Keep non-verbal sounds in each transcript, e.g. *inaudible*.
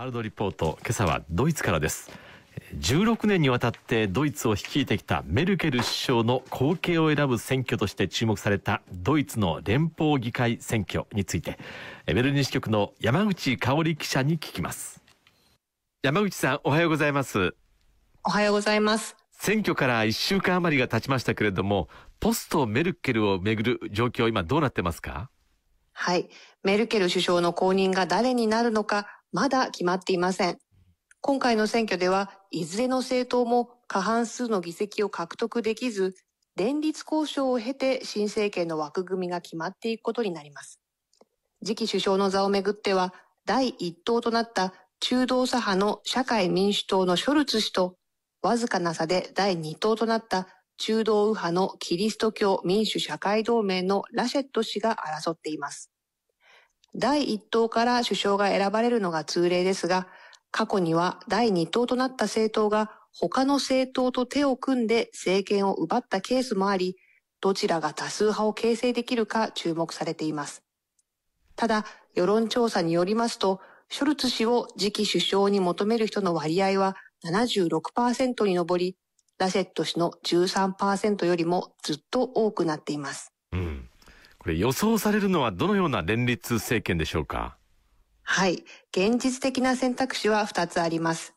ワールドリポート今朝はドイツからです16年にわたってドイツを率いてきたメルケル首相の後継を選ぶ選挙として注目されたドイツの連邦議会選挙についてベルリン支局の山口香織記者に聞きます山口さんおはようございますおはようございます選挙から1週間余りが経ちましたけれどもポストメルケルをめぐる状況今どうなってますかはい。メルケル首相の後任が誰になるのかまだ決まっていません。今回の選挙では、いずれの政党も過半数の議席を獲得できず、連立交渉を経て新政権の枠組みが決まっていくことになります。次期首相の座をめぐっては、第一党となった中道左派の社会民主党のショルツ氏と、わずかな差で第二党となった中道右派のキリスト教民主社会同盟のラシェット氏が争っています。第1党から首相が選ばれるのが通例ですが、過去には第2党となった政党が他の政党と手を組んで政権を奪ったケースもあり、どちらが多数派を形成できるか注目されています。ただ、世論調査によりますと、ショルツ氏を次期首相に求める人の割合は76%に上り、ラセット氏の13%よりもずっと多くなっています。うんこれ予想されるのはどのような連立政権でしょうかはい。現実的な選択肢は2つあります。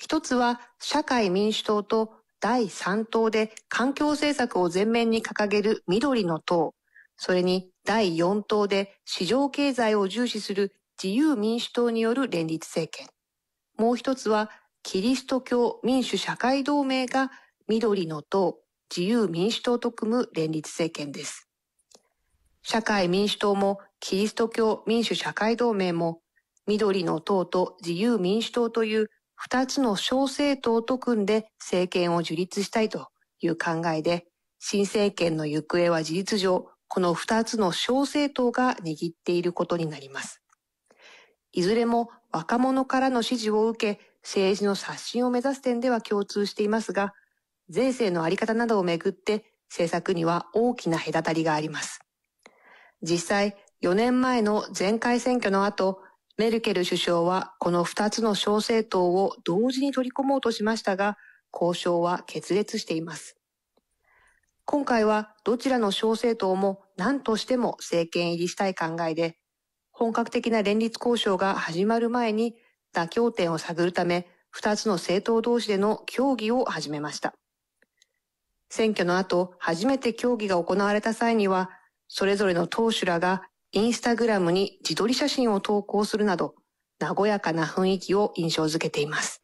1つは社会民主党と第3党で環境政策を前面に掲げる緑の党、それに第4党で市場経済を重視する自由民主党による連立政権。もう一つはキリスト教民主社会同盟が緑の党、自由民主党と組む連立政権です。社会民主党もキリスト教民主社会同盟も緑の党と自由民主党という二つの小政党と組んで政権を樹立したいという考えで、新政権の行方は事実上、この二つの小政党が握っていることになります。いずれも若者からの支持を受け、政治の刷新を目指す点では共通していますが、税制のあり方などをめぐって政策には大きな隔たりがあります。実際4年前の前回選挙の後、メルケル首相はこの2つの小政党を同時に取り込もうとしましたが、交渉は決裂しています。今回はどちらの小政党も何としても政権入りしたい考えで、本格的な連立交渉が始まる前に妥協点を探るため、2つの政党同士での協議を始めました。選挙の後、初めて協議が行われた際には、それぞれの当主らがインスタグラムに自撮り写真を投稿するなど、和やかな雰囲気を印象づけています。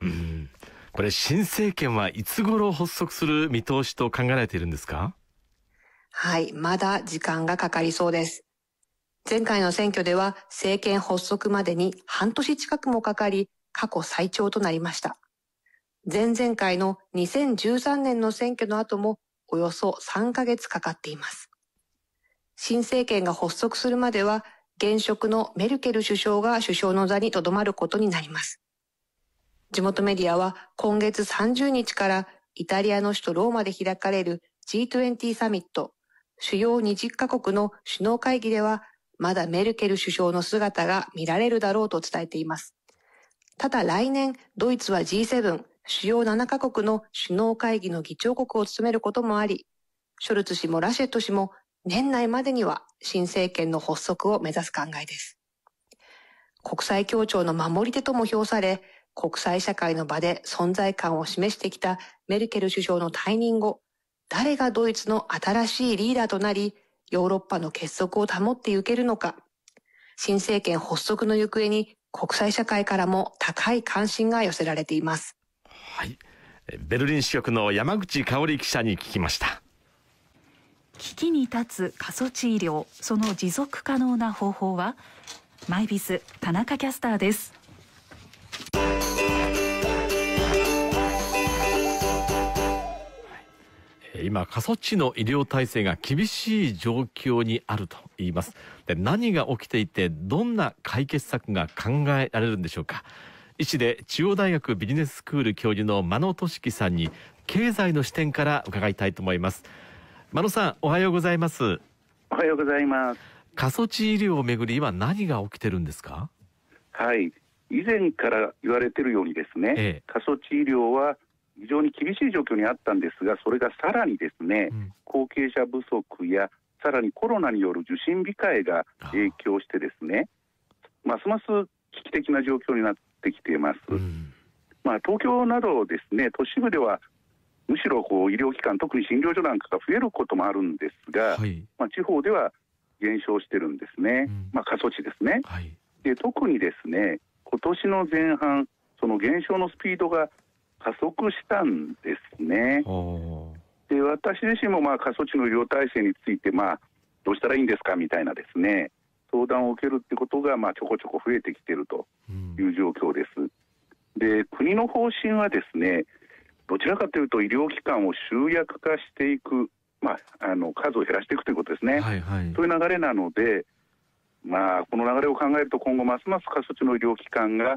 これ新政権はいつ頃発足する見通しと考えられているんですかはい、まだ時間がかかりそうです。前回の選挙では政権発足までに半年近くもかかり、過去最長となりました。前々回の2013年の選挙の後もおよそ3ヶ月かかっています。新政権が発足するまでは、現職のメルケル首相が首相の座に留まることになります。地元メディアは今月30日からイタリアの首都ローマで開かれる G20 サミット、主要20カ国の首脳会議では、まだメルケル首相の姿が見られるだろうと伝えています。ただ来年、ドイツは G7、主要7カ国の首脳会議の議長国を務めることもあり、ショルツ氏もラシェット氏も年内までには新政権の発足を目指す考えです。国際協調の守り手とも評され、国際社会の場で存在感を示してきたメルケル首相の退任後、誰がドイツの新しいリーダーとなり、ヨーロッパの結束を保っていけるのか、新政権発足の行方に国際社会からも高い関心が寄せられています。はい。ベルリン支局の山口香織記者に聞きました。危機に立つ過疎地医療その持続可能な方法はマイビス田中キャスターです今過疎地の医療体制が厳しい状況にあると言いますで何が起きていてどんな解決策が考えられるんでしょうか医師で中央大学ビジネススクール教授の真野俊樹さんに経済の視点から伺いたいと思います真野さんおはようございますおはようございます過疎地医療をめぐり今何が起きてるんですかはい以前から言われてるようにですね、ええ、過疎地医療は非常に厳しい状況にあったんですがそれがさらにですね、うん、後継者不足やさらにコロナによる受診控えが影響してですねますます危機的な状況になってきています、うん、まあ、東京などですね都市部ではむしろこう医療機関、特に診療所なんかが増えることもあるんですが、はい、まあ、地方では減少してるんですね、うん、まあ、過疎地ですね。はい、で特にですね今年の前半、その減少のスピードが加速したんですね。で私自身もまあ過疎地の医療体制について、まあ、どうしたらいいんですかみたいなですね相談を受けるってことがまあちょこちょこ増えてきてるという状況です。うん、で国の方針はですねどちらかというと医療機関を集約化していく、まあ、あの数を減らしていくということですね、はいはい、そういう流れなので、まあ、この流れを考えると今後ますます過疎地の医療機関が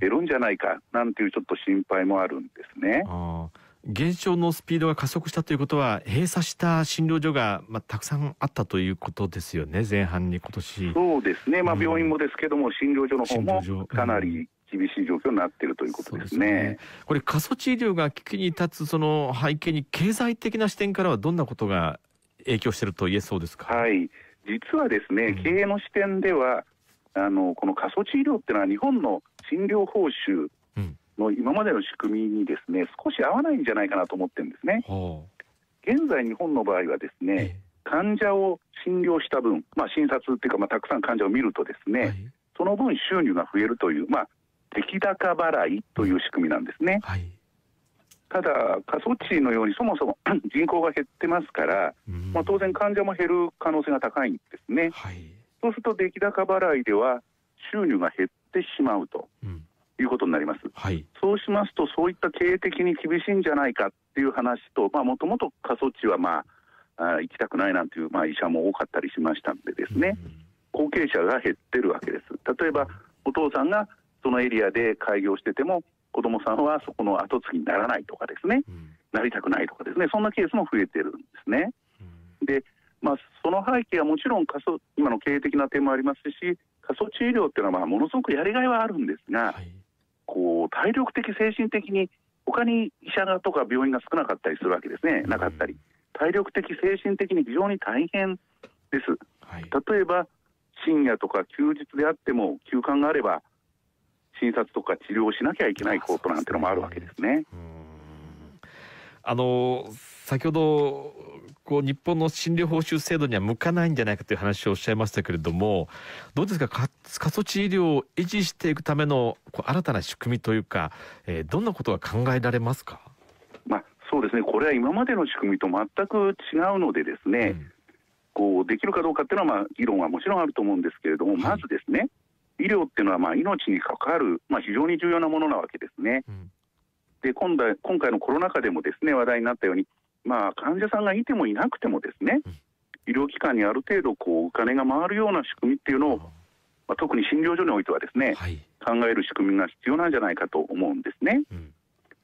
減るんじゃないかなんていうちょっと心配もあるんですね。うん、減少のスピードが加速したということは閉鎖した診療所が、まあ、たくさんあったということですよね前半に今年そうですね、まあ、病院もですけども、うん、診療所の方もかなり厳しい状況になっているということですね、ね、これ、過疎地医療が危機に立つその背景に、経済的な視点からはどんなことが影響していると言えそうですか、はい、実はですね、うん、経営の視点では、あのこの過疎地医療っていうのは、日本の診療報酬の今までの仕組みにですね少し合わないんじゃないかなと思ってるんですね。現在日本の場合はですね、患者を診療した分、まあ、診察っていうか、まあ、たくさん患者を見るとですね、はい、その分収入が増えるという、まあ、出来高払いという仕組みなんですね。はい、ただ、過疎地のようにそもそも *clears throat* 人口が減ってますから、うん、まあ、当然患者も減る可能性が高いんですね。はい、そうすると出来高払いでは収入が減ってしまうと。うんいうことになります、はい、そうしますと、そういった経営的に厳しいんじゃないかっていう話と、もともと過疎地は、まあ、あ行きたくないなんていう、まあ、医者も多かったりしましたんで、ですね、うん、後継者が減ってるわけです。例えばお父さんがそのエリアで開業してても子どもさんはそこの後継ぎにならないとかですね、うん、なりたくないとかですねそんなケースも増えてるんですね。うん、でまあ、その背景はもちろん過疎今の経営的な点もありますし過疎地医療っていうのはまあものすごくやりがいはあるんですが、はい、こう体力的精神的に他に医者だとか病院が少なかったりするわけですね、なかったり体力的精神的に非常に大変です、はい、例えば深夜とか休日であっても休館があれば診察とか治療をしなきゃいけないことなんてのもあるわけですね。あの先ほどこう日本の診療報酬制度には向かないんじゃないかという話をおっしゃいましたけれどもどうですか過疎地医療を維持していくためのこう新たな仕組みというか、えー、どんなことが考えられますか、まあ、そうですねこれは今までの仕組みと全く違うのでですね、うん、こうできるかどうかっていうのは、まあ、議論はもちろんあると思うんですけれども、まずですね、医療っていうのはまあ命に関わる、まあ、非常に重要なものなわけですね。うん、で今度今回のコロナ禍でもですね話題になったように、まあ、患者さんがいてもいなくてもですね、うん、医療機関にある程度こうお金が回るような仕組みっていうのを、まあ、特に診療所においてはですね、はい、考える仕組みが必要なんじゃないかと思うんですね。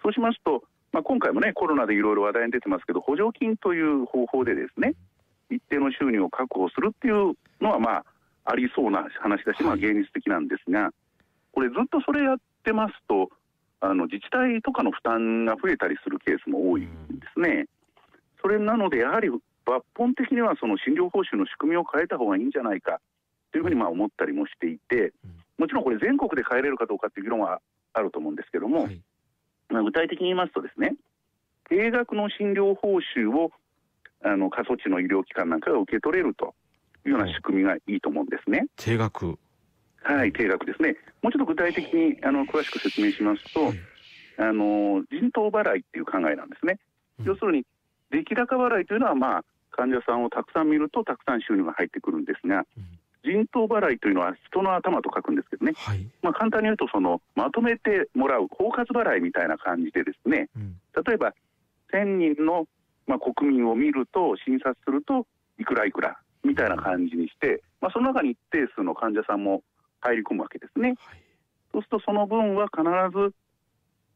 そうしますと、まあ、今回もねコロナでいろいろ話題に出てますけど補助金という方法でですね一定の収入を確保するっていうのはまあありそうな話だし、まあ、現実的なんですが、これずっとそれやってますと、あの自治体とかの負担が増えたりするケースも多いんですね。それなので、やはり抜本的にはその診療報酬の仕組みを変えた方がいいんじゃないかというふうにまあ思ったりもしていて、もちろんこれ全国で変えれるかどうかっていう議論はあると思うんですけども、まあ、具体的に言いますとですね、定額の診療報酬をあの過疎地の医療機関なんかが受け取れるというような仕組みがいいと思うんですね。定額はい、定額ですね。もうちょっと具体的にあの詳しく説明しますと、あの人頭払いっていう考えなんですね。要するに出来高払いというのは、まあ、患者さんをたくさん見るとたくさん収入が入ってくるんですが、人頭払いというのは人の頭と書くんですけどね、はい、まあ、簡単に言うとそのまとめてもらう包括払いみたいな感じでですね、例えば1000人のまあ国民を見ると診察するといくらいくらみたいな感じにして、まあ、その中に一定数の患者さんも入り込むわけですね。はい、そうするとその分は必ず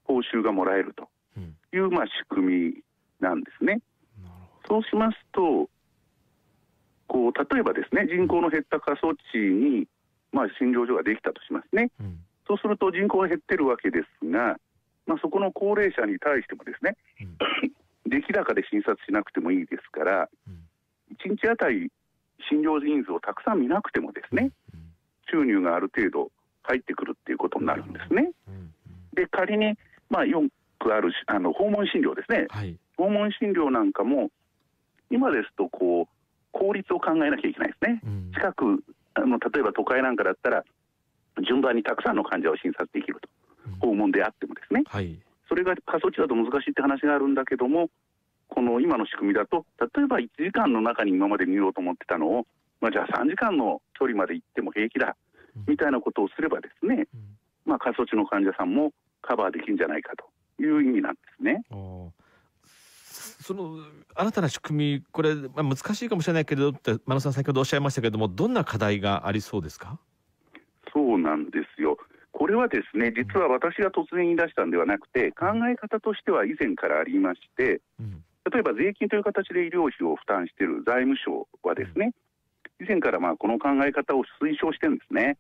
報酬がもらえるという、まあ仕組みなんですね。そうしますとこう例えばですね人口の減った過疎地に、まあ、診療所ができたとしますね、うん、そうすると人口が減ってるわけですが、まあ、そこの高齢者に対してもですね、うん、出来高で診察しなくてもいいですから、うん、1日あたり診療人数をたくさん見なくてもですね、収入がある程度入ってくるっていうことになるんですね。で、仮に、まあ、よ区あるあの訪問診療ですね、はい、訪問診療なんかも、今ですと、こう、効率を考えなきゃいけないですね。近くあの、例えば都会なんかだったら、順番にたくさんの患者を診察できると、訪問であってもですね、はい、それが過疎地だと難しいって話があるんだけども、この今の仕組みだと例えば1時間の中に今まで見ようと思ってたのを、まあ、じゃあ3時間の距離まで行っても平気だみたいなことをすればですね、まあ、過疎地の患者さんもカバーできるんじゃないかという意味なんですね。その新たな仕組み、これ、まあ、難しいかもしれないけれどって、真野さん、先ほどおっしゃいましたけれども、どんな課題がありそうですかそうなんですよ、これはですね、実は私が突然言い出したんではなくて、考え方としては以前からありまして、例えば税金という形で医療費を負担している財務省はですね、以前からまあこの考え方を推奨してるんですね。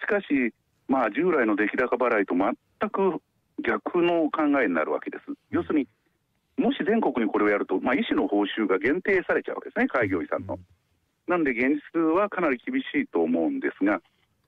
しかし、まあ、従来の出来高払いと全く逆の考えになるわけです。要するに、もし全国にこれをやると、まあ、医師の報酬が限定されちゃうわけですね、開業医さんの。なんで現実はかなり厳しいと思うんですが、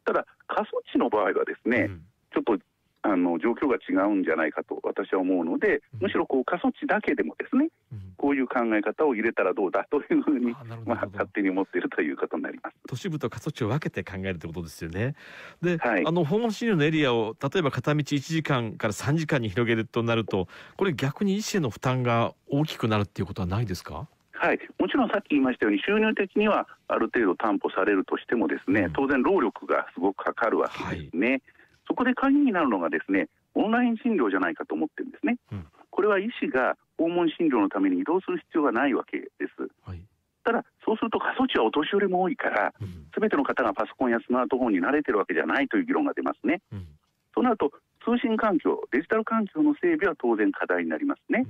ただ、過疎地の場合はですね、ちょっとあの状況が違うんじゃないかと私は思うので、むしろこう過疎地だけでもですね、うん、こういう考え方を入れたらどうだというふうにまあ、勝手に思っているということになります都市部と過疎地を分けて考えるということですよね。で、はい、あの訪問診療のエリアを例えば片道1時間から3時間に広げるとなるとこれ逆に医師への負担が大きくなるっていうことはないですかはい、もちろんさっき言いましたように収入的にはある程度担保されるとしてもですね、うん、当然労力がすごくかかるわけですね。はいそこで鍵になるのがですねオンライン診療じゃないかと思ってるんですね、うん、これは医師が訪問診療のために移動する必要がないわけです、はい、ただそうすると過疎地はお年寄りも多いから、うん、ての方がパソコンやスマートフォンに慣れてるわけじゃないという議論が出ますね、うん、となると通信環境デジタル環境の整備は当然課題になりますね、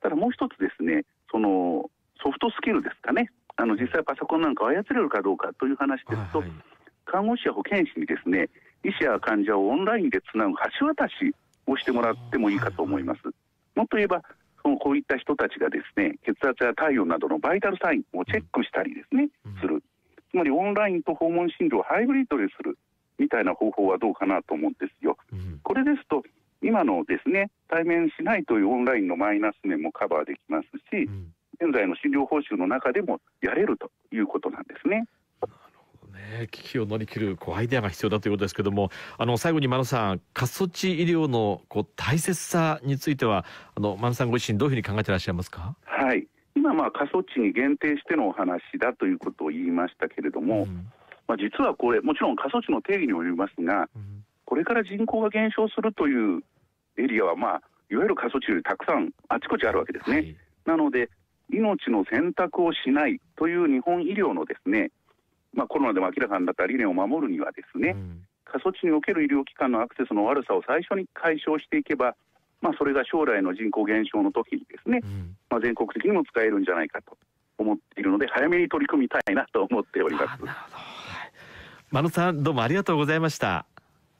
ただもう一つですねそのソフトスキルですかねあの実際パソコンなんかを操れるかどうかという話ですと、はい、看護師や保健師にですね医師や患者をオンラインでつなぐ橋渡しをしてもらってもいいかと思います。もっと言えばそのこういった人たちがですね血圧や体温などのバイタルサインをチェックしたりですね、するつまりオンラインと訪問診療をハイブリッドでするみたいな方法はどうかなと思うんですよ。これですと今のですね対面しないというオンラインのマイナス面もカバーできますし、現在の診療報酬の中でもやれるということなんですね。ね、危機を乗り切るこうアイデアが必要だということですけどもあの最後に真野さん過疎地医療のこう大切さについてはあの真野さんご自身どういうふうに考えていらっしゃいますかはい今、まあ、過疎地に限定してのお話だということを言いましたけれども、うん、まあ、実はこれもちろん過疎地の定義によりますが、うん、これから人口が減少するというエリアは、まあ、いわゆる過疎地よりたくさんあちこちあるわけですね。はい、なので命の選択をしないという日本医療のですねまあ、コロナでも明らかになった理念を守るにはですね、うん、過疎地における医療機関のアクセスの悪さを最初に解消していけば、まあ、それが将来の人口減少の時にですね、うん、まあ、全国的にも使えるんじゃないかと思っているので早めに取り組みたいなと思っております。真野さんどうもありがとうございました。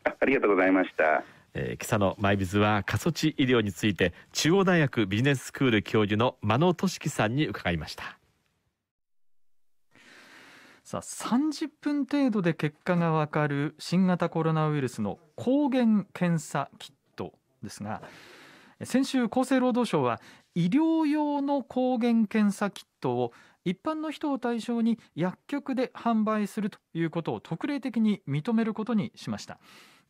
ありがとうございました。えー、今朝のマイビズは過疎地医療について中央大学ビジネススクール教授の真野俊樹さんに伺いました。さあ30分程度で結果がわかる新型コロナウイルスの抗原検査キットですが先週厚生労働省は医療用の抗原検査キットを一般の人を対象に薬局で販売するということを特例的に認めることにしました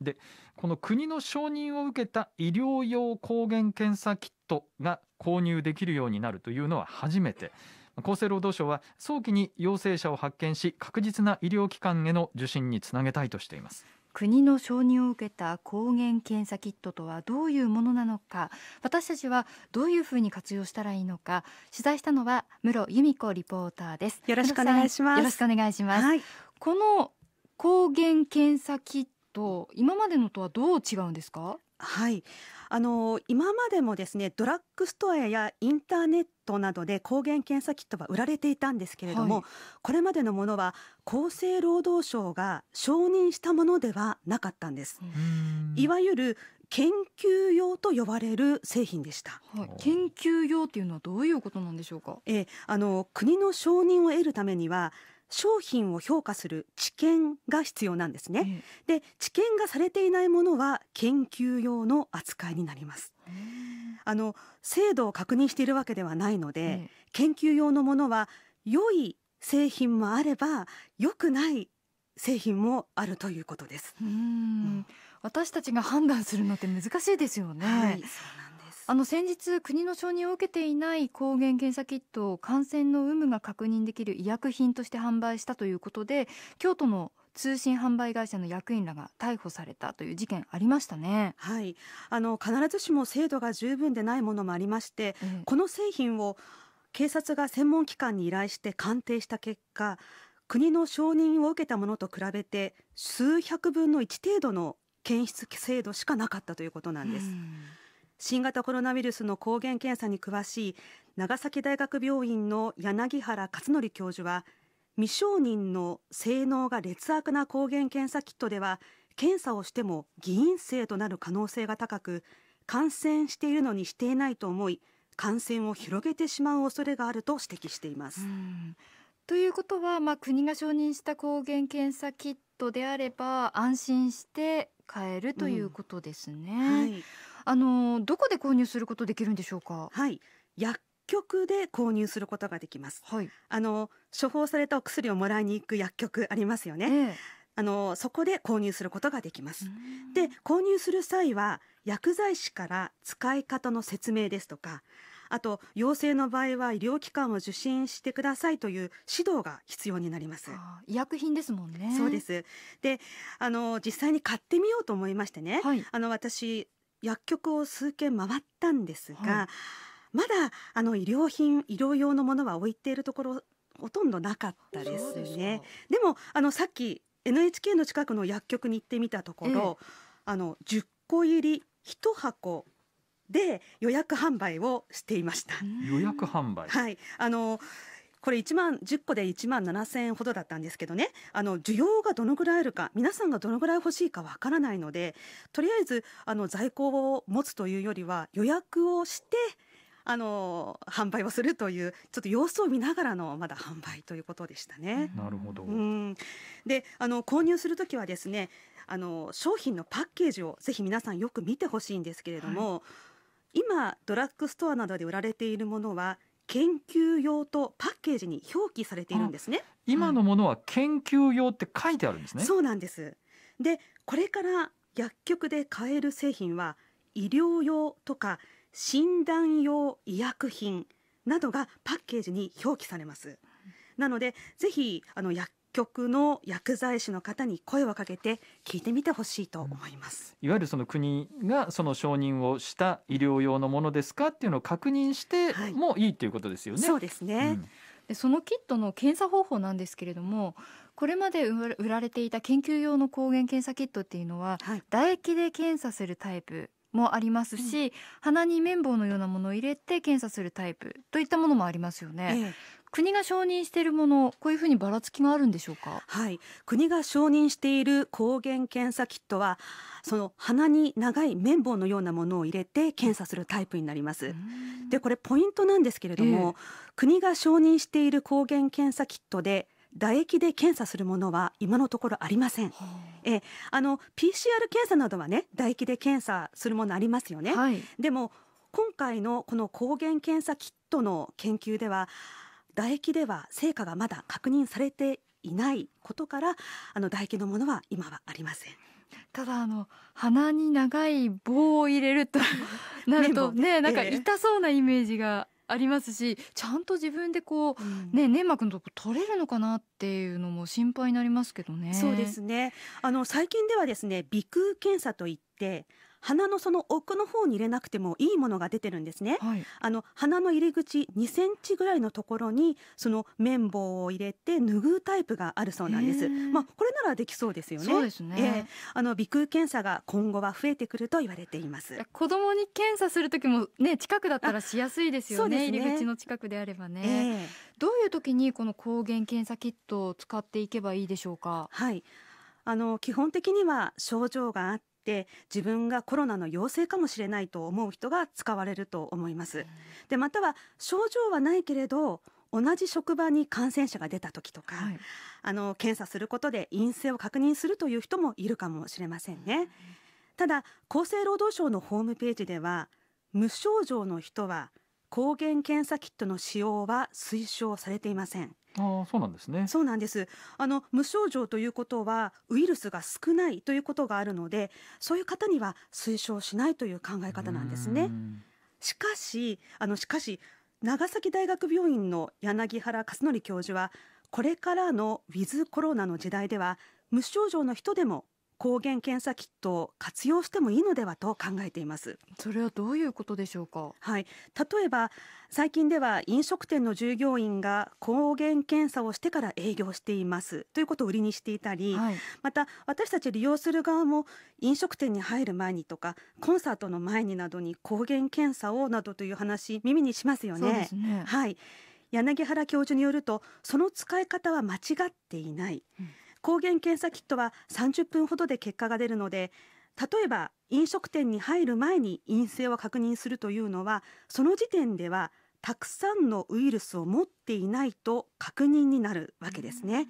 でこの国の承認を受けた医療用抗原検査キットが購入できるようになるというのは初めて厚生労働省は早期に陽性者を発見し確実な医療機関への受診につなげたいとしています国の承認を受けた抗原検査キットとはどういうものなのか私たちはどういうふうに活用したらいいのか取材したのは室由美子リポーターですよろしくお願いしますよろしくお願いします、はい、この抗原検査キット今までのとはどう違うんですかはいあの今までもですねドラッグストアやインターネットトなどで抗原検査キットは売られていたんですけれども、はい、これまでのものは厚生労働省が承認したものではなかったんです。いわゆる研究用と呼ばれる製品でした、はい、研究用っていうのはどういうことなんでしょうか、えあの国の承認を得るためには商品を評価する知見が必要なんですね、で知見がされていないものは研究用の扱いになりますあの制度を確認しているわけではないので、研究用のものは良い製品もあれば良くない製品もあるということですうん、私たちが判断するのって難しいですよね、はいあの先日、国の承認を受けていない抗原検査キットを感染の有無が確認できる医薬品として販売したということで、京都の通信販売会社の役員らが逮捕されたという事件ありましたね。はい、あの必ずしも精度が十分でないものもありまして、うん、この製品を警察が専門機関に依頼して鑑定した結果、国の承認を受けたものと比べて数百分の1程度の検出精度しかなかったということなんです。うん新型コロナウイルスの抗原検査に詳しい長崎大学病院の柳原勝則教授は未承認の性能が劣悪な抗原検査キットでは検査をしても偽陰性となる可能性が高く感染しているのにしていないと思い感染を広げてしまう恐れがあると指摘しています。ということは、まあ、国が承認した抗原検査キットであれば安心して買えるということですね。うんはいあのどこで購入することできるんでしょうか。はい、薬局で購入することができます。はい。あの処方されたお薬をもらいに行く薬局ありますよね。ええ、あのそこで購入することができます。で購入する際は薬剤師から使い方の説明ですとかあと陽性の場合は医療機関を受診してくださいという指導が必要になります。あー医薬品ですもんね。そうです。で、あの実際に買ってみようと思いましてね。はい。あの私薬局を数軒回ったんですが、はい、まだあの医療品医療用のものは置いているところほとんどなかったですねでもあのさっき NHK の近くの薬局に行ってみたところ、ええ、あの10個入り1箱で予約販売をしていました。予約販売はいあのこれ1万10個で1万7000円ほどだったんですけどねあの需要がどのぐらいあるか皆さんがどのぐらい欲しいかわからないのでとりあえずあの在庫を持つというよりは予約をしてあの販売をするというちょっと様子を見ながらのまだ販売ということでしたね。なるほど。で、あの購入するときはですね、あの商品のパッケージをぜひ皆さんよく見てほしいんですけれども、はい、今ドラッグストアなどで売られているものは研究用とパッケージに表記されているんですね今のものは研究用って書いてあるんですね、うん、そうなんですでこれから薬局で買える製品は医療用とか診断用医薬品などがパッケージに表記されますなのでぜひあの薬局の薬剤師の方に声をかけて聞いてみてほしいと思います、うん、いわゆるその国がその承認をした医療用のものですかっていうのを確認してもいいということですよね。はい、そうですね、うん、そのキットの検査方法なんですけれどもこれまで売られていた研究用の抗原検査キットっていうのは、はい、唾液で検査するタイプもありますし、うん、鼻に綿棒のようなものを入れて検査するタイプといったものもありますよね。ええ、国が承認しているもの、こういうふうにばらつきがあるんでしょうか。はい、国が承認している抗原検査キットは、その鼻に長い綿棒のようなものを入れて検査するタイプになります。で、これポイントなんですけれども、えー、国が承認している抗原検査キットで。唾液で検査するものは今のところありません。え、あの PCR 検査などはね、唾液で検査するものありますよね。はい、でも今回のこの抗原検査キットの研究では唾液では成果がまだ確認されていないことからあの唾液のものは今はありません。ただあの鼻に長い棒を入れると *laughs* なるとねなんか痛そうなイメージがありますしちゃんと自分でこう、うん、ね粘膜のとこ取れるのかなっていうのも心配になりますけどね。そうですね。あの最近ではですね鼻腔検査といって鼻のその奥の方に入れなくてもいいものが出てるんですね。はい、あの鼻の入り口2センチぐらいのところにその綿棒を入れて拭うタイプがあるそうなんです。まあこれならできそうですよね。そうですね。えー、あの鼻腔検査が今後は増えてくると言われています。子供に検査する時もね近くだったらしやすいですよね。ね入り口の近くであればね、えー。どういう時にこの抗原検査キットを使っていけばいいでしょうか。はい。あの基本的には症状があってって自分がコロナの陽性かもしれないと思う人が使われると思います。でまたは症状はないけれど同じ職場に感染者が出た時とか、はい、あの検査することで陰性を確認するという人もいるかもしれませんね。ただ厚生労働省のホームページでは無症状の人は抗原検査キットの使用は推奨されていません。ああそうなんですねそうなんですあの無症状ということはウイルスが少ないということがあるのでそういう方には推奨しないという考え方なんですねしかしあのしかし長崎大学病院の柳原克則教授はこれからのウィズコロナの時代では無症状の人でも抗原検査キットを活用してもいいのではと考えていますそれはどういうことでしょうかはい例えば最近では飲食店の従業員が抗原検査をしてから営業していますということを売りにしていたり、はい、また私たち利用する側も飲食店に入る前にとかコンサートの前になどに抗原検査をなどという話耳にしますよね。ねはい柳原教授によるとその使い方は間違っていない、うん、抗原検査キットは30分ほどで結果が出るので例えば飲食店に入る前に陰性を確認するというのはその時点ではたくさんのウイルスを持っていないと確認になるわけですね。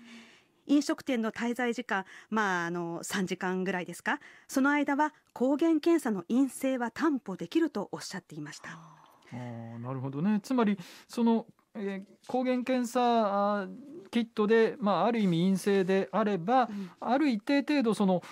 飲食店の滞在時間、まあ、あの3時間ぐらいですかその間は抗原検査の陰性は担保できるとおっしゃっていました。あなるほどねつまりそのえ抗原検査キットで、まあ、ある意味陰性であれば、うん、ある一定程度その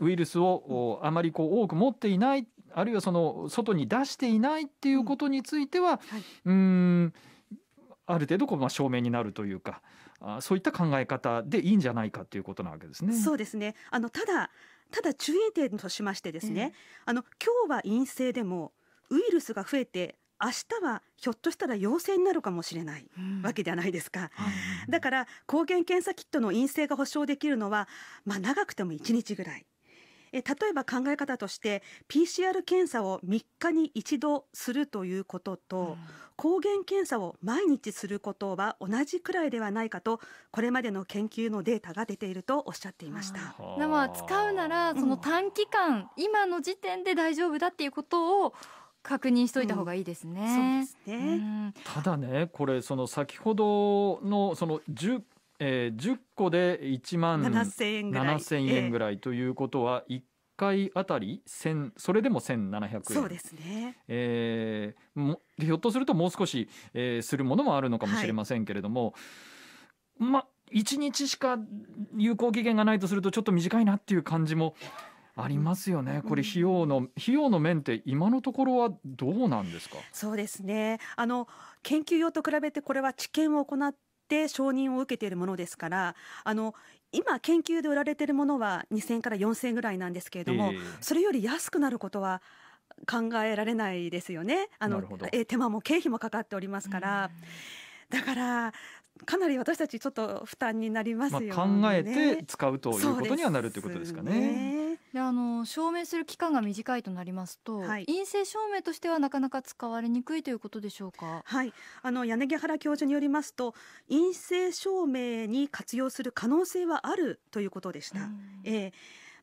ウイルスを、あまりこう多く持っていないあるいはその外に出していないっていうことについては、うん、はい、ある程度こう、まあ、証明になるというかあそういった考え方でいいんじゃないかということなわけですね。そうですねあのただただ注意点としましてですね、えー、あの今日は陰性でもウイルスが増えて明日はひょっとしたら陽性になるかもしれないわけじゃないですか、うん、だから抗原検査キットの陰性が保証できるのは、まあ、長くても1日ぐらい。え例えば考え方として PCR 検査を3日に1度するということと、うん、抗原検査を毎日することは同じくらいではないかとこれまでの研究のデータが出ているとおっしゃっていました。使うならその短期間、うん、今の時点で大丈夫だっていうことを確認しといた方がいいですね。うん、ねただね、これその先ほどのその10えー、個で1万7000円ぐらい円ぐらいということは1回あたり千それでも1700円そうですね、えー、もひょっとするともう少し、えー、するものもあるのかもしれませんけれども、はい、ま1日しか有効期限がないとするとちょっと短いなっていう感じもありますよね。これ費用の、うん、費用の面って今のところはどうなんですか。そうですね。あの研究用と比べてこれは治験を行って承認を受けているものですから、あの今研究で売られているものは2000から4000ぐらいなんですけれども、えー、それより安くなることは考えられないですよね。あのえ手間も経費もかかっておりますから。だからかなり私たちちょっと負担になります、ね、考えて使うということにはなるということですかね。で、ね、あの証明する期間が短いとなりますと、はい、陰性証明としてはなかなか使われにくいということでしょうか。はい、あの柳原教授によりますと陰性証明に活用する可能性はあるということでした。ええー、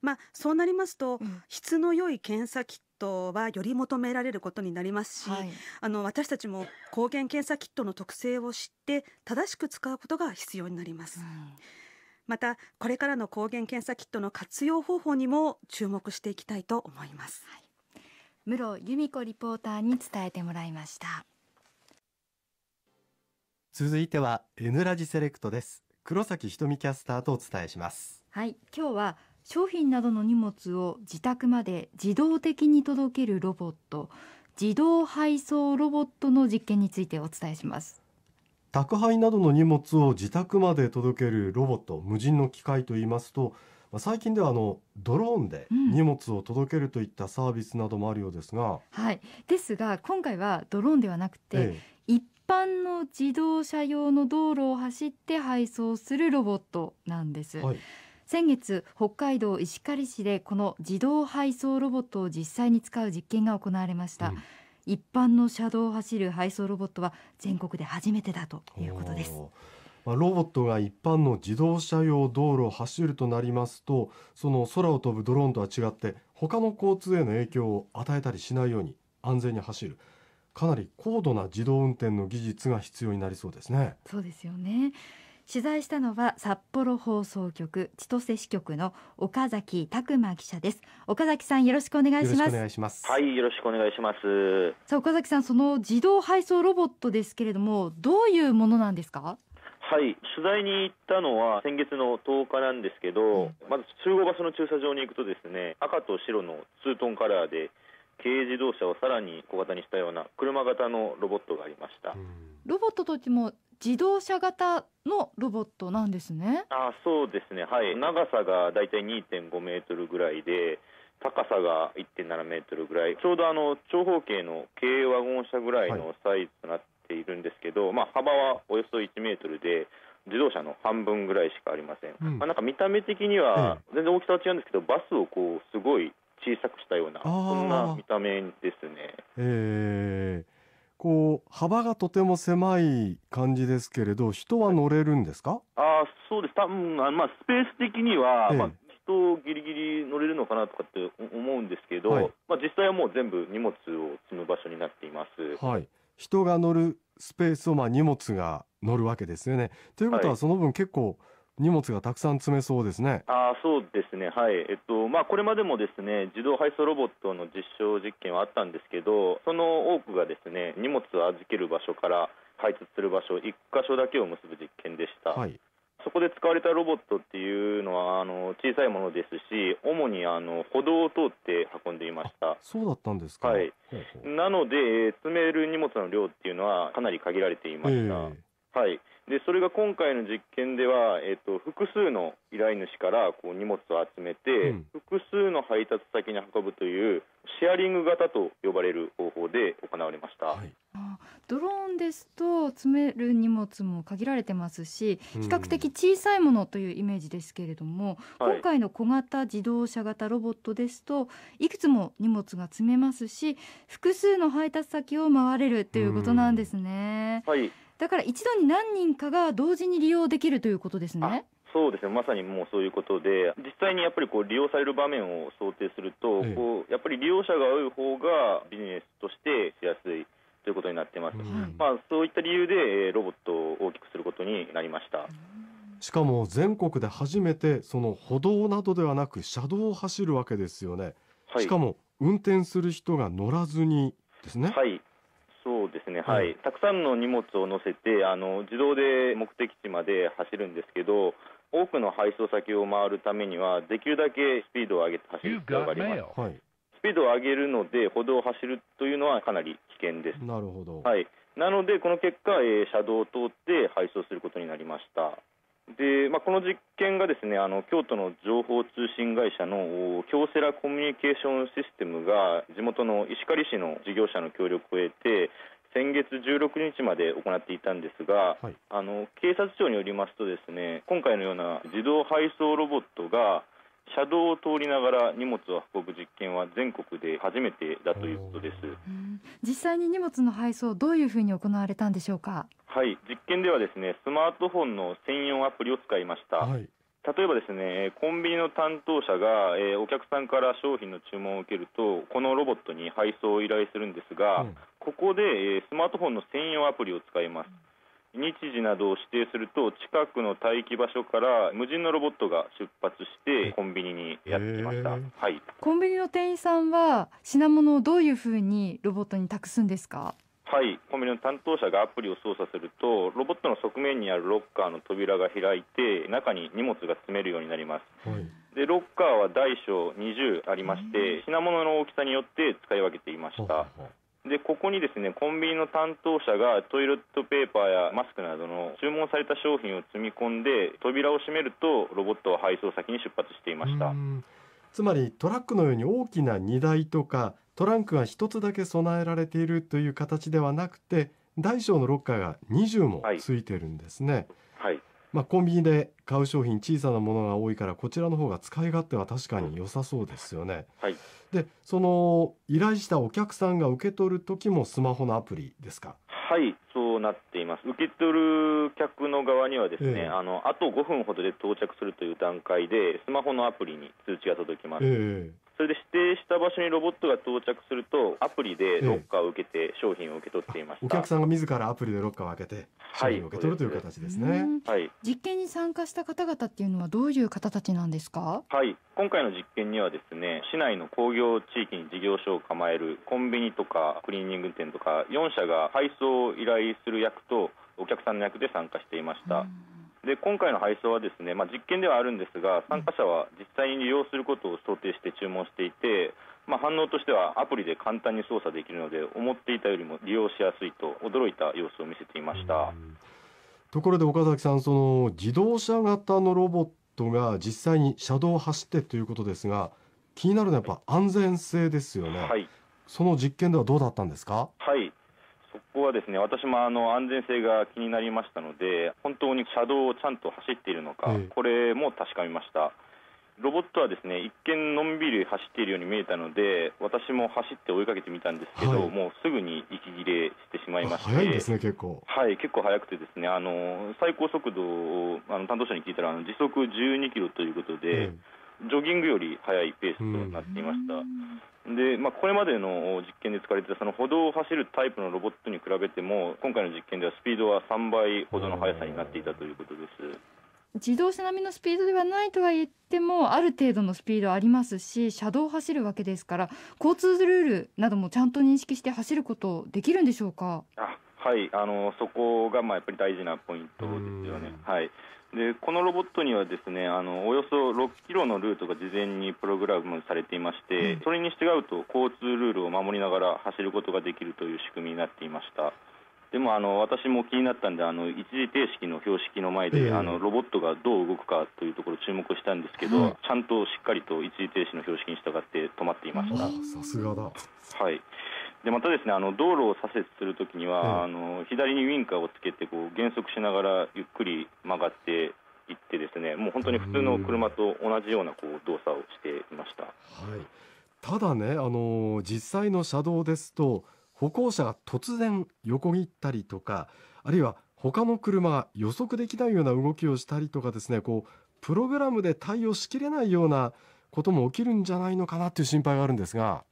まあ、そうなりますと、うん、質の良い検査キットはより求められることになりますし、はい、あの私たちも抗原検査キットの特性を知って正しく使うことが必要になります。うん、またこれからの抗原検査キットの活用方法にも注目していきたいと思います、はい、室由美子リポーターに伝えてもらいました続いては N ラジセレクトです黒崎ひとキャスターとお伝えしますはい今日は商品などの荷物を自宅まで自動的に届けるロボット自動配送ロボットの実験についてお伝えします宅配などの荷物を自宅まで届けるロボット無人の機械といいますと最近ではあのドローンで荷物を届けるといったサービスなどもあるようですが、うん、はいですが今回はドローンではなくて、ええ、一般の自動車用の道路を走って配送するロボットなんです、はい、先月北海道石狩市でこの自動配送ロボットを実際に使う実験が行われました、うん、一般の車道を走る配送ロボットは全国で初めてだということですまあ、ロボットが一般の自動車用道路を走るとなりますとその空を飛ぶドローンとは違って他の交通への影響を与えたりしないように安全に走るかなり高度な自動運転の技術が必要になりそうですねそうですよね取材したのは札幌放送局千歳支局の岡崎拓磨記者です岡崎さんよろしくお願いしますお願いしますはいよろしくお願いしますさあ岡崎さんその自動配送ロボットですけれどもどういうものなんですかはい、取材に行ったのは先月の10日なんですけど、まず集合場所の駐車場に行くとですね赤と白のツートンカラーで軽自動車をさらに小型にしたような車型のロボットがありました。ロボットとしても自動車型のロボットなんですね。あ、そうですね。はい。長さがだいたい2.5メートルぐらいで、高さが1.7メートルぐらい、ちょうどあの長方形の軽ワゴン車ぐらいのサイズとなっているんですけど、はい、まあ幅はおよそ1メートルで。自動車の半分ぐらいしかありません、うん、まあ、なんか見た目的には全然大きさは違うんですけど、バスをこうすごい小さくしたようなそんな見た目ですね。えー、こう幅がとても狭い感じですけれど人は乗れるんですかあそうです多分あ、まあ、スペース的には、えー、まあ、人ギリギリ乗れるのかなとかって思うんですけど、はい、まあ、実際はもう全部荷物を積む場所になっています。はい、人が乗るスペースをまあ荷物が乗るわけですよね。ということはその分結構、はい荷物がたくさん詰めそうですね。あそうですね、はいえっとまあ、これまでもですね自動配送ロボットの実証実験はあったんですけど、その多くがですね荷物を預ける場所から配達する場所、1箇所だけを結ぶ実験でした。はいそこで使われたロボットっていうのはあの小さいものですし主にあの歩道を通って運んでいましたそうだったんですか、はい、ほうほうなので詰める荷物の量っていうのはかなり限られていました、えー、はいでそれが今回の実験では、えっと、と複数の依頼主からこう荷物を集めて、うん、複数の配達先に運ぶというシェアリング型と呼ばれる方法で行われました、はい、ドローンですと詰める荷物も限られてますし比較的小さいものというイメージですけれども、うん、今回の小型自動車型ロボットですといくつも荷物が詰めますし複数の配達先を回れるということなんですね。うん、はいだから一度に何人かが同時に利用できるということですね。そうですねまさにもうそういうことで、実際にやっぱりこう利用される場面を想定すると、ええ、こうやっぱり利用者が多い方がビジネスとしてしやすいということになってます、うん、まあ、そういった理由でロボットを大きくすることになりました。しかも全国で初めてその歩道などではなく車道を走るわけですよね、はい、しかも運転する人が乗らずにですね。はいそうですね、はい、たくさんの荷物を載せてあの自動で目的地まで走るんですけど多くの配送先を回るためにはできるだけスピードを上げて走る必要があります、スピードを上げるので歩道を走るというのはかなり危険ですなるほど、はい、なのでこの結果、えー、車道を通って配送することになりましたでまあ、この実験がですねあの京都の情報通信会社の京セラコミュニケーションシステムが地元の石狩市の事業者の協力を得て先月16日まで行っていたんですが、はい、あの警察庁によりますとですね今回のような自動配送ロボットが車道を通りながら荷物を運ぶ実験は全国で初めてだということです、実際に荷物の配送どういうふうに行われたんでしょうかはい実験ではですねスマートフォンの専用アプリを使いました、はい、例えばですねコンビニの担当者が、えー、お客さんから商品の注文を受けるとこのロボットに配送を依頼するんですが、うん、ここで、えー、スマートフォンの専用アプリを使います、うん日時などを指定すると近くの待機場所から無人のロボットが出発してコンビニにやってきました、はい、コンビニの店員さんは品物をどういうふうにロボットに託すんですかはい、コンビニの担当者がアプリを操作するとロボットの側面にあるロッカーの扉が開いて中に荷物が詰めるようになります、はい、でロッカーは大小20ありまして品物の大きさによって使い分けていました、はいでここにですねコンビニの担当者がトイレットペーパーやマスクなどの注文された商品を積み込んで扉を閉めるとロボットは配送先に出発していましたつまりトラックのように大きな荷台とかトランクが1つだけ備えられているという形ではなくて大小のロッカーが20もついてるんですね。はい、はいまあ、コンビニで買う商品小さなものが多いからこちらの方が使い勝手は確かに良さそうですよね。はいでその依頼したお客さんが受け取る時もスマホのアプリですかはいそうなっています受け取る客の側にはですね、えー、あのあと5分ほどで到着するという段階でスマホのアプリに通知が届きます、えーそれで指定した場所にロボットが到着すると、アプリでロッカーを受けて、商品を受け取っていましお客さんが自らアプリでロッカーを開けて、商品を受け取るという形ですね、はい、実験に参加した方々っていうのは、どういう方たちなんですか、はい、今回の実験には、ですね市内の工業地域に事業所を構えるコンビニとかクリーニング店とか、4社が配送を依頼する役と、お客さんの役で参加していました。うんで今回の配送はですね、まあ、実験ではあるんですが参加者は実際に利用することを想定して注文していて、まあ、反応としてはアプリで簡単に操作できるので思っていたよりも利用しやすいと驚いた様子を見せていました。ところで岡崎さんその自動車型のロボットが実際に車道を走ってということですが気になるのはやっぱ安全性ですよね。はいその実験ではどうだったんですかはいそこはですね私もあの安全性が気になりましたので本当に車道をちゃんと走っているのか、これも確かめました。ロボットはですね一見のんびり走っているように見えたので私も走って追いかけてみたんですけど、はい、もうすぐに息切れしてしまいまして早いですね結構はい結構速くてですねあの最高速度をあの担当者に聞いたら時速12キロということで、うん、ジョギングより速いペースとなっていました。うんで、まあ、これまでの実験で使われていたその歩道を走るタイプのロボットに比べても今回の実験ではスピードは3倍ほどの速さになっていたということです自動車並みのスピードではないとは言ってもある程度のスピードありますし車道を走るわけですから交通ルールなどもちゃんと認識して走ることできるんでしょうかあはいあのそこがまあやっぱり大事なポイントですよね。はいでこのロボットにはですねあのおよそ6キロのルートが事前にプログラムされていまして、うん、それに従うと交通ルールを守りながら走ることができるという仕組みになっていましたでもあの私も気になったんであの一時停止の標識の前で、えー、あのロボットがどう動くかというところ注目したんですけど、ちゃんとしっかりと一時停止の標識に従って止まっていましたさすがだはいでまたですねあの道路を左折するときには、うん、あの左にウインカーをつけてこう減速しながらゆっくり曲がっていってですねもう本当に普通の車と同じようなこう動作をしていました、はい、ただねあの実際の車道ですと歩行者が突然横切ったりとかあるいは他の車が予測できないような動きをしたりとかですねこうプログラムで対応しきれないようなことも起きるんじゃないのかなという心配があるんですが。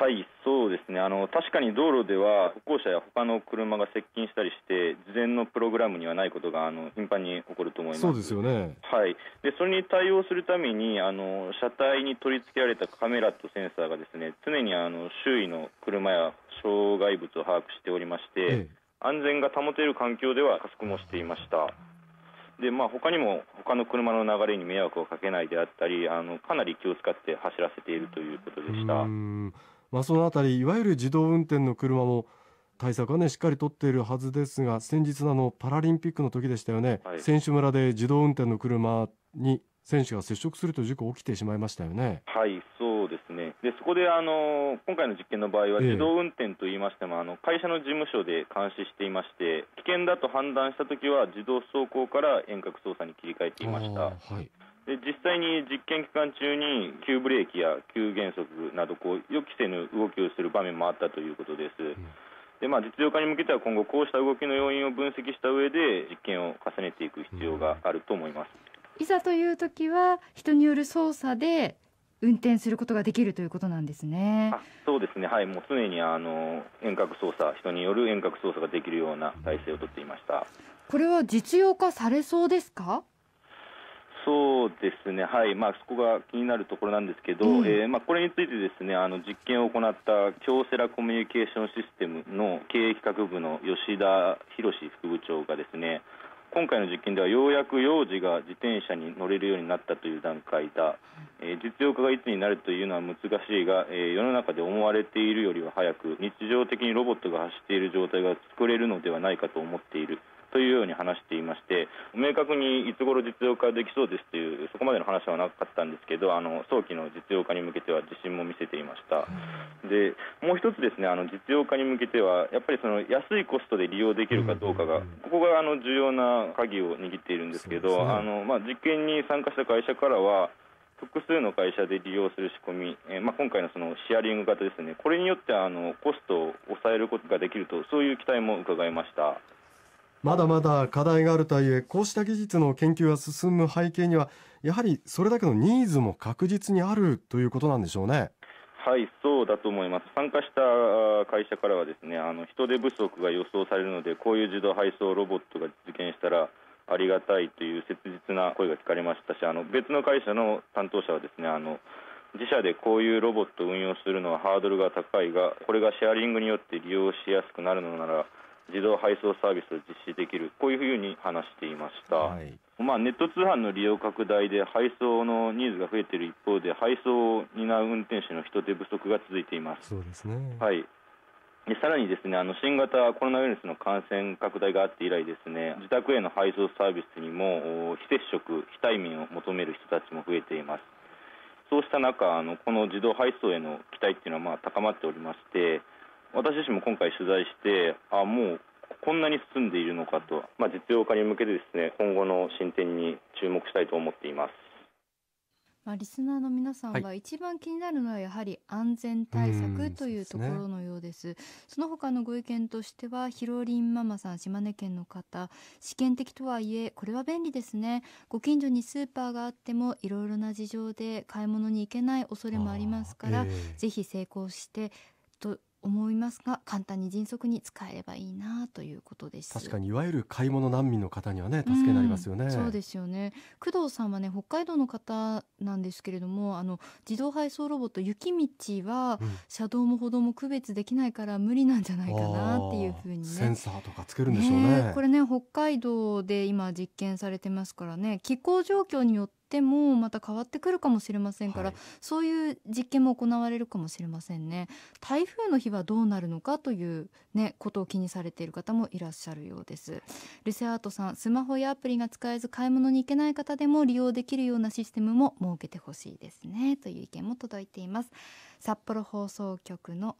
はいそうですねあの確かに道路では歩行者や他の車が接近したりして事前のプログラムにはないことがあの頻繁に起こると思いますそうですよね、はい、でそれに対応するためにあの車体に取り付けられたカメラとセンサーがですね常にあの周囲の車や障害物を把握しておりまして、ええ、安全が保てる環境では加速もしていました。でまあ、他にも他の車の流れに迷惑をかけないであったりあのかなり気を使って走らせているということでした。まあ、そのあたりいわゆる自動運転の車も対策は、ね、しっかり取っているはずですが先日のあのパラリンピックの時でしたよね、はい、選手村で自動運転の車に選手が接触するという事故起きてしまいましたよね。はいそうですねでそこであの今回の実験の場合は自動運転といいましても、ええ、あの会社の事務所で監視していまして危険だと判断したときは自動走行から遠隔操作に切り替えていました。はいで実際に実験期間中に急ブレーキや急減速などこう予期せぬ動きをする場面もあったということです。うんでまあ、実用化に向けては今後、こうした動きの要因を分析した上で実験を重ねていく必要があると思います、うん、いざという時は人による操作で運転することができるということなんですね。そうですね、はい、もう常にあの遠隔操作、人による遠隔操作ができるような体制をとっていました。これは実用化されそうですか？そうですね、はいまあ、そこが気になるところなんですけど、うん、えー、まあ、これについてですねあの実験を行った京セラコミュニケーションシステムの経営企画部の吉田博副部長がですね今回の実験ではようやく幼児が自転車に乗れるようになったという段階だ、えー、実用化がいつになるというのは難しいが、えー、世の中で思われているよりは早く日常的にロボットが走っている状態が作れるのではないかと思っているというように話していまして明確にいつ頃実用化できそうですというそこまでの話はなかったんですけどあの早期の実用化に向けては自信も見せていました、でもう一つですねあの実用化に向けてはやっぱりその安いコストで利用できるかどうかが、ここがあの重要な鍵を握っているんですけど、ね、あのまあ、実験に参加した会社からは複数の会社で利用する仕組み、えー、まあ、今回のそのシェアリング型ですね、これによってあのコストを抑えることができると、そういう期待も伺いました。まだまだ課題があるとはいえこうした技術の研究が進む背景にはやはりそれだけのニーズも確実にあるということなんでしょうね。はい、そうだと思います。参加した会社からはですね、あの人手不足が予想されるので、こういう自動配送ロボットが実現したらありがたいという切実な声が聞かれましたし、あの別の会社の担当者はですね、あの自社でこういうロボットを運用するのはハードルが高いが、これがシェアリングによって利用しやすくなるのなら、自動配送サービスを実施できる、こういうふうに話していました、はい、まあ、ネット通販の利用拡大で配送のニーズが増えている一方で、配送を担う運転手の人手不足が続いています。そうですねはいでさらにですねあの新型コロナウイルスの感染拡大があって以来ですね自宅への配送サービスにも非接触、非対面を求める人たちも増えています。そうした中、あのこの自動配送への期待っていうのはまあ高まっておりまして、私自身も今回取材してあもうこんなに進んでいるのかと、まあ、実用化に向けてですね今後の進展に注目したいと思っています。まあ、リスナーの皆さんは一番気になるのはやはり安全対策というところのようですそですね、その他のご意見としてはひろりんママさん島根県の方試験的とはいえこれは便利ですねご近所にスーパーがあってもいろいろな事情で買い物に行けない恐れもありますから、えー、ぜひ成功してと思いますが簡単に迅速に使えればいいなということです確かにいわゆる買い物難民の方にはね助けになりますよね、うん、そうですよね工藤さんはね北海道の方なんですけれどもあの自動配送ロボット雪道は、車道も歩道も区別できないから無理なんじゃないかなっていうふうにねセンサーとかつけるんでしょうね、ね、これね北海道で今実験されてますからね気候状況によってってもまた変わってくるかもしれませんから、はい、そういう実験も行われるかもしれませんね台風の日はどうなるのかというねことを気にされている方もいらっしゃるようですルセアートさんスマホやアプリが使えず買い物に行けない方でも利用できるようなシステムも設けてほしいですねという意見も届いています札幌放送局の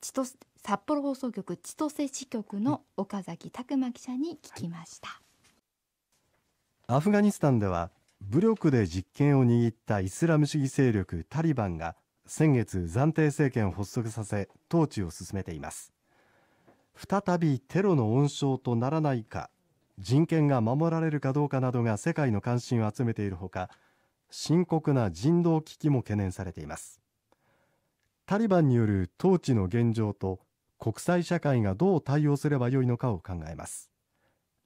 千歳札幌放送局千歳支局の岡崎拓真記者に聞きました、はい、アフガニスタンでは武力で実権を握ったイスラム主義勢力タリバンが先月暫定政権を発足させ統治を進めています再びテロの温床とならないか人権が守られるかどうかなどが世界の関心を集めているほか深刻な人道危機も懸念されていますタリバンによる統治の現状と国際社会がどう対応すればよいのかを考えます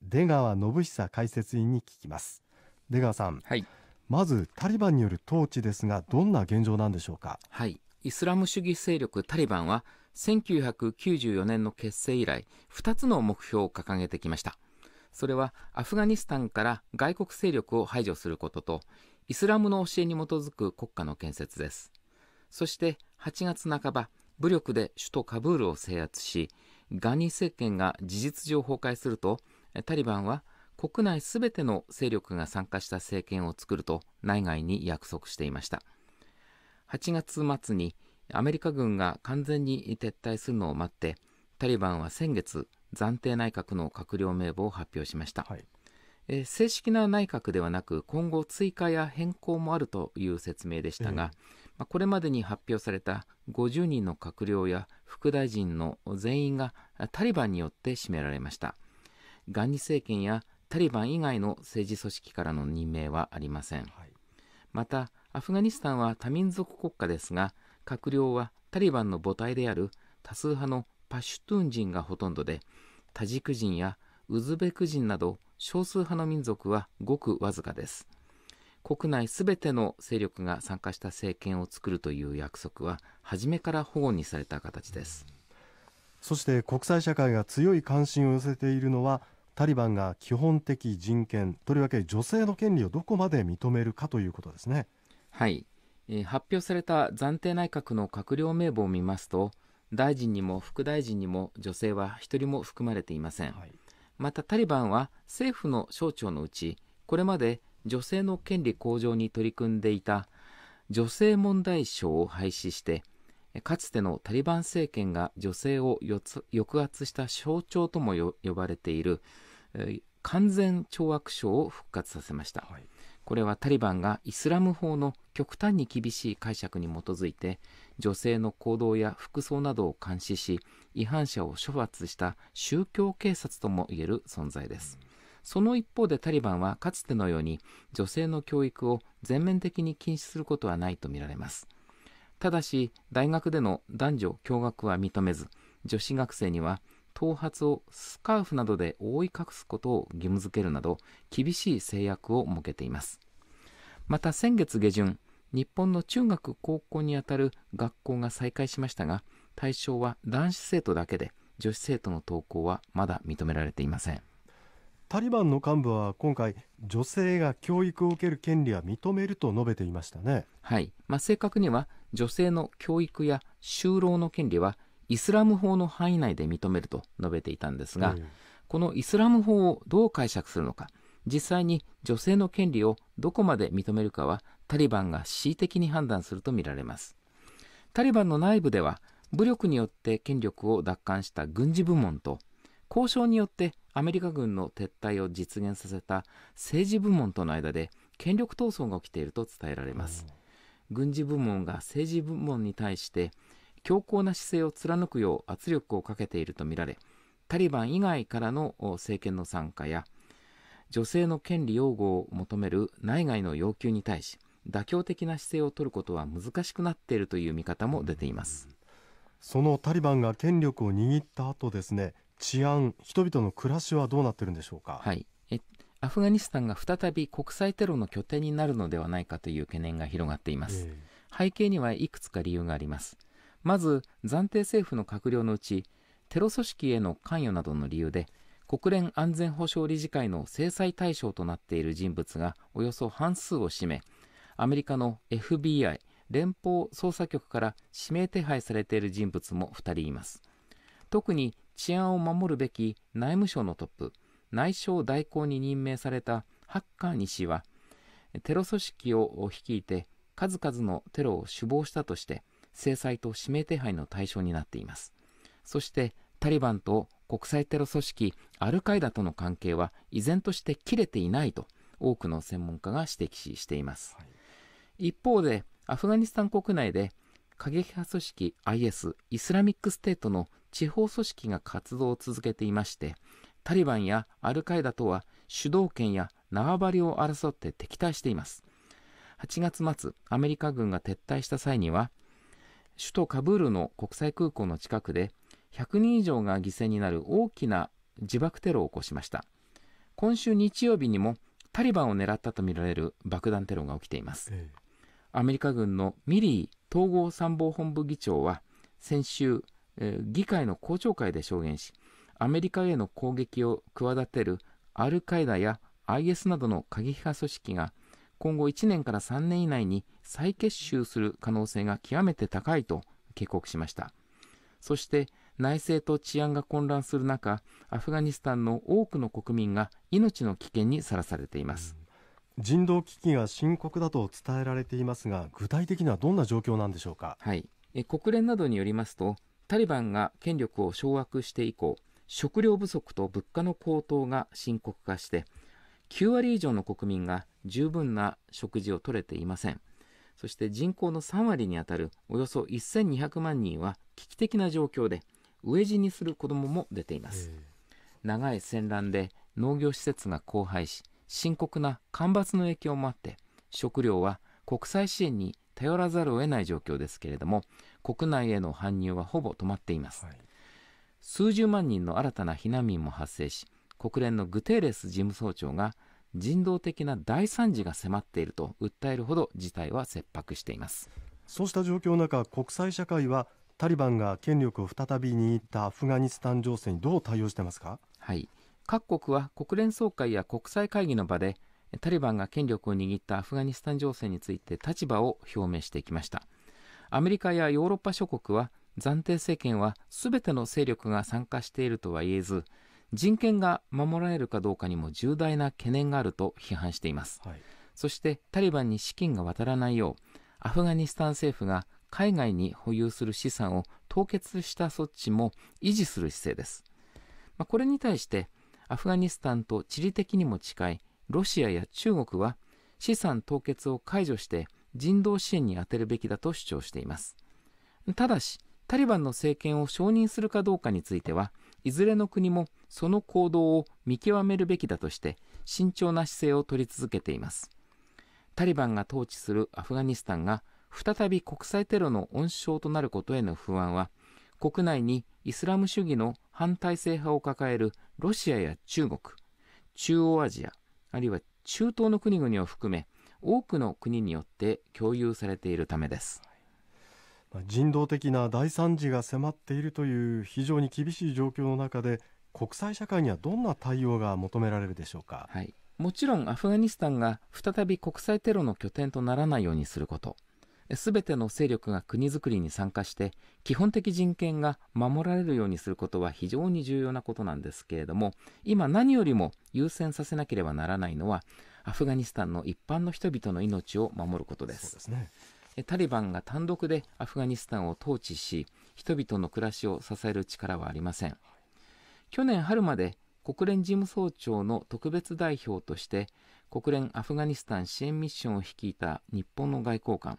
出川信久解説員に聞きます出川さん、はい、まずタリバンによる統治ですがどんな現状なんでしょうか、はい、イスラム主義勢力タリバンは1994年の結成以来2つの目標を掲げてきましたそれはアフガニスタンから外国勢力を排除することとイスラムの教えに基づく国家の建設ですそして8月半ば武力で首都カブールを制圧しガニ政権が事実上崩壊するとタリバンは国内すべての勢力が参加した政権を作ると内外に約束していました8月末にアメリカ軍が完全に撤退するのを待ってタリバンは先月暫定内閣の閣僚名簿を発表しました、はい、え正式な内閣ではなく今後追加や変更もあるという説明でしたが、まこれまでに発表された50人の閣僚や副大臣の全員がタリバンによって占められましたガンニ政権やタリバン以外の政治組織からの任命はありません、はい、またアフガニスタンは多民族国家ですが閣僚はタリバンの母体である多数派のパシュトゥン人がほとんどでタジク人やウズベク人など少数派の民族はごくわずかです国内すべての勢力が参加した政権を作るという約束は初めから保護にされた形ですそして国際社会が強い関心を寄せているのはタリバンが基本的人権とりわけ女性の権利をどこまで認めるかということですね。はい、えー、発表された暫定内閣の閣僚名簿を見ますと大臣にも副大臣にも女性は一人も含まれていません、はい、またタリバンは政府の省庁のうちこれまで女性の権利向上に取り組んでいた女性問題省を廃止してかつてのタリバン政権が女性を抑圧した象徴とも呼ばれている完全懲悪省を復活させました、はい、これはタリバンがイスラム法の極端に厳しい解釈に基づいて女性の行動や服装などを監視し違反者を処罰した宗教警察ともいえる存在です、うん、その一方でタリバンはかつてのように女性の教育を全面的に禁止することはないとみられますただし大学での男女共学は認めず女子学生には頭髪をスカーフなどで覆い隠すことを義務付けるなど厳しい制約を設けていますまた先月下旬日本の中学高校にあたる学校が再開しましたが対象は男子生徒だけで女子生徒の登校はまだ認められていませんタリバンの幹部は今回女性が教育を受ける権利は認めると述べていましたねはい、まあ、正確には女性の教育や就労の権利はイスラム法の範囲内で認めると述べていたんですが、うん、このイスラム法をどう解釈するのか実際に女性の権利をどこまで認めるかはタリバンが恣意的に判断するとみられますタリバンの内部では武力によって権力を奪還した軍事部門と交渉によってアメリカ軍の撤退を実現させた政治部門との間で権力闘争が起きていると伝えられます、軍事部門が政治部門に対して強硬な姿勢を貫くよう圧力をかけているとみられ、タリバン以外からの政権の参加や、女性の権利擁護を求める内外の要求に対し、妥協的な姿勢を取ることは難しくなっているという見方も出ています。そのタリバンが権力を握った後ですね、治安、人々の暮らしはどうなっているんでしょうか。はい。アフガニスタンが再び国際テロの拠点になるのではないかという懸念が広がっています。背景にはいくつか理由があります。まず暫定政府の閣僚のうちテロ組織への関与などの理由で国連安全保障理事会の制裁対象となっている人物がおよそ半数を占めアメリカの FBI 連邦捜査局から指名手配されている人物も2人います特に治安を守るべき内務省のトップ内相代行に任命されたハッカーニ氏はテロ組織を率いて数々のテロを首謀したとして制裁と指名手配の対象になっています。そしてタリバンと国際テロ組織アルカイダとの関係は依然として切れていないと多くの専門家が指摘しています、はい、一方でアフガニスタン国内で過激派組織 IS イスラミックステートの地方組織が活動を続けていましてタリバンやアルカイダとは主導権や縄張りを争って敵対しています8月末アメリカ軍が撤退した際には首都カブールの国際空港の近くで100人以上が犠牲になる大きな自爆テロを起こしました今週日曜日にもタリバンを狙ったとみられる爆弾テロが起きています、アメリカ軍のミリー統合参謀本部議長は先週、えー、議会の公聴会で証言しアメリカへの攻撃を企てるアルカイダや IS などの過激派組織が今後1年から3年以内に再結集する可能性が極めて高いと警告しました。そして内政と治安が混乱する中、アフガニスタンの多くの国民が命の危険にさらされています。人道危機が深刻だと伝えられていますが、具体的にはどんな状況なんでしょうか。はい。え国連などによりますと、タリバンが権力を掌握して以降、食料不足と物価の高騰が深刻化して、9割以上の国民が十分な食事をとれていませんそして人口の3割にあたるおよそ1200万人は危機的な状況で飢え死にする子どもも出ています長い戦乱で農業施設が荒廃し深刻な干ばつの影響もあって食料は国際支援に頼らざるを得ない状況ですけれども国内への搬入はほぼ止まっています、はい、数十万人の新たな避難民も発生し国連のグテーレス事務総長が人道的な大惨事が迫っていると訴えるほど事態は切迫していますそうした状況の中国際社会はタリバンが権力を再び握ったアフガニスタン情勢にどう対応してますかはい各国は国連総会や国際会議の場でタリバンが権力を握ったアフガニスタン情勢について立場を表明してきましたアメリカやヨーロッパ諸国は暫定政権はすべての勢力が参加しているとは言えず人権が守られるかどうかにも重大な懸念があると批判しています、はい、そしてタリバンに資金が渡らないようアフガニスタン政府が海外に保有する資産を凍結した措置も維持する姿勢です、まあ、これに対してアフガニスタンと地理的にも近いロシアや中国は資産凍結を解除して人道支援に充てるべきだと主張していますただしタリバンの政権を承認するかどうかについてはいずれの国もその行動を見極めるべきだとして慎重な姿勢を取り続けていますタリバンが統治するアフガニスタンが再び国際テロの温床となることへの不安は国内にイスラム主義の反体制派を抱えるロシアや中国中央アジアあるいは中東の国々を含め多くの国によって共有されているためです。人道的な大惨事が迫っているという非常に厳しい状況の中で国際社会にはどんな対応が求められるでしょうか、はい、もちろんアフガニスタンが再び国際テロの拠点とならないようにすることすべての勢力が国づくりに参加して基本的人権が守られるようにすることは非常に重要なことなんですけれども今何よりも優先させなければならないのはアフガニスタンの一般の人々の命を守ることです、ね、タリバンが単独でアフガニスタンを統治し人々の暮らしを支える力はありません去年春まで国連事務総長の特別代表として国連アフガニスタン支援ミッションを率いた日本の外交官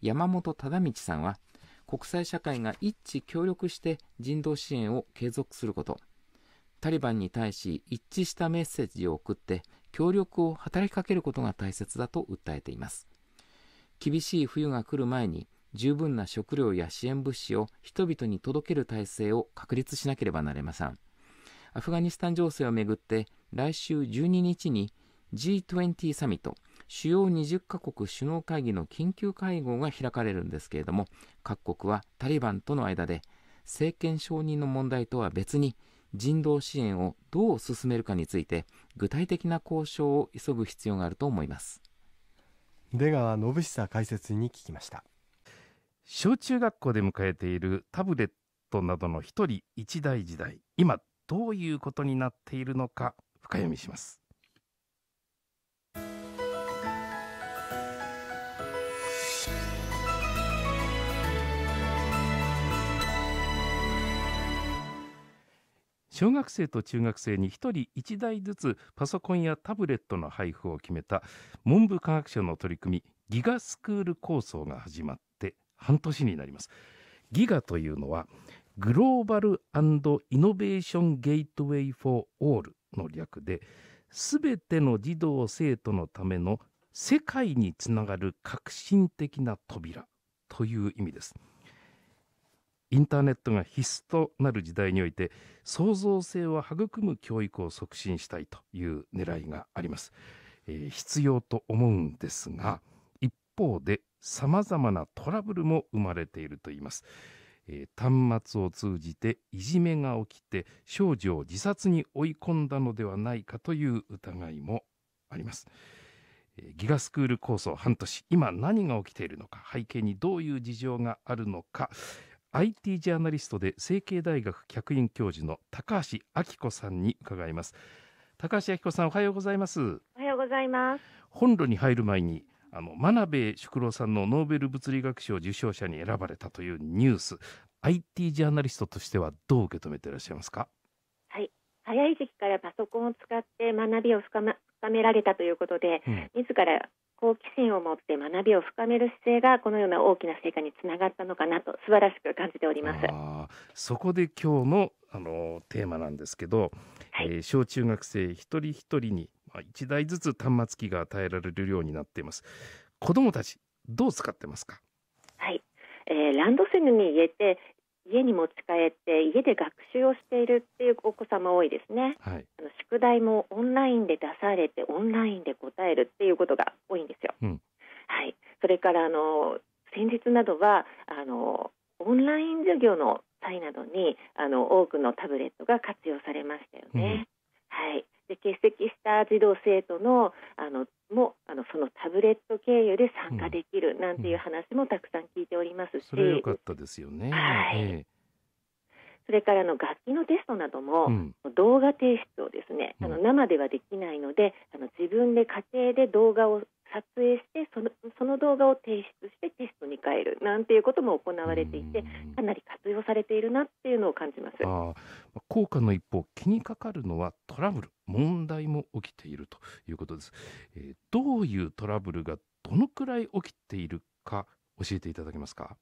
山本忠道さんは国際社会が一致協力して人道支援を継続することタリバンに対し一致したメッセージを送って協力を働きかけることが大切だと訴えています厳しい冬が来る前に十分な食料や支援物資を人々に届ける体制を確立しなければなりません。アフガニスタン情勢をめぐって来週12日に G20 サミット主要20カ国首脳会議の緊急会合が開かれるんですけれども各国はタリバンとの間で政権承認の問題とは別に人道支援をどう進めるかについて具体的な交渉を急ぐ必要があると思います。出川信久解説に聞きました小中学校で迎えているタブレットなどの一人一台時代今どういうことになっているのか深読みします小学生と中学生に1人1台ずつパソコンやタブレットの配布を決めた文部科学省の取り組みギガスクール構想が始まって半年になりますギガというのはグローバルイノベーション・ゲートウェイ・フォー・オールの略で、全ての児童生徒のための世界につながる革新的な扉という意味です。インターネットが必須となる時代において創造性を育む教育を促進したいという狙いがあります、えー、必要と思うんですが一方で様々なトラブルも生まれていると言います、えー、端末を通じていじめが起きて少女を自殺に追い込んだのではないかという疑いもあります、ギガスクール構想半年、今何が起きているのか、背景にどういう事情があるのか、IT ジャーナリストで成蹊大学客員教授の高橋明子さんに伺います高橋明子さんおはようございますおはようございます本論に入る前にあの真鍋淑郎さんのノーベル物理学賞受賞者に選ばれたというニュース IT ジャーナリストとしてはどう受け止めていらっしゃいますかはい早い時期からパソコンを使って学びを深められたということで、うん、自ら好奇心を持って学びを深める姿勢がこのような大きな成果につながったのかなと素晴らしく感じておりますあそこで今日のあのテーマなんですけど、はい、えー、小中学生一人一人にまあ、一台ずつ端末機が与えられるようになっています子どもたちどう使ってますかはい、えー、ランドセルに入れて家に持ち帰って家で学習をしているっていうお子様多いですね、はい、あの宿題もオンラインで出されてオンラインで答えるっていうことが多いんですよ、うん、はい、それからあの先日などはあのオンライン授業の際などにあの多くのタブレットが活用されましたよね、うん、はいで欠席した児童生徒のあのもあのそのタブレット経由で参加できるなんていう話もたくさん聞いておりますし、それ良かったですよね。はい。えそれからの楽器のテストなども、うん、動画提出をですね、あの生ではできないので、あの自分で家庭で動画を撮影してそのその動画を提出してテストに変えるなんていうことも行われていてかなり活用されているなっていうのを感じます効果の一方、気にかかるのはトラブル、問題も起きているということです。えー、どういうトラブルがどのくらい起きているか、教えていただけますか。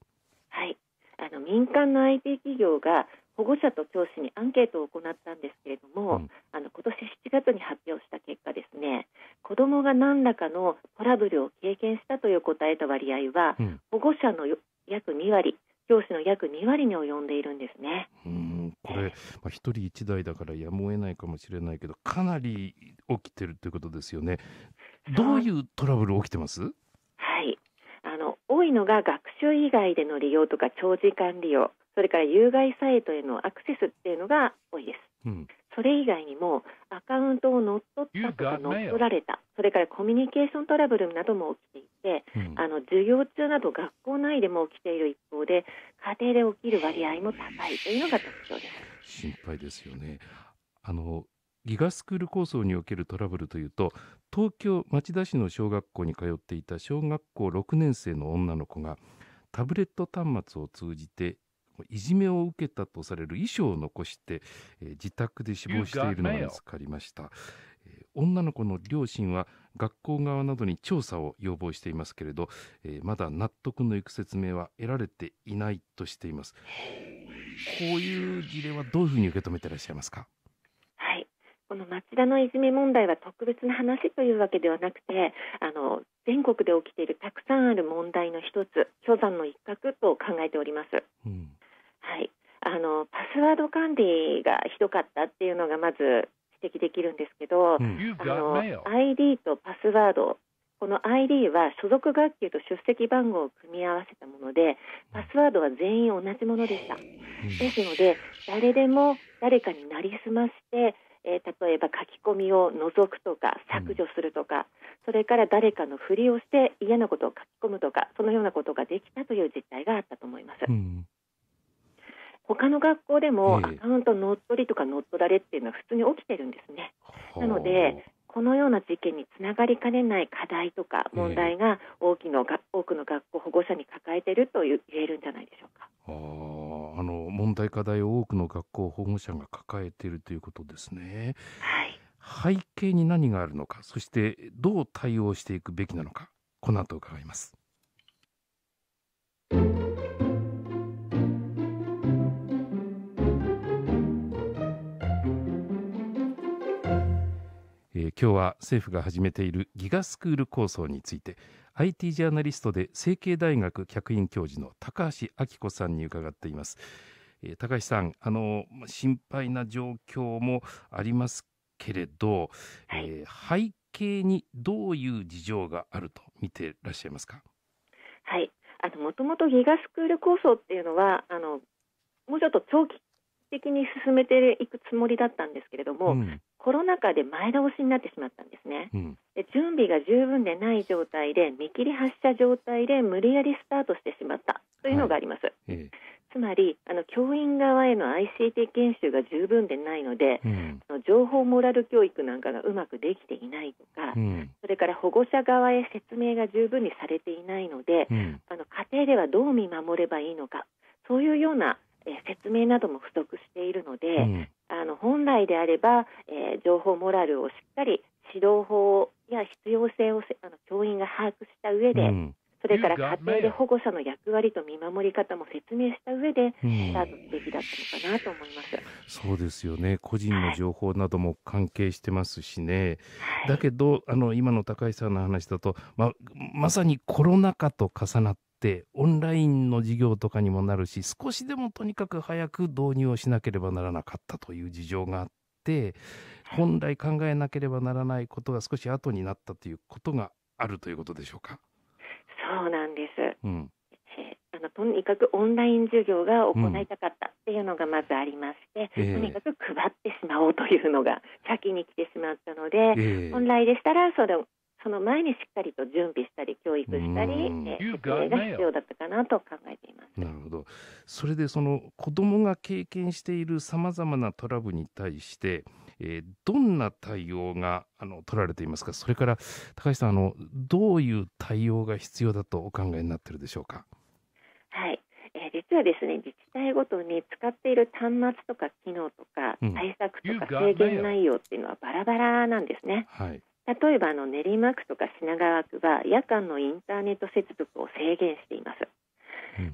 はい、あの民間の IT 企業が保護者と教師にアンケートを行ったんですけれども、うん、あの今年7月に発表した結果ですね子どもが何らかのトラブルを経験したという答えた割合は、うん、保護者の約2割教師の約2割に及んでいるんですね。うんこれ、まあ、1人1台だからやむを得ないかもしれないけど、かなり起きてるということですよね。どういうトラブル起きてますはいあの多いのが学習以外での利用とか長時間利用、それから有害サイトへのアクセスっていうのが多いです。うん、それ以外にもアカウントを乗っ取ったとか乗っ取られたそれからコミュニケーショントラブルなども起きていて、うん、あの授業中など学校内でも起きている一方で家庭で起きる割合も高いというのが特徴です。心配ですよねあのギガスクール構想におけるトラブルというと東京町田市の小学校に通っていた小学校6年生の女の子がタブレット端末を通じていじめを受けたとされる遺書を残して、えー、自宅で死亡しているのが見つかりました。女の子の両親は学校側などに調査を要望していますけれど、えー、まだ納得のいく説明は得られていないとしています。こういう事例はどういうふうに受け止めていらっしゃいますか。はい、この町田のいじめ問題は特別な話というわけではなくて、あの全国で起きているたくさんある問題の一つ、氷山の一角と考えております。うんはいあのパスワード管理がひどかったっていうのがまず指摘できるんですけど、うん、あの ID とパスワードこの ID は所属学級と出席番号を組み合わせたものでパスワードは全員同じものでしたですので誰でも誰かになりすまして、えー、例えば書き込みを除くとか削除するとか、うん、それから誰かのふりをして嫌なことを書き込むとかそのようなことができたという実態があったと思います。うん他の学校でもアカウント乗っ取りとか乗っ取られっていうのは普通に起きてるんですね。なのでこのような事件につながりかねない課題とか問題が多きのが、多くの学校保護者に抱えていると言えるんじゃないでしょうか。ああの問題課題を多くの学校保護者が抱えているということですね。はい、背景に何があるのかそしてどう対応していくべきなのかこの後伺います。今日は政府が始めているギガスクール構想について IT ジャーナリストで成蹊大学客員教授の高橋明子さんに伺っています、え高橋さんあの心配な状況もありますけれど、はい、えー、背景にどういう事情があると見ていらっしゃいますかはいあのもともとギガスクール構想っていうのはあのもうちょっと長期的に進めていくつもりだったんですけれども、うんコロナ禍で前倒しになってしまったんですね、うん、で準備が十分でない状態で見切り発車状態で無理やりスタートしてしまったというのがあります、はいええ、つまりあの教員側への ICT 研修が十分でないので、うん、の情報モラル教育なんかがうまくできていないとか、うん、それから保護者側へ説明が十分にされていないので、あの家庭ではどう見守ればいいのかそういうようなえ説明なども不足しているので、うん、あの本来であれば、え情報モラルをしっかり指導法や必要性をあの教員が把握した上で、うん、それから家庭で保護者の役割と見守り方も説明した上で、スタートすべきだったのかなと思います、うそうですよね、個人の情報なども関係してますしね、はい、だけどあの、今の高井さんの話だと、ままさにコロナ禍と重なっ、オンラインの授業とかにもなるし、少しでもとにかく早く導入をしなければならなかったという事情があって、本来考えなければならないことが少し後になったということがあるということでしょうか。そうなんです。うん。あのとにかくオンライン授業が行いたかったっていうのがまずありまして、うんえー、とにかく配ってしまおうというのが先に来てしまったので、えー、本来でしたらそれその前にしっかりと準備したり教育したり、えー、説明が必要だったかなと考えています。なるほどそれでその子どもが経験しているさまざまなトラブルに対して、えー、どんな対応があの取られていますかそれから高橋さんあのどういう対応が必要だとお考えになってるでしょうか。はい、えー、実はですね自治体ごとに使っている端末とか機能とか、うん、対策とか制限内容っていうのはバラバラなんですね。はい例えばあの練馬区とか品川区は夜間のインターネット接続を制限しています。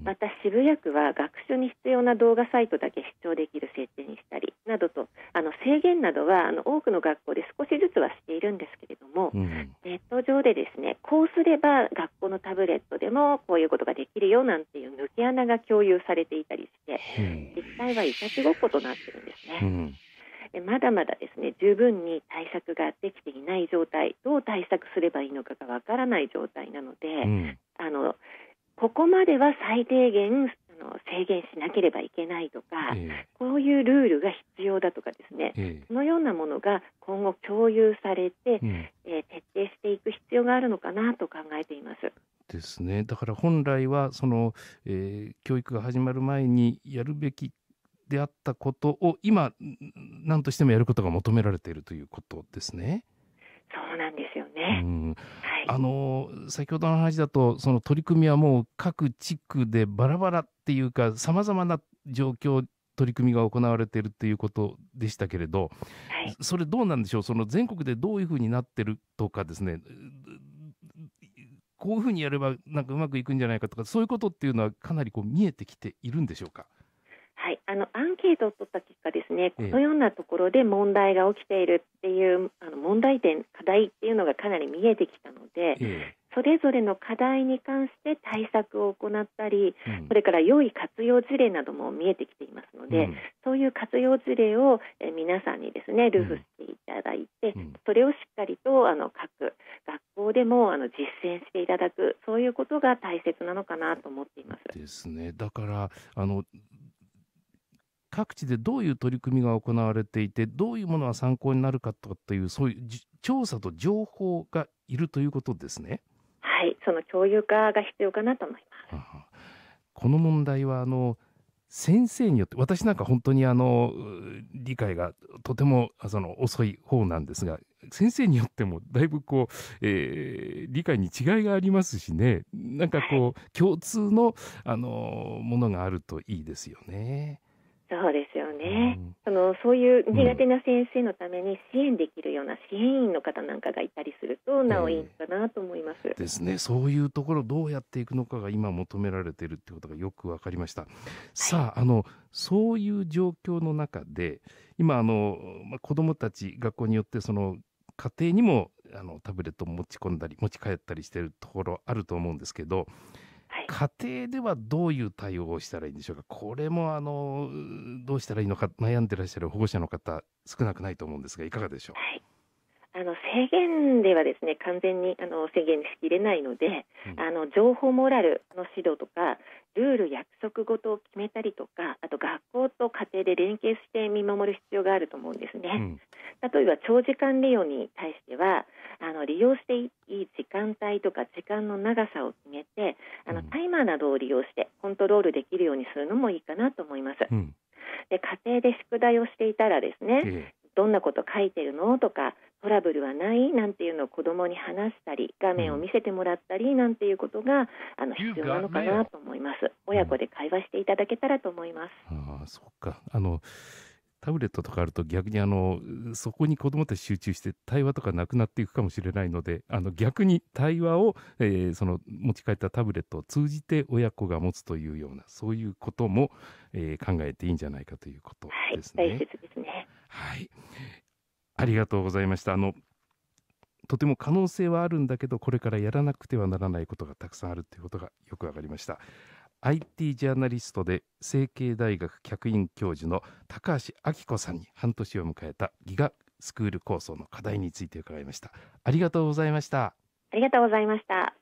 また渋谷区は学習に必要な動画サイトだけ視聴できる設定にしたりなどとあの制限などはあの多くの学校で少しずつはしているんですけれども、うん、ネット上でですねこうすれば学校のタブレットでもこういうことができるよなんていう抜け穴が共有されていたりして実際はいたちごっことなってるんですね。うんまだまだですね十分に対策ができていない状態どう対策すればいいのかがわからない状態なので、うん、あのここまでは最低限あの制限しなければいけないとか、えー、こういうルールが必要だとかですね、えー、そのようなものが今後共有されて、うん、えー、徹底していく必要があるのかなと考えています。ですねだから本来はその、えー、教育が始まる前にやるべきであったことを今何としてもやることが求められているということですね。そうなんですよね、はい、あの先ほどの話だとその取り組みはもう各地区でバラバラっていうかさまざまな状況取り組みが行われているということでしたけれど、はい、それどうなんでしょうその全国でどういうふうになってるとかですねこういうふうにやればなんかうまくいくんじゃないかとかそういうことっていうのはかなりこう見えてきているんでしょうか。あのアンケートを取った結果ですね、このようなところで問題が起きているっていう、あの問題点、課題っていうのがかなり見えてきたので、えそれぞれの課題に関して対策を行ったり、うん、それから良い活用事例なども見えてきていますので、うん、そういう活用事例を、え皆さんにですね、ルーフしていただいて、うん、それをしっかりとあの各学校でもあの実践していただく、そういうことが大切なのかなと思っています。ですね。だからあの各地でどういう取り組みが行われていて、どういうものが参考になるかとかという、そういう調査と情報がいるということですね。はい、その共有化が必要かなと思います。この問題はあの先生によって私なんか本当にあの理解がとてもその遅い方なんですが先生によってもだいぶこう、えー、理解に違いがありますしねなんかこう、はい、共通のあのものがあるといいですよね。そうですよね、うん、そのそういう苦手な先生のために支援できるような支援員の方なんかがいたりすると、なおいいかなと思います、えー、ですねそういうところどうやっていくのかが今求められているってことがよく分かりました、はい、さああのそういう状況の中で今あの、まあ、子どもたち学校によってその家庭にもあのタブレットを持ち込んだり持ち帰ったりしているところあると思うんですけど家庭ではどういう対応をしたらいいんでしょうか、これもあのどうしたらいいのか悩んでらっしゃる保護者の方、少なくないと思うんですが、いかがでしょう。はいあの制限ではですね完全にあの制限しきれないので、うん、あの情報モラルの指導とかルール約束事を決めたりとかあと学校と家庭で連携して見守る必要があると思うんですね、うん、例えば長時間利用に対してはあの利用していい時間帯とか時間の長さを決めてあのタイマーなどを利用してコントロールできるようにするのもいいかなと思います、うん、で家庭で宿題をしていたらですね、えーどんなこと書いてるのとかトラブルはないなんていうのを子供に話したり画面を見せてもらったりなんていうことが、あの必要なのかなと思います親子で会話していただけたらと思います、ああそっかあのタブレットとかあると逆にあのそこに子供もたち集中して対話とかなくなっていくかもしれないのであの逆に対話を、えー、その持ち帰ったタブレットを通じて親子が持つというようなそういうことも、えー、考えていいんじゃないかということですね。はい、大切ですねはいありがとうございましたあのとても可能性はあるんだけどこれからやらなくてはならないことがたくさんあるということがよく分かりました IT ジャーナリストで成蹊大学客員教授の高橋明子さんに半年を迎えたギガスクール構想の課題について伺いましたありがとうございましたありがとうございました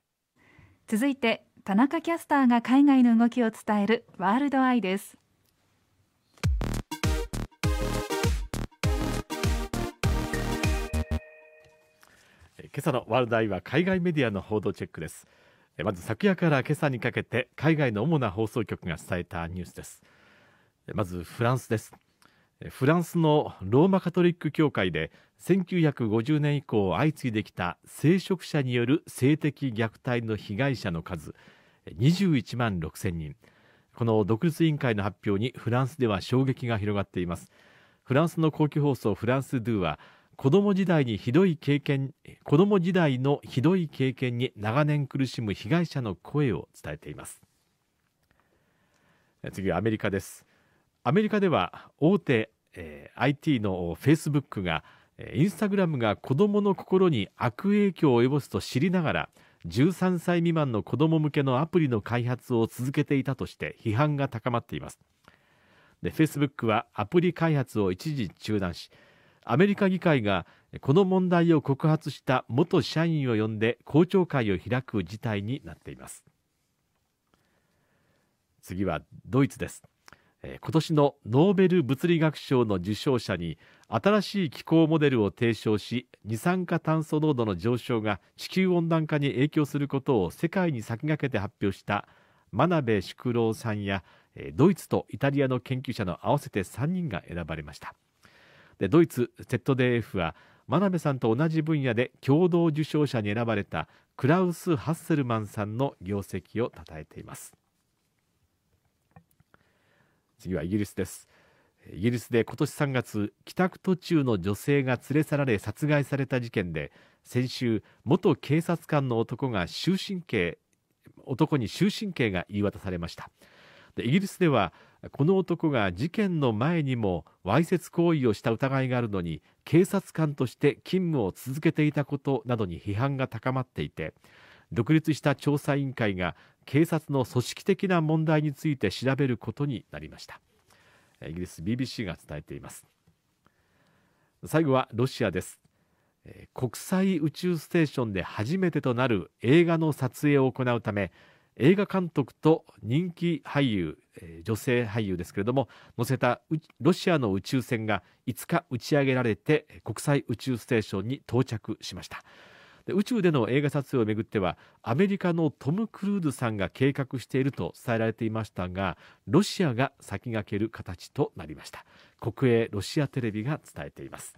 続いて田中キャスターが海外の動きを伝えるワールドアイです今朝のワールドアイは海外メディアの報道チェックですまず昨夜から今朝にかけて海外の主な放送局が伝えたニュースですまずフランスですフランスのローマカトリック教会で1950年以降相次いできた聖職者による性的虐待の被害者の数21万6千人この独立委員会の発表にフランスでは衝撃が広がっていますフランスの公共放送フランス・ドゥは子供時代にひどい経験、子供時代のひどい経験に長年苦しむ被害者の声を伝えています。次はアメリカです。アメリカでは大手、えー、IT の Facebook が、インスタグラムが子供の心に悪影響を及ぼすと知りながら、13歳未満の子供向けのアプリの開発を続けていたとして批判が高まっています。で、Facebook はアプリ開発を一時中断し、アメリカ議会がこの問題を告発した元社員を呼んで公聴会を開く事態になっています次はドイツです今年のノーベル物理学賞の受賞者に新しい気候モデルを提唱し二酸化炭素濃度の上昇が地球温暖化に影響することを世界に先駆けて発表した真鍋淑郎さんやドイツとイタリアの研究者の合わせて3人が選ばれました。でドイツ ZDF は真鍋さんと同じ分野で共同受賞者に選ばれたクラウス・ハッセルマンさんの業績を称えています次はイギリスですイギリスで今年3月帰宅途中の女性が連れ去られ殺害された事件で先週元警察官の男が終身刑男に終身刑が言い渡されましたでイギリスではこの男が事件の前にもわいせつ行為をした疑いがあるのに警察官として勤務を続けていたことなどに批判が高まっていて独立した調査委員会が警察の組織的な問題について調べることになりましたイギリス BBC が伝えています最後はロシアです国際宇宙ステーションで初めてとなる映画の撮影を行うため映画監督と人気俳優、えー、女性俳優ですけれども乗せたロシアの宇宙船が5日打ち上げられて国際宇宙ステーションに到着しましたで宇宙での映画撮影をめぐってはアメリカのトム・クルーズさんが計画していると伝えられていましたがロシアが先駆ける形となりました国営ロシアテレビが伝えています、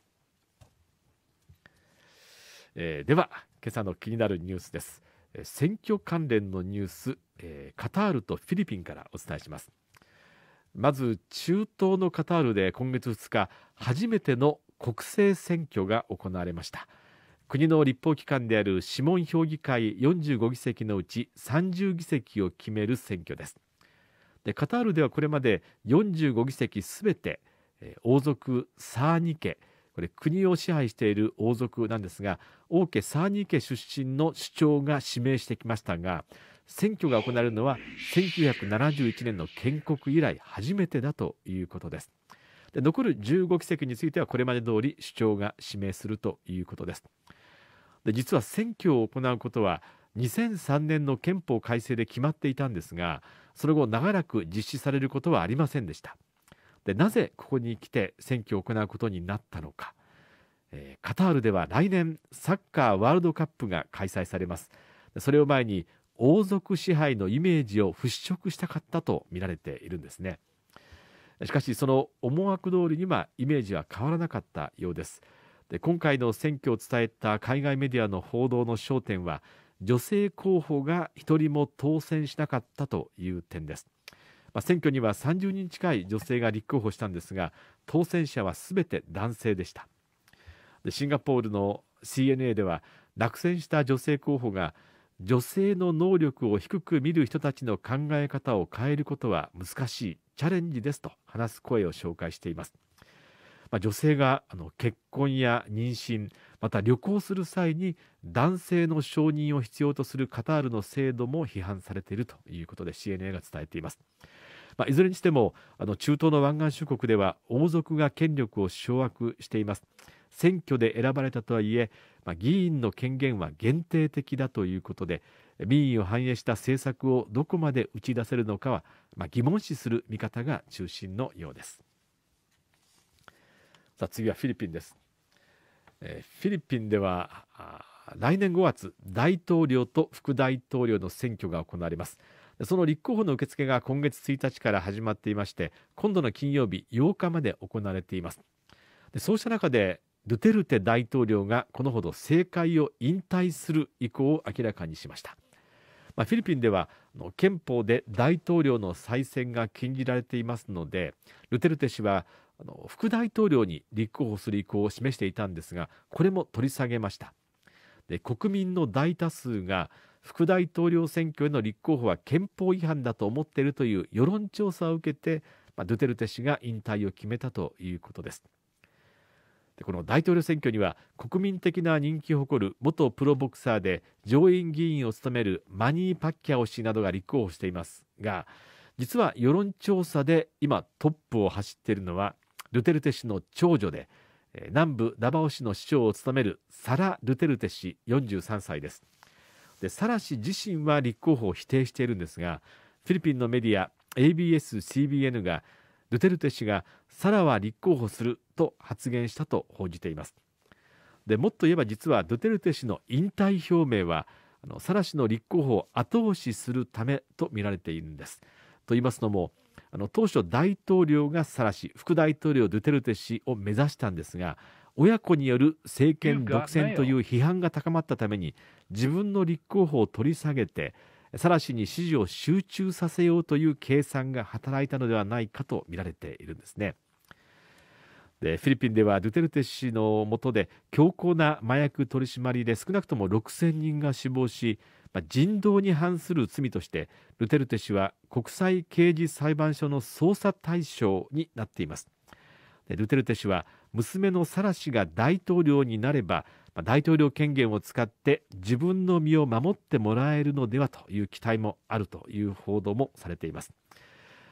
えー、では今朝の気になるニュースです選挙関連のニュース、えー、カタールとフィリピンからお伝えしますまず中東のカタールで今月2日初めての国政選挙が行われました国の立法機関である諮問評議会45議席のうち30議席を決める選挙ですでカタールではこれまで45議席すべて王族サーニ家これ国を支配している王族なんですが王家サーニー家出身の首長が指名してきましたが選挙が行われるのは1971年の建国以来初めてだということですで残る15議席についてはこれまで通り首長が指名するということですで実は選挙を行うことは2003年の憲法改正で決まっていたんですがその後長らく実施されることはありませんでしたでなぜここに来て選挙を行うことになったのか、えー、カタールでは来年サッカーワールドカップが開催されますそれを前に王族支配のイメージを払拭したかったと見られているんですねしかしその思惑通りにはイメージは変わらなかったようですで今回の選挙を伝えた海外メディアの報道の焦点は女性候補が一人も当選しなかったという点ですまあ、選挙には30人近い女性が立候補したんですが当選者はすべて男性でしたでシンガポールの CNA では落選した女性候補が女性の能力を低く見る人たちの考え方を変えることは難しいチャレンジですと話す声を紹介しています、まあ、女性があの結婚や妊娠また旅行する際に男性の承認を必要とするカタールの制度も批判されているということで CNA が伝えていますまあ、いずれにしてもあの中東の湾岸諸国では王族が権力を掌握しています。選挙で選ばれたとはいえ、まあ、議員の権限は限定的だということで民意を反映した政策をどこまで打ち出せるのかは、まあ、疑問視する見方が中心のようですさあ次はフィリピンです、えー、フィリピンでは来年5月大統領と副大統領の選挙が行われますその立候補の受付が今月1日から始まっていまして、今度の金曜日8日まで行われています。でそうした中で、ドゥテルテ大統領がこのほど政界を引退する意向を明らかにしました。まあ、フィリピンでは憲法で大統領の再選が禁じられていますので、ドゥテルテ氏は副大統領に立候補する意向を示していたんですが、これも取り下げました。で国民の大多数が副大統領選挙への立候補は憲法違反だと思っているという世論調査を受けて、まあ、ドゥテルテ氏が引退を決めたということです。でこの大統領選挙には国民的な人気を誇る元プロボクサーで上院議員を務めるマニー・パッキャオ氏などが立候補していますが実は世論調査で今トップを走っているのはドゥテルテ氏の長女で南部ダバオ市の市長を務めるサラ・ドゥテルテ氏43歳です。でサラ氏自身は立候補を否定しているんですがフィリピンのメディア ABS-CBN がドゥテルテ氏がサラは立候補すると発言したと報じていますでもっと言えば実はドゥテルテ氏の引退表明はあのサラ氏の立候補を後押しするためと見られているんですと言いますのもあの当初大統領がサラ氏副大統領ドゥテルテ氏を目指したんですが親子による政権独占という批判が高まったために自分の立候補を取り下げてサラ氏に支持を集中させようという計算が働いたのではないかと見られているんですね。でフィリピンではドゥテルテ氏の下で強硬な麻薬取り締まりで少なくとも6000人が死亡し、まあ、人道に反する罪としてドゥテルテ氏は国際刑事裁判所の捜査対象になっています。でドゥテルテ氏は娘のサラ氏が大統領になれば大統領権限を使って自分の身を守ってもらえるのではという期待もあるという報道もされています、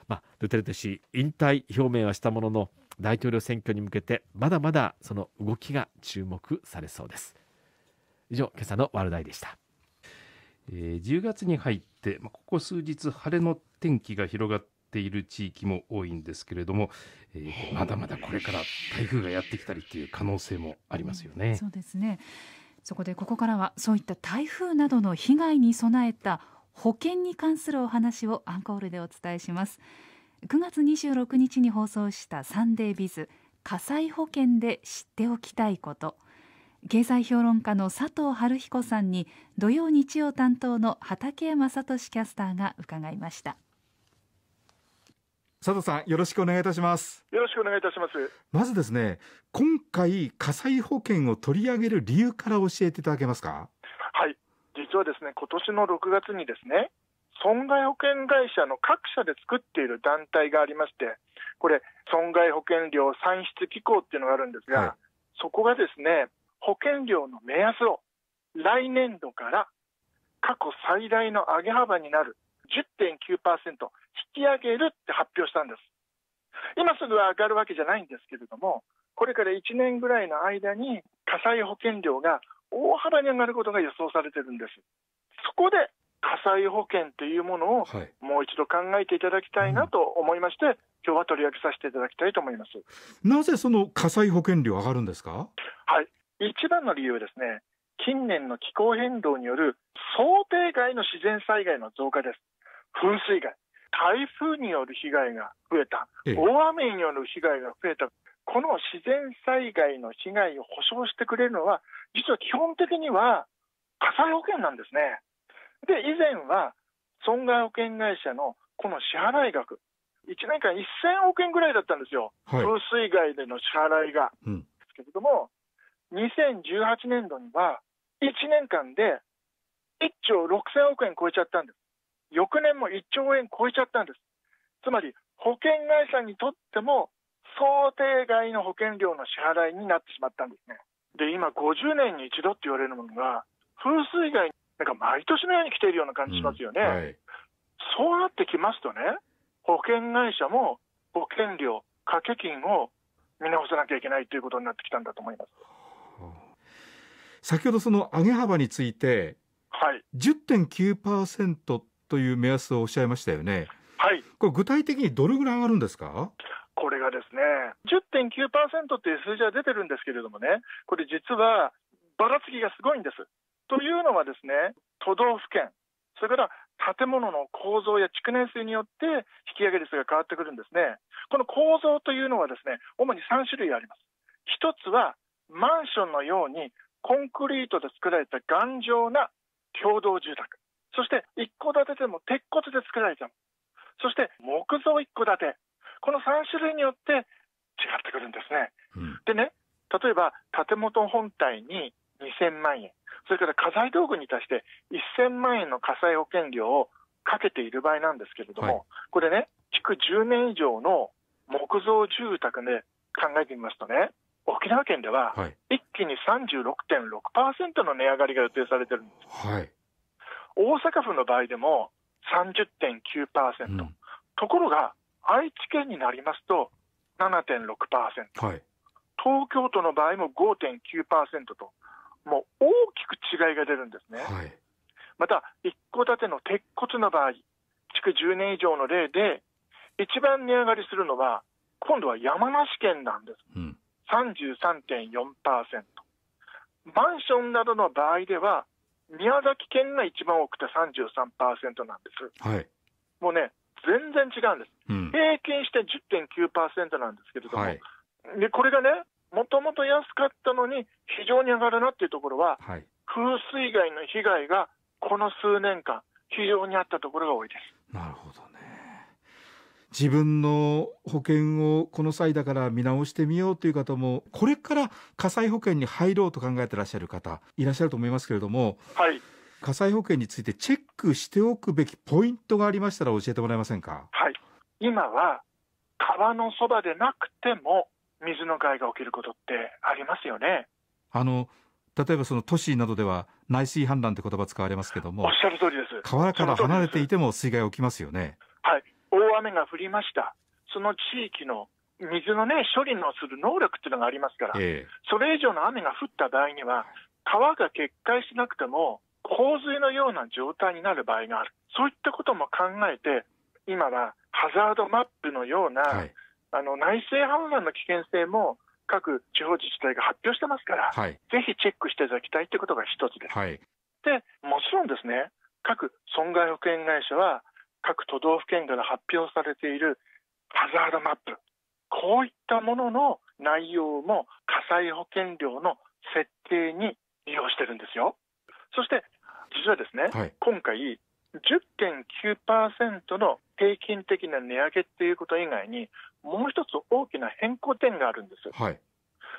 まあ、ドゥテルテ氏引退表明はしたものの大統領選挙に向けてまだまだその動きが注目されそうです以上今朝のワールドアイでした、えー、10月に入って、ここ数日晴れの天気が広がってている地域も多いんですけれども、えー、まだまだこれから台風がやってきたりという可能性もありますよね。そうですねそこでここからはそういった台風などの被害に備えた保険に関するお話をアンコールでお伝えします。9月26日に放送したサンデービズ火災保険で知っておきたいこと経済評論家の佐藤春彦さんに土曜日曜担当の畠山聡キャスターが伺いました。佐藤さんよろしくお願いいたしますよろしくお願いいたしますまずですね今回火災保険を取り上げる理由から教えていただけますかはい実はですね今年の6月にですね損害保険会社の各社で作っている団体がありましてこれ損害保険料算出機構っていうのがあるんですが、はい、そこがですね保険料の目安を来年度から過去最大の上げ幅になる10.9%引き上げるって発表したんです今すぐ上がるわけじゃないんですけれどもこれから1年ぐらいの間に火災保険料が大幅に上がることが予想されてるんですそこで火災保険というものをもう一度考えていただきたいなと思いまして、はい、うん今日は取り上げさせていただきたいと思いますなぜその火災保険料上がるんですかはい一番の理由はですね近年の気候変動による想定外の自然災害の増加です噴水害台風による被害が増えた、大雨による被害が増えた、この自然災害の被害を保障してくれるのは、実は基本的には火災保険なんですね。で、以前は損害保険会社のこの支払い額、1年間1000億円ぐらいだったんですよ、はい、風水害での支払いが。うん、ですけれども、2018年度には、1年間で1兆6000億円超えちゃったんです。翌年も1兆円超えちゃったんです。つまり保険会社にとっても想定外の保険料の支払いになってしまったんですね。で、今50年に一度って言われるものが、風水害なんか毎年のように来ているような感じしますよね。うんはい、そうなってきますとね、保険会社も保険料、掛け金を見直さなきゃいけないということになってきたんだと思います。先ほどその上げ幅について、はい、10.9%という目安をおっしゃいましたよね。はい、これ具体的にどれぐらい上がるんですかこれがですね、10.9%っていう数字は出てるんですけれどもね、これ実はばらつきがすごいんです。というのはですね、都道府県、それから建物の構造や築年数によって引き上げ率が変わってくるんですね。この構造というのはですね、主に3種類あります。一つはマンションのようにコンクリートで作られた頑丈な共同住宅。そして一戸建てでも鉄骨で作られちゃう。そして木造一戸建て。この3種類によって違ってくるんですね。うん、でね、例えば建物本体に2000万円、それから家財道具に対して1000万円の火災保険料をかけている場合なんですけれども、はい、これね、築10年以上の木造住宅で考えてみますとね、沖縄県では一気に36.6%の値上がりが予定されてるんです。はい大阪府の場合でも30.9%、うん、ところが愛知県になりますと7.6%、はい、東京都の場合も5.9%と、もう大きく違いが出るんですね。はい、また、一戸建ての鉄骨の場合、築10年以上の例で、一番値上がりするのは、今度は山梨県なんです。うん、33.4%。マンションなどの場合では、宮崎県が一番多くて33%なんです。はい、もうね、全然違うんです。うん、平均して10.9%なんですけれども、はい、でこれがね、もともと安かったのに非常に上がるなっていうところは、はい、風水害の被害がこの数年間、非常にあったところが多いです。なるほど自分の保険をこの際だから見直してみようという方もこれから火災保険に入ろうと考えてらっしゃる方いらっしゃると思いますけれども、はい、火災保険についてチェックしておくべきポイントがありましたら教えてもらえませんか。はい、今は川のそばでなくても水の害が起きることってありますよね。あの例えばその都市などでは内水氾濫って言葉使われますけどもおっしゃる通りです川から離れていても水害起きますよねはい大雨が降りました、その地域の水の、ね、処理のする能力というのがありますから、ええ、それ以上の雨が降った場合には、川が決壊しなくても、洪水のような状態になる場合がある、そういったことも考えて、今はハザードマップのような、はい、あの内政氾濫の危険性も各地方自治体が発表してますから、はい、ぜひチェックしていただきたいということが一つです。はい、でもちろんですね各損害保険会社は各都道府県から発表されているハザードマップこういったものの内容も火災保険料の設定に利用してるんですよそして実はですね、はい、今回10.9%の平均的な値上げっていうこと以外にもう一つ大きな変更点があるんです、はい、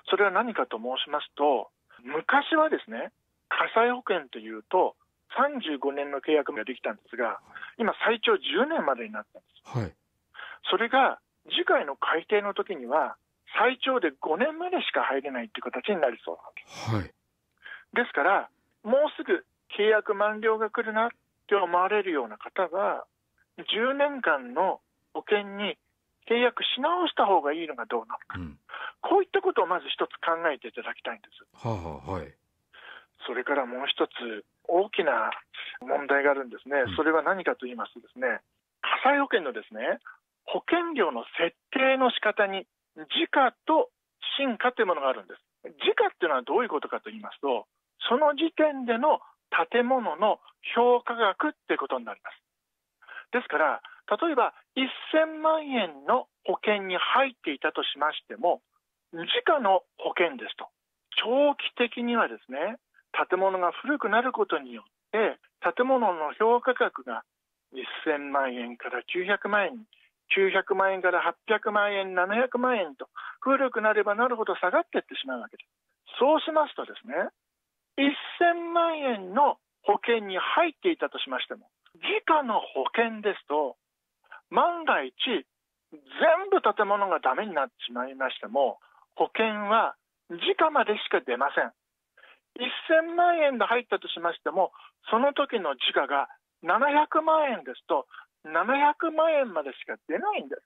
それは何かと申しますと昔はですね火災保険というと35年の契約ができたんですが、今、最長10年までになったんです。はい、それが次回の改定の時には、最長で5年までしか入れないっていう形になりそうなけです。はい、ですから、もうすぐ契約満了が来るなって思われるような方は、10年間の保険に契約し直した方がいいのがどうなのか、うん、こういったことをまず一つ考えていただきたいんです。はあ、はい、それからもう一つ、大きな問題があるんですね、それは何かと言いますと、ですね火災保険のですね保険料の設定の仕方に、時価と進化というものがあるんです。時価っていうのはどういうことかと言いますと、その時点での建物の評価額っていうことになります。ですから、例えば1000万円の保険に入っていたとしましても、時価の保険ですと、長期的にはですね、建物が古くなることによって建物の評価額が1000万円から900万円900万円から800万円700万円と古くなればなるほど下がっていってしまうわけですそうしますとですね1000万円の保険に入っていたとしましても時価の保険ですと万が一全部建物がダメになってしまいましても保険は時価までしか出ません1000万円で入ったとしましてもその時の時価が700万円ですと700万円までしか出ないんです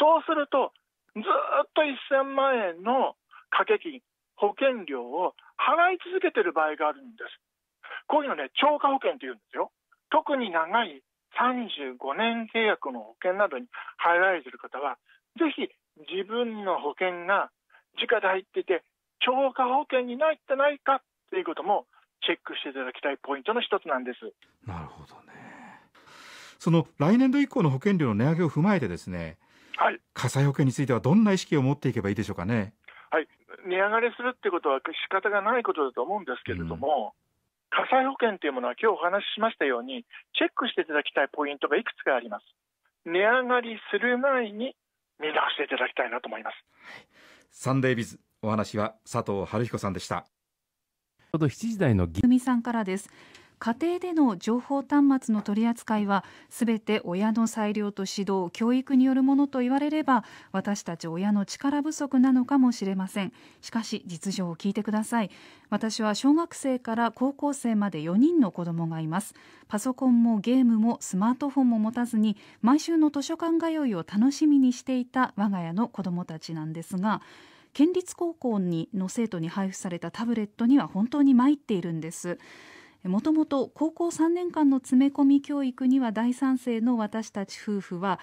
そうするとずっと1000万円の掛け金保険料を払い続けてる場合があるんですこういうのね超過保険というんですよ特に長い35年契約の保険などに入られている方はぜひ自分の保険が時価で入ってて超過保険になってないかっていうこともチェックしていただきたいポイントの一つなんです。なるほどね。その来年度以降の保険料の値上げを踏まえてですね、はい、火災保険についてはどんな意識を持っていけばいいでしょうかね。はい、値上がりするってことは仕方がないことだと思うんですけれども、うん、火災保険というものは今日お話ししましたようにチェックしていただきたいポイントがいくつかあります。値上がりする前に見直していただきたいなと思います。サンデービズお話は佐藤春彦さんでしたちょうど7時台の泉さんからです家庭での情報端末の取り扱いはすべて親の裁量と指導教育によるものと言われれば私たち親の力不足なのかもしれませんしかし実情を聞いてください私は小学生から高校生まで4人の子供がいますパソコンもゲームもスマートフォンも持たずに毎週の図書館通いを楽しみにしていた我が家の子供たちなんですが県立高校にの生徒に配布されたタブレットには本当に参っているんです。もともと高校3年間の詰め込み教育には大賛成の私たち夫婦は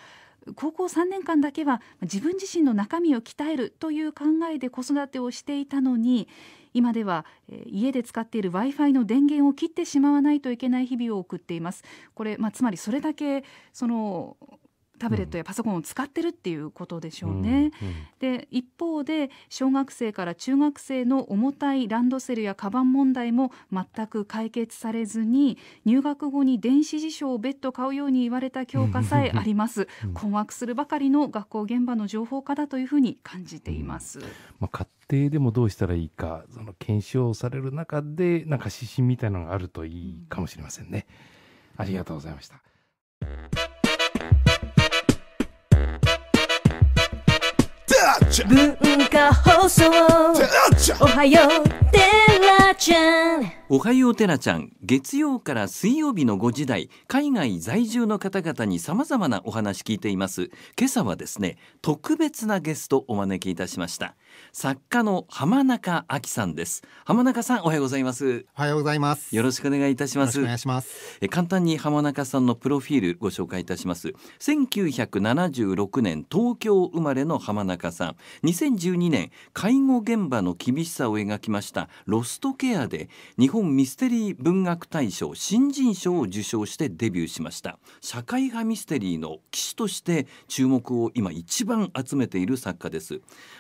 高校3年間だけは自分自身の中身を鍛えるという考えで子育てをしていたのに今では家で使っている w i f i の電源を切ってしまわないといけない日々を送っています。これ、まあ、つまりそれだけそのタブレットやパソコンを使ってるっていうことでしょうね。うんうん、で一方で小学生から中学生の重たいランドセルやカバン問題も全く解決されずに入学後に電子辞書を別途買うように言われた教科さえあります困惑するばかりの学校現場の情報化だというふうに感じています。まあ、家庭でもどうしたらいいかその検証される中でなんか指針みたいなのがあるといいかもしれませんね。ありがとうございました。文化放送おはようテラちゃんおはようテラちゃん月曜から水曜日の5時台海外在住の方々に様々なお話聞いています今朝はですね特別なゲストお招きいたしました作家の浜中亜紀さんです浜中さんおはようございますおはようございますよろしくお願いいたしますお願いしますえ簡単に浜中さんのプロフィールご紹介いたします1976年東京生まれの浜中さん2012年介護現場の厳しさを描きました「ロストケア」で日本ミステリー文学大賞新人賞を受賞してデビューしました社会派ミステリーの騎士として注目を今一番集めている作家です、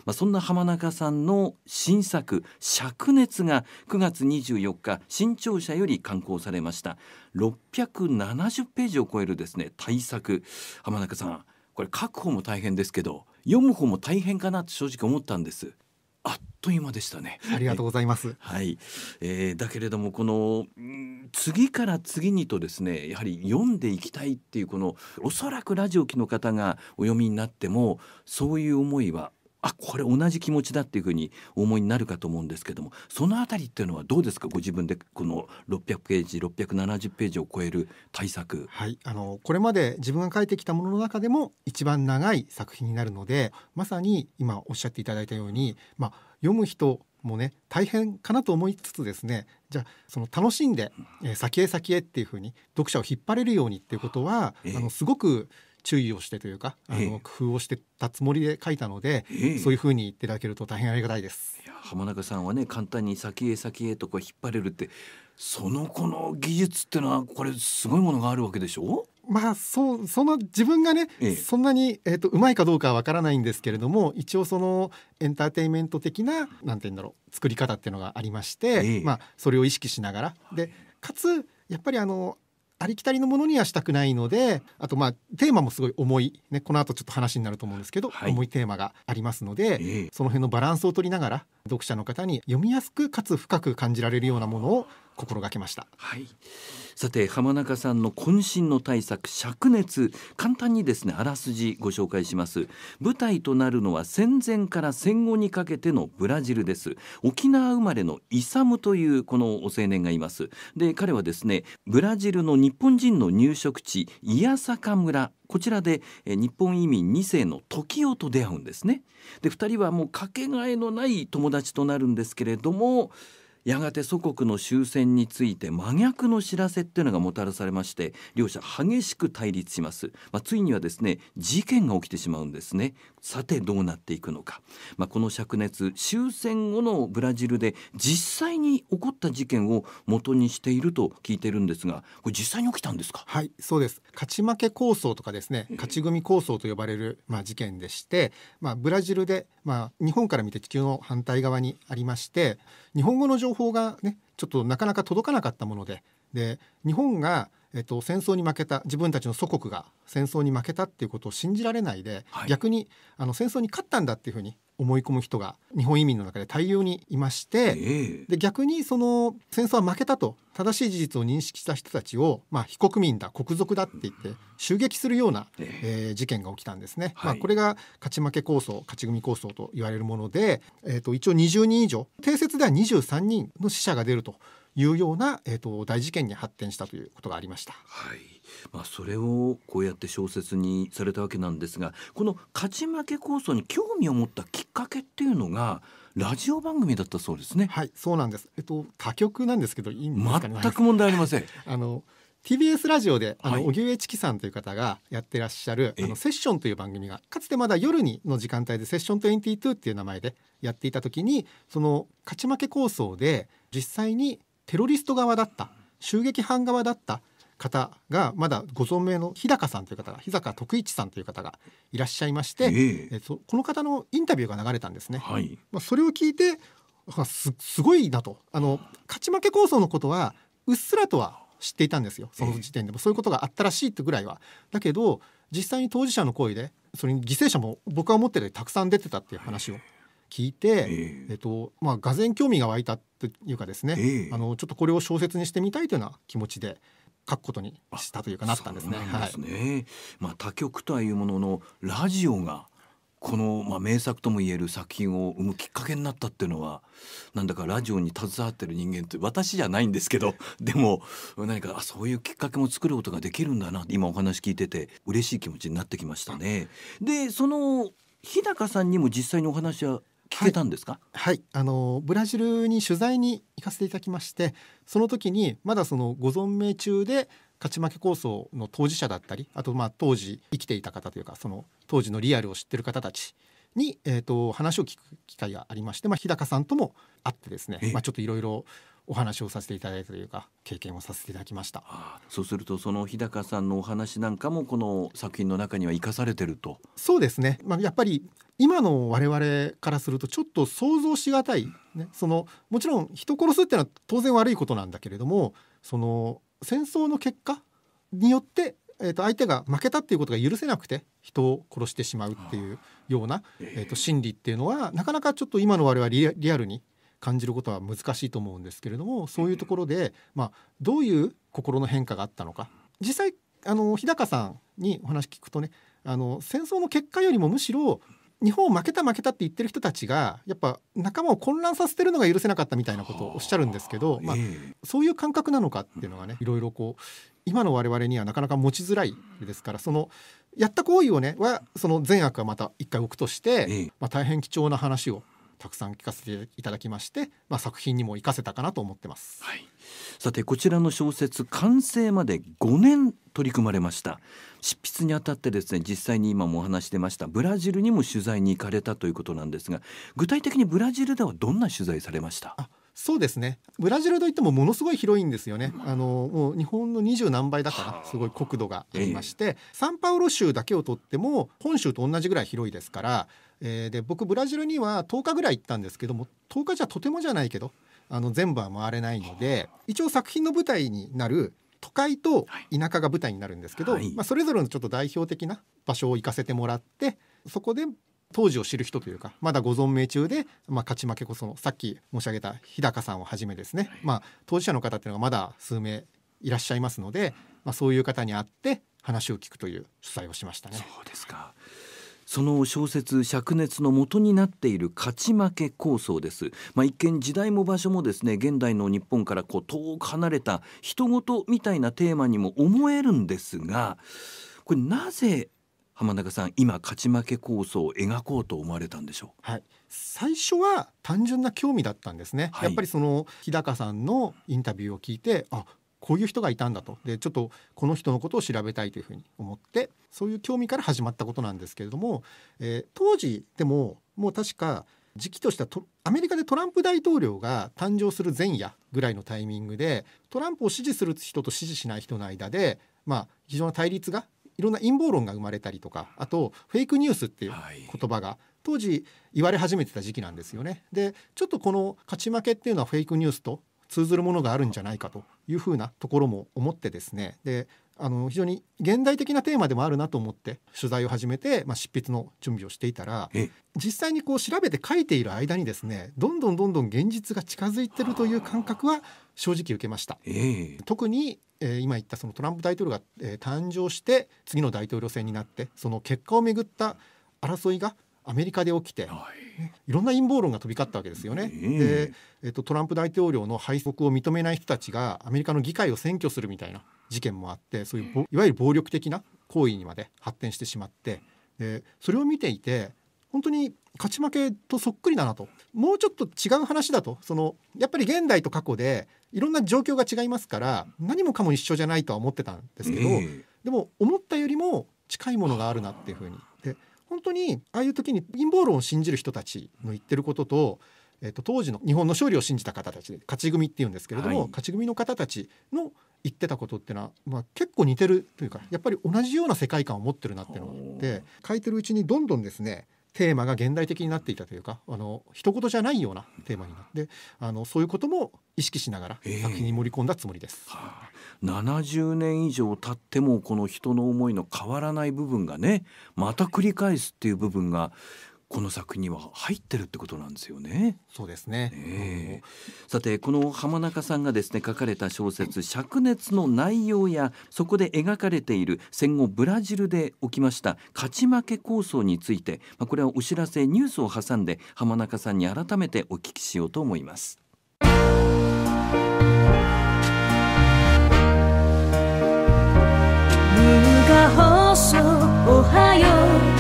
まあ、そんな浜中さんの新作「灼熱」が9月24日新潮社より刊行されました670ページを超えるですね大作浜中さんこれ確保も大変ですけど読む方も大変かなって正直思ったんですあっという間でしたねありがとうございますはい、えー、だけれどもこの次から次にとですねやはり読んでいきたいっていうこのおそらくラジオ機の方がお読みになってもそういう思いはあこれ同じ気持ちだっていうふうに思いになるかと思うんですけどもそのあたりっていうのはどうですかご自分でこの600ページ670ページを超える対策。はいあのこれまで自分が書いてきたものの中でも一番長い作品になるのでまさに今おっしゃっていただいたように、まあ、読む人もね大変かなと思いつつですねじゃあその楽しんで、えー、先へ先へっていうふうに読者を引っ張れるようにっていうことは、えー、あのすごく注意をしてというかあの工夫をしてたつもりで書いたので、そういうふうに言っていただけると大変ありがたいです。浜中さんはね簡単に先へ先へとこう引っ張れるってその子の技術っていうのはこれすごいものがあるわけでしょまあそうその自分がね、ええ、そんなに、えーと、うまいかどうかはわからないんですけれども一応そのエンターテインメント的な何て言うんだろう作り方っていうのがありまして、え、まあ、それを意識しながらでかつやっぱりあのありきたりのものにはしたくないのであとまあテーマもすごい重い、ね、この後ちょっと話になると思うんですけど、はい、重いテーマがありますので、えー、その辺のバランスを取りながら読者の方に読みやすくかつ深く感じられるようなものを心がけました、はい、さて浜中さんの渾身の大作「灼熱」簡単にですねあらすじご紹介します舞台となるのは戦前から戦後にかけてのブラジルです沖縄生まれのイサムというこの青年がいますで彼はですねブラジルの日本人の入植地イヤサカ村こちらで日本移民2世の時代と出会うんですねで2人はもうかけがえのない友達となるんですけれどもやがて祖国の終戦について真逆の知らせっていうのがもたらされまして両者激しく対立します、まあ、ついにはですね事件が起きてしまうんですねさてどうなっていくのか、まあ、この灼熱終戦後のブラジルで実際に起こった事件を元にしていると聞いてるんですがこれ実際に起きたんですかはいそうです勝ち負け構想とかですね勝ち組構想と呼ばれる、まあ、事件でして、まあ、ブラジルで、まあ、日本から見て地球の反対側にありまして日本語の情報がねちょっとなかなか届かなかったものでで日本が、えっと、戦争に負けた自分たちの祖国が戦争に負けたっていうことを信じられないで、はい、逆にあの戦争に勝ったんだっていうふうに思い込む人が日本移民の中で大量にいまして、えー、で逆にその戦争は負けたと正しい事実を認識した人たちを、まあ、非国民だ国賊だって言って襲撃するような、えー、えー、事件が起きたんですね、はい、まあ、これが勝ち負け構想勝ち組構想と言われるもので、えー、と一応20人以上定説では23人の死者が出るというような、えっと、大事件に発展したということがありました。はいまあ、それをこうやって小説にされたわけなんですがこの勝ち負け構想に興味を持ったきっかけっていうのがラジオ番組だったそうですね。はいそうなんです、えっと、他局なんですけどいいんですか、ね、全く問題ありません *laughs* あの TBS ラジオであの荻上チキさんという方がやってらっしゃる、あのセッションという番組がかつてまだ夜にの時間帯でセッション22っていう名前でやっていた時にその勝ち負け構想で実際にテロリスト側だった襲撃犯側だった方がまだご存命の日高さんという方が日坂徳一さんという方がいらっしゃいまして、えー、えこの方のインタビューが流れたんですね。はい、まあ、それを聞いてすすごいなとあの勝ち負け構想のことはうっすらとは知っていたんですよその時点でもそういうことがあったらしいってぐらいは。だけど実際に当事者の行為でそれに犠牲者も僕は思ってたよりたくさん出てたっていう話を聞いて、えー、えっとまあ、が然興味が湧いたっというかですね、えー、あのちょっとこれを小説にしてみたいというような気持ちで書くことにしたというかなったんですね。すねはい、まあ他局とはいうもののラジオがこの、まあ、名作ともいえる作品を生むきっかけになったっていうのはなんだかラジオに携わってる人間って私じゃないんですけど *laughs* でも何かそういうきっかけも作ることができるんだな今お話聞いてて嬉しい気持ちになってきましたね。でその日高さんにも実際にお話は聞けたんですか、はい、はい、あのブラジルに取材に行かせていただきましてその時にまだそのご存命中で勝ち負け構想の当事者だったりあとまあ当時生きていた方というかその当時のリアルを知ってる方たちに、えーと、話を聞く機会がありまして、まあ、日高さんとも会ってですね、まあ、ちょっといろいろお話をさせていただいたというか経験をさせていただきましたそうするとその日高さんのお話なんかもこの作品の中には生かされてるとそうですね、まあ、やっぱり今の我々からするとちょっと想像しがたい、ね、そのもちろん人殺すっていうのは当然悪いことなんだけれどもその戦争の結果によって、えー、と相手が負けたっていうことが許せなくて人を殺してしまうっていうような、えー、と心理っていうのはなかなかちょっと今の我々リリアルに感じることは難しいと思うんですけれどもそういうところで、まあ、どういう心の変化があったのか実際あの日高さんにお話聞くとねあの戦争の結果よりもむしろ日本を負けた負けたって言ってる人たちがやっぱ仲間を混乱させてるのが許せなかったみたいなことをおっしゃるんですけど、まあ、そういう感覚なのかっていうのがねいろいろこう今の我々にはなかなか持ちづらいですからそのやった行為をねはその善悪はまた一回置くとして、まあ、大変貴重な話をたくさん聞かせていただきまして、まあ、作品にも生かせたかなと思ってます、はい、さてこちらの小説完成まで5年取り組まれました執筆にあたってですね実際に今もお話してましたブラジルにも取材に行かれたということなんですが具体的にブラジルではどんな取材されましたそうですねブラジルといってもものすごい広いんですよねあのもう日本の二十何倍だからすごい国土がありまして、ええ、サンパウロ州だけをとっても本州と同じぐらい広いですから、えー、で僕ブラジルには10日ぐらい行ったんですけども10日じゃとてもじゃないけどあの全部は回れないので一応作品の舞台になる都会と田舎が舞台になるんですけど、はい、まあ、それぞれのちょっと代表的な場所を行かせてもらってそこで当時を知る人というかまだご存命中で、まあ、勝ち負けこそさっき申し上げた日高さんをはじめですね、まあ、当事者の方っていうのがまだ数名いらっしゃいますので、まあ、そういう方に会って話を聞くという主催をしましたね。そうですかその小説灼熱の元になっている勝ち負け構想です、まあ、一見時代も場所もですね現代の日本からこう遠く離れた人事みたいなテーマにも思えるんですがこれなぜ浜中さん今勝ち負け構想を描こうと思われたんでしょう、はい、最初は単純な興味だったんですね、はい、やっぱりその日高さんのインタビューを聞いてあこういう人がいたんだとでちょっとこの人のことを調べたいというふうに思ってそういう興味から始まったことなんですけれども、えー、当時でももう確か時期としてはアメリカでトランプ大統領が誕生する前夜ぐらいのタイミングでトランプを支持する人と支持しない人の間で、まあ、非常な対立がいろんな陰謀論が生まれたりとかあとフェイクニュースっていう言葉が、はい当時言われ始めてた時期なんですよね。でちょっとこの勝ち負けっていうのはフェイクニュースと通ずるものがあるんじゃないかというふうなところも思ってですねであの非常に現代的なテーマでもあるなと思って取材を始めて、まあ、執筆の準備をしていたら実際にこう調べて書いている間にですねどんどんどんどん現実が近づいてるという感覚は正直受けました。特に、今言ったそのトランプ大統領が、誕生して次の大統領選になってその結果をめぐった争いがアメリカで起きて、いろんな陰謀論が飛び交ったわけですよね。で、えっと、トランプ大統領の敗北を認めない人たちがアメリカの議会を占拠するみたいな事件もあってそういういわゆる暴力的な行為にまで発展してしまってでそれを見ていて本当に勝ち負けとそっくりだなともうちょっと違う話だとそのやっぱり現代と過去でいろんな状況が違いますから何もかも一緒じゃないとは思ってたんですけど、でも思ったよりも近いものがあるなっていうふうに本当にああいう時に陰謀論を信じる人たちの言ってることと,、えー、と当時の日本の勝利を信じた方たちで勝ち組っていうんですけれども、はい、勝ち組の方たちの言ってたことってのは、まあ、結構似てるというかやっぱり同じような世界観を持ってるなっていうのがあって書いてるうちにどんどんですねテーマが現代的になっていたというかあの一言じゃないようなテーマになってあのそういうことも意識しながら作品に盛り込んだつもりです、えーはあ、70年以上経ってもこの人の思いの変わらない部分がねまた繰り返すっていう部分がこの作品は入ってるってことなんですよね。そうですね。えー、さてこの浜中さんがですね書かれた小説「灼熱」の内容やそこで描かれている戦後ブラジルで起きました勝ち負け構想について、まあ、これはお知らせニュースを挟んで浜中さんに改めてお聞きしようと思います。放送おはよう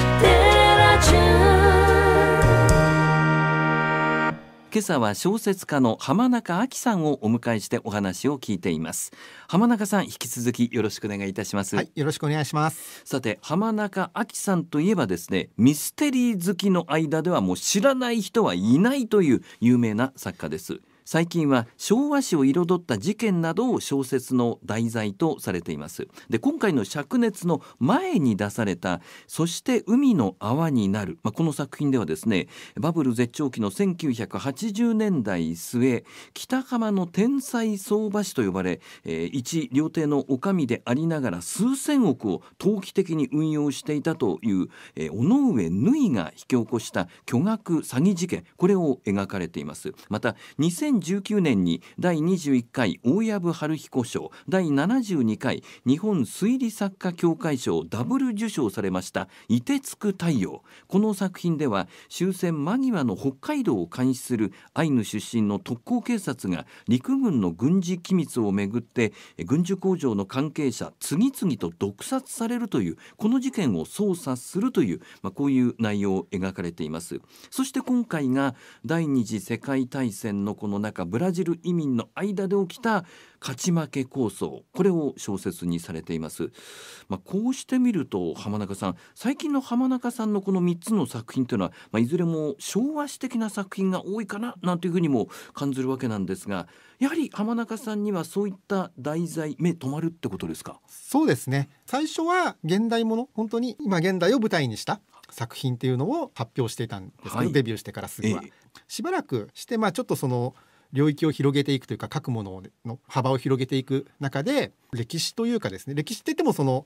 今朝は小説家の浜中亜紀さんをお迎えしてお話を聞いています浜中さん引き続きよろしくお願いいたしますはいよろしくお願いしますさて浜中亜紀さんといえばですねミステリー好きの間ではもう知らない人はいないという有名な作家です最近は昭和史を彩った事件などを小説の題材とされていますで今回の灼熱の前に出されたそして海の泡になる、まあ、この作品ではですねバブル絶頂期の1980年代末北浜の天才相場師と呼ばれ、えー、一料亭の女将でありながら数千億を投機的に運用していたという、えー、尾上縫が引き起こした巨額詐欺事件これを描かれていますまた2 0 2019年に第21回大藪春彦賞第72回日本推理作家協会賞ダブル受賞されました「凍てつく太陽」この作品では終戦間際の北海道を監視するアイヌ出身の特攻警察が陸軍の軍事機密をめぐって軍需工場の関係者次々と毒殺されるというこの事件を捜査するという、まあ、こういう内容を描かれています。そして今回が第二次世界大戦のこの中ブラジル移民の間で起きた勝ち負け構想これを小説にされています、まあ、こうしてみると浜中さん最近の浜中さんのこの3つの作品というのは、まあ、いずれも昭和史的な作品が多いかななんていうふうにも感じるわけなんですがやはり浜中さんにはそういった題材目止まるってことですかそうですね最初は現代もの本当に今現代を舞台にした作品っていうのを発表していたんですけど、はい、デビューしてからすぐは。ええ、しばらくして、まあ、ちょっとその領域を広げていくというか書くものの幅を広げていく中で歴史というかですね歴史って言ってもその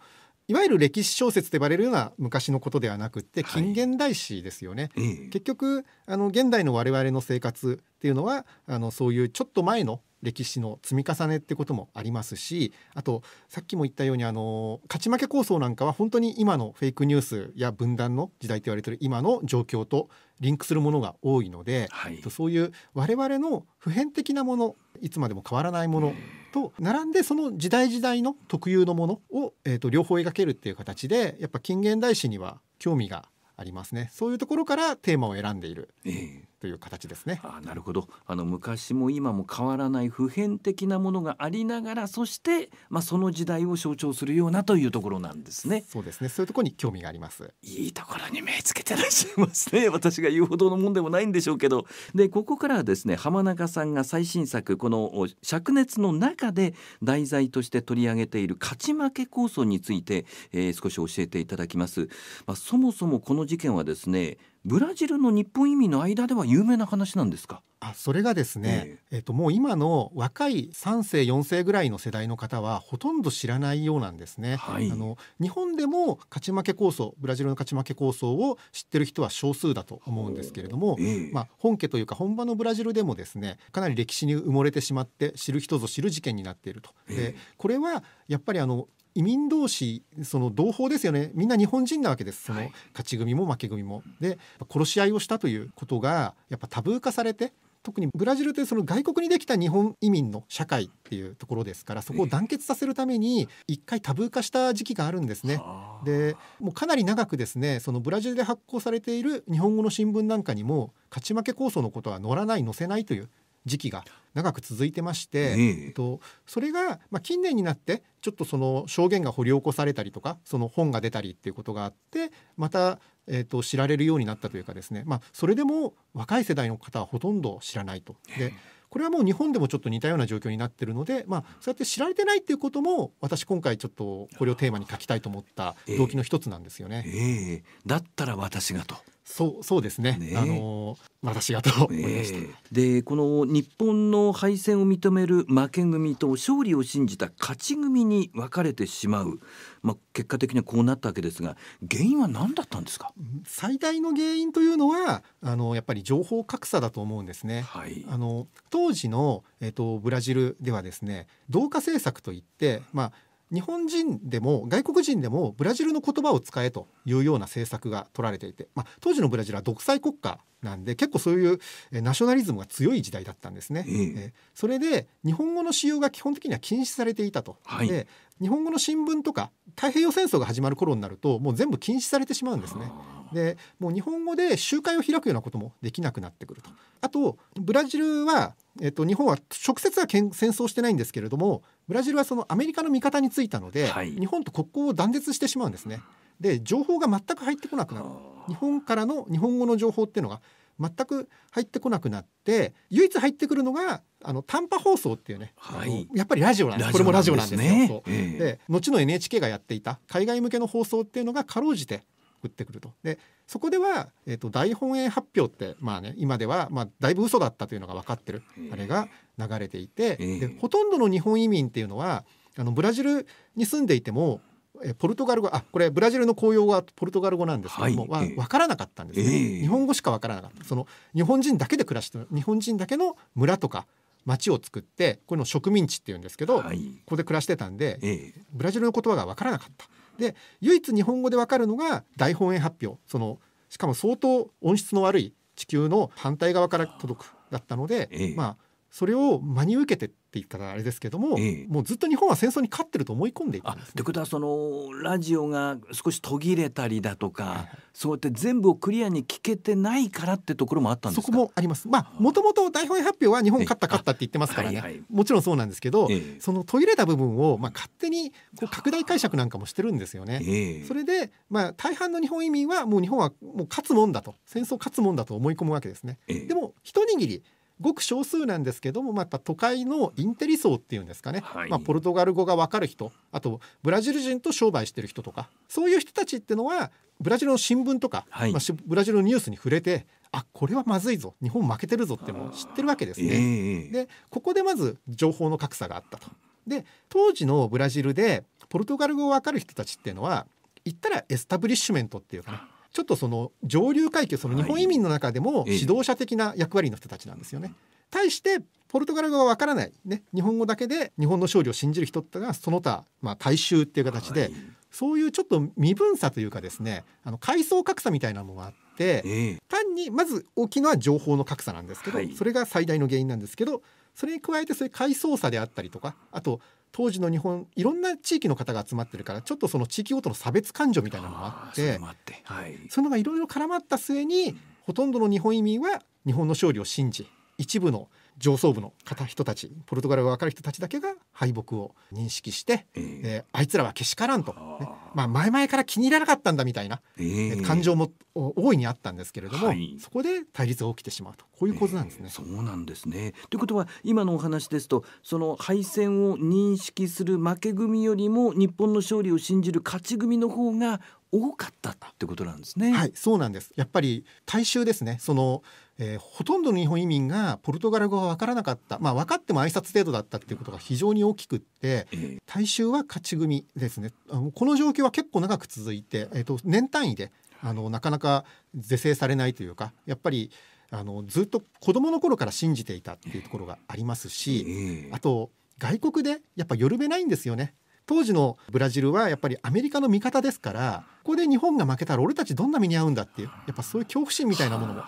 いわゆる歴史小説と呼ばれるような昔のことではなくて近現代史ですよね、はい、結局あの現代の我々の生活っていうのはあのそういうちょっと前の歴史の積み重ねってこともありますしあとさっきも言ったようにあの勝ち負け構想なんかは本当に今のフェイクニュースや分断の時代と言われている今の状況とリンクするものが多いので、はい、そういう我々の普遍的なものいつまでも変わらないものと並んでその時代時代の特有のものを、えー、と両方描けるっていう形でやっぱ近現代史には興味がありますねそういうところからテーマを選んでいる、えー、という形ですね。あなるほどあの昔も今も変わらない普遍的なものがありながらそして、まあ、その時代を象徴するようなというところなんですね。そうですねそういうところに興味があります。いいところに目つけてらっしゃいますね *laughs* 私が言うほどのもんでもないんでしょうけどでここからはですね浜中さんが最新作この「灼熱」の中で題材として取り上げている勝ち負け構想について、えー、少し教えていただきます。まあ、そもそもこの事件はですねブラジルの日本移民の間では有名な話なんですかあそれがですね、えー、えーともう今の若い3世4世ぐらいの世代の方はほとんど知らないようなんですね、はい、あの日本でも勝ち負け構想ブラジルの勝ち負け構想を知ってる人は少数だと思うんですけれども、えー、まあ、本家というか本場のブラジルでもですねかなり歴史に埋もれてしまって知る人ぞ知る事件になっていると。でこれはやっぱりあの移民同士その同胞ですよねみんな日本人なわけですその勝ち組も負け組も。で殺し合いをしたということがやっぱタブー化されて特にブラジルってその外国にできた日本移民の社会っていうところですからそこを団結させるために一回タブー化した時期があるんですね。でもうかなり長くですねそのブラジルで発行されている日本語の新聞なんかにも勝ち負け構想のことは載らない載せないという時期が長く続いてまして、えっと、それが、まあ、近年になってちょっとその証言が掘り起こされたりとかその本が出たりっていうことがあってまた、えーと、知られるようになったというかですね、まあ、それでも若い世代の方はほとんど知らないと。でこれはもう日本でもちょっと似たような状況になってるので、まあ、そうやって知られてないっていうことも私今回ちょっとこれをテーマに書きたいと思った動機の一つなんですよね。えー、えー、だったら私がとそうそうですね、ね、あの私がと思いました、ね、でこの日本の敗戦を認める負け組と勝利を信じた勝ち組に分かれてしまう、まあ、結果的にはこうなったわけですが原因は何だったんですか最大の原因というのはあのやっぱり情報格差だと思うんですね、はい、あの当時の、えっと、ブラジルではですね同化政策といって、まあ日本人でも外国人でもブラジルの言葉を使えというような政策が取られていて、まあ、当時のブラジルは独裁国家なんで結構そういうナショナリズムが強い時代だったんですね。うん、それで日本語の使用が基本的には禁止されていたと。はい、で日本語の新聞とか太平洋戦争が始まる頃になるともう全部禁止されてしまうんですね。でもう日本語で集会を開くようなこともできなくなってくると。あとブラジルは、えっと、日本は直接は戦争してないんですけれどもブラジルはそのアメリカの味方についたので、はい、日本と国交を断絶してしまうんですね。で情報が全く入ってこなくなる日本からの日本語の情報っていうのが全く入ってこなくなって唯一入ってくるのがあの短波放送っていうね、はい、やっぱりラジオなんですこれもラジオなんですね。で後の NHK がやっていた海外向けの放送っていうのがかろうじて売ってくると。でそこでは、えーと、大本営発表って、まあね、今では、まあ、だいぶ嘘だったというのが分かってるあれが流れていてでほとんどの日本移民っていうのはあのブラジルに住んでいてもえポルトガル語あこれブラジルの公用語はポルトガル語なんですけども、はい、分からなかったんですね、えー、日本語しか分からなかったその日本人だけで暮らしてる日本人だけの村とか町を作ってこれの植民地っていうんですけど、はい、ここで暮らしてたんで、えー、ブラジルの言葉が分からなかったで唯一日本語でわかるのが大本営発表そのしかも相当音質の悪い地球の反対側から届くだったので、ええ、まあそれを真に受けてって言ったらあれですけども、ええ、もうずっと日本は戦争に勝ってると思い込んでいたんです、ね、ってことはそのラジオが少し途切れたりだとか、はいはい、そうやって全部をクリアに聞けてないからってところもあったんですそこもあります。まあもともと大本営発表は日本勝った勝ったって言ってますからね、はいはい、もちろんそうなんですけど、え、その途切れた部分をまあ勝手にこう拡大解釈なんかもしてるんですよね。それでまあ大半の日本移民はもう日本はもう勝つもんだと戦争勝つもんだと思い込むわけですね。でも一握りごく少数なんですけども、まあ、やっぱ都会のインテリ層っていうんですかね、はい、まあ、ポルトガル語が分かる人あとブラジル人と商売してる人とかそういう人たちってのはブラジルの新聞とか、はい、まあ、ブラジルのニュースに触れてあこれはまずいぞ日本負けてるぞっても知ってるわけですね。えー、でここでまず情報の格差があったと。で当時のブラジルでポルトガル語を分かる人たちっていうのは言ったらエスタブリッシュメントっていうか、ね、ちょっとその上流階級その日本移民の中でも指導者的な役割の人たちなんですよね。対してポルトガル語がわからない、ね、日本語だけで日本の勝利を信じる人ってのはその他、まあ、大衆っていう形で、はい、そういうちょっと身分差というかですねあの階層格差みたいなものがあって、えー、単にまず大きいのは情報の格差なんですけど、はい、それが最大の原因なんですけどそれに加えてそういう階層差であったりとかあと当時の日本いろんな地域の方が集まってるからちょっとその地域ごとの差別感情みたいなのもあってはい、そういうのがいろいろ絡まった末に、ほとんどの日本移民は日本の勝利を信じ一部の上層部の方人たちポルトガルが分かる人たちだけが敗北を認識して、えー、えー、あいつらはけしからんと、ね、まあ、前々から気に入らなかったんだみたいな、えー、感情も大いにあったんですけれども、はい、そこで対立が起きてしまうとこういう構図なんですね。えー、そうなんですねということは今のお話ですとその敗戦を認識する負け組よりも日本の勝利を信じる勝ち組の方が多かったってことなんですね。はい、そうなんです。やっぱり大衆ですね。その、えー、ほとんどの日本移民がポルトガル語が分からなかった、まあ、分かっても挨拶程度だったっていうことが非常に大きくって大衆は勝ち組ですねあのこの状況は結構長く続いて、えー、と年単位であのなかなか是正されないというかやっぱりあのずっと子どもの頃から信じていたっていうところがありますしあと外国でやっぱ寄るべないんですよね当時のブラジルはやっぱりアメリカの味方ですからここで日本が負けたら俺たちどんな目に遭うんだっていうやっぱそういう恐怖心みたいなものも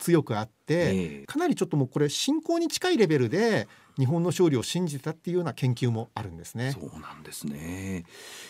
強くあってかなりちょっともうこれ信仰に近いレベルで日本の勝利を信じたっていうような研究もあるんですね。そうなんですね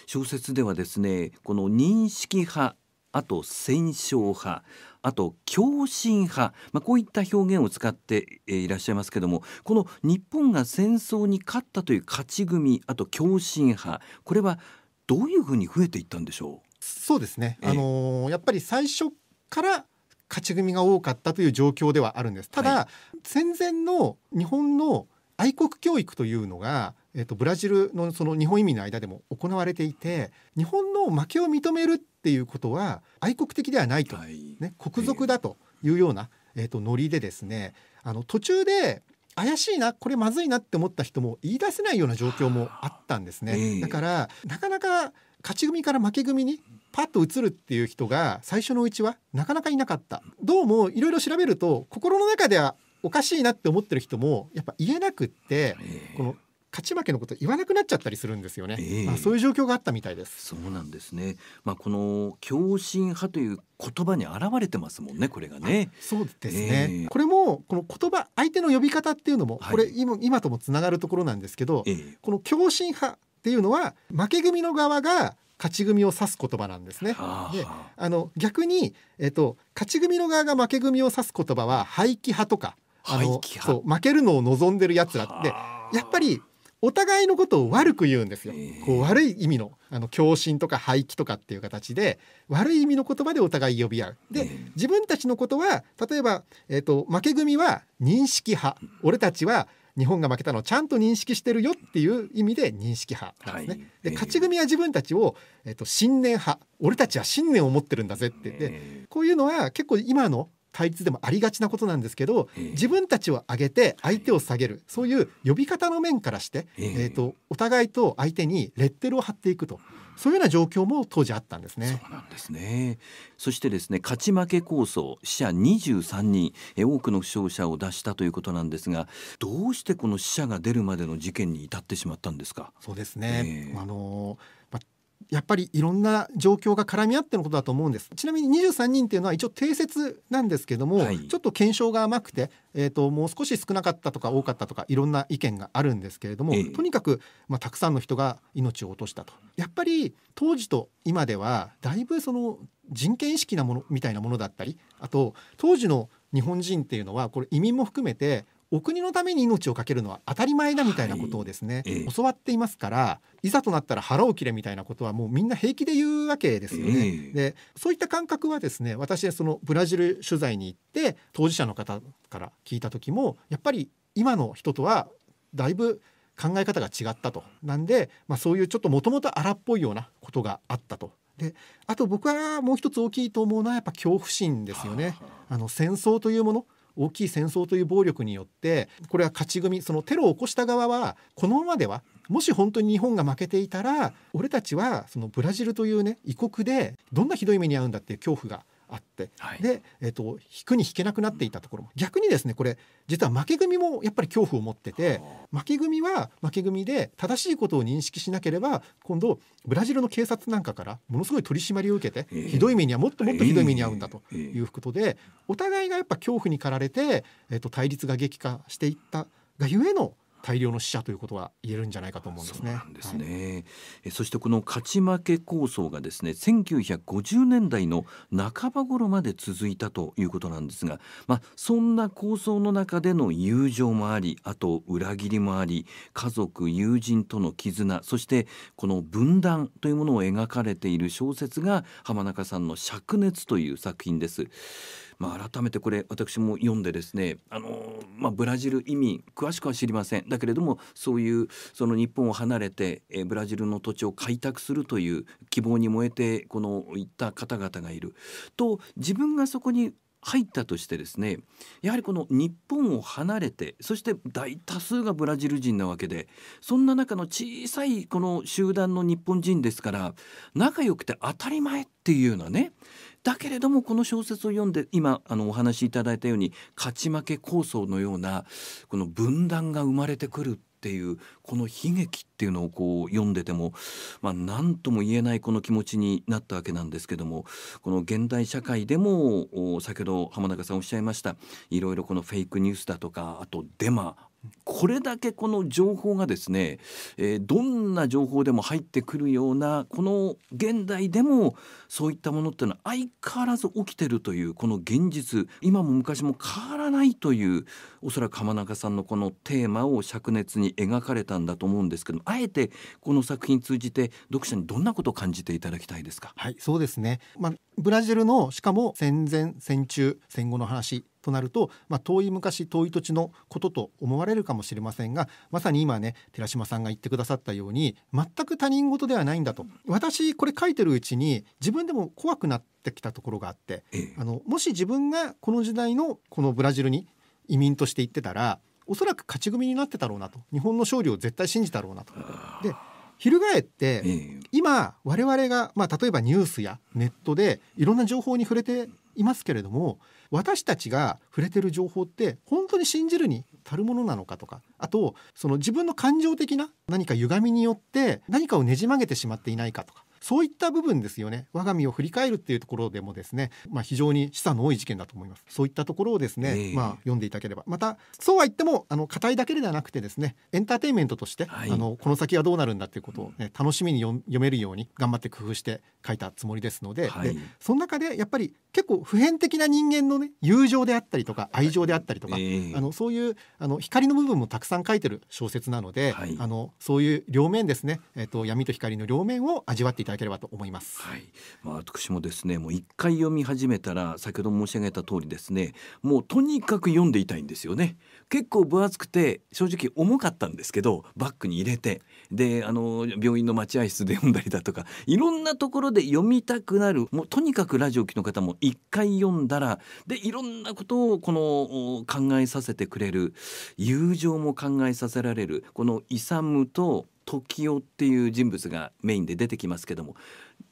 小説ではですねこの認識派あと戦勝派あと共振派、まあ、こういった表現を使っていらっしゃいますけどもこの日本が戦争に勝ったという勝ち組あと共振派これはどういうふうに増えていったんでしょうそうですね、あのー、やっぱり最初から勝ち組が多かったという状況ではあるんですただ、はい、戦前の日本の愛国教育というのが、えっとブラジルのその日本移民の間でも行われていて日本の負けを認めるっていうことは愛国的ではないと、はい、ね、国賊だというような、えっとノリでですねあの途中で怪しいなこれまずいなって思った人も言い出せないような状況もあったんですね。だからなかなか勝ち組から負け組にパッと移るっていう人が最初のうちはなかなかいなかったどうもいろいろ調べると心の中ではおかしいなって思ってる人もやっぱ言えなくって、この勝ち負けのこと言わなくなっちゃったりするんですよね、えー、まあ、そういう状況があったみたいですそうなんですねまあこの狂信派という言葉に現れてますもんねこれがねそうですね、えー、これもこの言葉相手の呼び方っていうのも、これ今今ともつながるところなんですけど、えー、この狂信派っていうのは負け組の側が勝ち組を指す言葉なんですね。あ、で、あの逆にえっ、ー、と勝ち組の側が負け組を指す言葉は廃棄派とかあのそう負けるのを望んでるやつらってやっぱりお互いのことを悪く言うんですよ。こう悪い意味のあの共振とか廃棄とかっていう形で悪い意味の言葉でお互い呼び合う。で自分たちのことは例えば、えーと、負け組は認識派俺たちは日本が負けたのをちゃんと認識してるよっていう意味で認識派なんですね。はい、で勝ち組は自分たちを、えーと信念派俺たちは信念を持ってるんだぜって言ってこういうのは結構今の対立でもありがちなことなんですけど自分たちを上げて相手を下げる、はい、そういう呼び方の面からして、えー、えーとお互いと相手にレッテルを貼っていくと。そういうような状況も当時あったんですね。そうなんですね。そしてですね、勝ち負け構想、死者23人、多くの負傷者を出したということなんですが、どうしてこの死者が出るまでの事件に至ってしまったんですか。そうですね。えー、あのーやっぱりいろんな状況が絡み合ってのことだと思うんですちなみに23人っていうのは一応定説なんですけども、はい、ちょっと検証が甘くて、えーと、もう少し少なかったとか多かったとかいろんな意見があるんですけれども、えー、とにかく、まあ、たくさんの人が命を落としたとやっぱり当時と今ではだいぶその人権意識なものみたいなものだったりあと当時の日本人っていうのはこれ移民も含めてお国のために命を懸けるのは当たり前だみたいなことをですね、はいええ、教わっていますからいざとなったら腹を切れみたいなことはもうみんな平気で言うわけですよね。え、でそういった感覚はですね私はそのブラジル取材に行って当事者の方から聞いた時もやっぱり今の人とはだいぶ考え方が違ったとなんで、まあ、そういうちょっともともと荒っぽいようなことがあったとであと僕はもう一つ大きいと思うのはやっぱ恐怖心ですよね。あの戦争というもの大きい戦争という暴力によってこれは勝ち組そのテロを起こした側はこのままではもし本当に日本が負けていたら俺たちはそのブラジルというね異国でどんなひどい目に遭うんだっていう恐怖があって、はい、で、えーと、引くに引けなくなっていたところも逆にですねこれ実は負け組もやっぱり恐怖を持ってて負け組は負け組で正しいことを認識しなければ今度ブラジルの警察なんかからものすごい取り締まりを受けて、えー、ひどい目にはもっともっとひどい目に遭うんだということで、えーえー、お互いがやっぱ恐怖に駆られて、えーと対立が激化していったがゆえの大量の死者ということは言えるんじゃないかと思うんですね。そですね、はい、そしてこの勝ち負け構想がですね1950年代の半ば頃まで続いたということなんですが、まあ、そんな構想の中での友情もありあと裏切りもあり家族友人との絆そしてこの分断というものを描かれている小説が浜中さんの「灼熱」という作品です。まあ、改めてこれ私も読んでですねあの、まあ、ブラジル移民詳しくは知りませんだけれどもそういうその日本を離れてえブラジルの土地を開拓するという希望に燃えてこの行った方々がいると自分がそこに入ったとしてですねやはりこの日本を離れてそして大多数がブラジル人なわけでそんな中の小さいこの集団の日本人ですから仲良くて当たり前っていうようなねだけれどもこの小説を読んで今あのお話しいただいたように勝ち負け構想のようなこの分断が生まれてくるっていうこの悲劇っていうのをこう読んでても、まあ、何とも言えないこの気持ちになったわけなんですけどもこの現代社会でも先ほど浜中さんおっしゃいましたいろいろこのフェイクニュースだとかあとデマこれだけこの情報がですね、えー、どんな情報でも入ってくるようなこの現代でもそういったものっていうのは相変わらず起きてるというこの現実今も昔も変わらないというおそらく浜中さんのこのテーマを灼熱に描かれたんだと思うんですけどあえてこの作品通じて読者にどんなことを感じていただきたいですかはいそうですね、まあ、ブラジルのしかも戦前戦中戦後の話となると、まあ、遠い昔遠い土地のことと思われるかもしれませんがまさに今ね寺島さんが言ってくださったように全く他人事ではないんだと私これ書いてるうちに自分でも怖くなってきたところがあって、あのもし自分がこの時代のこのブラジルに移民として行ってたらおそらく勝ち組になってたろうなと日本の勝利を絶対信じたろうなと。で翻って、今我々が、まあ、例えばニュースやネットでいろんな情報に触れていますけれども私たちが触れてる情報って本当に信じるに足るものなのかとかあとその自分の感情的な何か歪みによって何かをねじ曲げてしまっていないかとかそういった部分ですよね我が身を振り返るっていうところでもですね、まあ、非常に資産の多い事件だと思いますそういったところをですね、えー、まあ、読んでいただければまたそうは言ってもあの硬いだけではなくてですねエンターテインメントとして、はい、あのこの先はどうなるんだっていうことをね、うん、楽しみに読めるように頑張って工夫して書いたつもりですのではい、でその中でやっぱり結構普遍的な人間の、ね、友情であったりとか愛情であったりとか、はいえー、あのそういうあの光の部分もたくさん書いてる小説なので、あのそういう両面ですね、えーと、闇と光の両面を味わっていただければと思います。はい、まあ、私もですね、もう1回読み始めたら、先ほど申し上げた通りですね。もうとにかく読んでいたいんですよね。結構分厚くて、正直重かったんですけど、バッグに入れて。で、あの病院の待合室で読んだりだとか、いろんなところで読みたくなる。もうとにかくラジオ機の方も一回読んだら、で、いろんなことをこの考えさせてくれる。友情も考えさせられる。このイサムと時雄っていう人物がメインで出てきますけども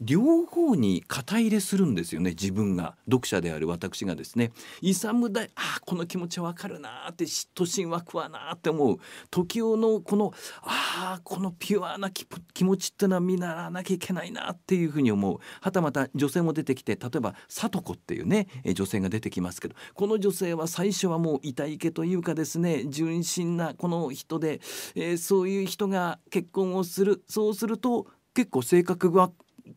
両方に肩入れするんですよね自分が読者である私がですね勇だあこの気持ちはわかるなって嫉妬心湧くわなって思う時雄のこのあこのピュアな気持ちってのは見習わなきゃいけないなっていうふうに思うはたまた女性も出てきて例えば聡子っていうね女性が出てきますけどこの女性は最初はもう痛いけというかですね純真なこの人で、えー、そういう人が結婚をするそうすると結構性格が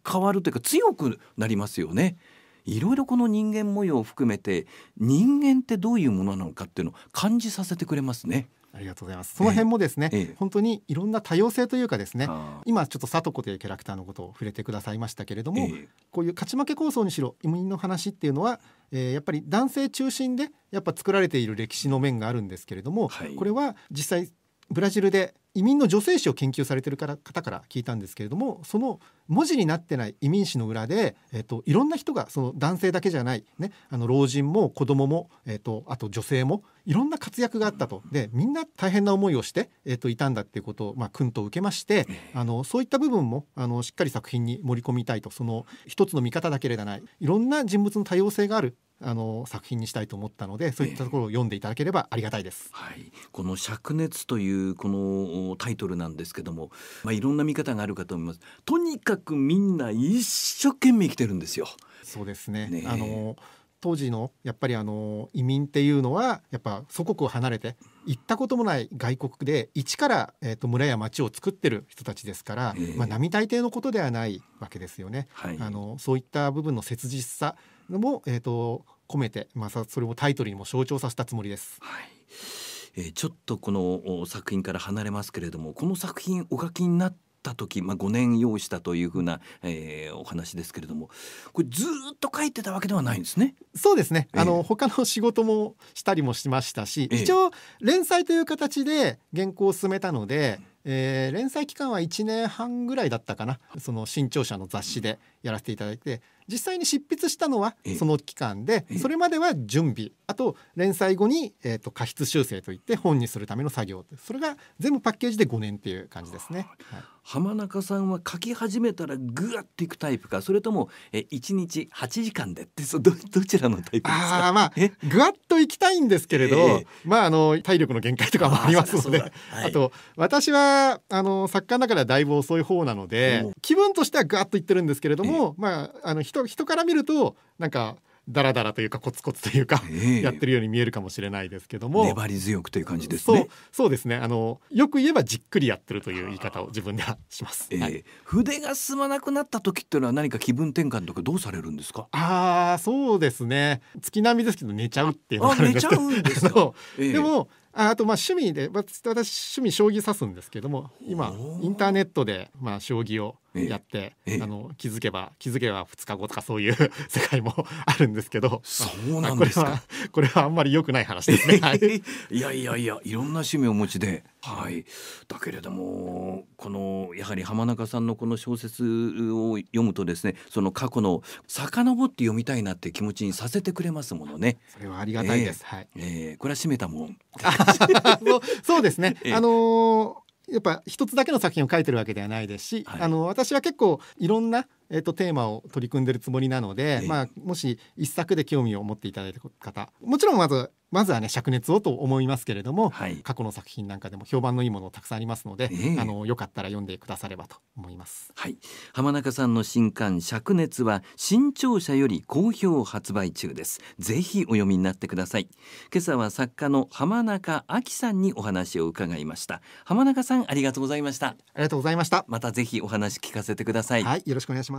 変わるというか強くなりますよね。いろいろこの人間模様を含めて人間ってどういうものなのかっていうのを感じさせてくれますね。ありがとうございます。その辺もですね、ええ、本当にいろんな多様性というかですね、今ちょっと里子というキャラクターのことを触れてくださいましたけれども、え、こういう勝ち負け構想にしろ移民の話っていうのは、えー、やっぱり男性中心でやっぱ作られている歴史の面があるんですけれども、はい、これは実際ブラジルで移民の女性誌を研究されてるから方から聞いたんですけれどもその文字になってない移民誌の裏で、えっと、いろんな人がその男性だけじゃない、ね、あの老人も子供も、えっと、あと女性もいろんな活躍があったとでみんな大変な思いをして、えっと、いたんだっていうことを、まあ、訓と受けましてあのそういった部分もあのしっかり作品に盛り込みたいとその一つの見方だけれはないいろんな人物の多様性があるあの作品にしたいと思ったのでそういったところを読んでいただければありがたいです、えー、はい、この「灼熱」というこのタイトルなんですけども、まあ、いろんな見方があるかと思いますとにかくみんな一生懸命生きてるんですよ。そうですね、ね、あの当時のやっぱりあの移民っていうのはやっぱ祖国を離れて行ったこともない外国で一からえと村や町を作ってる人たちですから、まあ、並大抵のことではないわけですよね。はい、あのそういった部分の切実さも、えーと、と込めて、まあ、それをタイトルにも象徴させたつもりです。はいえー、ちょっとこの作品から離れますけれどもこの作品お書きになった時、まあ、5年用意したというふうな、えー、お話ですけれどもこれずっと書いてたわけではないんですね。そうですね、えー、あの他の仕事もしたりもしましたし、えー、一応連載という形で原稿を進めたので、えー、連載期間は1年半ぐらいだったかなその新潮社の雑誌でやらせていただいて実際に執筆したのはその期間でそれまでは準備あと連載後に、えー、と過失修正といって本にするための作業それが全部パッケージで5年っていう感じですね。はい、浜中さんは書き始めたらぐわっといくタイプかそれとも、え1日8時間でってどどちらのタイプですかあ、まあ、ぐわっといきたいんですけれど、えー、まあ、あの体力の限界とかもありますのであはい、あと私はあの作家の中ではだいぶ遅い方なので、気分としてはぐわっといってるんですけれども、を、まあ、あの人人から見るとなんかだらだらというかコツコツというか、えー、*laughs* やってるように見えるかもしれないですけども粘り強くという感じですねそうですねあのよく言えばじっくりやってるという言い方を自分ではします、えー、はい、筆が進まなくなった時っていうのは何か気分転換とかどうされるんですかああそうですね月並みですけど寝ちゃうっていうのがあるんですけど寝ちゃうんで *laughs* でもああとまあ趣味で私趣味将棋指すんですけども今インターネットでまあ将棋をやって、ええ、あの気づけば気づけば2日後とかそういう *laughs* 世界も *laughs* あるんですけどそうなんですかこれはあんまり良くない話ですね、はい、いやいやいやいろんな趣味をお持ちで、はい、だけれどもこのやはり浜中さんのこの小説を読むとですねその過去の遡って読みたいなって気持ちにさせてくれますものねそれはありがたいです、えー、はい、ええ、これは締めたもん *laughs* そうですね、あのーやっぱ一つだけの作品を書いてるわけではないですし、はい、あの私は結構いろんなえっと、テーマを取り組んでるつもりなので、えー、まあ、もし一作で興味を持っていただいた方もちろんまずまずはね灼熱をと思いますけれども、はい、過去の作品なんかでも評判のいいものたくさんありますので、えー、あのよかったら読んでくださればと思います。はい、浜中さんの新刊灼熱は新潮社より好評発売中です。ぜひお読みになってください。今朝は作家の浜中亜紀さんにお話を伺いました。浜中さんありがとうございました。ありがとうございました。またぜひお話聞かせてください。はい、よろしくお願いします。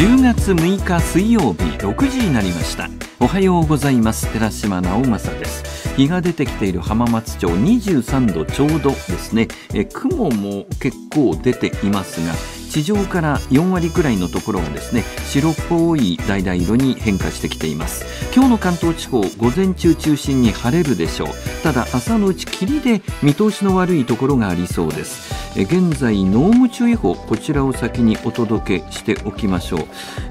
10月6日水曜日6時になりましたおはようございます寺島直政です日が出てきている浜松町23度ちょうどですねえ雲も結構出ていますが地上から4割くらいのところがですね白っぽい橙色に変化してきています今日の関東地方午前中中心に晴れるでしょうただ朝のうち霧で見通しの悪いところがありそうです現在濃霧注意報こちらを先にお届けしておきましょう、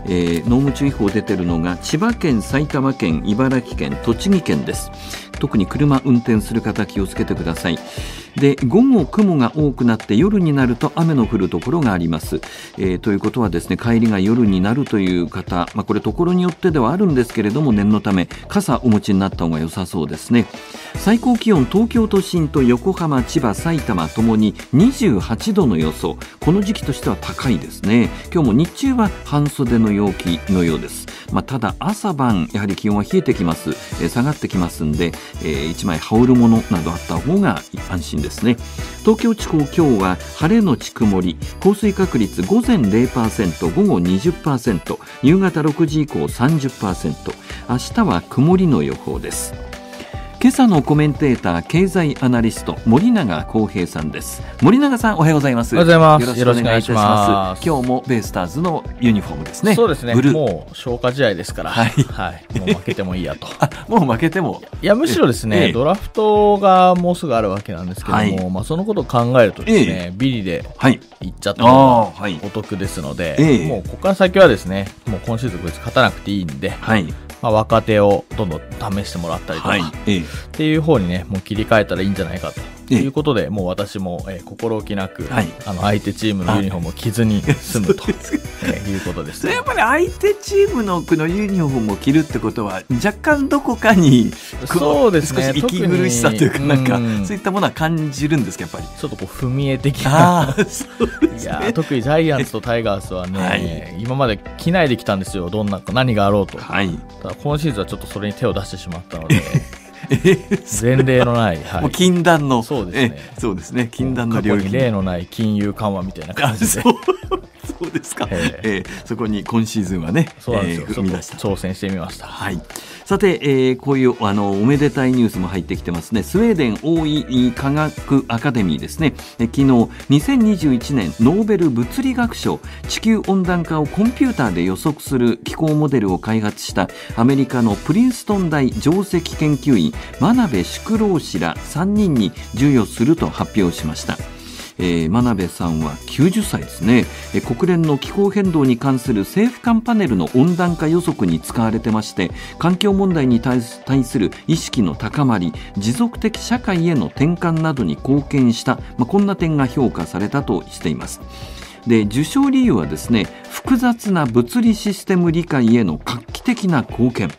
えー、濃霧注意報出てるのが千葉県埼玉県茨城県栃木県です特に車運転する方気をつけてくださいで午後雲が多くなって夜になると雨の降るところがあります、えー、ということはですね帰りが夜になるという方、まあ、これところによってではあるんですけれども念のため傘お持ちになった方が良さそうですね最高気温東京都心と横浜千葉埼玉ともに28度の予想この時期としては高いですね今日も日中は半袖の陽気のようです、まあ、ただ朝晩やはり気温は冷えてきます、えー、下がってきますんで、えー、1枚羽織るものなどあった方が安心ですね東京地方今日は晴れのち曇り降水確率午前0%午後20%夕方6時以降30%明日は曇りの予報です今朝のコメンテーター経済アナリスト森永康平さんです森永さんおはようございますおはようございますよろしくお願いします今日もベイスターズのユニフォームですねそうですねもう消化試合ですからはい、はい、もう負けてもいいやと *laughs* もう負けてもいやむしろですね、ええ、ドラフトがもうすぐあるわけなんですけども、はい、まあそのことを考えるとですね、え、ビリで行っちゃったのがお得ですので、はい、もうここから先はですねもう今シーズンこいつ勝たなくていいんではいまあ、若手をどんどん試してもらったりとか、はい、っていう方にねもう切り替えたらいいんじゃないかとということで、もう私も、えー、心置きなく、はい、あの相手チームのユニフォームを着ずに済むと、*laughs* えー、いうことです、ね、やっぱり相手チームのこのユニフォームを着るってことは若干どこかにそうです、ね、少し息苦しさというかなんかそういったものは感じるんですけやっぱりちょっとこう踏み絵的な、ね、いや特にジャイアンツとタイガースはね、はい、今まで着ないできたんですよどんな何があろうと、はい、ただ今シーズンはちょっとそれに手を出してしまったので。*laughs* 前例のない、はい、もう禁断のそうですねそうですね禁断の領域例のない金融緩和みたいな感じで *laughs* そうですか、えー、えー、そこに今シーズンはね、そえー、踏み出した挑戦してみました。はい、さて、えー、こういうあのおめでたいニュースも入ってきてますね、スウェーデン大井科学アカデミーですね、え昨日2021年ノーベル物理学賞、地球温暖化をコンピューターで予測する気候モデルを開発したアメリカのプリンストン大上席研究員、真鍋淑郎氏ら3人に授与すると発表しました。えー、真鍋さんは90歳ですね、えー、国連の気候変動に関する政府間パネルの温暖化予測に使われてまして環境問題に対する意識の高まり持続的社会への転換などに貢献した、まあ、こんな点が評価されたとしています。で受賞理由はですね複雑な物理システム理解への画期的な貢献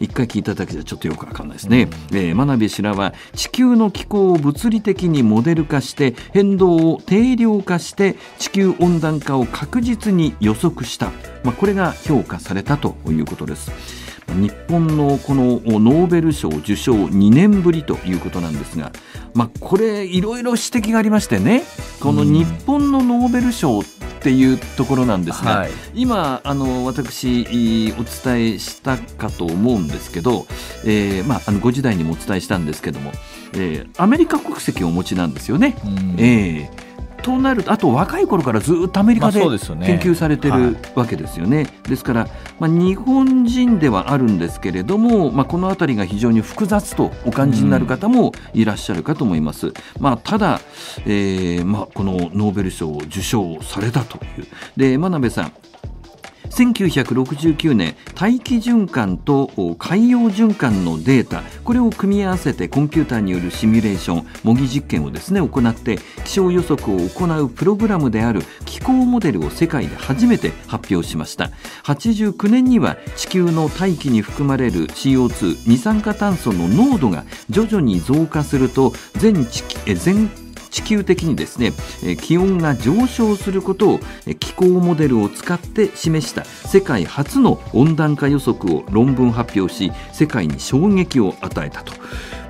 一回聞いただけじゃちょっとよくわかんないですね、えー、真鍋氏らは地球の気候を物理的にモデル化して変動を定量化して地球温暖化を確実に予測した、まあ、これが評価されたということです。日本のこのノーベル賞受賞2年ぶりということなんですが、まあ、これいろいろ指摘がありましてねこの日本のノーベル賞っていうところなんですが、はい、今あの私お伝えしたかと思うんですけど、えーまあ、あの5時台にもお伝えしたんですけども、えー、アメリカ国籍をお持ちなんですよね。えーとなるとあと若い頃からずっとアメリカで研究されてるわけですよね。ですから、まあ、日本人ではあるんですけれども、まあ、この辺りが非常に複雑とお感じになる方もいらっしゃるかと思います。うん、まあ、ただ、えーまあ、このノーベル賞を受賞されたというで真鍋さん1969年大気循環と海洋循環のデータこれを組み合わせてコンピューターによるシミュレーション模擬実験をですね行って気象予測を行うプログラムである気候モデルを世界で初めて発表しました89年には地球の大気に含まれる CO2 二酸化炭素の濃度が徐々に増加すると全地え全地球的にですね気温が上昇することを気候モデルを使って示した世界初の温暖化予測を論文発表し世界に衝撃を与えたと。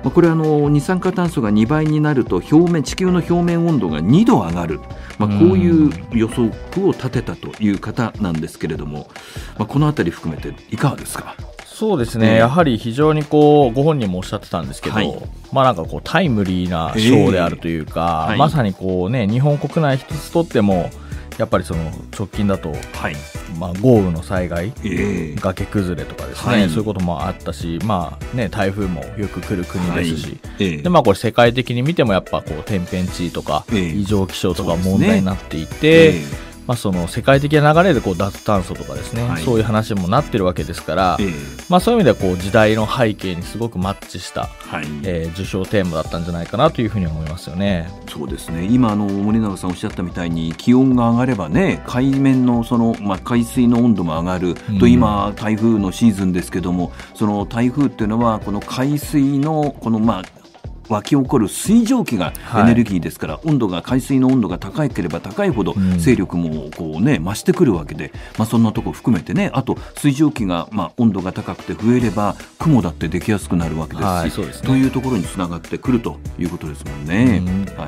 まこれあの二酸化炭素が2倍になると表面地球の表面温度が2度上がる、まあ、こういう予測を立てたという方なんですけれども、まあ、この辺り含めていかがですか。そうですね、うん、やはり非常にこうご本人もおっしゃってたんですけど、はい、まあ、なんかこうタイムリーな賞であるというか、えーはい、まさにこう、ね、日本国内一つとってもやっぱりその直近だと、はい、まあ、豪雨の災害、えー、崖崩れとかですね、はい、そういうこともあったし、まあね、台風もよく来る国ですし、はいえー、でまあ、これ世界的に見てもやっぱこう天変地異とか、異常気象とか問題になっていて。まあ、その世界的な流れでこう脱炭素とかですね、はい、そういう話もなってるわけですから、えー、まあ、そういう意味ではこう時代の背景にすごくマッチした、はい、えー、受賞テーマだったんじゃないかなというふうに思いますよね。そうですね今あの森永さんおっしゃったみたいに気温が上がればね海面のその、まあ、海水の温度も上がると、うん、今台風のシーズンですけどもその台風っていうのはこの海水のこの、まあ、湧き起こる水蒸気がエネルギーですから、はい、温度が海水の温度が高ければ高いほど勢力もこう、ね、増してくるわけで、まあ、そんなとこ含めてねあと水蒸気が、まあ、温度が高くて増えれば雲だってできやすくなるわけですし、はいすね、というところにつながってくるということですもんね。ん、は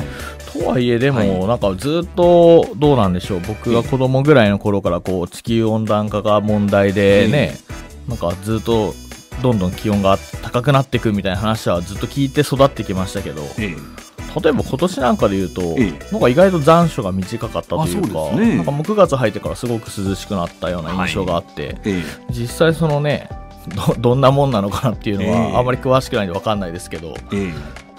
い、とはいえでも、はい、なんかずっとどうなんでしょう僕が子供ぐらいの頃からこう地球温暖化が問題でね、なんかずっとどんどん気温が高くなっていくみたいな話はずっと聞いて育ってきましたけど、ええ、例えば今年なんかで言うと、え、なんか意外と残暑が短かったというか、ね、なんかもう9月入ってからすごく涼しくなったような印象があって、はい、実際そのねど、どんなもんなのかなっていうのは、あまり詳しくないんで分かんないですけど。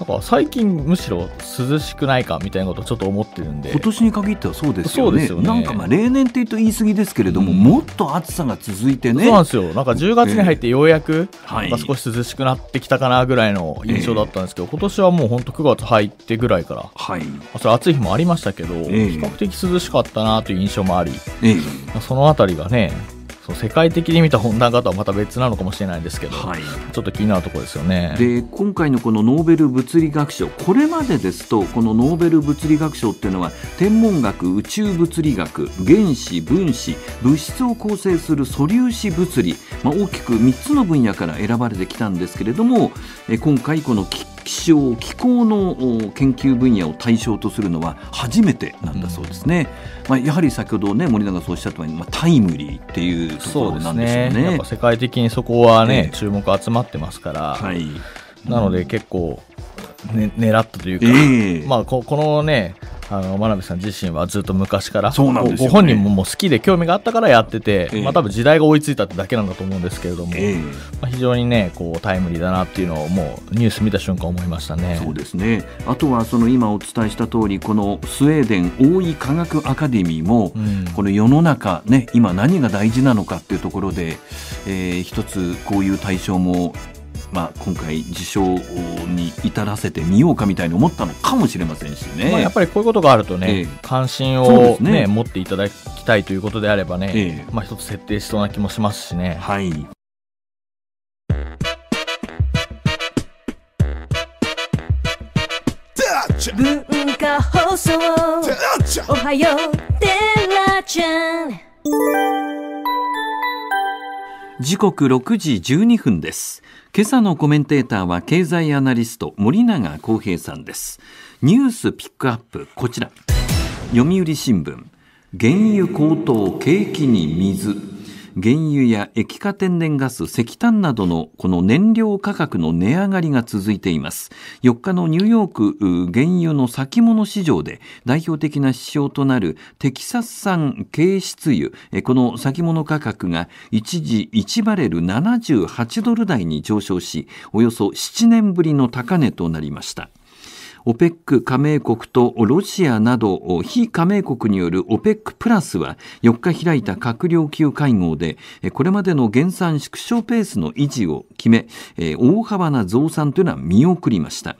なんか最近むしろ涼しくないかみたいなことをちょっと思ってるんで今年に限ってはそうですよね、ね、なんかまあ例年ってうと言い過ぎですけれども、うん、もっと暑さが続いてねそうなんですよなんか10月に入ってようやく、なんか少し涼しくなってきたかなぐらいの印象だったんですけど、えー、今年はもう本当9月入ってぐらいから、はい、それ暑い日もありましたけど、えー、比較的涼しかったなという印象もあり、えー、そのあたりがねそう世界的に見た温暖化とはまた別なのかもしれないですけど、はい、ちょっと気になるところですよねで今回のこのノーベル物理学賞これまでですとこのノーベル物理学賞っていうのは天文学宇宙物理学原子分子物質を構成する素粒子物理、まあ、大きく3つの分野から選ばれてきたんですけれども今回この気象気候の研究分野を対象とするのは初めてなんだそうですね。うんまあ、やはり先ほど、ね、森永さんおっしゃったように、まあ、タイムリーっていうところなんでしょうね。うねやっぱ世界的にそこはね、えー、注目集まってますから、はい、なので結構、ね、狙ったというか、えー、まあ、ここのねあの真鍋さん自身はずっと昔からそうなんです、ね、ご本人ももう好きで興味があったからやってて、えー、まあ、多分時代が追いついたってだけなんだと思うんですけれども、えー、まあ、非常に、ね、こうタイムリーだなっていうのをもうニュース見た瞬間思いましたねそうですねあとはその今お伝えした通りこのスウェーデン大井科学アカデミーも、うん、この世の中、ね、今何が大事なのかっていうところで、えー、一つこういう対象もまあ、今回、受賞に至らせてみようかみたいに思ったのかもしれませんしね、まあ、やっぱりこういうことがあるとね、えー、関心をね、ね持っていただきたいということであればね、えー、まあ、一つ設定しそうな気もしますしね。はい文化放送おはようテラちゃん時刻6時12分です。今朝のコメンテーターは経済アナリスト森永康平さんですニュースピックアップこちら読売新聞原油高騰景気に水原油や液化天然ガス、石炭などのこの燃料価格の値上がりが続いています。4日のニューヨーク原油の先物市場で代表的な指標となるテキサス産軽質油、この先物価格が一時1バレル78ドル台に上昇し、およそ7年ぶりの高値となりました。OPEC 加盟国とロシアなど非加盟国による OPEC プラスは4日開いた閣僚級会合でこれまでの減産縮小ペースの維持を決め大幅な増産というのは見送りました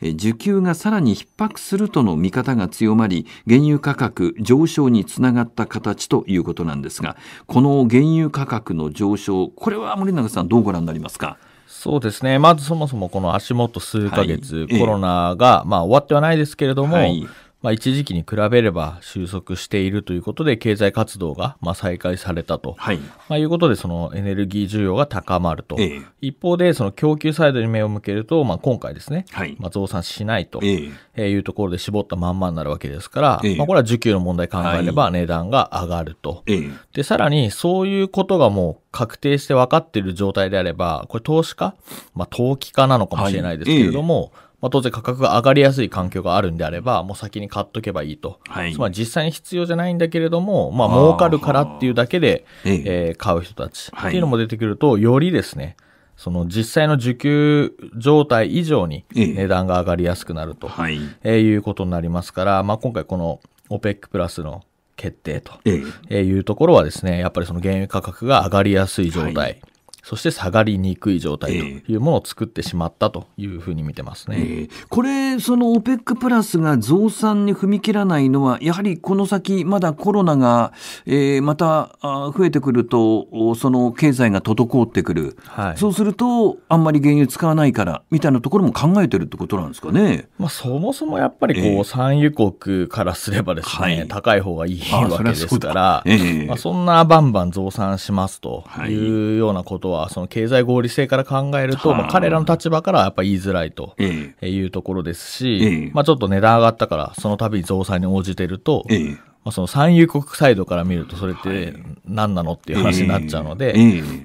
需給がさらに逼迫するとの見方が強まり原油価格上昇につながった形ということなんですがこの原油価格の上昇これは森永さんどうご覧になりますかそうですね。まずそもそもこの足元数ヶ月、はい、コロナが、まあ終わってはないですけれども、はい、まあ、一時期に比べれば収束しているということで、経済活動がまあ再開されたと、はいまあ、いうことで、そのエネルギー需要が高まると、えー、一方で、その供給サイドに目を向けると、まあ、今回ですね、はいまあ、増産しないというところで絞ったまんまになるわけですから、えー、まあ、これは需給の問題考えれば値段が上がると、はい、でさらにそういうことがもう確定して分かっている状態であれば、これ、投資家、まあ、投機家なのかもしれないですけれども、はいえーまあ、当然価格が上がりやすい環境があるんであれば、もう先に買っとけばいいと。はい、つまり実際に必要じゃないんだけれども、まあ、儲かるからっていうだけで、えー、買う人たちっていうのも出てくると、よりですね、その実際の需給状態以上に値段が上がりやすくなると、えいうことになりますから、まあ、今回この OPEC プラスの決定というところはですね、やっぱりその原油価格が上がりやすい状態、そして下がりにくい状態というものを作ってしまったというふうに見てますね、えー、これ、その OPEC プラスが増産に踏み切らないのは、やはりこの先、まだコロナが、えー、また増えてくると、その経済が滞ってくる、はい、そうすると、あんまり原油使わないからみたいなところも考えてるってことなんですかね、まあ、そもそもやっぱりこう、えー、産油国からすればですね、はい、高い方がいいわけですから、そえー、まあ、そんなバンバン増産しますというようなことはその経済合理性から考えると、まあ、彼らの立場からやっぱ言いづらいというところですし、まあ、ちょっと値段上がったから、その度増産に応じてると、まあ、その産油国サイドから見るとそれって何なのっていう話になっちゃうので、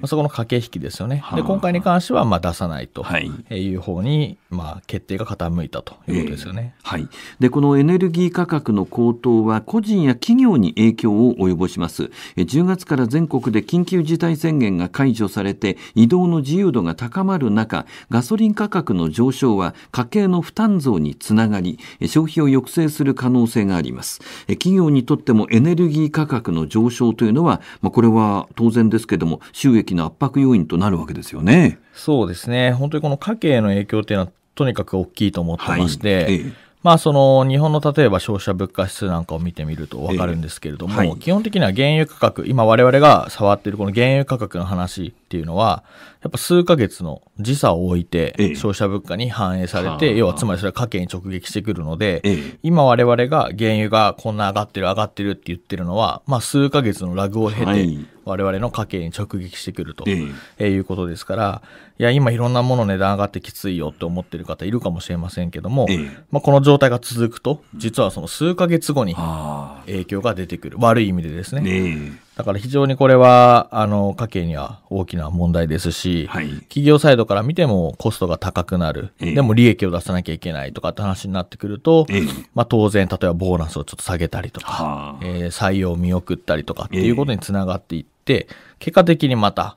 まあ、そこの駆け引きですよね。で今回に関してはまあ出さないという方にまあ決定が傾いたということですよね、はい、でこのエネルギー価格の高騰は個人や企業に影響を及ぼします10月から全国で緊急事態宣言が解除されて移動の自由度が高まる中ガソリン価格の上昇は家計の負担増につながり消費を抑制する可能性があります企業にとってもエネルギー価格の上昇というのは、まあ、これは当然ですけども、収益の圧迫要因となるわけですよね。そうですね。本当にこの家計の影響というのは、とにかく大きいと思ってまして、はいええ、まあ、その日本の例えば消費者物価指数なんかを見てみると分かるんですけれども、基本的には原油価格、今、われわれが触っているこの原油価格の話っていうのは、やっぱ数ヶ月の時差を置いて、消費者物価に反映されて、要はつまりそれは家計に直撃してくるので、今わ今我々が原油がこんな上がってる上がってるって言ってるのは、まあ数ヶ月のラグを経て、我々の家計に直撃してくると、えいうことですから、いや、今いろんなもの値段上がってきついよって思ってる方いるかもしれませんけども、まあ、この状態が続くと、実はその数ヶ月後に影響が出てくる。悪い意味でですね。だから非常にこれは、あの、家計には大きな問題ですし、はい、企業サイドから見てもコストが高くなる、えー、でも利益を出さなきゃいけないとかって話になってくると、えー、まあ当然、例えばボーナスをちょっと下げたりとか、えー、採用を見送ったりとかっていうことにつながっていって、えー、結果的にまた、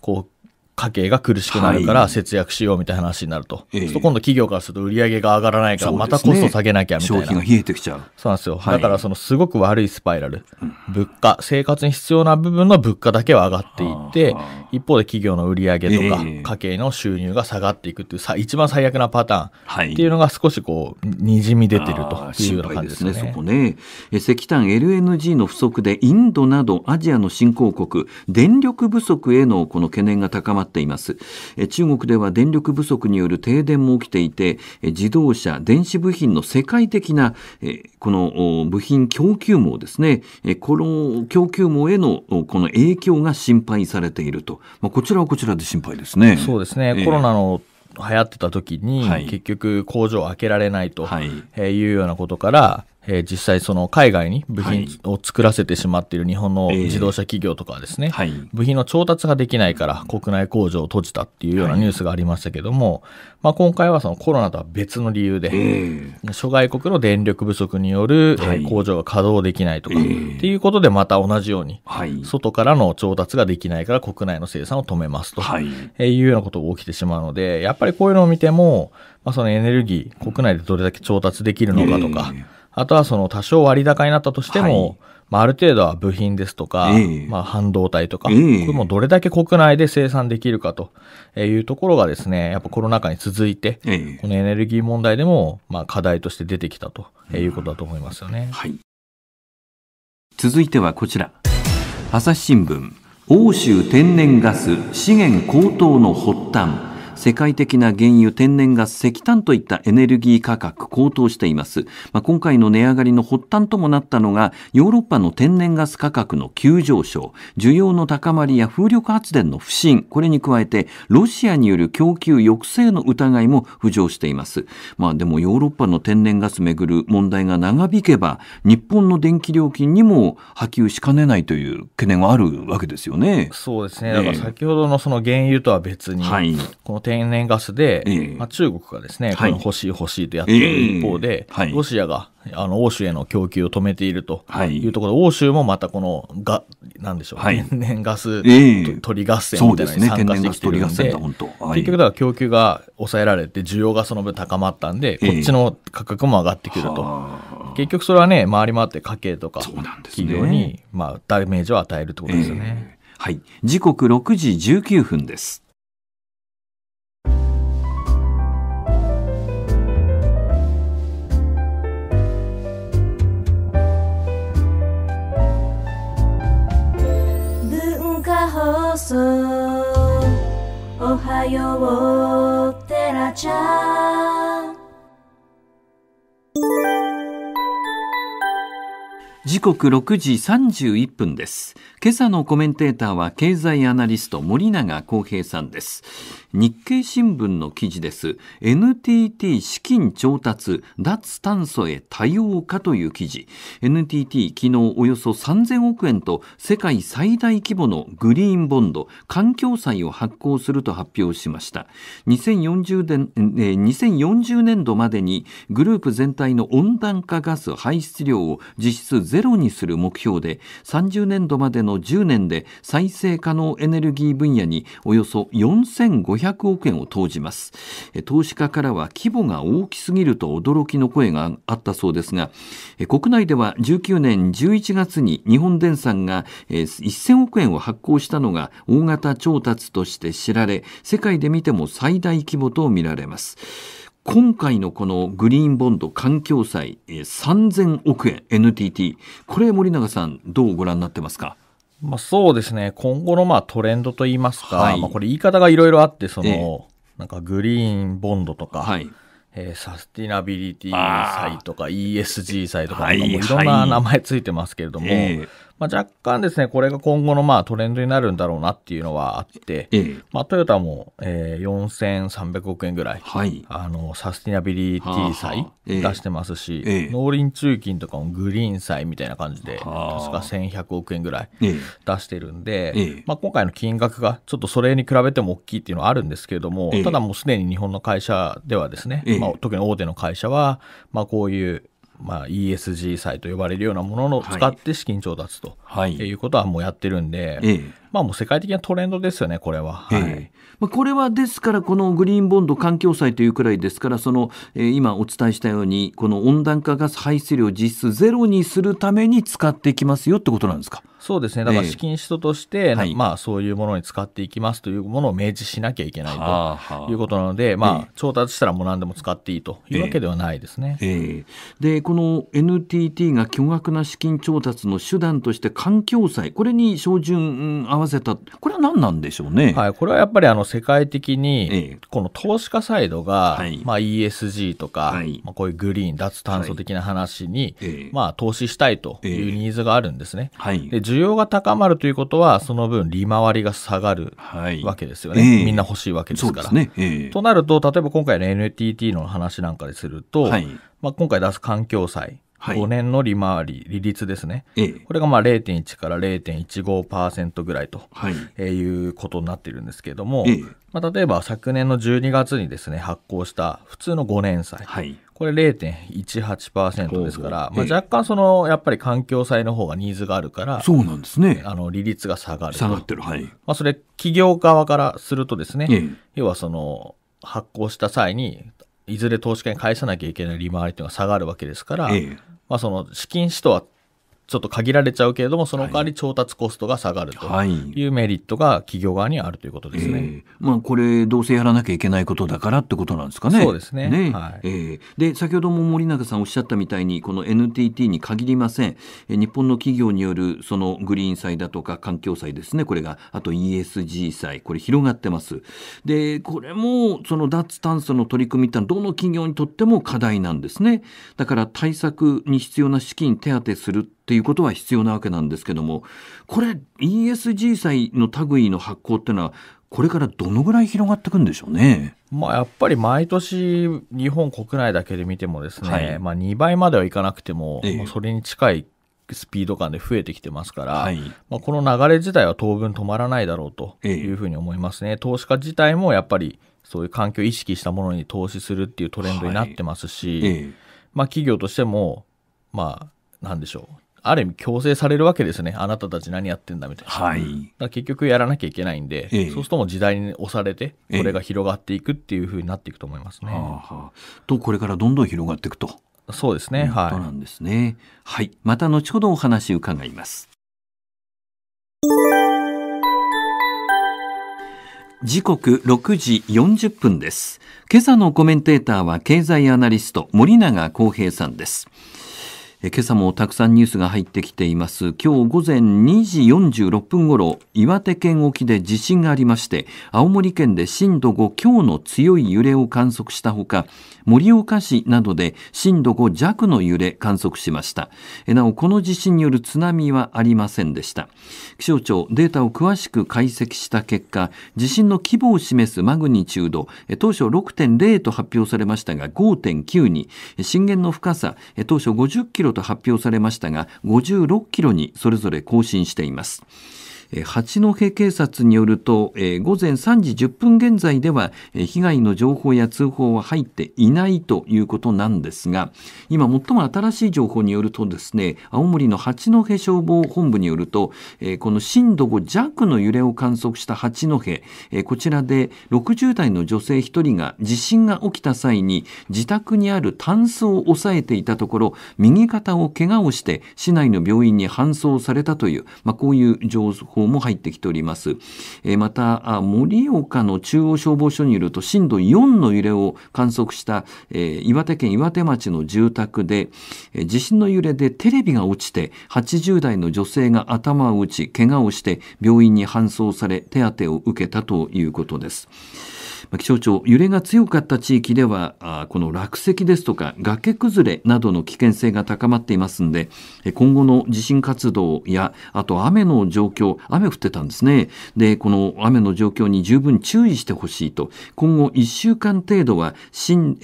こう、家計が苦しくなるから節約しようみたいな話になると、今度企業からすると売り上げが上がらないからまたコスト下げなきゃみたいな、ね、消費が冷えてきちゃうそうなんですよ、はい、だからそのすごく悪いスパイラル、物価生活に必要な部分の物価だけは上がっていって一方で企業の売り上げとか、家計の収入が下がっていくっていうさ一番最悪なパターンっていうのが少しこうにじみ出てるというような感じですね、ね、そこね石炭 LNG の不足でインドなどアジアの新興国電力不足へのこの懸念が高まってっています。中国では電力不足による停電も起きていて、自動車、電子部品の世界的なこの部品供給網ですね、この供給網へのこの影響が心配されていると、まあ、こちらはこちらで心配ですね。そうですね、コロナの流行ってた時に、結局工場を開けられないというようなことから、えー、実際その海外に部品を作らせてしまっている日本の自動車企業とかはですね、部品の調達ができないから国内工場を閉じたっていうようなニュースがありましたけども、まあ、今回はそのコロナとは別の理由で、諸外国の電力不足による、工場が稼働できないとか、っていうことでまた同じように、外からの調達ができないから国内の生産を止めますと、いえいうようなことが起きてしまうのでやっぱりこういうのを見ても、まあ、そのエネルギー国内でどれだけ調達できるのかとか、えーあとはその多少割高になったとしても、はい、まあ、ある程度は部品ですとか、えー、まあ、半導体とか、えー、これもどれだけ国内で生産できるかというところがですね、やっぱコロナ禍に続いて、えー、このエネルギー問題でも、まあ、課題として出てきたということだと思いますよね。はい、続いてはこちら。朝日新聞、欧州天然ガス資源高騰の発端。世界的な原油、天然ガス、石炭といったエネルギー価格高騰しています。まあ、今回の値上がりの発端ともなったのが、ヨーロッパの天然ガス価格の急上昇、需要の高まりや風力発電の不振、これに加えて、ロシアによる供給抑制の疑いも浮上しています。まあでもヨーロッパの天然ガスめぐる問題が長引けば、日本の電気料金にも波及しかねないという懸念はあるわけですよね。そうですね。だから先ほどのその原油とは別に、はい、この天然ガスで、えー、まあ、中国がですね、この欲しい欲しいとやっている一方で、はい、ロシアがあの欧州への供給を止めているというところで、はい、欧州もまたこのが、なんでしょう、はい、天然ガス、取り合戦みたいなのに参加してきてるんで、でね、結局だから供給が抑えられて、需要がその分高まったんで、こっちの価格も上がってくると。結局それはね、回り回って家計とか企業に、まあ、ダメージを与えるってことですよね。はい。時刻6時19分です。そおはようテラちゃん時刻6時31分です。今朝のコメンテーターは経済アナリスト森永康平さんです。日経新聞の記事です。NTT 資金調達、脱炭素へ多様化という記事。NTT 昨日およそ3000億円と世界最大規模のグリーンボンド、環境債を発行すると発表しました。2040年、えー、2040年度までにグループ全体の温暖化ガス排出量を実質ゼロにする目標で30年度までの10年で再生可能エネルギー分野におよそ4500億円を投じます投資家からは規模が大きすぎると驚きの声があったそうですが国内では19年11月に日本電産が1000億円を発行したのが大型調達として知られ世界で見ても最大規模とみられます。今回のこのグリーンボンド環境債、3000億円 NTT、これ森永さんどうご覧になってますかまあ、そうですね、今後のまあトレンドといいますか、はい、まあ、これ、言い方がいろいろあって、その、えー、なんかグリーンボンドとか、はい、えー、サスティナビリティ債とか、ESG 債とか、いろんな名前ついてますけれども、えー、まあ、若干ですね、これが今後のまあトレンドになるんだろうなっていうのはあって、ええ、まあ、トヨタも、えー、4300億円ぐらい、はい、あのサスティナビリティ債出してますし、ええ、農林中金とかもグリーン債みたいな感じで、確か1100億円ぐらい出してるんで、まあ、今回の金額がちょっとそれに比べても大きいっていうのはあるんですけれども、ただもうすでに日本の会社ではですね、まあ、特に大手の会社は、まあ、こういうまあ、ESG 債と呼ばれるようなものを使って資金調達と、はい、いうことはもうやってるんで、ええ、まあ、もう世界的なトレンドですよね、これは。はい、え、まあ、これはですから、このグリーンボンド、環境債というくらいですから、その、えー、今お伝えしたように、この温暖化ガス排出量実質ゼロにするために使っていきますよってことなんですか。そうですね、だから資金使途として、えー、まあ、そういうものに使っていきますというものを明示しなきゃいけないということなので、あまあ、調達したらもう何でも使っていいというわけではないですね、えーでこの NTT が巨額な資金調達の手段として環境債、これに照準合わせた、これは何なんでしょうね、はい、これはやっぱりあの世界的に、この投資家サイドが、はい、まあ、ESG とか、はい、まあ、こういうグリーン、脱炭素的な話に、まあ、投資したいというニーズがあるんですね。はいで需要が高まるということは、その分、利回りが下がるわけですよね、はいえー、みんな欲しいわけですから。ねえー、となると、例えば今回の NTT の話なんかですると、はい、まあ、今回出す環境債、5年の利回り、利率ですね、えー、これがまあ0.1から0.15%ぐらいと、はいえいうことになっているんですけれども、まあ、例えば昨年の12月にですね発行した普通の5年債。はいこれ0.18%ですから、まあ、若干そのやっぱり環境債の方がニーズがあるからそうなんですねあの利率が下がる下がってるはい、まあ、それ企業側からするとですね、要はその発行した際にいずれ投資家に返さなきゃいけない利回りというのが下がるわけですから、まあ、その資金使途はちょっと限られちゃうけれども、その代わり調達コストが下がるというメリットが企業側にあるということですね。はいえー、まあ、これ、どうせやらなきゃいけないことだからってことなんですかね。そうですね。ねはいえー、で、先ほども森永さんおっしゃったみたいに、この NTT に限りません。日本の企業によるそのグリーン債だとか環境債ですね、これが、あと ESG 債、これ広がってます。で、これも、その脱炭素の取り組みってどの企業にとっても課題なんですね。だから対策に必要な資金手当するていうことは必要なわけなんですけどもこれ ESG 債の類の発行っていうのはこれからどのぐらい広がっていくんでしょうね。まあ、やっぱり毎年、日本国内だけで見てもですね、はい、まあ、2倍まではいかなくても、ええ、それに近いスピード感で増えてきてますから、はい、まあ、この流れ自体は当分止まらないだろうというふうに思いますね。え、投資家自体もやっぱりそういう環境を意識したものに投資するっていうトレンドになってますし、はい、まあ、企業としても、まあ、なんでしょうある意味強制されるわけですね。あなたたち何やってんだみたいな。はい。だ結局やらなきゃいけないんで、ええ、そうするとも時代に押されて、これが広がっていくっていうふうになっていくと思いますね。えはあはあ、と、これからどんどん広がっていくと。そうですね。はい。となんですね。はい。また後ほどお話伺います。時刻6時40分です。今朝のコメンテーターは経済アナリスト森永康平さんです。え今朝もたくさんニュースが入ってきています今日午前2時46分ごろ岩手県沖で地震がありまして青森県で震度5強の強い揺れを観測したほか盛岡市などで震度5弱の揺れ観測しましたなおこの地震による津波はありませんでした気象庁データを詳しく解析した結果地震の規模を示すマグニチュード当初6.0と発表されましたが5.9に震源の深さ当初50キロと発表されましたが56キロにそれぞれ更新しています八戸警察によると、午前3時10分現在では、被害の情報や通報は入っていないということなんですが、今最も新しい情報によるとですね、青森の八戸消防本部によると、この震度5弱の揺れを観測した八戸、こちらで60代の女性1人が地震が起きた際に自宅にあるタンスを押さえていたところ、右肩を怪我をして市内の病院に搬送されたという、まあ、こういう情報報も入ってきております。えまた、盛岡の中央消防署によると震度4の揺れを観測した、え岩手県岩手町の住宅で、え地震の揺れでテレビが落ちて80代の女性が頭を打ち怪我をして病院に搬送され手当てを受けたということです。気象庁揺れが強かった地域ではこの落石ですとか崖崩れなどの危険性が高まっていますので今後の地震活動やあと雨の状況雨降ってたんですねでこの雨の状況に十分注意してほしいと今後1週間程度は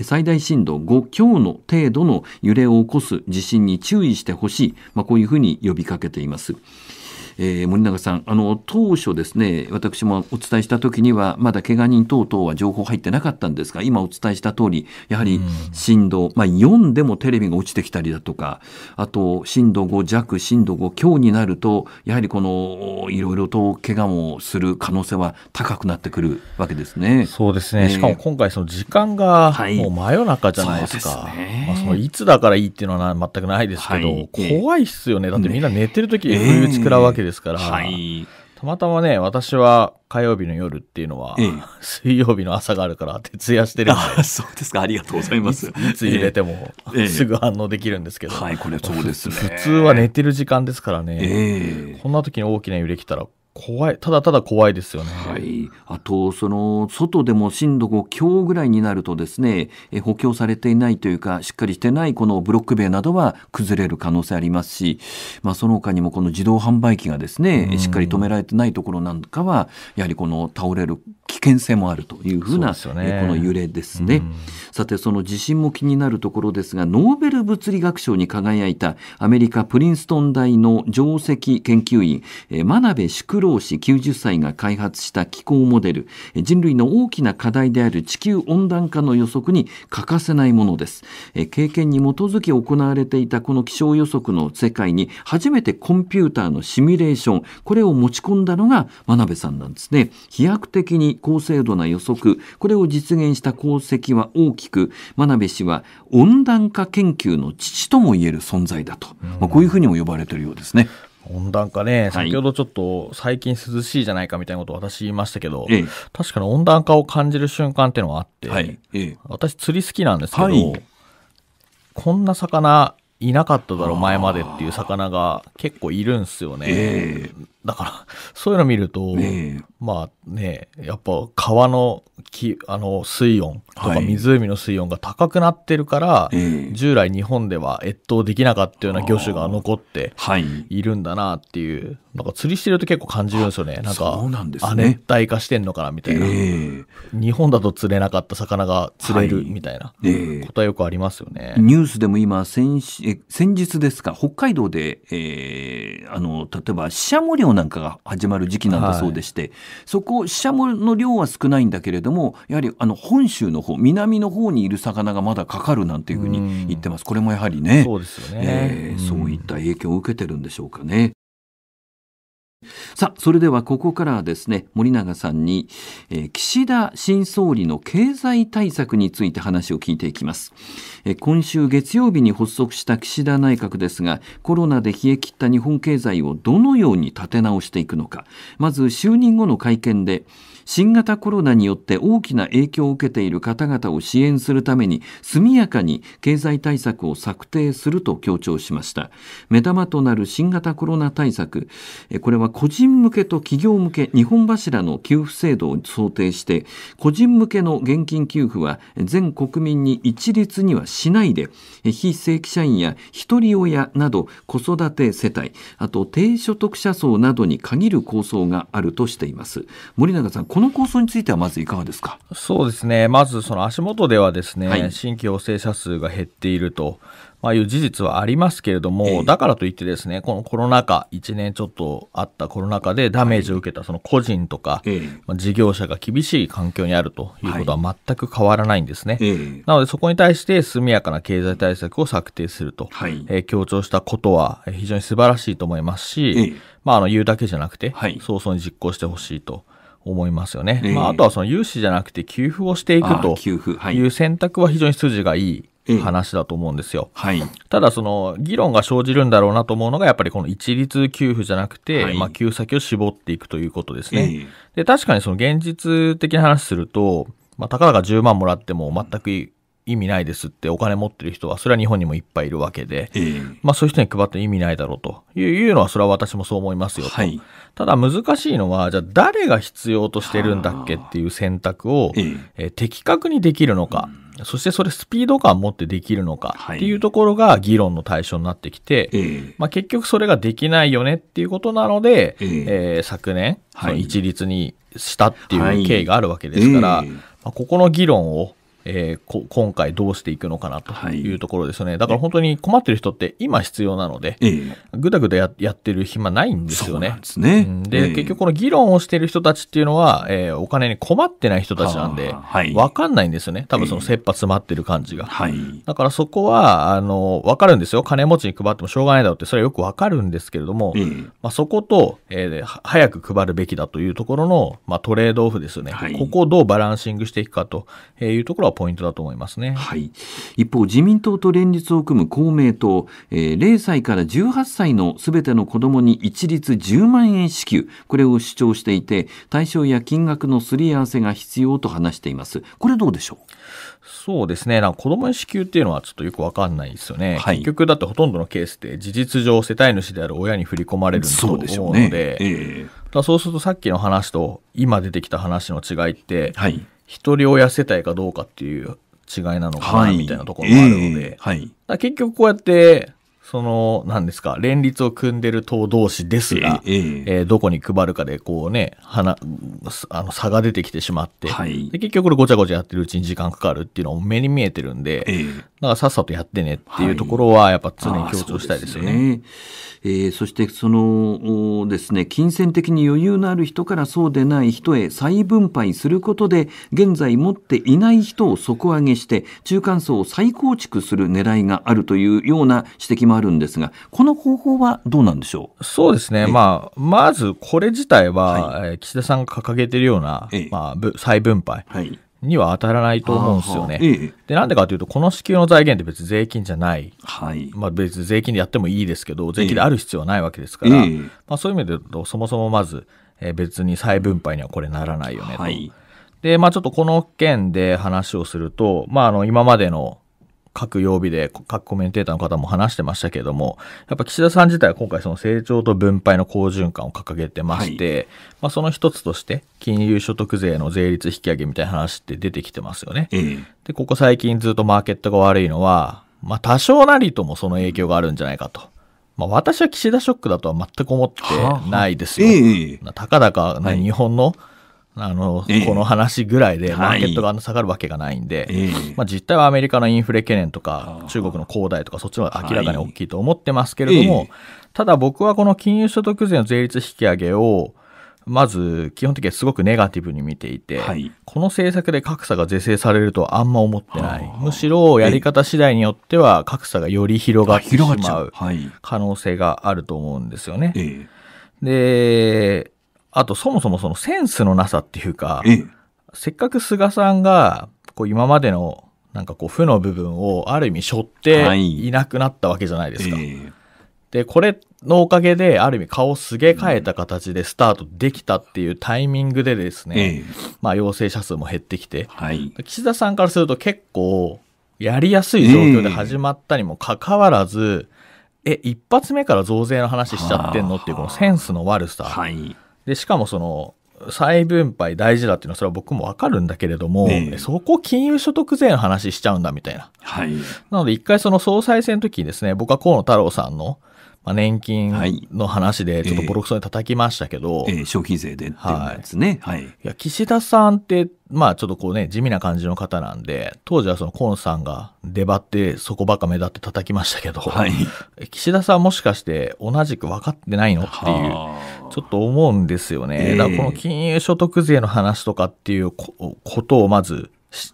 最大震度5強の程度の揺れを起こす地震に注意してほしい、まあ、こういうふうに呼びかけています。えー、森永さんあの当初ですね私もお伝えした時にはまだけが人等々は情報入ってなかったんですが今お伝えした通りやはり震度、まあ、4でもテレビが落ちてきたりだとかあと震度5弱震度5強になるとやはりこのいろいろと怪我もする可能性は高くなってくるわけですね。そうですね、えー、しかも今回その時間がもう真夜中じゃないですか、はいね、まあ、そのいつだからいいっていうのは全くないですけど、はい怖いっすよねだってみんな寝てる時、えー、不意打ち食らうわけですから、はい、たまたまね、私は火曜日の夜っていうのは、ええ、水曜日の朝があるから徹夜してるんで。そうですか、ありがとうございます。いつい入れても、え、すぐ反応できるんですけど、はい、これそうです、ね、普通は寝てる時間ですからね、こんな時に大きな揺れ来たら怖いただただ怖いですよね、はい、あとその外でも震度5強ぐらいになるとですね補強されていないというかしっかりしてないこのブロック塀などは崩れる可能性ありますし、まあ、その他にもこの自動販売機がですねしっかり止められてないところなんかはやはりこの倒れる危険性もあるというふうな、ね、この揺れですね、うん、さてその地震も気になるところですがノーベル物理学賞に輝いたアメリカプリンストン大の上席研究員真鍋淑郎氏90歳が開発した気候モデル人類の大きな課題である地球温暖化の予測に欠かせないものです経験に基づき行われていたこの気象予測の世界に初めてコンピューターのシミュレーションこれを持ち込んだのが真鍋さんなんですね飛躍的に高精度な予測、これを実現した功績は大きく、真鍋氏は温暖化研究の父とも言える存在だと、まあ、こういうふうにも呼ばれているようですね。温暖化ね、先ほどちょっと最近涼しいじゃないかみたいなことを私言いましたけど、はい、確かに温暖化を感じる瞬間っていうのがあって、はい、私釣り好きなんですけど、はい、こんな魚いなかっただろう前までっていう魚が結構いるんですよね、えだからそういうの見ると、まあねやっぱ川のきあの水温とか湖の水温が高くなってるから、はい、従来日本では越冬できなかったような魚種が残っているんだなっていう、なんか釣りしてると結構感じるんですよねなんか亜熱帯化してんのかなみたいな、日本だと釣れなかった魚が釣れるみたいなことはよくありますよね、はいニュースでも今先え先日ですか北海道で、えー、あの例えばシャモ漁なんかが始まる時期なんだそうでして、はい、そこシャモの量は少ないんだけれどもやはりあの本州の方南の方にいる魚がまだかかるなんていうふうに言ってます、これもやはりねえそういった影響を受けてるんでしょうかね。さあそれではここからはですね森永さんに、えー、岸田新総理の経済対策について話を聞いていきます、えー、今週月曜日に発足した岸田内閣ですがコロナで冷え切った日本経済をどのように立て直していくのかまず就任後の会見で新型コロナによって大きな影響を受けている方々を支援するために速やかに経済対策を策定すると強調しました目玉となる新型コロナ対策これは個人向けと企業向け日本柱の給付制度を想定して個人向けの現金給付は全国民に一律にはしないで非正規社員やひとり親など子育て世帯あと低所得者層などに限る構想があるとしています森永さんこの構想についてはまずいかがですかそうですね、まずその足元ではですね、はい、新規陽性者数が減っていると、まあ、いう事実はありますけれども、えー、だからといってですね、このコロナ禍、1年ちょっとあったコロナ禍でダメージを受けたその個人とか、はい、まあ、事業者が厳しい環境にあるということは全く変わらないんですね。はい、なのでそこに対して速やかな経済対策を策定すると、はい、え強調したことは非常に素晴らしいと思いますし、まあ、あの言うだけじゃなくて、早々に実行してほしいと。思いますよね。えー、まあ、あとはその融資じゃなくて給付をしていくという選択は非常に筋がいい。話だと思うんですよ、えー、はい、ただ、その議論が生じるんだろうなと思うのが、やっぱりこの一律給付じゃなくて、はい、まあ、給付先を絞っていくということですね。えー、で確かにその現実的な話すると、まあ、たかだか10万もらっても全く意味ないですってお金持ってる人は、それは日本にもいっぱいいるわけで、えー、まあそういう人に配って意味ないだろうというのは、それは私もそう思いますよと。はい、ただ難しいのは、じゃあ誰が必要としてるんだっけっていう選択を、え的確にできるのか、そしてそれスピード感を持ってできるのかっていうところが議論の対象になってきて、はい、まあ、結局それができないよねっていうことなので、えーえー、昨年、はい、一律にしたっていう経緯があるわけですから、はいえー、まあ、ここの議論をえー、今回どうしていくのかなというところですよね。はい、だから本当に困ってる人って今必要なので、ぐだぐだやってる暇ないんですよね。で、ねうん、結局この議論をしてる人たちっていうのは、えー、お金に困ってない人たちなんで、わ、はい、かんないんですよね。多分その切羽詰まってる感じが。だからそこは、あの、わかるんですよ。金持ちに配ってもしょうがないだろうって、それはよくわかるんですけれども、まあ、そこと、えー、早く配るべきだというところの、まあ、トレードオフですよね。ここをどうバランシングしていくかというところはポイントだと思いますね、はい、一方、自民党と連立を組む公明党、えー、0歳から18歳のすべての子どもに一律10万円支給、これを主張していて、対象や金額のすり合わせが必要と話しています。これどうでしょうそうですね、なんか子供もに支給っていうのはちょっとよくわかんないですよね、はい、結局、だってほとんどのケースで、事実上、世帯主である親に振り込まれると思うので。そうでねえー、そうするとさっきの話と今出てきた話の違いって、はい、一人親世帯かどうかっていう違いなのかな、はい、みたいなところもあるので、えーはい、結局こうやってその、なんですか、連立を組んでる党同士ですが、えー、えー、どこに配るかで、こうね、はなあの差が出てきてしまって、はい、で結局これごちゃごちゃやってるうちに時間かかるっていうのも目に見えてるんで、えー、だからさっさとやってねっていうところは、やっぱ常に強調したいですよね。はい、ねえー、そして、そのですね、金銭的に余裕のある人からそうでない人へ再分配することで、現在持っていない人を底上げして、中間層を再構築する狙いがあるというような指摘もあるるんですが、この方法はどうなんでしょうそうですね、まあ、まずこれ自体は、はい、岸田さんが掲げているような、まあ、再分配。はいには当たらないと思うんですよね。ええ、でなんでかというとこの支給の財源って別に税金じゃない、はいまあ、別に税金でやってもいいですけど税金である必要はないわけですから、え、まあ、そういう意味で言うとそもそもまず、えー、別に再分配にはこれならないよねと。はい、でまあ、ちょっとこの件で話をすると、まあ、あの今までの各曜日で各コメンテーターの方も話してましたけれども、やっぱ岸田さん自体は今回その成長と分配の好循環を掲げてまして、はい、まあその一つとして金融所得税の税率引き上げみたいな話って出てきてますよね。えー、で、ここ最近ずっとマーケットが悪いのは、まあ多少なりともその影響があるんじゃないかと。まあ、私は岸田ショックだとは全く思ってないですよ。ははえー、たかだか、ね、日本の、はいあの、えー、この話ぐらいで、マーケットがあんな下がるわけがないんで、はいまあ、実態はアメリカのインフレ懸念とか、中国の恒大とか、そっちの方が明らかに大きいと思ってますけれども、はい、ただ僕はこの金融所得税の税率引き上げを、まず基本的にはすごくネガティブに見ていて、はい、この政策で格差が是正されるとはあんま思ってない、むしろやり方次第によっては格差がより広がってしまう可能性があると思うんですよね。えであとそもそもそのセンスのなさっていうか、せっかく菅さんがこう今までのなんかこう負の部分をある意味背負っていなくなったわけじゃないですか。はいえー、でこれのおかげである意味顔すげ替えた形でスタートできたっていうタイミングでですね、えー、まあ、陽性者数も減ってきて、はい、岸田さんからすると結構やりやすい状況で始まったにもかかわらず、えー、一発目から増税の話しちゃってんのっていうこのセンスの悪さ。はいで、しかもその、再分配大事だっていうのはそれは僕もわかるんだけれども、ね、そこ金融所得税の話しちゃうんだみたいな。はい、なので一回その総裁選の時にですね、僕は河野太郎さんのまあ、年金の話でちょっとボロクソに叩きましたけど、えーえー、消費税でってやつね、はい、はい、いや岸田さんって、まあ、ちょっとこうね地味な感じの方なんで当時はそのコンさんが出張ってそこばっか目立って叩きましたけど、はい、岸田さんもしかして同じく分かってないのっていうちょっと思うんですよね、えー、だからこの金融所得税の話とかっていうことをまず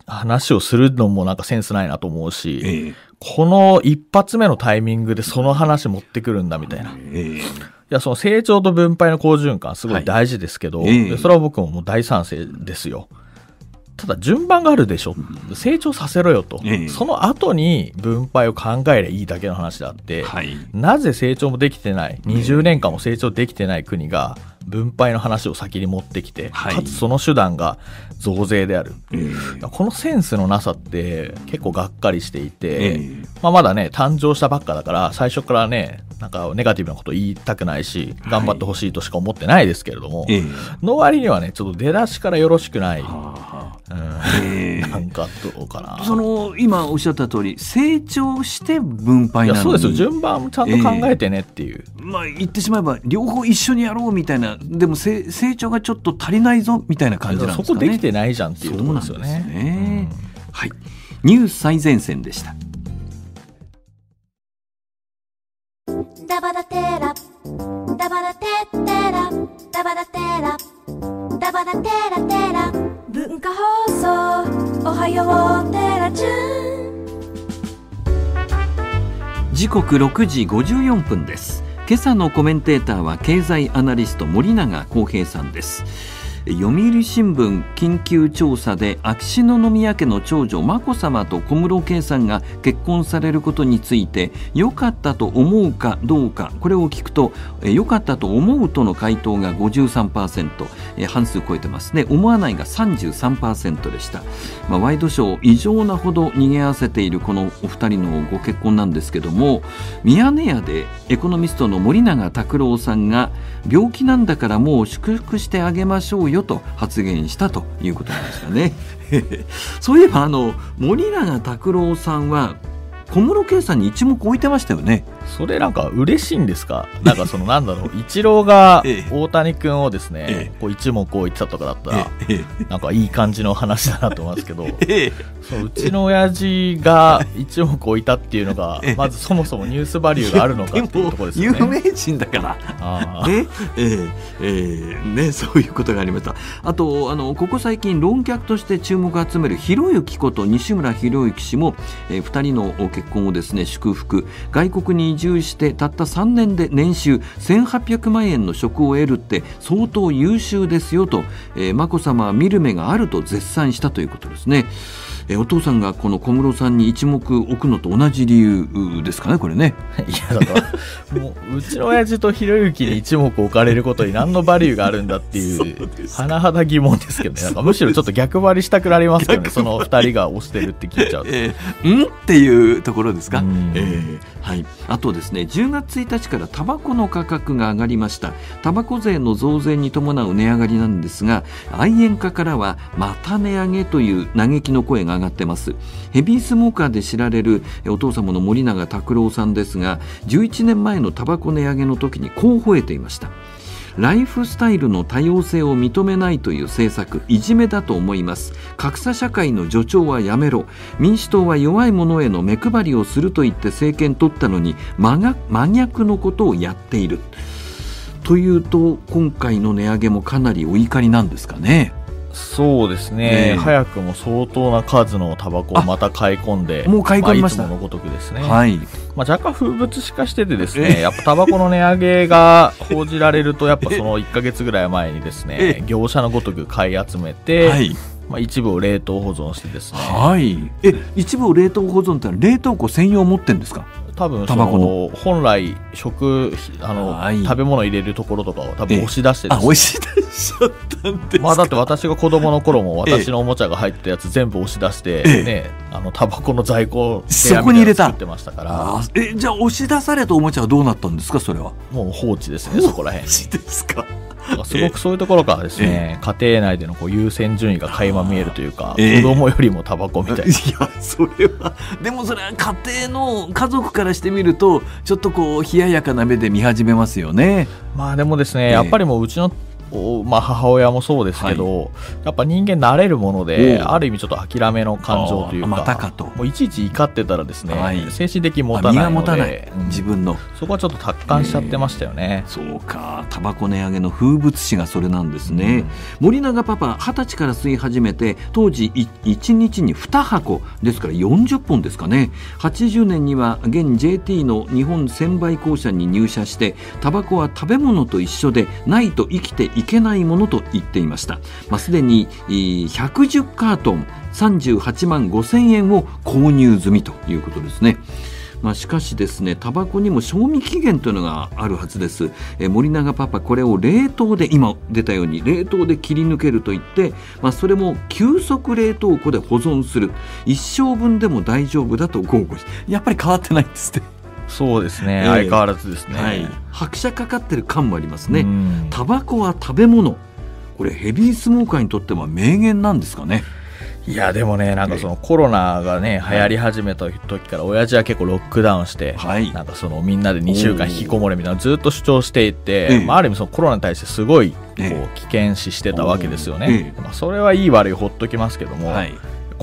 話をするのもなんかセンスないなと思うし、えこの一発目のタイミングでその話持ってくるんだみたいな。え、いや、その成長と分配の好循環すごい大事ですけど、はい、それは僕ももう大賛成ですよ。ただ順番があるでしょ。成長させろよと。その後に分配を考えりゃいいだけの話であって、はい、なぜ成長もできてない、20年間も成長できてない国が、分配の話を先に持ってきて、はい、かつその手段が増税である、えー、このセンスのなさって結構がっかりしていて、えー、まあ、まだね誕生したばっかだから最初からねなんかネガティブなこと言いたくないし頑張ってほしいとしか思ってないですけれども、はい、の割にはねちょっと出だしからよろしくない。なんかどうかなその今おっしゃった通り成長して分配なのそうですよ順番ちゃんと考えてねっていう、えー、まあ言ってしまえば両方一緒にやろうみたいなでも成長がちょっと足りないぞみたいな感じなんですかねそこできてないじゃんっていうところですよね、ねうん、はいニュース最前線でしたダバダテラダバダテテラダバダテラダバダテラテラ文化放送おはようテラちゃん時刻六時五十四分です今朝のコメンテーターは経済アナリスト森永康平さんです読売新聞緊急調査で秋篠宮家の長女眞子さまと小室圭さんが結婚されることについて良かったと思うかどうかこれを聞くと良かったと思うとの回答が53%半数超えてますね思わないが33%でした、まあ、ワイドショー異常なほど逃げ合わせているこのお二人のご結婚なんですけどもミヤネ屋でエコノミストの森永卓郎さんが病気なんだからもう祝福してあげましょうよと発言したということなんですよね。*laughs* そういえばあの森永卓郎さんは小室圭さんに一目置いてましたよねそれなんか嬉しいんですか、なんかそのなんだろう、*laughs* 一郎が大谷君をですね、ええ、こう一目置いてたとかだったら、え、なんかいい感じの話だなと思いますけど、*laughs* そううちの親父が一目置いたっていうのが、まずそもそもニュースバリューがあるのかっていうところですね。有名人だから、ねえええね、そういうことがありました。あとあの、ここ最近、論客として注目を集めるひろゆきこと西村ひろゆき氏も、えー、人の結結婚をですね祝福外国に移住してたった3年で年収1800万円の職を得るって相当優秀ですよと、えー、眞子さまは見る目があると絶賛したということですね。えお父さんがこの小室さんに一目置くのと同じ理由ですかねこれね *laughs* いやだからもううちの親父とひろゆきに一目置かれることに何のバリューがあるんだっていう *laughs* 甚だ疑問ですけどねなんかむしろちょっと逆張りしたくなりますけどねその2人が推してるって聞いちゃうと、*laughs* えー、んっていうところですか、えーはい、あとですね10月1日からタバコの価格が上がりましたタバコ税の増税に伴う値上がりなんですが愛煙家からはまた値上げという嘆きの声が上がってますヘビースモーカーで知られるお父様の森永卓郎さんですが11年前のタバコ値上げの時にこう吠えていましたライフスタイルの多様性を認めないという政策いじめだと思います格差社会の助長はやめろ民主党は弱い者への目配りをすると言って政権取ったのに真逆のことをやっているというと今回の値上げもかなりお怒りなんですかね。そうですね、ね早くも相当な数のタバコをまた買い込んで、もう買い込みました。まあ、のごとくですね、はいまあ、若干風物詩化してて、ですねやっぱタバコの値上げが報じられると、やっぱその1か月ぐらい前に、ですね業者のごとく買い集めて、はいまあ、一部を冷凍保存してですね、はい、え一部を冷凍保存って冷凍庫専用を持ってるんですか多分その本来食あの食べ物入れるところとかを多分押し出してです、ね、押し出しちゃったんでまあだって私が子供の頃も私のおもちゃが入ったやつ全部押し出してねあのタバコの在庫そこに入れた作ってましたからえじゃあ押し出されたおもちゃはどうなったんですかそれはもう放置ですねそこらへんですかすごくそういうところからですね、家庭内でのこう優先順位が垣間見えるというか、子供よりもタバコみたいな。いや、それは、でもそれは家庭の家族からしてみると、ちょっとこう、冷ややかな目で見始めますよね。まあでもですね、やっぱりもううちのまあ、母親もそうですけど、はい、やっぱ人間慣れるものである意味ちょっと諦めの感情というかまかともういちいち怒ってたらですね、はい、精神的持たないので自分の、うん、そこはちょっと達観しちゃってましたよね、えー、そうかタバコ値上げの風物詩がそれなんですね、うん、森永パパ二十歳から吸い始めて当時1日に2箱ですから40本ですかね80年には現 JT の日本専売公社に入社してタバコは食べ物と一緒でないと生きていいけないものと言っていました、まあ、すでに110カートン38万5000円を購入済みということですね。まあ、しかしですねタバコにも賞味期限というのがあるはずですえ森永パパこれを冷凍で今出たように冷凍で切り抜けるといって、まあ、それも急速冷凍庫で保存する一生分でも大丈夫だと豪語しやっぱり変わってないんですって。そうですね、えー、相変わらずですね、はい、拍車かかってる感もありますねタバコは食べ物これヘビースモーカーにとっては名言なんですかねいやでもねなんかそのコロナがね流行り始めた時から親父は結構ロックダウンして、はい、なんかそのみんなで2週間引きこもれみたいなずっと主張していて、えまあ、ある意味そのコロナに対してすごいこう危険視してたわけですよね、え、まあ、それはいい悪いほっときますけども、はい、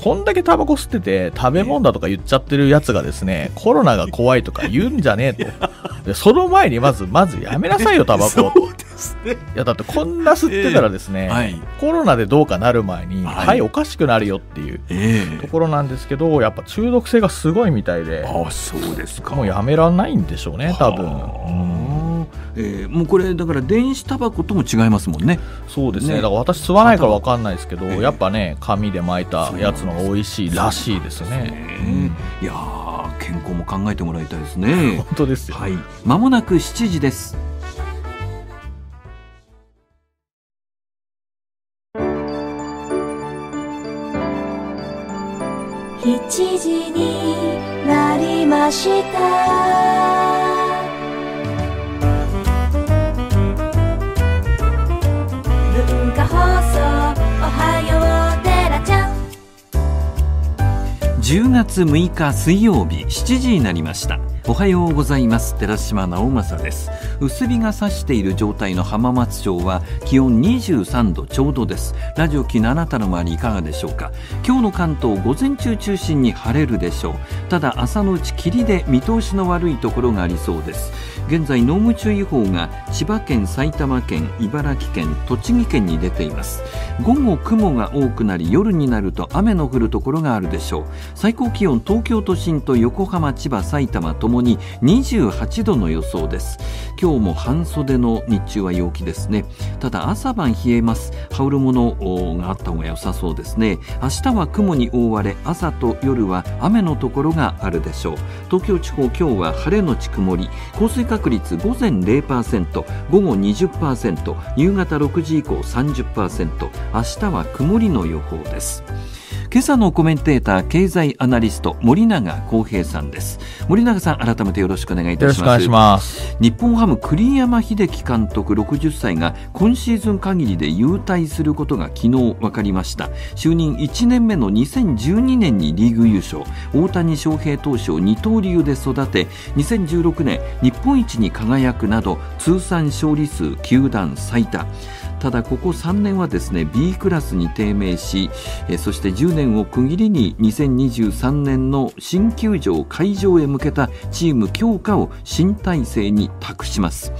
こんだけタバコ吸ってて食べ物だとか言っちゃってるやつがですね、コロナが怖いとか言うんじゃねえと。*laughs* でその前にまず、まずやめなさいよ、タバコを。いやだってこんな吸ってたらですね、えーはい、コロナでどうかなる前に、はい、おかしくなるよっていうところなんですけど、やっぱ中毒性がすごいみたいで、あそうですかもうやめらんないんでしょうね、多分。えー、もうこれだから電子タバコとも違いますもんねそうですね、ね、だから私吸わないから分かんないですけど、えー、やっぱね紙で巻いたやつのが美味しいらしいですね、ねうん、いや健康も考えてもらいたいですね *laughs* 本当ですはい、まもなく7時です7時になりました10月6日水曜日7時になりましたおはようございます寺島直政です薄日が差している状態の浜松町は気温23度ちょうどですラジオ機のあなたの周りいかがでしょうか今日の関東午前中中心に晴れるでしょうただ朝のうち霧で見通しの悪いところがありそうです現在濃霧注意報が千葉県埼玉県茨城県栃木県に出ています午後雲が多くなり夜になると雨の降るところがあるでしょう最高気温東京都心と横浜千葉埼玉ともに28度の予想です今日も半袖の日中は陽気ですねただ朝晩冷えます羽織るものがあった方が良さそうですね明日は雲に覆われ朝と夜は雨のところがあるでしょう東京地方今日は晴れのち曇り降水確率午前0%午後20%夕方6時以降30%明日は曇りの予報です。今朝のコメンテーター経済アナリスト森永康平さんです森永さん改めてよろしくお願いいたします日本ハム栗山英樹監督60歳が今シーズン限りで優退することが昨日分かりました就任1年目の2012年にリーグ優勝大谷翔平投手を二刀流で育て2016年日本一に輝くなど通算勝利数球団最多ただここ3年はですね B クラスに低迷し、えそして10年を区切りに2023年の新球場会場へ向けたチーム強化を新体制に託します。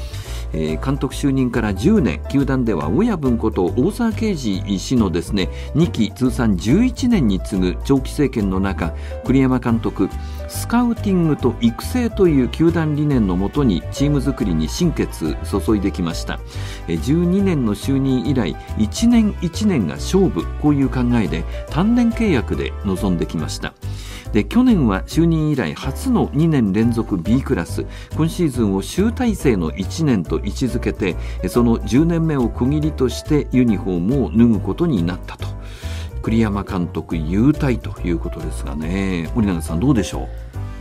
えー、監督就任から10年球団では親分こと大沢啓二氏のですね2期通算11年に次ぐ長期政権の中栗山監督スカウティングと育成という球団理念のもとにチーム作りに心血注いできました12年の就任以来1年1年が勝負こういう考えで単年契約で臨んできましたで去年は就任以来初の2年連続 B クラス今シーズンを集大成の1年と位置づけてその10年目を区切りとしてユニフォームを脱ぐことになったと。栗山監督優待ということですがね森永さんどうでしょ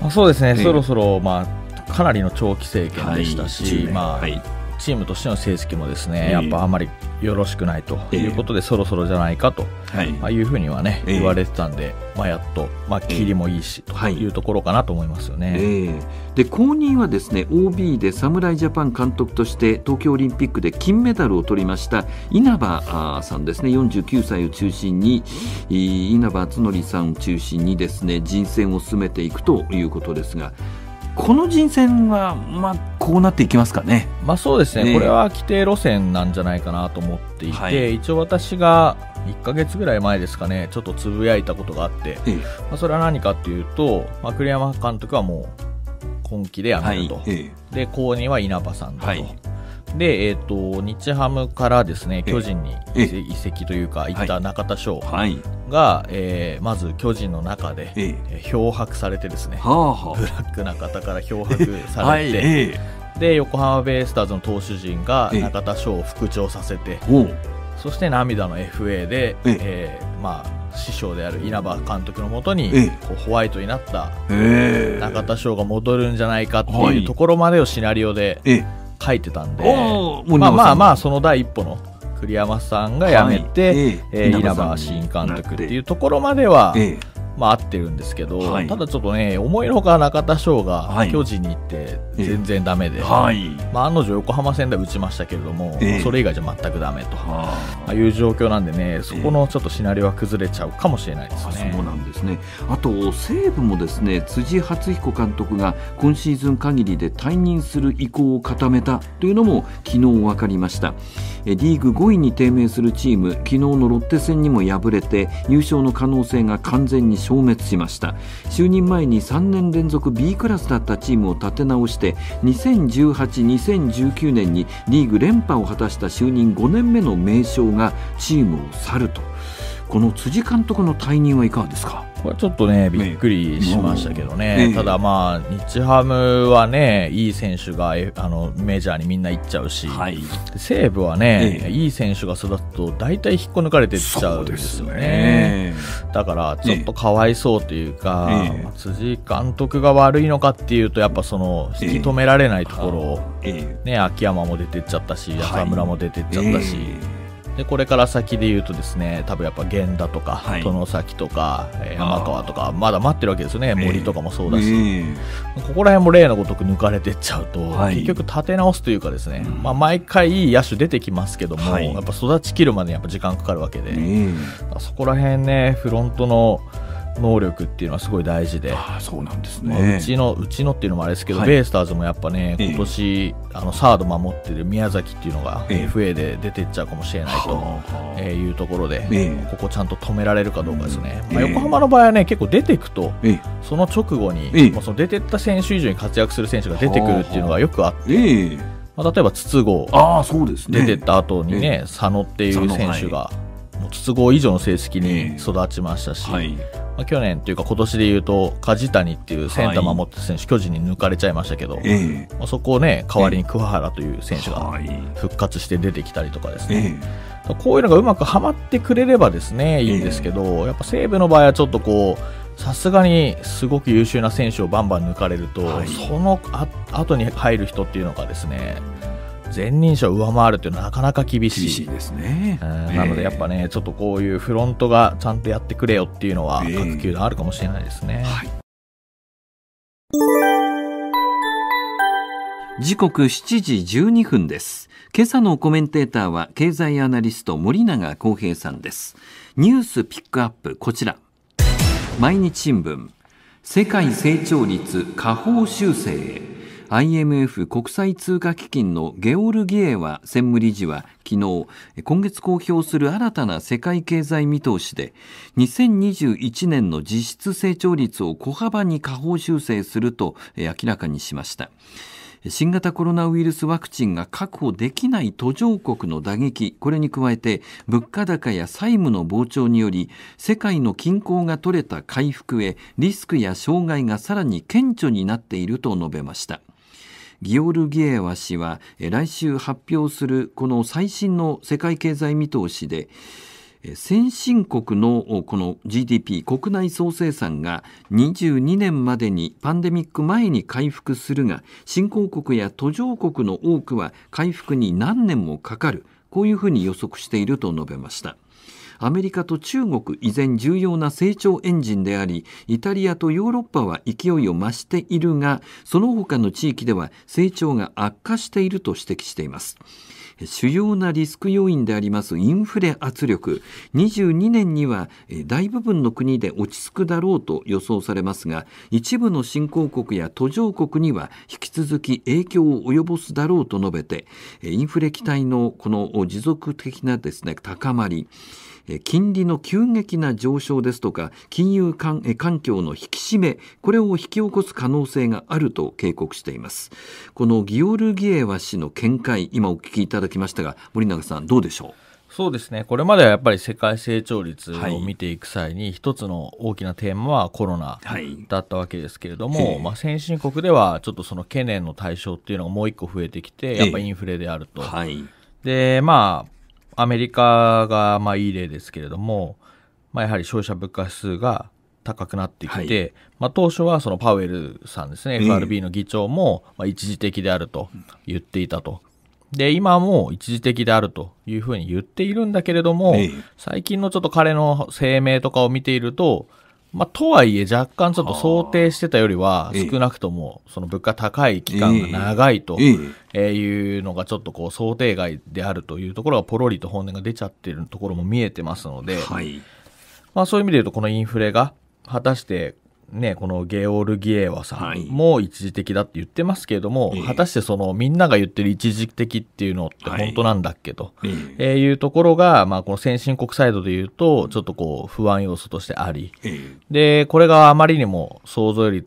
う、まあ、そうですね、えー、そろそろ、まあ、かなりの長期政権でしたし、はい、まあ、はいチームとしての成績もですね、やっぱあまりよろしくないということで、そろそろじゃないかと、まあ、いうふうにはね、言われてたんで、まあ、やっと、まあ、切りもいいしというところかなと思いますよね、えー、で後任はですね OB で侍ジャパン監督として東京オリンピックで金メダルを取りました稲葉さんですね49歳を中心に稲葉篤紀さんを中心にですね人選を進めていくということですが。この人選は、まあ、こうなっていきますかね。まあそうですね、ねこれは規定路線なんじゃないかなと思っていて、はい、一応私が1か月ぐらい前ですかね、ちょっとつぶやいたことがあって、まあそれは何かというと、まあ、栗山監督はもう今気で辞めると、はい、で後任は稲葉さんだと、はい、で、えっ、ー、と日ハムからですね巨人に移籍というか行った中田翔が、はいはい、えー、まず巨人の中で、えー、漂白されてですね、はあはあ、ブラック中田から漂白されて、はい、で横浜ベイスターズの投手陣が中田翔を復調させて、そして涙の FA で、えー、まあ師匠である稲葉監督のもとにホワイトになった中田翔が戻るんじゃないかっていうところまでをシナリオで書いてたんで、まあまあまあその第一歩の栗山さんが辞めて、はい、えー、稲葉新監督っていうところまでは、えまあ、合ってるんですけど、はい、ただちょっとね、思いのほか中田翔が巨人に行って全然だめで、はい、まあ、案の定横浜戦で打ちましたけれども、えー、それ以外じゃ全くだめと、まあ、いう状況なんでね、そこのちょっとシナリオは崩れちゃうかもしれないですね。そうなんですねあと西武もですね辻初彦監督が今シーズン限りで退任する意向を固めたというのも昨日分かりましたリーグ5位に低迷するチーム昨日のロッテ戦にも敗れて優勝の可能性が完全に消滅しました就任前に3年連続 B クラスだったチームを立て直して2018-2019年にリーグ連覇を果たした就任5年目の名将がチームを去ると。この辻監督の退任はいかがですかこれちょっとねびっくりしましたけどね、ねただ、まあ、日ハムはねいい選手があのメジャーにみんな行っちゃうし、はい、西武はね、いい選手が育つと大体引っこ抜かれてっちゃうんですよね、ね、だからちょっとかわいそうというか、辻監督が悪いのかっていうとやっぱその引き止められないところね、秋山も出てっちゃったし中村も出てっちゃったし。はいでこれから先で言うとですね多分やっぱ源田とか、はい、殿崎とか、え山川とかまだ待ってるわけですよね、森とかもそうだし、えー、ここら辺も例のごとく抜かれてっちゃうと、はい、結局立て直すというかですね、うん、まあ、毎回いい野手出てきますけども、はい、やっぱ育ちきるまでにやっぱ時間かかるわけで、そこら辺ねフロントの能力っていうのはすごい大事で、あそうなんですね、まあ、うちのうちのっていうのもあれですけど、はい、ベイスターズもやっぱね、今年、えー、あのサード守ってる宮崎っていうのが FA で出てっちゃうかもしれないというところで、えー、ここちゃんと止められるかどうかですね、まあ、横浜の場合はね、結構出ていくと、えー、その直後に、まあ、その出てった選手以上に活躍する選手が出てくるっていうのがよくあって。まあ、例えば筒香あそうです、ね、出てった後にね、佐野っていう選手が、筒香以上の成績に育ちましたし、はい、まあ、去年というか今年でいうと梶谷っていうセンター守った選手、はい、巨人に抜かれちゃいましたけど、えー、まあ、そこをね代わりに桑原という選手が復活して出てきたりとかですね、えー、こういうのがうまくはまってくれればですねいいんですけど、えー、やっぱ西武の場合はちょっとこうさすがにすごく優秀な選手をバンバン抜かれると、はい、そのあ後に入る人っていうのがですね前任者を上回るというのはなかなか厳しい厳しいですね、えー、なのでやっぱねちょっとこういうフロントがちゃんとやってくれよっていうのは各球団あるかもしれないですね、えーはい、時刻7時12分です今朝のコメンテーターは経済アナリスト森永康平さんですニュースピックアップこちら毎日新聞世界成長率下方修正へ IMF 国際通貨基金のゲオルギエワ専務理事は昨日今月公表する新たな世界経済見通しで2021年の実質成長率を小幅に下方修正すると明らかにしました新型コロナウイルスワクチンが確保できない途上国の打撃これに加えて物価高や債務の膨張により世界の均衡が取れた回復へリスクや障害がさらに顕著になっていると述べました。ギオルギエワ氏は来週発表するこの最新の世界経済見通しで先進国のこの GDP 国内総生産が22年までにパンデミック前に回復するが新興国や途上国の多くは回復に何年もかかるこういうふうに予測していると述べました。アメリカと中国依然重要な成長エンジンでありイタリアとヨーロッパは勢いを増しているがその他の地域では成長が悪化していると指摘しています主要なリスク要因でありますインフレ圧力22年には大部分の国で落ち着くだろうと予想されますが一部の新興国や途上国には引き続き影響を及ぼすだろうと述べてインフレ期待のこの持続的なですね高まり金利の急激な上昇ですとか金融環境の引き締めこれを引き起こす可能性があると警告していますこのギオルギエワ氏の見解今お聞きいただきましたが森永さんどうでしょうそうですねこれまではやっぱり世界成長率を見ていく際に、一つの大きなテーマはコロナだったわけですけれども、はい、まあ、先進国ではちょっとその懸念の対象っていうのがもう一個増えてきて、やっぱりインフレであると。はい、でまあアメリカがまあいい例ですけれども、まあ、やはり消費者物価指数が高くなってきて、はい、まあ、当初はそのパウエルさんですね、FRB の議長もまあ一時的であると言っていたと。で、今も一時的であるというふうに言っているんだけれども、最近のちょっと彼の声明とかを見ていると、まあ、とはいえ若干ちょっと想定してたよりは少なくともその物価高い期間が長いというのがちょっとこう想定外であるというところがポロリと本音が出ちゃってるところも見えてますので、まあ、そういう意味で言うとこのインフレが果たしてね、このゲオルギエワさんも一時的だって言ってますけれども、はい、果たしてそのみんなが言ってる一時的っていうのって本当なんだっけと、はいえー、いうところが、まあ、この先進国サイドでいうとちょっとこう不安要素としてあり、はい、でこれがあまりにも想像より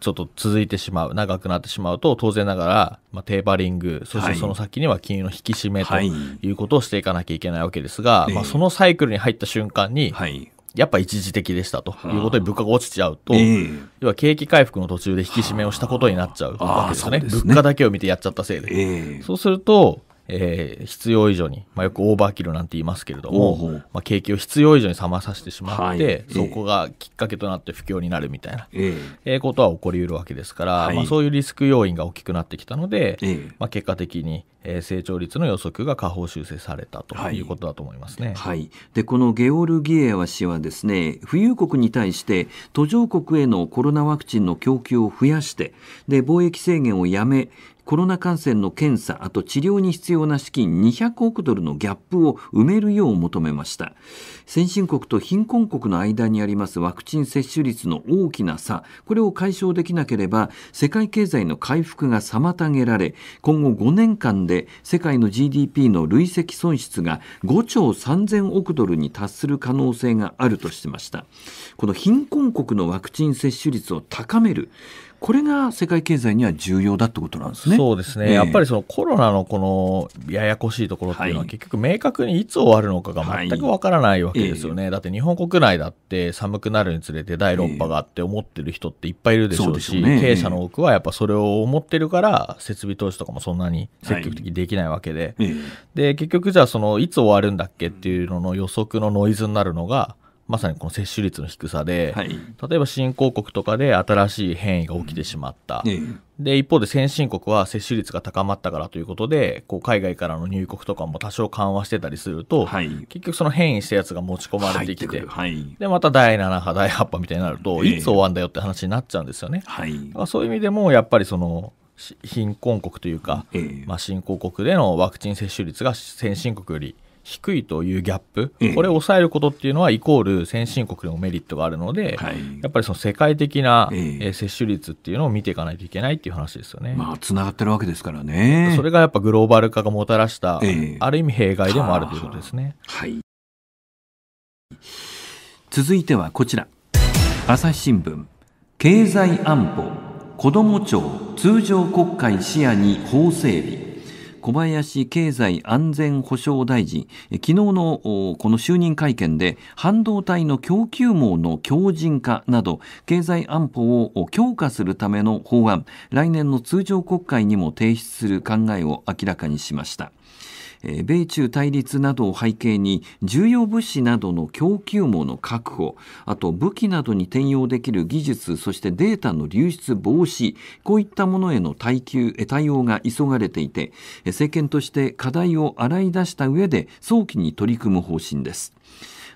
ちょっと続いてしまう、長くなってしまうと、当然ながら、まあ、テーパリング、そしてその先には金融の引き締めということをしていかなきゃいけないわけですが、はい、まあ、そのサイクルに入った瞬間に、はい、やっぱ一時的でしたということで物価が落ちちゃうと、要は景気回復の途中で引き締めをしたことになっちゃうわけですね。すね物価だけを見てやっちゃったせいで。そうすると、えー、必要以上に、まあ、よくオーバーキルなんて言いますけれども、まあ、景気を必要以上に冷まさせてしまって、はい、そこがきっかけとなって不況になるみたいな、えー、えー、ことは起こりうるわけですから、はい、まあ、そういうリスク要因が大きくなってきたので、えー、まあ、結果的に、えー、成長率の予測が下方修正されたということだと思いますね、はい、はい、でこのゲオルギエワ氏はですね富裕国に対して途上国へのコロナワクチンの供給を増やしてで貿易制限をやめコロナ感染の検査、あと治療に必要な資金200億ドルのギャップを埋めるよう求めました。先進国と貧困国の間にありますワクチン接種率の大きな差、これを解消できなければ、世界経済の回復が妨げられ、今後5年間で世界の GDP の累積損失が5兆3000億ドルに達する可能性があるとしてました。この貧困国のワクチン接種率を高める、これが世界経済には重要だってことなんですね。そうですね、えー、やっぱりそのコロナのこのややこしいところっていうのは、結局、明確にいつ終わるのかが全くわからないわけですよね、はいえー、だって日本国内だって寒くなるにつれて第6波があって思ってる人っていっぱいいるでしょうし、うね、経営者の多くはやっぱそれを思ってるから、設備投資とかもそんなに積極的にできないわけで、はいえー、で結局、じゃあそのいつ終わるんだっけっていうのの予測のノイズになるのが、まさにこの接種率の低さで、はい、例えば新興国とかで新しい変異が起きてしまった、うん、で一方で先進国は接種率が高まったからということでこう海外からの入国とかも多少緩和してたりすると、はい、結局その変異したやつが持ち込まれてきて、はい、でまた第7波第8波みたいになると、いつ終わるんだよって話になっちゃうんですよね。はい、そういう意味でもやっぱりその貧困国というか、えー、まあ、新興国でのワクチン接種率が先進国より低いというギャップ、これを抑えることっていうのは、イコール先進国にもメリットがあるので、はい、やっぱりその世界的な、え接種率っていうのを見ていかないといけないっていう話ですよね。まあ、つながってるわけですからね。それがやっぱグローバル化がもたらした、ある意味弊害でもあるということですね。はい、続いてはこちら、朝日新聞、経済安保、こども庁通常国会視野に法整備。小林経済安全保障大臣、昨日のこの就任会見で、半導体の供給網の強靭化など、経済安保を強化するための法案、来年の通常国会にも提出する考えを明らかにしました。え米中対立などを背景に重要物資などの供給網の確保あと武器などに転用できる技術そしてデータの流出防止こういったものへの耐久対応が急がれていて政権として課題を洗い出した上で早期に取り組む方針です。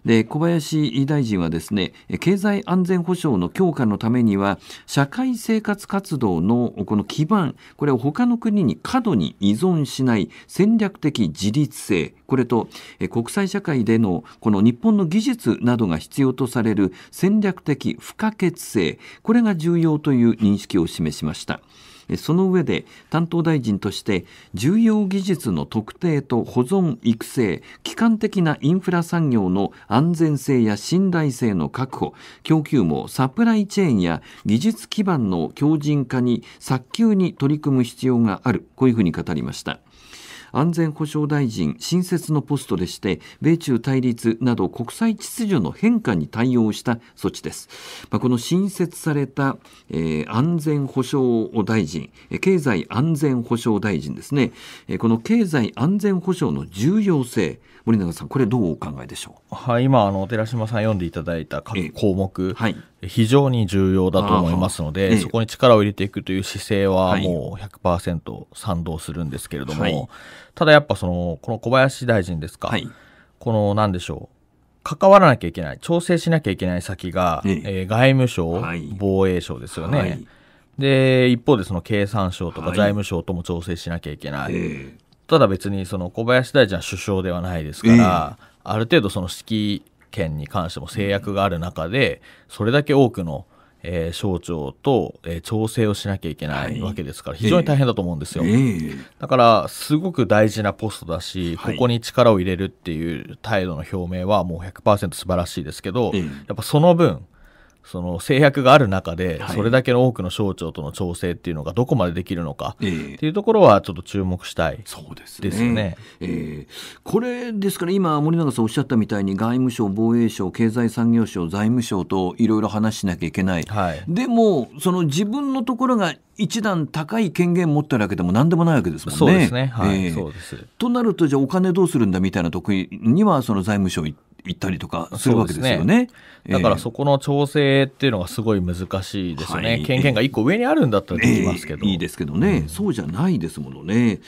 で小林大臣はですね経済安全保障の強化のためには社会生活活動のこの基盤これを他の国に過度に依存しない戦略的自立性これと国際社会でのこの日本の技術などが必要とされる戦略的不可欠性これが重要という認識を示しました。その上で担当大臣として重要技術の特定と保存育成基幹的なインフラ産業の安全性や信頼性の確保供給網サプライチェーンや技術基盤の強靭化に早急に取り組む必要があるこういうふうに語りました。安全保障大臣新設のポストでして米中対立など国際秩序の変化に対応した措置です、まあ、この新設された、えー、安全保障大臣経済安全保障大臣ですね、えー、この経済安全保障の重要性森永さんこれどうお考えでしょう、はい、今あの寺島さん読んでいただいた各項目、えー、はい、非常に重要だと思いますので、えー、そこに力を入れていくという姿勢はもう100%賛同するんですけれども、はいただやっぱその、この小林大臣ですか、はい、この何でしょう、関わらなきゃいけない、調整しなきゃいけない先が、ええー、外務省、はい、防衛省ですよね。はい、で、一方でその経産省とか財務省とも調整しなきゃいけない。えー、ただ別にその小林大臣は首相ではないですから、ある程度その指揮権に関しても制約がある中で、それだけ多くのえー、省庁と、えー、調整をしなきゃいけないわけですから、非常に大変だと思うんですよ、えー、だからすごく大事なポストだし、はい、ここに力を入れるっていう態度の表明はもう100%素晴らしいですけど、やっぱその分その制約がある中で、それだけの多くの省庁との調整っていうのがどこまでできるのかっていうところはちょっと注目したいそうですねえー、これですから、今森永さんおっしゃったみたいに外務省、防衛省、経済産業省、財務省といろいろ話しなきゃいけない、はい、でもその自分のところが一段高い権限持ってるわけでも何でもないわけですもんね。そうですね。はい。えー、そうです。となると、じゃあお金どうするんだみたいな得意には、その財務省行ったりとかするわけですよね、ね、だからそこの調整っていうのはすごい難しいですよね、はい、権限が一個上にあるんだったらできますけど、えーえー、いいですけどね、うん、そうじゃないですものね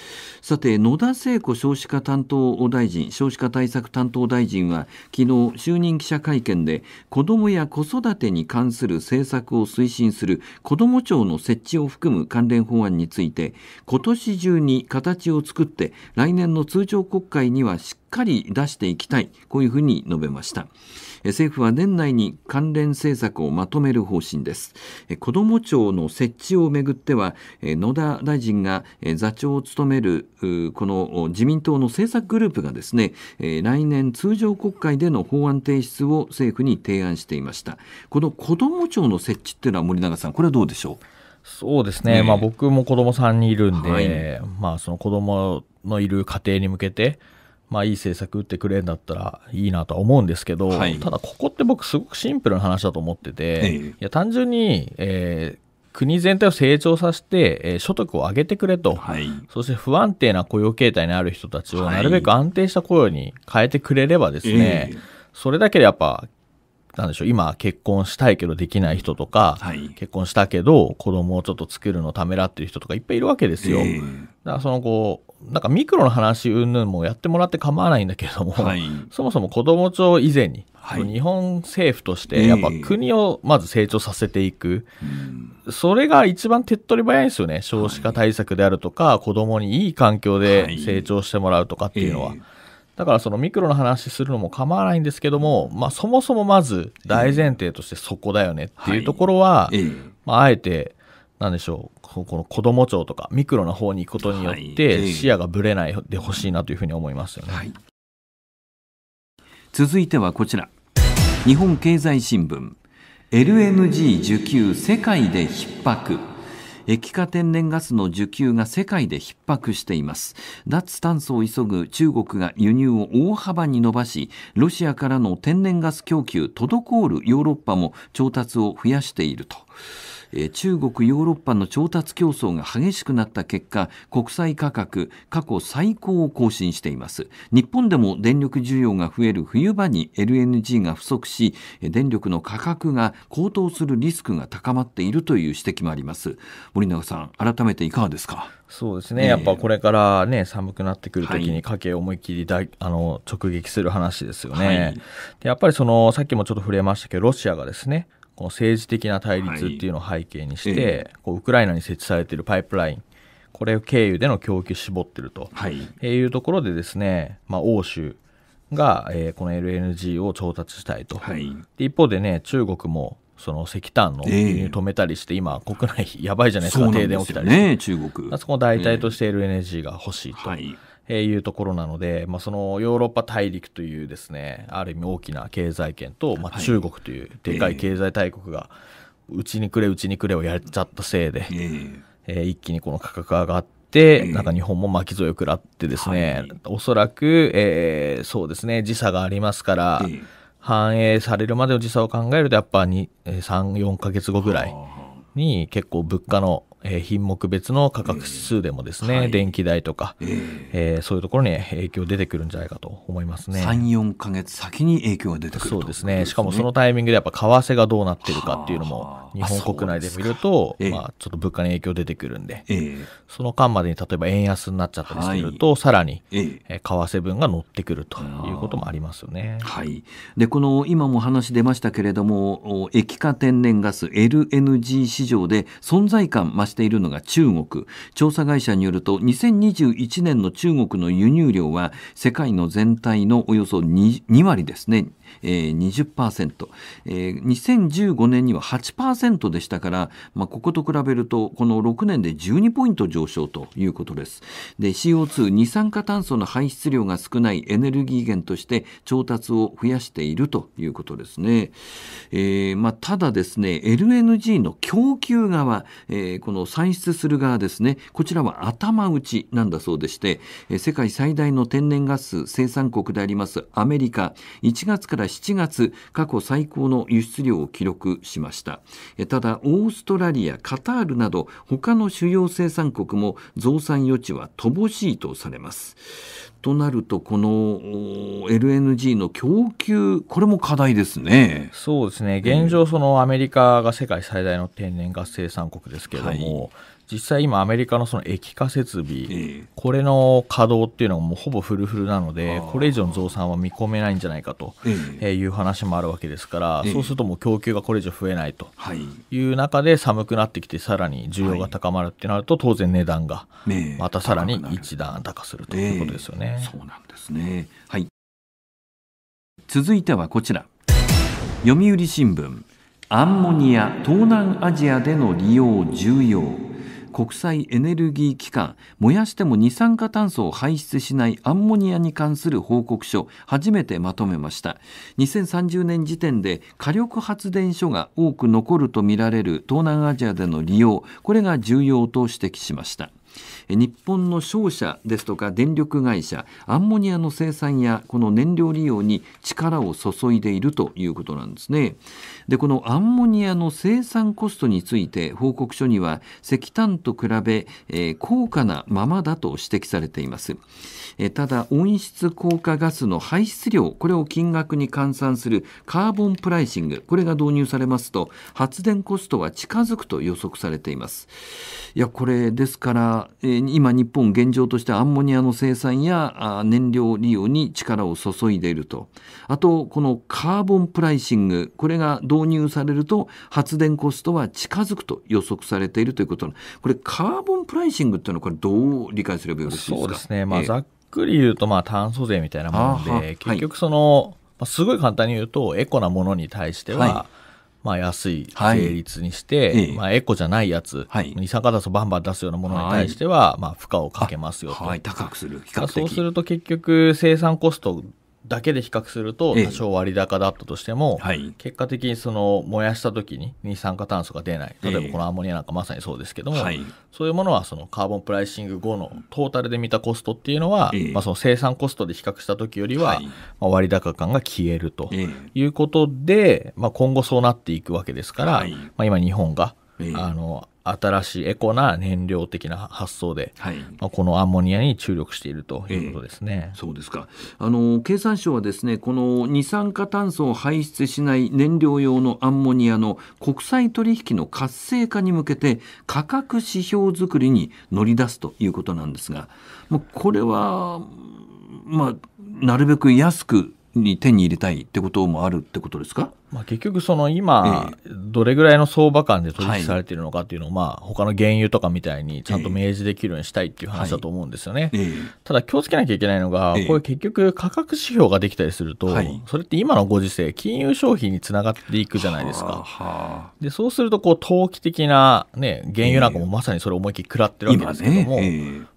さて野田聖子少子化担当大臣少子化対策担当大臣は昨日就任記者会見で子どもや子育てに関する政策を推進する子ども庁の設置を含含む関連法案について今年中に形を作って来年の通常国会にはしっかり出していきたいこういうふうに述べました政府は年内に関連政策をまとめる方針です子ども庁の設置をめぐっては野田大臣が座長を務めるこの自民党の政策グループがですね来年通常国会での法案提出を政府に提案していましたこの子ども庁の設置っていうのは森永さんこれはどうでしょうそうですね、ねまあ、僕も子供3人いるんで、はい、まあ、その子供のいる家庭に向けて、まあ、いい政策打ってくれるんだったらいいなとは思うんですけど、はい、ただ、ここって僕、すごくシンプルな話だと思ってて、ね、いや単純に、えー、国全体を成長させて、えー、所得を上げてくれと、はい、そして不安定な雇用形態にある人たちをなるべく安定した雇用に変えてくれればですね、はいそれだけでやっぱなんでしょう今結婚したいけどできない人とか、はい、結婚したけど子供をちょっと作るのためらってる人とかいっぱいいるわけですよ。えー、だからそのこうなんかミクロの話云々もやってもらって構わないんだけれども、はい、そもそも子供庁以前に、はい、日本政府としてやっぱ国をまず成長させていく、えー、それが一番手っ取り早いんですよね少子化対策であるとか、子供にいい環境で成長してもらうとかっていうのは。えーだからそのミクロの話するのも構わないんですけども、まあ、そもそもまず大前提としてそこだよねっていうところは、まあ、あえてなんでしょうこの子ども庁とかミクロの方に行くことによって視野がぶれないでほしいなというふうに思いますよね、はい、続いてはこちら日本経済新聞 LNG 需給世界で逼迫液化天然ガスの需給が世界で逼迫しています脱炭素を急ぐ中国が輸入を大幅に伸ばしロシアからの天然ガス供給滞るヨーロッパも調達を増やしているとえ中国ヨーロッパの調達競争が激しくなった結果国際価格過去最高を更新しています日本でも電力需要が増える冬場に LNG が不足し電力の価格が高騰するリスクが高まっているという指摘もあります森永さん改めていかがですかそうですね、えー、やっぱこれからね寒くなってくるときに家計を思い切りだ、はい、あの直撃する話ですよね、はい、でやっぱりそのさっきもちょっと触れましたけどロシアがですねこの政治的な対立っていうのを背景にして、はいえー、こうウクライナに設置されているパイプラインこれを経由での供給を絞っていると、はい、いうところでですね、まあ、欧州が、えー、この LNG を調達したいと、はい、一方でね中国もその石炭の輸入止めたりして、えー、今、国内やばいじゃないですか、すね、停電起きたりして、中国そこの代替として LNG が欲しいと。えーはいえいうところなので、まあ、そのヨーロッパ大陸というですねある意味大きな経済圏と、まあ、中国というでかい経済大国が、うちにくれうちにくれをやっちゃったせいで、え一気にこの価格が上がって。っなんか日本も巻き添えを食らってですね、えー、おそらく、えー、そうですね、時差がありますから、えー、反映されるまでの時差を考えると、やっぱ3、4か月後ぐらいに結構物価のえ品目別の価格指数でもですね、えーはい、電気代とか、えー、えー、そういうところに影響出てくるんじゃないかと思いますね。3、4か月先に影響が出てくるそうですね。しかもそのタイミングでやっぱ為替がどうなってるかっていうのも、日本国内で見ると、えー、まあちょっと物価に影響出てくるんで、えー、その間までに例えば円安になっちゃったりすると、はい、さらに、え為替分が乗ってくるということもありますよね。はい。で、この今も話出ましたけれども、液化天然ガス LNG 市場で存在感増しているのが中国調査会社によると2021年の中国の輸入量は世界の全体のおよそ 2, 2割ですねえー、20%、えー、2015年には8%でしたから、まあ、ここと比べるとこの6年で12ポイント上昇ということですで CO2 二酸化炭素の排出量が少ないエネルギー源として調達を増やしているということですね、えーまあ、ただですね LNG の供給側、えー、この産出する側ですねこちらは頭打ちなんだそうでして、えー、世界最大の天然ガス生産国でありますアメリカ1月からから7月過去最高の輸出量を記録しましたただオーストラリアカタールなど他の主要生産国も増産余地は乏しいとされますとなるとこの LNG の供給これも課題ですねそうですね現状そのアメリカが世界最大の天然ガス生産国ですけれども、はい実際今アメリカのその液化設備、えー、これの稼働っていうのはもうほぼフルフルなのでこれ以上の増産は見込めないんじゃないかという話もあるわけですから、えー、そうするともう供給がこれ以上増えないという中で寒くなってきてさらに需要が高まるってなると当然値段がまたさらに一段高するということですよね。えー、そうなんですね、はい、続いてはこちら読売新聞アンモニア東南アジアでの利用重要国際エネルギー機関燃やしても二酸化炭素を排出しないアンモニアに関する報告書初めてまとめました2030年時点で火力発電所が多く残るとみられる東南アジアでの利用これが重要と指摘しました日本の商社ですとか電力会社アンモニアの生産やこの燃料利用に力を注いでいるということなんですねでこのアンモニアの生産コストについて報告書には石炭と比べ、えー、高価なままだと指摘されています、えー、ただ温室効果ガスの排出量これを金額に換算するカーボンプライシングこれが導入されますと発電コストは近づくと予測されていますいやこれですから、えー今日本現状としてアンモニアの生産や燃料利用に力を注いでいるとあとこのカーボンプライシングこれが導入されると発電コストは近づくと予測されているということこれカーボンプライシングっていうのはこれどう理解すればよろしいですかそうですね、まあ、ざっくり言うとまあ炭素税みたいなもので、結局その、はい、すごい簡単に言うとエコなものに対しては、はいまあ、安い税率にして、はい、まあ、エコじゃないやつ、はい、二酸化炭素バンバン出すようなものに対しては、まあ、負荷をかけますよと、はい、高くするそうすると結局生産コストだけで比較すると多少割高だったとしても、えはい、結果的にその燃やした時に二酸化炭素が出ない例えばこのアンモニアなんかまさにそうですけども、えはい、そういうものはそのカーボンプライシング後のトータルで見たコストっていうのは、えまあ、その生産コストで比較した時よりは、ま割高感が消えるということで、まあ、今後そうなっていくわけですから、まあ、今日本があの新しいエコな燃料的な発想で、はいまあ、このアンモニアに注力しているということですね、えー、そうですかあの経産省はですねこの二酸化炭素を排出しない燃料用のアンモニアの国際取引の活性化に向けて価格指標作りに乗り出すということなんですがまこれは、まあ、なるべく安くに手に入れたいってこともあるってことですかまあ、結局、その今、どれぐらいの相場感で取引されているのかっていうのを、まあ、他の原油とかみたいにちゃんと明示できるようにしたいっていう話だと思うんですよね。ただ、気をつけなきゃいけないのが、これ結局、価格指標ができたりすると、それって今のご時世、金融消費につながっていくじゃないですか。で、そうすると、こう、投機的な、ね、原油なんかもまさにそれ思いっきり食らってるわけですけども、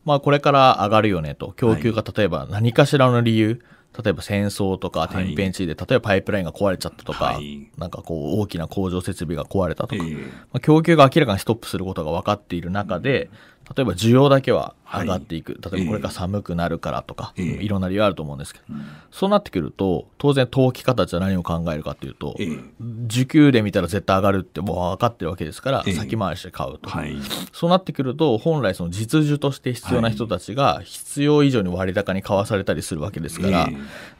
まあ、これから上がるよねと、供給が例えば何かしらの理由、例えば戦争とか天変地異で、例えばパイプラインが壊れちゃったとか、はい、なんかこう大きな工場設備が壊れたとか、えー、まあ、供給が明らかにストップすることが分かっている中で、例えば需要だけは上がっていく、はい、例えばこれから寒くなるからとか、えー、いろんな理由あると思うんですけど、えー、そうなってくると当然投機家たちは何を考えるかというと、えー、給で見たら絶対上がるってもう分かってるわけですから先回して買うと、はい、そうなってくると本来その実需として必要な人たちが必要以上に割高に買わされたりするわけですから,、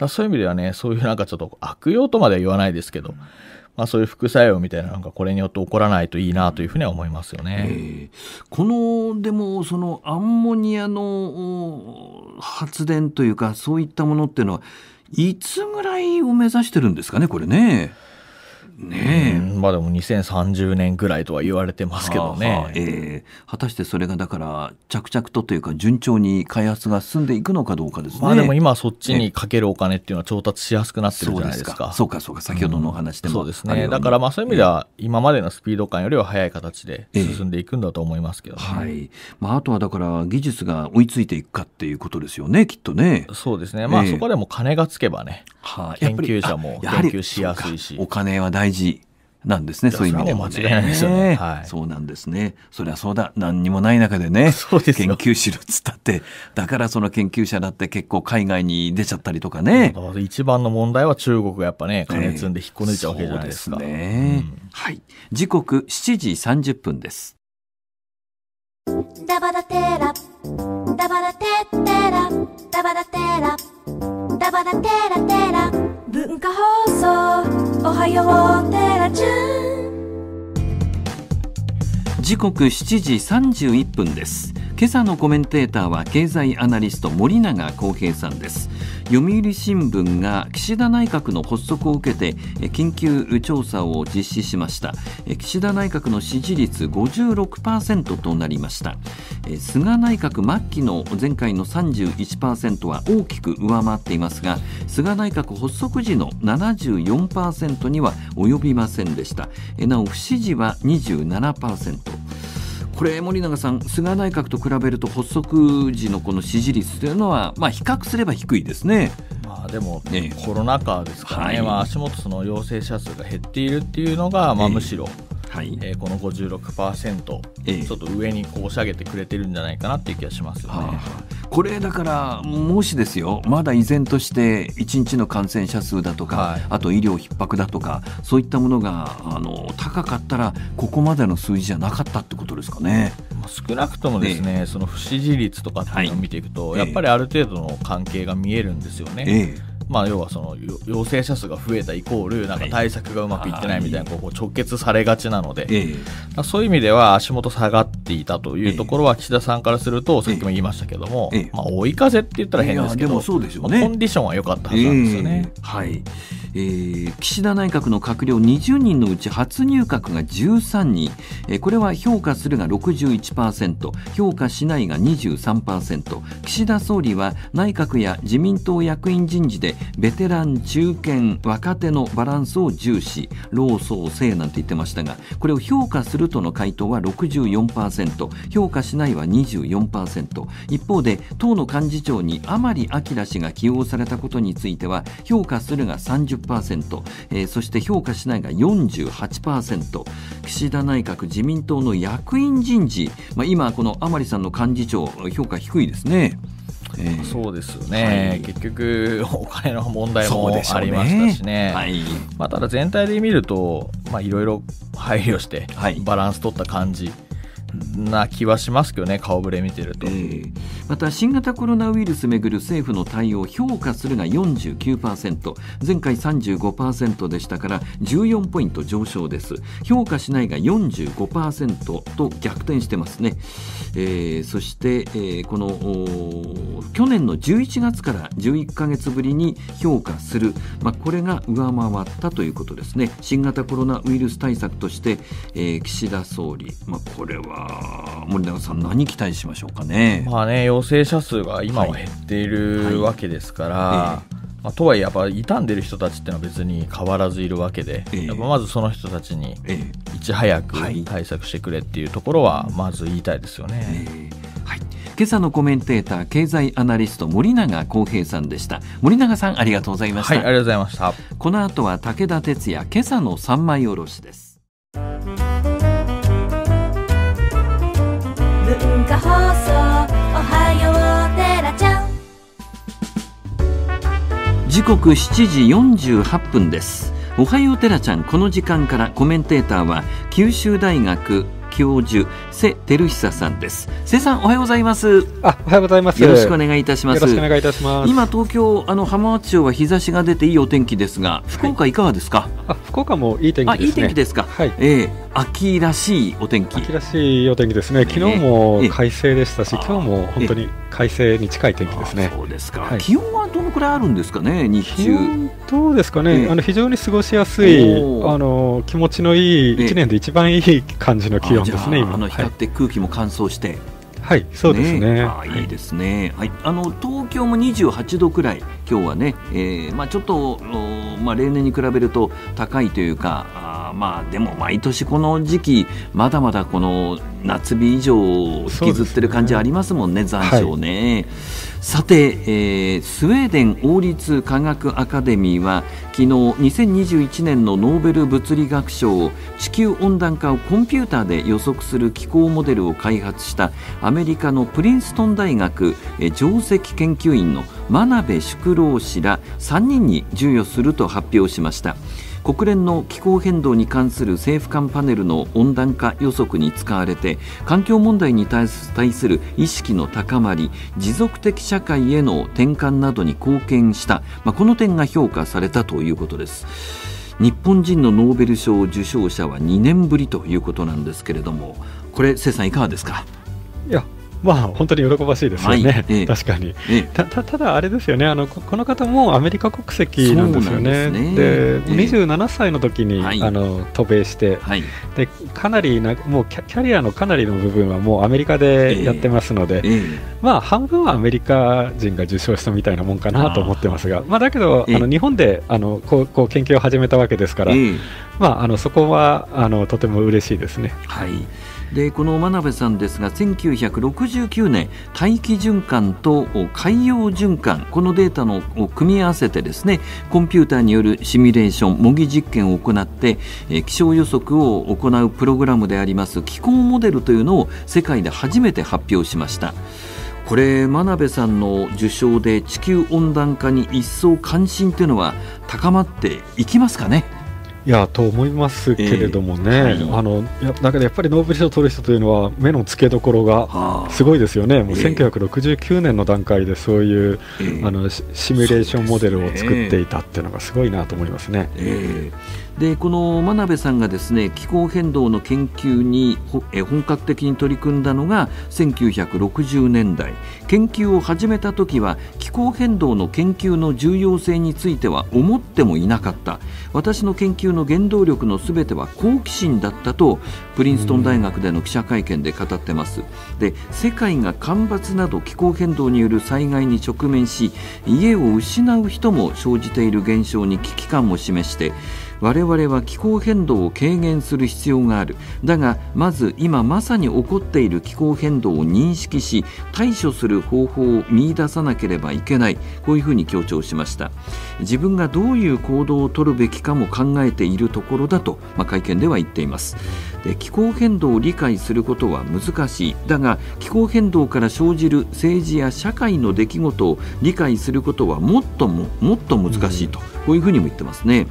そういう意味ではねそういうなんかちょっと悪用とまでは言わないですけどまあ、そういう副作用みたいなのがこれによって起こらないといいなというふうには思いますよね、えー、このでもそのアンモニアの発電というかそういったものっていうのはいつぐらいを目指してるんですかねこれね。ねまあでも2030年ぐらいとは言われてますけどね、えー、果たしてそれがだから着々とというか順調に開発が進んでいくのかどうかですねまあでも今そっちにかけるお金っていうのは調達しやすくなってるじゃないですかそうかそうか先ほどのお話でも、うん、そうですねだからまあそういう意味では今までのスピード感よりは速い形で進んでいくんだと思いますけど、ねえー、はいまあ、あとはだから技術が追いついていくかっていうことですよねきっとねそうですねまあそこでも金がつけばね、えー、は研究者も研究しやすいしお金は大大事なんですね、そういう意味でも、ね。間違いないですよね。はい、そうなんですね。そりゃそうだ。何にもない中でね、そうです研究しろっつったって、だからその研究者だって結構海外に出ちゃったりとかね。一番の問題は中国がやっぱね、金積んで引っこ抜いちゃうわけじゃないですか。えー、ね、うん、はい。時刻7時30分です。ダバダテラ、ダバダテテラ、ダバダテラ、ダバダテラテラ。文化放送おはようテラちゃん時刻7時31分です今朝のコメンテーターは経済アナリスト森永康平さんです読売新聞が岸田内閣の発足を受けて緊急調査を実施しました岸田内閣の支持率56%となりました菅内閣末期の前回の31%は大きく上回っていますが菅内閣発足時の74%には及びませんでしたなお不支持は27%これ森永さん菅内閣と比べると発足時のこの支持率というのは、まあ、比較すれば低いですね。まあ、でも、ね、コロナ禍ですからね、はい、まあ、足元その陽性者数が減っているっていうのが、まあ、むしろ、えはいえー、この56%、えちょっと上にこう押し上げてくれてるんじゃないかなっていう気がしますよね。はあ、これだからもしですよまだ依然として1日の感染者数だとか、はい、あと医療逼迫だとかそういったものがあの高かったらここまでの数字じゃなかったってことですかね。少なくともですね、えその不支持率とかっていうのを見ていくと、はい、やっぱりある程度の関係が見えるんですよね。えまあ、要はその陽性者数が増えたイコールなんか対策がうまくいってないみたいなこう直結されがちなので、そういう意味では足元下がっていたというところは岸田さんからするとさっきも言いましたけども、まあ、追い風って言ったら変ですけど、コンディションは良かったはずなんですよね。はいえー、岸田内閣の閣僚20人のうち初入閣が13人、えー、これは評価するが61%評価しないが23%岸田総理は内閣や自民党役員人事でベテラン中堅若手のバランスを重視老壮生なんて言ってましたがこれを評価するとの回答は64%評価しないは24%一方で党の幹事長に甘利明氏が起用されたことについては評価するが30%えー、そして評価しないが48%、岸田内閣自民党の役員人事、まあ、今、この甘利さんの幹事長、評価低いですね。えー、そうですよね、はい、結局、*laughs* お金の問題もありましたしね、ねはい、まあ、ただ全体で見ると、いろいろ配慮して、バランス取った感じ。はいな気はしますけどね、顔ぶれ見てると、えー、また新型コロナウイルスめぐる政府の対応評価するが49%前回35%でしたから14ポイント上昇です評価しないが45%と逆転してますね、えー、そして、えー、この去年の11月から11か月ぶりに評価する、まあ、これが上回ったということですね新型コロナウイルス対策として、えー、岸田総理、まあ、これはあ森永さん何期待しましょうかね。まあね陽性者数が今は減っている、はい、わけですから、はいええ、まあ、とはいえやっぱ傷んでる人たちってのは別に変わらずいるわけで、え、やっぱまずその人たちにいち早く対策してくれっていうところはまず言いたいですよね。はい、今朝のコメンテーター経済アナリスト森永康平さんでした森永さんありがとうございました、はい、ありがとうございましたこの後は武田鉄矢今朝の三枚おろしです放送おはようテラちゃん時刻7時48分ですおはようテラちゃんこの時間からコメンテーターは九州大学教授瀬照久さんです瀬さんおはようございますあおはようございますよろしくお願いいたしますよろしくお願いいたします今東京あの浜松町は日差しが出ていいお天気ですが福岡いかがですか、はい、あ福岡もいい天気、ね、あいい天気ですかはい、えー、秋らしいお天気秋らしいお天気ですね昨日も快晴でしたし、今日も本当に快晴に近い天気ですね。そうですか、はい、気温はどのくらいあるんですかね、日中。どうですかね、あの非常に過ごしやすい、あの気持ちのいい、一年で一番いい感じの気温ですね、ああの光って空気も乾燥して。はいはい、そうですね。ねあいいですね。はい、あの東京も二十八度くらい今日はね、えー、まあちょっとおまあ例年に比べると高いというか、あまあでも毎年この時期まだまだこの夏日以上を引きずってる感じありますもんね、ね残暑ね。はいさて、えー、スウェーデン王立科学アカデミーは昨日2021年のノーベル物理学賞を地球温暖化をコンピューターで予測する気候モデルを開発したアメリカのプリンストン大学、え上席研究員の真鍋淑郎氏ら3人に授与すると発表しました。国連の気候変動に関する政府間パネルの温暖化予測に使われて環境問題に対する意識の高まり持続的社会への転換などに貢献した、まあ、この点が評価されたということです。日本人のノーベル賞受賞者は2年ぶりということなんですけれどもこれ、瀬さんいかがですかいやまあ、本当に喜ばしいですよね、はい確かに、えた。ただ、あれですよねあの、この方もアメリカ国籍なんですよね、でねで27歳の時に、はい、あの渡米して、はい、でかなりなもうキャキャリアのかなりの部分はもうアメリカでやってますので、まあ、半分はアメリカ人が受賞したみたいなもんかなと思ってますが、あまあ、だけど、あの日本であのこうこう研究を始めたわけですから、まあ、あのそこはあのとても嬉しいですね。はいでこの真鍋さんですが1969年大気循環と海洋循環このデータのを組み合わせてですねコンピューターによるシミュレーション模擬実験を行って気象予測を行うプログラムであります気候モデルというのを世界で初めて発表しました。これ真鍋さんの受賞で地球温暖化に一層関心というのは高まっていきますかね。いやと思いますけれどもね、えーはい、あのだけどやっぱりノーベル賞を取る人というのは目の付けどころがすごいですよね、もう1969年の段階でそういう、えー、あのシミュレーションモデルを作っていたっていうのがすごいなと思いますね。えーでこの真鍋さんがですね気候変動の研究に本格的に取り組んだのが1960年代研究を始めた時は気候変動の研究の重要性については思ってもいなかった私の研究の原動力のすべては好奇心だったとプリンストン大学での記者会見で語ってますで世界が干ばつなど気候変動による災害に直面し家を失う人も生じている現象に危機感を示して我々は気候変動を軽減する必要があるだがまず今まさに起こっている気候変動を認識し対処する方法を見出さなければいけないこういうふうに強調しました自分がどういう行動を取るべきかも考えているところだと、まあ、会見では言っていますで気候変動を理解することは難しいだが気候変動から生じる政治や社会の出来事を理解することはもっとももっと難しいとこういうふうにも言ってますね。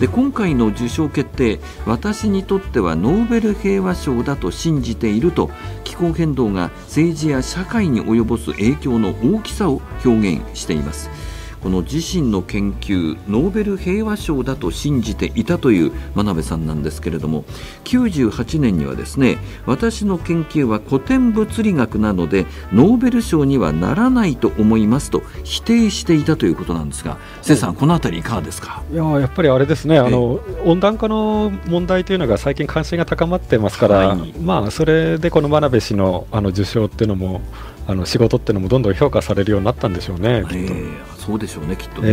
で今回の受賞決定私にとってはノーベル平和賞だと信じていると気候変動が政治や社会に及ぼす影響の大きさを表現しています。この自身の研究ノーベル平和賞だと信じていたという真鍋さんなんですけれども98年にはですね私の研究は古典物理学なのでノーベル賞にはならないと思いますと否定していたということなんですが瀬さん、このたりいかがですかいややっぱりあれですねあの温暖化の問題というのが最近関心が高まってますから、はい、まあ、それでこの真鍋氏のあの受賞というのもあの仕事っていうのもどんどん評価されるようになったんでしょうね、きっと。そうでしょうね、きっとね。え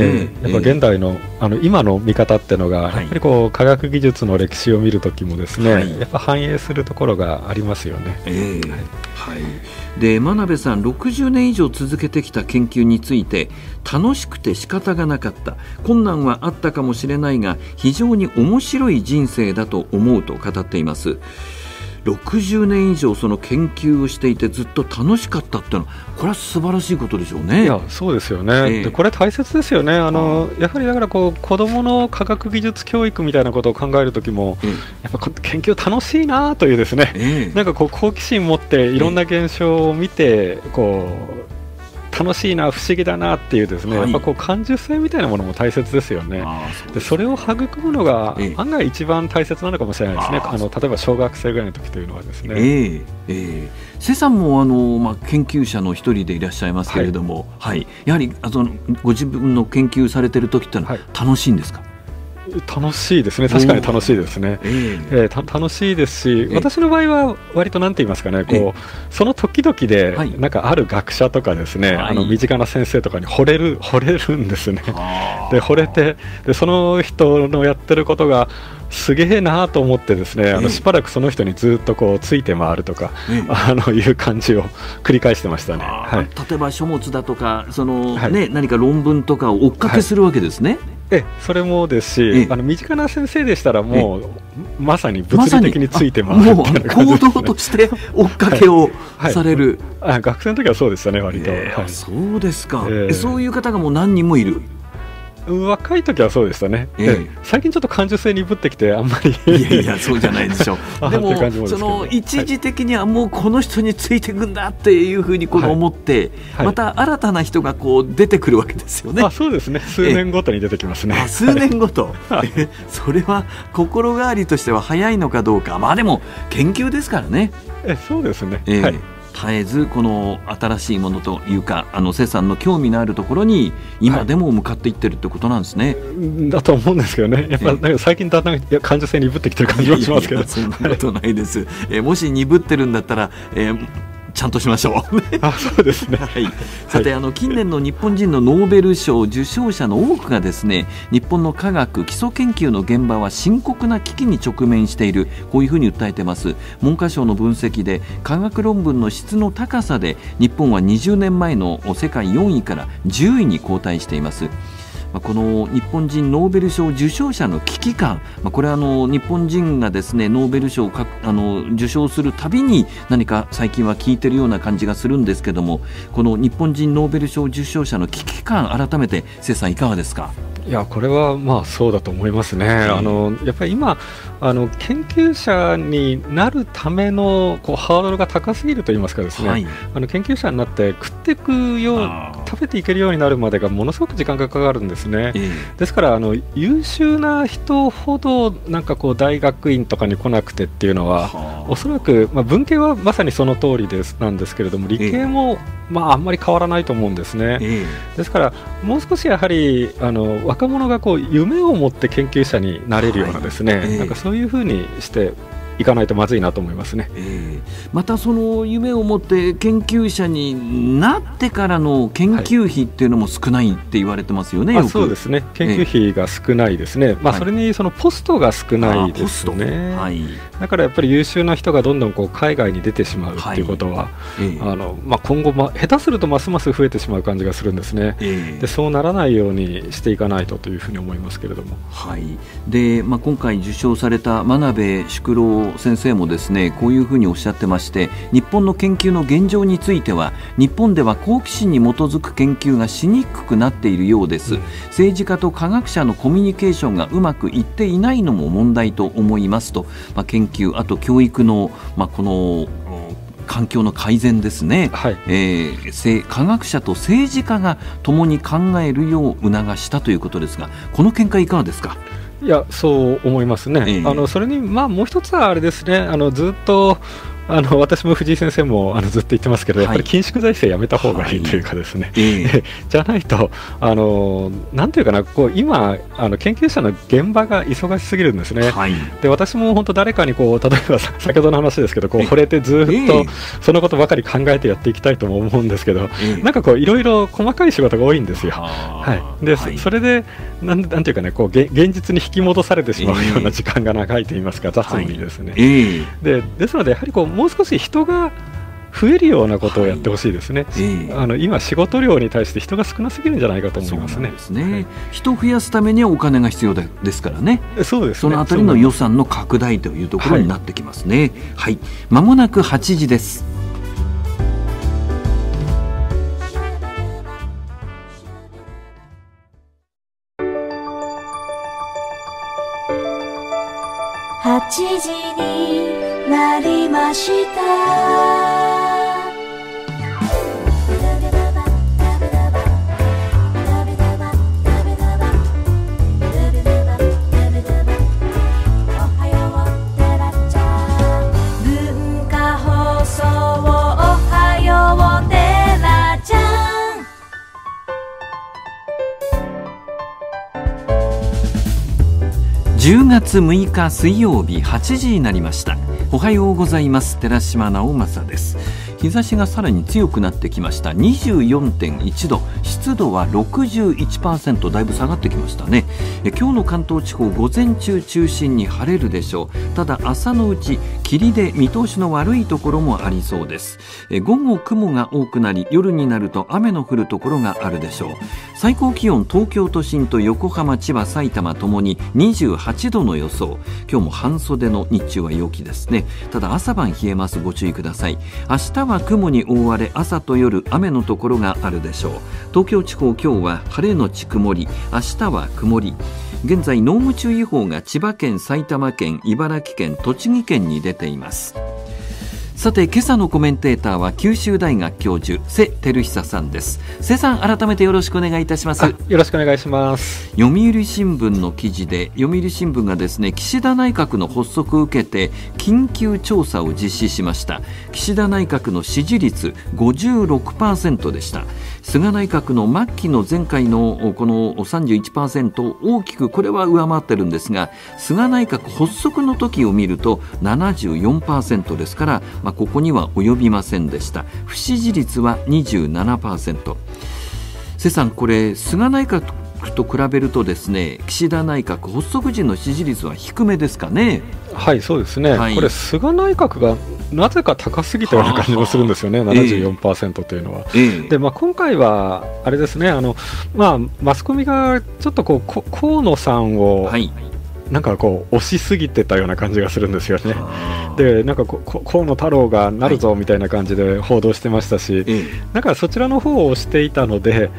ー、やっぱ現代の、あの今の見方っていうのが、はい、やっぱりこう科学技術の歴史を見るときもですね、はい、やっぱ反映するところがありますよね。えー、はい、はい、で真鍋さん、60年以上続けてきた研究について、楽しくて仕方がなかった、困難はあったかもしれないが、非常に面白い人生だと思うと語っています。60年以上その研究をしていてずっと楽しかったっていうのはこれは素晴らしいことでしょうね。いやそうですよね、えー、これ大切ですよねあのやはりだからこう子どもの科学技術教育みたいなことを考える時も、えー、やっぱ研究楽しいなというですね、えー、なんかこう好奇心持っていろんな現象を見てこう楽しいな、不思議だなっていうですね、はい、やっぱこう感受性みたいなものも大切ですよね、そでそれを育むのが案外一番大切なのかもしれないですね、ええ、あの例えば小学生ぐらいの時というのはですね。ええええ、瀬さんもあの、まあ、研究者の一人でいらっしゃいますけれども、はい、はい、やはりあのご自分の研究されてる時ってのは楽しいんですか、はい楽しいですね、確かに楽しいですね、ーえー、た楽しいですし、私の場合は割となんて言いますかね、こうその時々で、なんかある学者とかですね、はい、あの身近な先生とかに惚れる惚れるんですね、で惚れてで、その人のやってることが、すげえなーと思ってですね、あのしばらくその人にずっとこうついて回るとか、あのいう感じを繰り返してましたね、はい、例えば書物だとかその、ね、はい、何か論文とかを追っかけするわけですね。はいえそれもですしあの身近な先生でしたらもうまさに物理的についてます、ね、もう行動として追っかけをされる、はいはい、あ学生の時はそうでしたね割と、えー、そうですか、えー、そういう方がもう何人もいる若い時はそうでしたね、え最近ちょっと感受性鈍ってきてあんまりいやいやそうじゃないでしょう *laughs* でもその一時的にはもうこの人についていくんだっていうふうにこの思って、はいはい、また新たな人がこう出てくるわけですよね、あそうですね *laughs* 数年ごとに出てきますね、え数年ごと、*laughs* それは心変わりとしては早いのかどうかまあでも研究ですからねえそうですね、絶えずこの新しいものというかあの瀬さんの興味のあるところに今でも向かっていってるってことなんですね、はい、だと思うんですけどねやっぱなんか最近だんだん感受性鈍ってきてる感じはしますけどそんなことないです、えもし鈍ってるんだったら、えーちゃんとしましょう *laughs* あそうですね、*laughs* はい、さてあの近年の日本人のノーベル賞受賞者の多くがですね日本の科学基礎研究の現場は深刻な危機に直面しているこういうふうに訴えてます文科省の分析で科学論文の質の高さで日本は20年前の世界4位から10位に後退しています。まあ、この日本人ノーベル賞受賞者の危機感、まあ、これはあの日本人がですねノーベル賞をあの受賞するたびに何か最近は聞いているような感じがするんですけどもこの日本人ノーベル賞受賞者の危機感改めて瀬さんいかがですかいやこれはまあそうだと思いますね。あのやっぱり今あの研究者になるためのこうハードルが高すぎると言いますかですね、はい、あの研究者になって食っていくよう食べていけるようになるまでがものすごく時間がかかるんですね、えー、ですからあの優秀な人ほどなんかこう大学院とかに来なくてっていうのはおそらく、まあ、文系はまさにその通りですなんですけれども理系も、まあ、あんまり変わらないと思うんですね、えー、ですからもう少しやはりあの若者がこう夢を持って研究者になれるようなですね、はいえー、なんかそうそういうふうにして行かないとまずいなと思いますね、えー、またその夢を持って研究者になってからの研究費っていうのも少ないって言われてますよね、はい、そうですね研究費が少ないですね、えー、まあ、それにそのポストが少ないですね、はい、だからやっぱり優秀な人がどんどんこう海外に出てしまうっていうことは、はい、えー、あのまあ、今後、ま、下手するとますます増えてしまう感じがするんですね、でそうならないようにしていかないとというふうに思いますけれども。はいでまあ、今回受賞された真鍋淑郎先生もですねこういうふうにおっしゃってまして日本の研究の現状については日本では好奇心に基づく研究がしにくくなっているようです、政治家と科学者のコミュニケーションがうまくいっていないのも問題と思いますと、まあ、研究あと教育の、まあ、この環境の改善ですね、はい、えー、科学者と政治家が共に考えるよう促したということですがこの見解いかがですか。いやそう思いますね、えー、あのそれに、まあ、もう一つはあれですねあのずっとあの私も藤井先生もあのずっと言ってますけど、やっぱり緊縮財政やめたほうがいいというかですね、はい、*laughs* じゃないと、あのなんていうかな、こう今あの、研究者の現場が忙しすぎるんですね、はい、で私も本当、誰かにこう例えば先ほどの話ですけど、こう惚れてずっとそのことばかり考えてやっていきたいとも思うんですけど、なんかこう、いろいろ細かい仕事が多いんですよ。はいでそれでなんなんていうかねこう現実に引き戻されてしまうような時間が長いといいますか、雑にですね。でですので、やはりこうもう少し人が増えるようなことをやってほしいですね、はいえー、あの今、仕事量に対して人が少なすぎるんじゃないかと思いますね、ねはい、人を増やすためにはお金が必要でですからねそうです、ね、そのあたりの予算の拡大というところになってきますね。はい、はい、もなく8時です8時なりました10月6日水曜日8時になりましたおはようございます寺島直政です日差しがさらに強くなってきました24.1度湿度は61%だいぶ下がってきましたね今日の関東地方午前中中心に晴れるでしょうただ朝のうち霧で見通しの悪いところもありそうです午後雲が多くなり夜になると雨の降るところがあるでしょう最高気温東京都心と横浜千葉埼玉ともに28度の予想今日も半袖の日中は陽気ですねただ朝晩冷えますご注意ください明日はは雲に覆われ朝と夜雨のところがあるでしょう東京地方今日は晴れのち曇り明日は曇り現在濃霧注意報が千葉県埼玉県茨城県栃木県に出ていますさて今朝のコメンテーターは九州大学教授瀬照久さんです瀬さん改めてよろしくお願いいたしますよろしくお願いします読売新聞の記事で読売新聞がですね岸田内閣の発足を受けて緊急調査を実施しました岸田内閣の支持率56%でした菅内閣の末期の前回のこの31%を大きくこれは上回ってるんですが菅内閣発足の時を見ると74%ですから、まあ、ここには及びませんでした不支持率は27%瀬さんこれ菅内閣と比べるとですね岸田内閣発足時の支持率は低めですかね。はいそうですね、はい、これ、菅内閣がなぜか高すぎたような感じもするんですよね、74%というのは。えー、で、まあ、今回は、あれですね、あのまあ、マスコミがちょっとこう河野さんを、はいなんかこう押しすぎてたような感じがするんですよね。でなんかこ河野太郎がなるぞみたいな感じで報道してましたし、はい、なんかそちらの方を押していたので。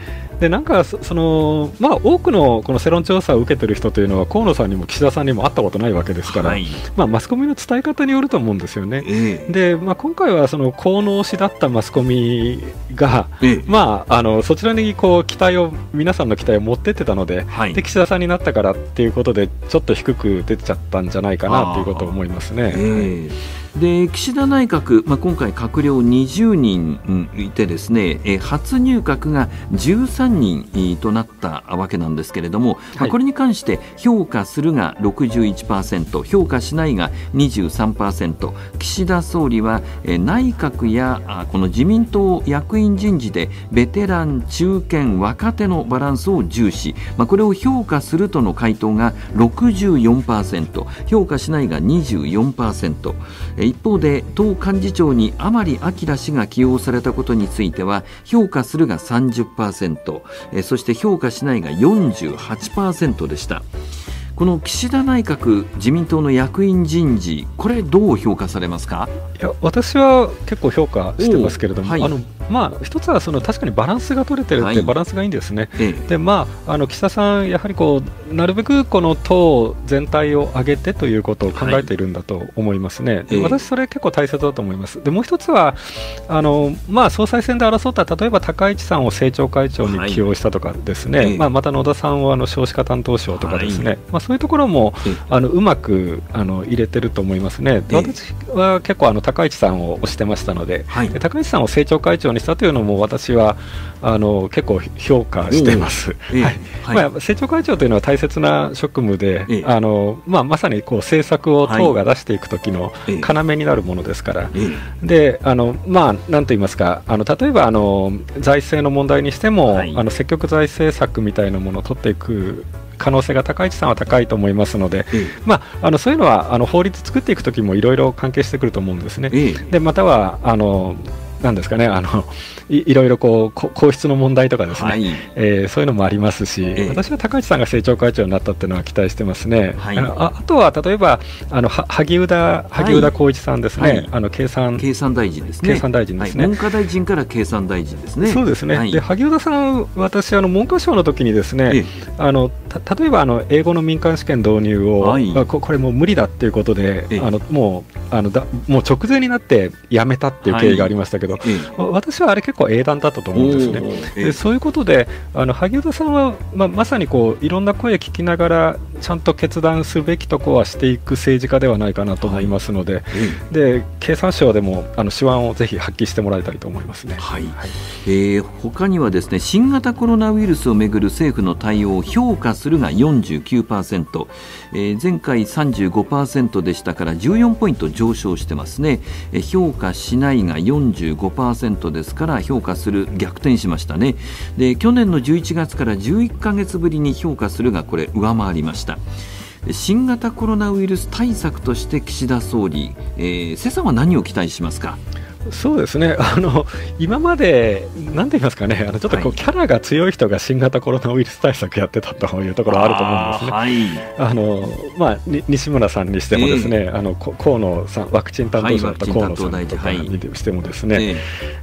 でなんかその、まあ、多くのこの世論調査を受けてる人というのは河野さんにも岸田さんにも会ったことないわけですから、はい、まあ、マスコミの伝え方によると思うんですよね。えー、で、まあ、今回はその河野氏だったマスコミが、えー、まあ、あのそちらにこう期待を皆さんの期待を持ってってたのではい、で岸田さんになったからっていうことでちょっと低く出ちゃったんじゃないかなということを思いますね。はいで岸田内閣、まあ、今回閣僚20人いてですね、初入閣が13人となったわけなんですけれども、はい、これに関して評価するが61%評価しないが23%岸田総理は内閣やこの自民党役員人事でベテラン、中堅、若手のバランスを重視、まあ、これを評価するとの回答が64%評価しないが24%、え一方で党幹事長に甘利明氏が起用されたことについては評価するが30%そして評価しないが48%でしたこの岸田内閣自民党の役員人事これどう評価されますかいや私は結構評価してますけれども、はい、あのまあ、一つはその確かにバランスが取れてるって、はい、バランスがいいんですね、ええ、でまあ、あの岸田さん、やはりこうなるべくこの党全体を上げてということを考えているんだと思いますね、はい私、それ結構大切だと思います、でもう一つはあの、まあ、総裁選で争った例えば高市さんを政調会長に起用したとかですね、はい、まあ、また野田さんをあの少子化担当省とかですね、はい、まあ、そういうところもあのうまくあの入れてると思いますね、私は結構あの高市さんを推してましたので、高市さんを政調会長ようにしたというのも私はあの結構評価してます、はい、まあ、政調会長というのは大切な職務で、あのまあ、まさにこう政策を党が出していく時の要になるものですから、であのまあ、なんと言いますかあの例えばあの財政の問題にしても、あの積極財政策みたいなものを取っていく可能性が高市さんは高いと思いますので、ええ、まあ、あのそういうのはあの法律作っていくときもいろいろ関係してくると思うんですね。え、でまたはあのなんですかねあのいろいろこう皇室の問題とかですね、はい、えー、そういうのもありますし、えー、私は高市さんが政調会長になったっていうのは期待してますね、はい、ああとは例えばあの萩生田萩生田光一さんですね、はい、あの経産経産大臣ですね経産大臣ですね、文科大臣から経産大臣ですねそうですね、で萩生田さん私あの文科省の時にですね、えー、あの例えばあの英語の民間試験導入を、はい、これもう無理だっていうことで、えー、あのもうあのだもう直前になってやめたっていう経緯がありましたけど、ど、うん、私はあれ結構英断だったと思うんですね。でそういうことであの萩生田さんは、まあ、まさにこういろんな声聞きながらちゃんと決断すべきとこはしていく政治家ではないかなと思いますのではい、で経産省でもあの手腕をぜひ発揮してもらいたいと思いますね、はいはい、えー、他にはですね新型コロナウイルスをめぐる政府の対応を評価するが49%。えー、前回35%でしたから14ポイント上昇してますね、えー、評価しないが45%ですから評価する逆転しましたねで去年の11月から11ヶ月ぶりに評価するがこれ上回りました新型コロナウイルス対策として岸田総理、えー、瀬さんは何を期待しますかそうですね *laughs* あの今まで、なんて言いますかね、あのちょっとこう、はい、キャラが強い人が新型コロナウイルス対策やってたというところあると思うんですね。あ、はい、のまあ、西村さんにしても、ですね、えー、あの河野さんワクチン担当者だった河野さんとかにしても、ですね、はい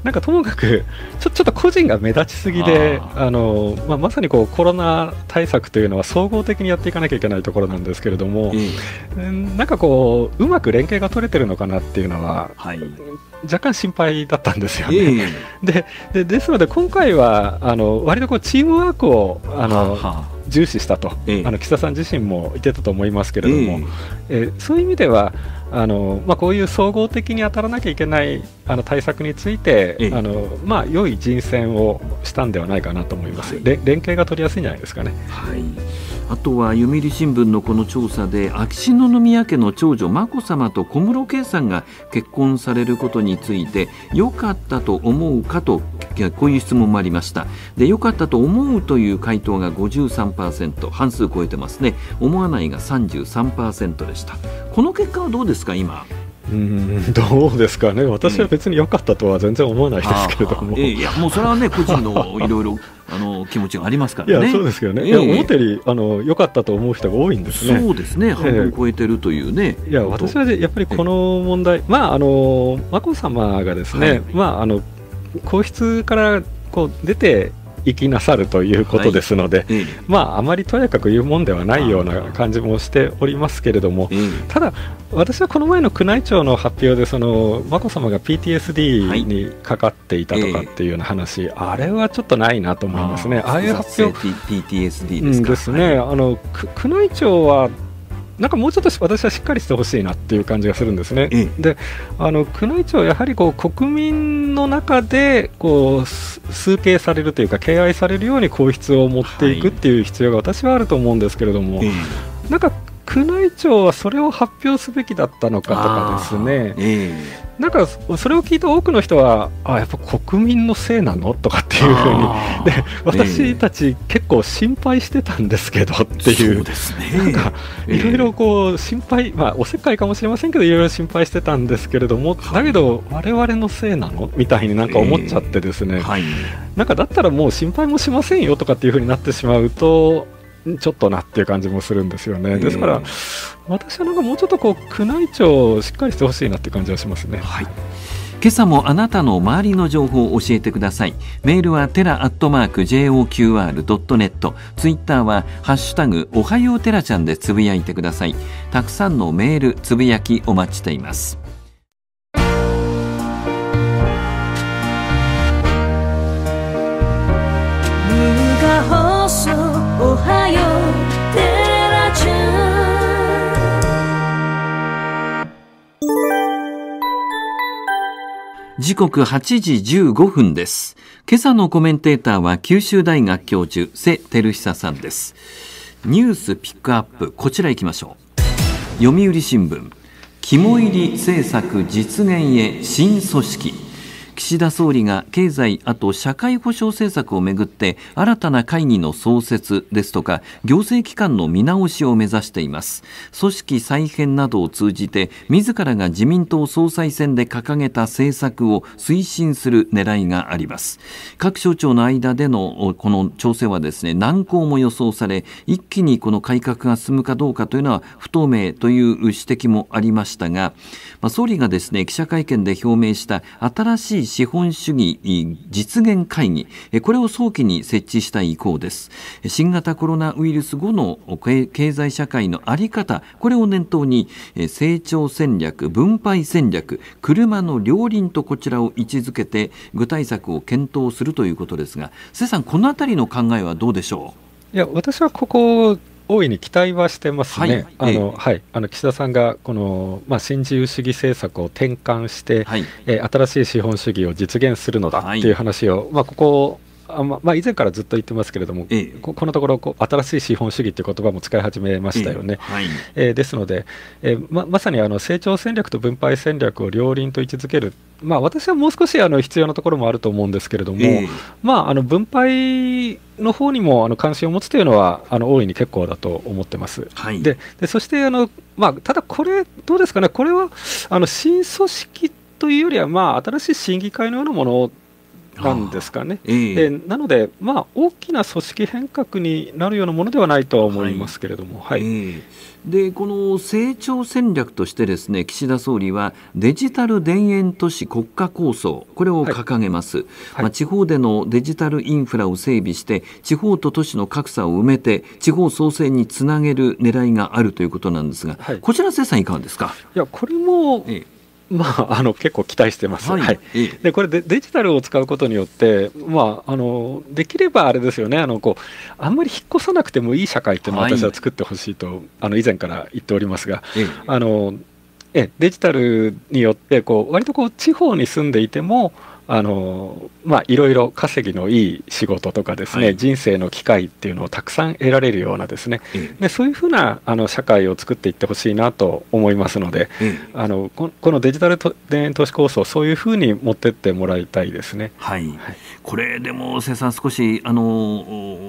なんかともかくちょ、ちょっと個人が目立ちすぎで、あのまあ、まさにこうコロナ対策というのは総合的にやっていかなきゃいけないところなんですけれども、えー、なんかこう、うまく連携が取れてるのかなっていうのは、はい、若干心配だったんですよね。いい *laughs* ででですので今回はあの割とこうチームワークをあの、はは重視したと、あの岸田さん自身も言ってたと思いますけれども、えー、そういう意味ではあのまあ、こういう総合的に当たらなきゃいけないあの対策について、ええ、あのまあ、良い人選をしたんではないかなと思います、はい、連携が取りやすいんじゃないですかね。はいあとは読売新聞のこの調査で秋篠宮家の長女眞子さまと小室圭さんが結婚されることについて良かったと思うかとこういう質問もありましたで良かったと思うという回答が53%半数超えてますね思わないが33%でしたこの結果はどうですですか、今。うんどうですかね、私は別に良かったとは全然思わないですけれども、うん、いや、もうそれはね、*laughs* 個人のいろいろあの気持ちがありますからね、いやそうですよね、いや思ったよりあの良かったと思う人が多いんですね、そうですね、半分超えてるというね、いや、私はやっぱりこの問題、まあ、あの眞子さまがですね、はい、まあ、あの皇室からこう出て行きなさるということですので、はい、まああまりとやかく言うもんではないような感じもしておりますけれども、ただ私はこの前の宮内庁の発表でその眞子さまが PTSD にかかっていたとかっていうような話、はいえー、あれはちょっとないなと思いますねああいう発表 PTSD ですね、はい、あの宮内庁はなんかもうちょっと私はしっかりしてほしいなっていう感じがするんですね。うん、であの宮内庁はやはりこう国民の中でこう崇敬されるというか敬愛されるように皇室を持っていくっていう必要が私はあると思うんですけれども、はいなんか宮内庁はそれを発表すべきだったのかとかですね、えー、なんかそれを聞いて多くの人はあやっぱ国民のせいなのとかっていうふうにで私たち結構心配してたんですけどっていう,、えー、なんかいろいろこう心配、まあ、おせっかいかもしれませんけどいろいろ心配してたんですけれども、だけど我々のせいなのみたいになんか思っちゃってですね、えーはい、なんかだったらもう心配もしませんよとかっていうふうになってしまうとちょっとなっていう感じもするんですよね。ですから、私はなんかもうちょっとこう宮内庁しっかりしてほしいなっていう感じはしますね。はい今朝もあなたの周りの情報を教えてください。メールはテラアットマーク JOQR.net。ツイッターはハッシュタグおはようテラちゃんでつぶやいてください。たくさんのメール、つぶやきお待ちしています。時刻8時15分です。今朝のコメンテーターは九州大学教授、瀬照久さんです。ニュースピックアップ、こちら行きましょう。読売新聞、肝入り政策実現へ新組織。岸田総理が経済あと社会保障政策をめぐって新たな会議の創設ですとか行政機関の見直しを目指しています組織再編などを通じて自らが自民党総裁選で掲げた政策を推進する狙いがあります各省庁の間でのこの調整はですね難航も予想され一気にこの改革が進むかどうかというのは不透明という指摘もありましたが、まあ、総理がですね記者会見で表明した新しい資本主義実現会議、これを早期に設置したい意向です。新型コロナウイルス後の経済社会の在り方、これを念頭に、成長戦略、分配戦略、車の両輪とこちらを位置づけて、具体策を検討するということですが、瀬さん、このあたりの考えはどうでしょういや私はここ大いに期待はしてますね、あの、はい、あの岸田さんがこの、まあ、新自由主義政策を転換して、はい、えー、新しい資本主義を実現するのだという話を、はい、まあ、ここあまあ、以前からずっと言ってますけれども、ええ、このところこう新しい資本主義という言葉も使い始めましたよね。えはいえー、ですので、えー、ままさにあの成長戦略と分配戦略を両輪と位置づける、まあ、私はもう少しあの必要なところもあると思うんですけれども、まあ、あの分配の方にもあの関心を持つというのはあの大いに結構だと思ってます。はい、ででそしてあの、まあ、ただこれどうですかねこれはあの新組織というよりは、まあ、新しい審議会のようなものなんですかね。えー、なので、まあ、大きな組織変革になるようなものではないとは思いますけれども、はい、はい、えー、でこの成長戦略としてですね岸田総理はデジタル田園都市国家構想これを掲げます、はいまあ、地方でのデジタルインフラを整備して地方と都市の格差を埋めて地方創生につなげる狙いがあるということなんですが、こちら、瀬さんいかがですかいやこれも、えーまあ、あの結構期待してます、はい、はい、でこれで、デジタルを使うことによって、まあ、あのできればあれですよねあのこう、あんまり引っ越さなくてもいい社会っていうのを私は作ってほしいと、はい、あの以前から言っておりますが。あのえデジタルによってこう割とこう地方に住んでいてもあのまあいろいろ稼ぎのいい仕事とかですね、はい、人生の機会っていうのをたくさん得られるようなですね、うん、でそういうふうなあの社会を作っていってほしいなと思いますので、うん、あのこのデジタル田園都市構想そういうふうに持ってってもらいたいですね。はい、はい、これでも瀬さん少しあの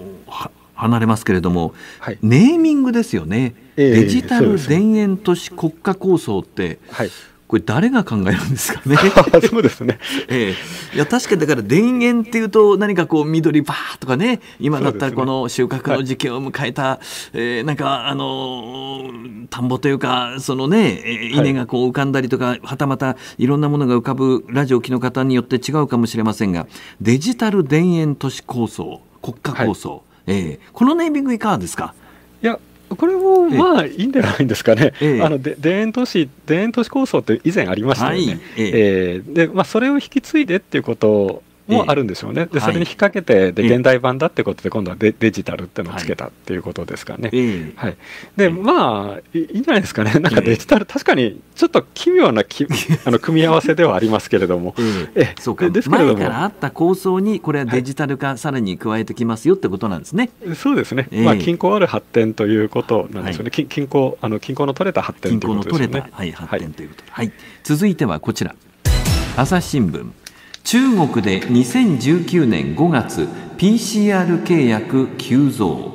離れますけれども、はい、ネーミングですよね、えー、デジタル田園都市国家構想って、はい、これ誰が考えるんですかね。*laughs* そうですね。ええ、いや確かにだから田園っていうと何かこう緑バーとかね、今だったらこの収穫の時期を迎えた、ねえー、なんかあの田んぼというかそのね稲がこう浮かんだりとか、はい、はたまたいろんなものが浮かぶラジオ機の方によって違うかもしれませんが、デジタル田園都市構想国家構想、はい、ええ、このネーミングいかがですか。これもまあいいんじゃないんですかね、ええ、あので田園都市田園都市構想って以前ありましたよね、はい、えええー、でまあ、それを引き継いでっていうことを。もあるんですよね、えー、でそれに引っ掛けてで現代版だってことで今度はデデジタルってのをつけたっていうことですかね、はい、はい、でまあいいんじゃないですかねなんかデジタル、確かにちょっと奇妙なき *laughs* あの組み合わせではありますけれども、えー、そうかですけれども前からあった構想にこれはデジタル化、さらに加えてきますよってことなんですねそうですね、まあ、均衡ある発展ということなんですよね、はい、均衡あの均衡の取れた発展ということですねはい続いてはこちら朝日新聞中国で2019年5月 PCR 契約急増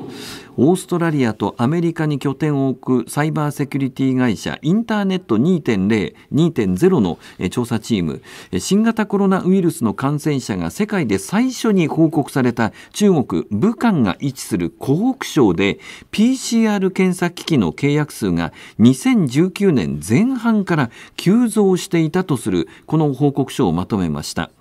オーストラリアとアメリカに拠点を置くサイバーセキュリティ会社インターネット2.0、2.0の調査チーム、新型コロナウイルスの感染者が世界で最初に報告された中国・武漢が位置する湖北省で PCR 検査機器の契約数が2019年前半から急増していたとするこの報告書をまとめました。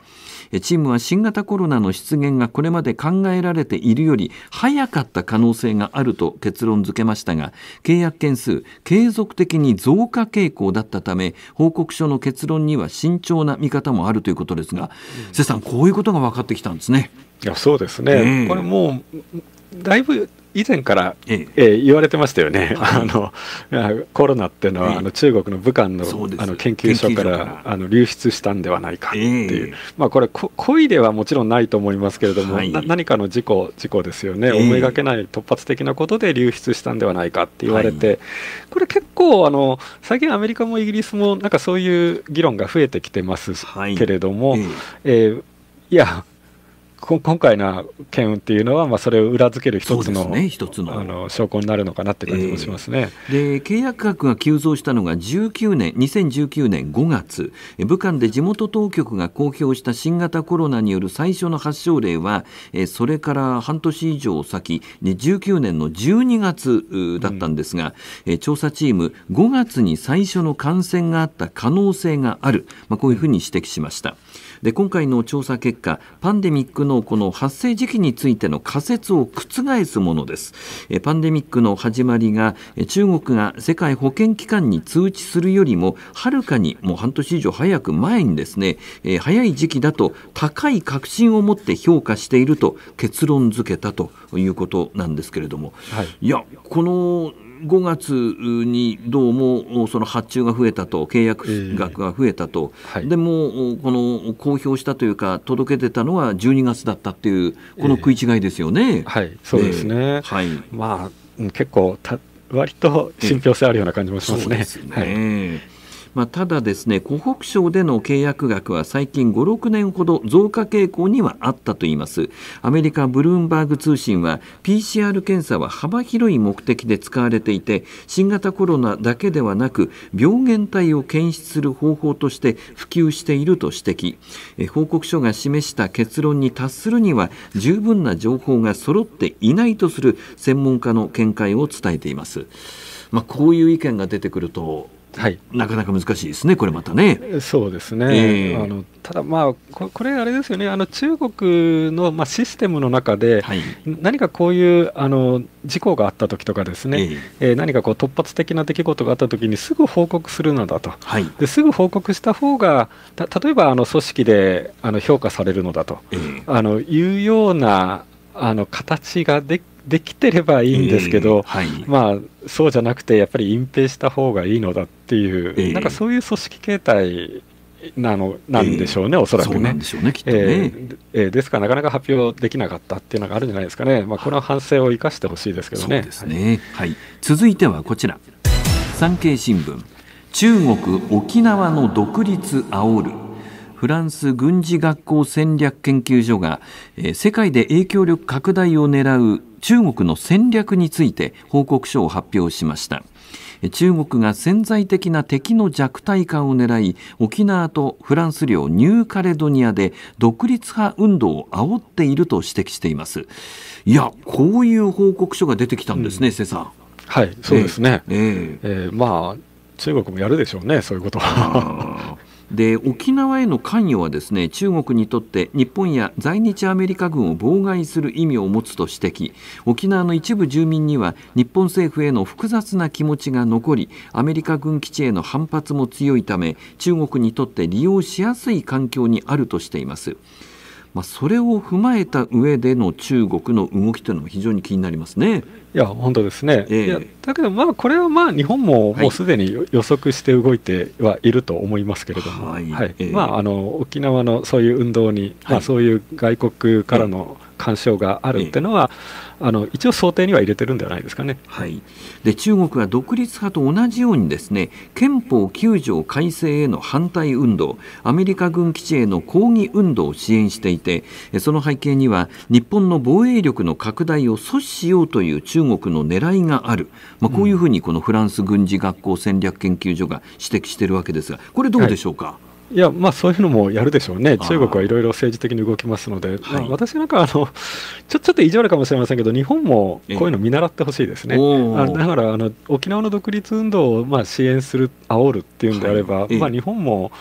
チームは新型コロナの出現がこれまで考えられているより早かった可能性があると結論付けましたが契約件数継続的に増加傾向だったため報告書の結論には慎重な見方もあるということですが、うん、瀬さんこういうことが分かってきたんですね。いやそうですね、えー、これもうだいぶ以前から、え言われてましたよね、はい、あのコロナっていうのは、えあの中国の武漢のあの研究所からあの流出したんではないかっていう、え、まあ、これこ、故意ではもちろんないと思いますけれども、はい、何かの事故事故ですよね、思いがけない突発的なことで流出したんではないかって言われて、はい、これ、結構あの、最近、アメリカもイギリスも、なんかそういう議論が増えてきてますけれども、ええー、いや、今回の件っていうのは、まあ、それを裏付ける一つの,、ね、一つのあの証拠になるのかなって感じもしますね、えー、で契約額が急増したのが19年2019年5月武漢で地元当局が公表した新型コロナによる最初の発症例はそれから半年以上先19年の12月だったんですが、うん、調査チーム5月に最初の感染があった可能性がある、まあ、こういうふうに指摘しました。うんで今回の調査結果パンデミックのこの発生時期についての仮説を覆すものですえパンデミックの始まりが中国が世界保健機関に通知するよりもはるかにもう半年以上早く前にですねえ早い時期だと高い確信を持って評価していると結論付けたということなんですけれども、はい、いやこの5月にどうもその発注が増えたと、契約額が増えたと、えーはい、でもこの公表したというか、届けてたのは12月だったっていう、この食い違いですよね。えー、はい、そうですね、えー、はいまあ、結構た割と信憑性あるような感じもしますね。すねはいまあ、ただですね湖北省での契約額は最近56年ほど増加傾向にはあったといいますアメリカブルームバーグ通信は PCR 検査は幅広い目的で使われていて新型コロナだけではなく病原体を検出する方法として普及していると指摘え報告書が示した結論に達するには十分な情報が揃っていないとする専門家の見解を伝えています。まあ、こういう意見が出てくるとはい、なかなか難しいですね、これまたね。そうですね、えー、あのただ、まあこ、これ、あれですよね、あの中国の、まあ、システムの中で、はい、何かこういうあの事故があった時とかですね、えー、えー、何かこう突発的な出来事があった時に、すぐ報告するのだと、はい、ですぐ報告した方が、た例えばあの組織であの評価されるのだと、えー、あのいうようなあの形ができできてればいいんですけど、えーはい、まあそうじゃなくてやっぱり隠蔽した方がいいのだっていう、えー、なんかそういう組織形態なのなんでしょうね、えー、おそらくね。で、ええですから、なかなか発表できなかったっていうのがあるんじゃないですかね、まあ、この反省を生かしてほしいですけどねね、はい、続いてはこちら、産経新聞、中国・沖縄の独立あおる。フランス軍事学校戦略研究所が、えー、世界で影響力拡大を狙う中国の戦略について報告書を発表しました中国が潜在的な敵の弱体化を狙い沖縄とフランス領ニューカレドニアで独立派運動を煽っていると指摘していますいやこういう報告書が出てきたんですね、うん、瀬さんはいそうですね、えー、えー、まあ中国もやるでしょうねそういうことはで沖縄への関与はですね中国にとって日本や在日アメリカ軍を妨害する意味を持つと指摘沖縄の一部住民には日本政府への複雑な気持ちが残りアメリカ軍基地への反発も強いため中国にとって利用しやすい環境にあるとしています。まあ、それを踏まえた上での中国の動きというのも非常に気になりますね。いや本当ですね、えー、だけど、まあ、これはまあ日本ももうすでに予測して動いてはいると思いますけれども、まあ、あの沖縄のそういう運動に、はい、まあ、そういう外国からの干渉があるっていうのは、えーあの一応想定には入れてるんではないですかね。はい、で中国は独立派と同じようにですね憲法9条改正への反対運動アメリカ軍基地への抗議運動を支援していてその背景には日本の防衛力の拡大を阻止しようという中国の狙いがある、まあ、こういうふうにこのフランス軍事学校戦略研究所が指摘しているわけですがこれどうでしょうか。はいいや、まあそういうのもやるでしょうね、中国はいろいろ政治的に動きますので、まあ、私なんかあの *laughs* ちょ、ちょっと意地悪かもしれませんけど、日本もこういうの見習ってほしいですね、えー、だからあの沖縄の独立運動をまあ支援する、煽るっていうんであれば、はい、まあ、日本も、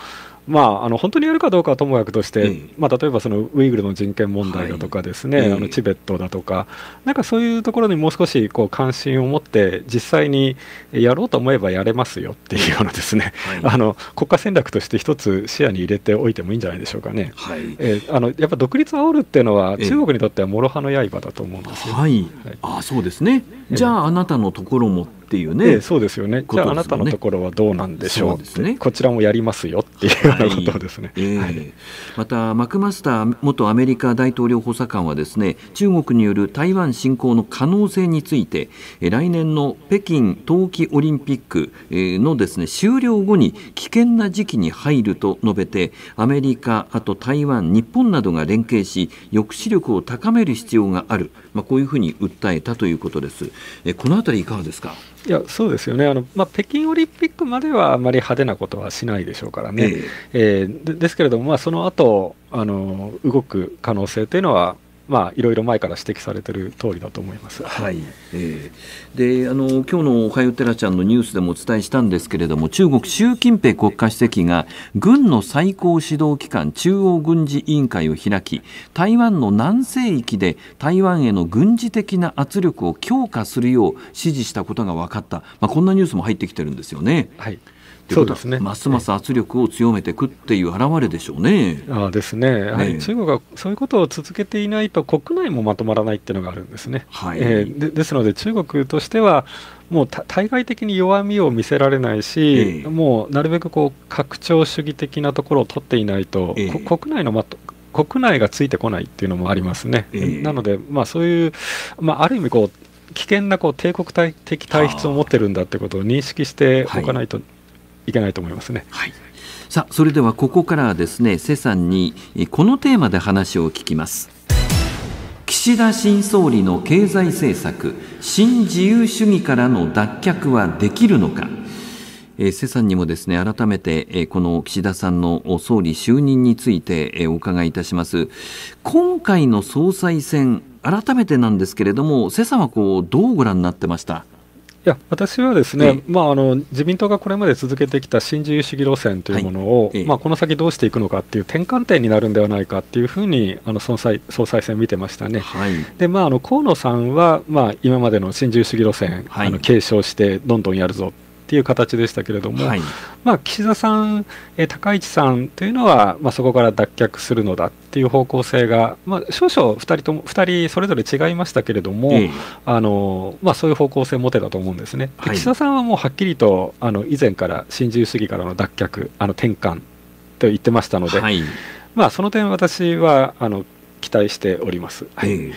まあ、あの本当にやるかどうかはともかくとして、うん、まあ、例えばそのウイグルの人権問題だとかですね、はい、あのチベットだとか、なんかそういうところにもう少しこう関心を持って、実際にやろうと思えばやれますよっていうようなですね、はい、*laughs* あの国家戦略として一つ視野に入れておいてもいいんじゃないでしょうかね。はい、えー、あのやっぱ独立を煽るっていうのは、中国にとっては諸刃の刃だと思うんですよ。はい、はい、あそうですねじゃああなたのところもっていうね、ええ、そうですよね、ね、じゃああなたのところはどうなんでしょうね、こちらもやりますよっていうようなことですね、はいえーはい、またマクマスター元アメリカ大統領補佐官はですね中国による台湾侵攻の可能性について来年の北京冬季オリンピックのですね終了後に危険な時期に入ると述べてアメリカあと台湾日本などが連携し抑止力を高める必要があるまあ、こういうふうに訴えたということです。えこのありいかがですかいやそうですよねあの、まあ、北京オリンピックまではあまり派手なことはしないでしょうからね、えええー、ですけれども、まあ、その後あの動く可能性というのはまあ、いろいろ前から指摘されている通りだと思います、はいえー、であの今日の「おはようテラちゃん」のニュースでもお伝えしたんですけれども中国、習近平国家主席が軍の最高指導機関中央軍事委員会を開き台湾の南西域で台湾への軍事的な圧力を強化するよう指示したことが分かった、まあ、こんなニュースも入ってきてるんですよね。はいいうそうですねますます圧力を強めていくっていう表れでしょうね。あですね、やはり中国がそういうことを続けていないと国内もまとまらないっていうのがあるんですね。はいえー、でですので中国としてはもう対外的に弱みを見せられないし、えー、もうなるべくこう拡張主義的なところを取っていないと、えー、国内のまと国内がついてこないっていうのもありますね。えー、なので、まあ、そういう、まあ、ある意味こう危険なこう帝国的体質を持ってるんだってことを認識しておかないと、はいいけないと思いますね。はいさあそれではここからはですね瀬さんにこのテーマで話を聞きます岸田新総理の経済政策新自由主義からの脱却はできるのかえー、瀬さんにもですね改めて、えー、この岸田さんの総理就任について、えー、お伺いいたします今回の総裁選改めてなんですけれども瀬さんはこうどうご覧になってましたいや私はですね、まあ、あの自民党がこれまで続けてきた新自由主義路線というものを、はい、まあ、この先どうしていくのかっていう転換点になるんではないかっていうふうにあの総裁総裁選見てましたね、はい、でまあ、あの河野さんは、まあ、今までの新自由主義路線、はい、あの継承してどんどんやるぞていう形でしたけれども、はい、まあ、岸田さん、え高市さんというのは、まあ、そこから脱却するのだっていう方向性が、まあ、少々2人とも2人それぞれ違いましたけれども、えー、あのまあ、そういう方向性を持てたと思うんですね。はい、岸田さんはもうはっきりとあの以前から新自由主義からの脱却あの転換と言ってましたので、はい、まあ、その点私はあの期待しております。はい、えー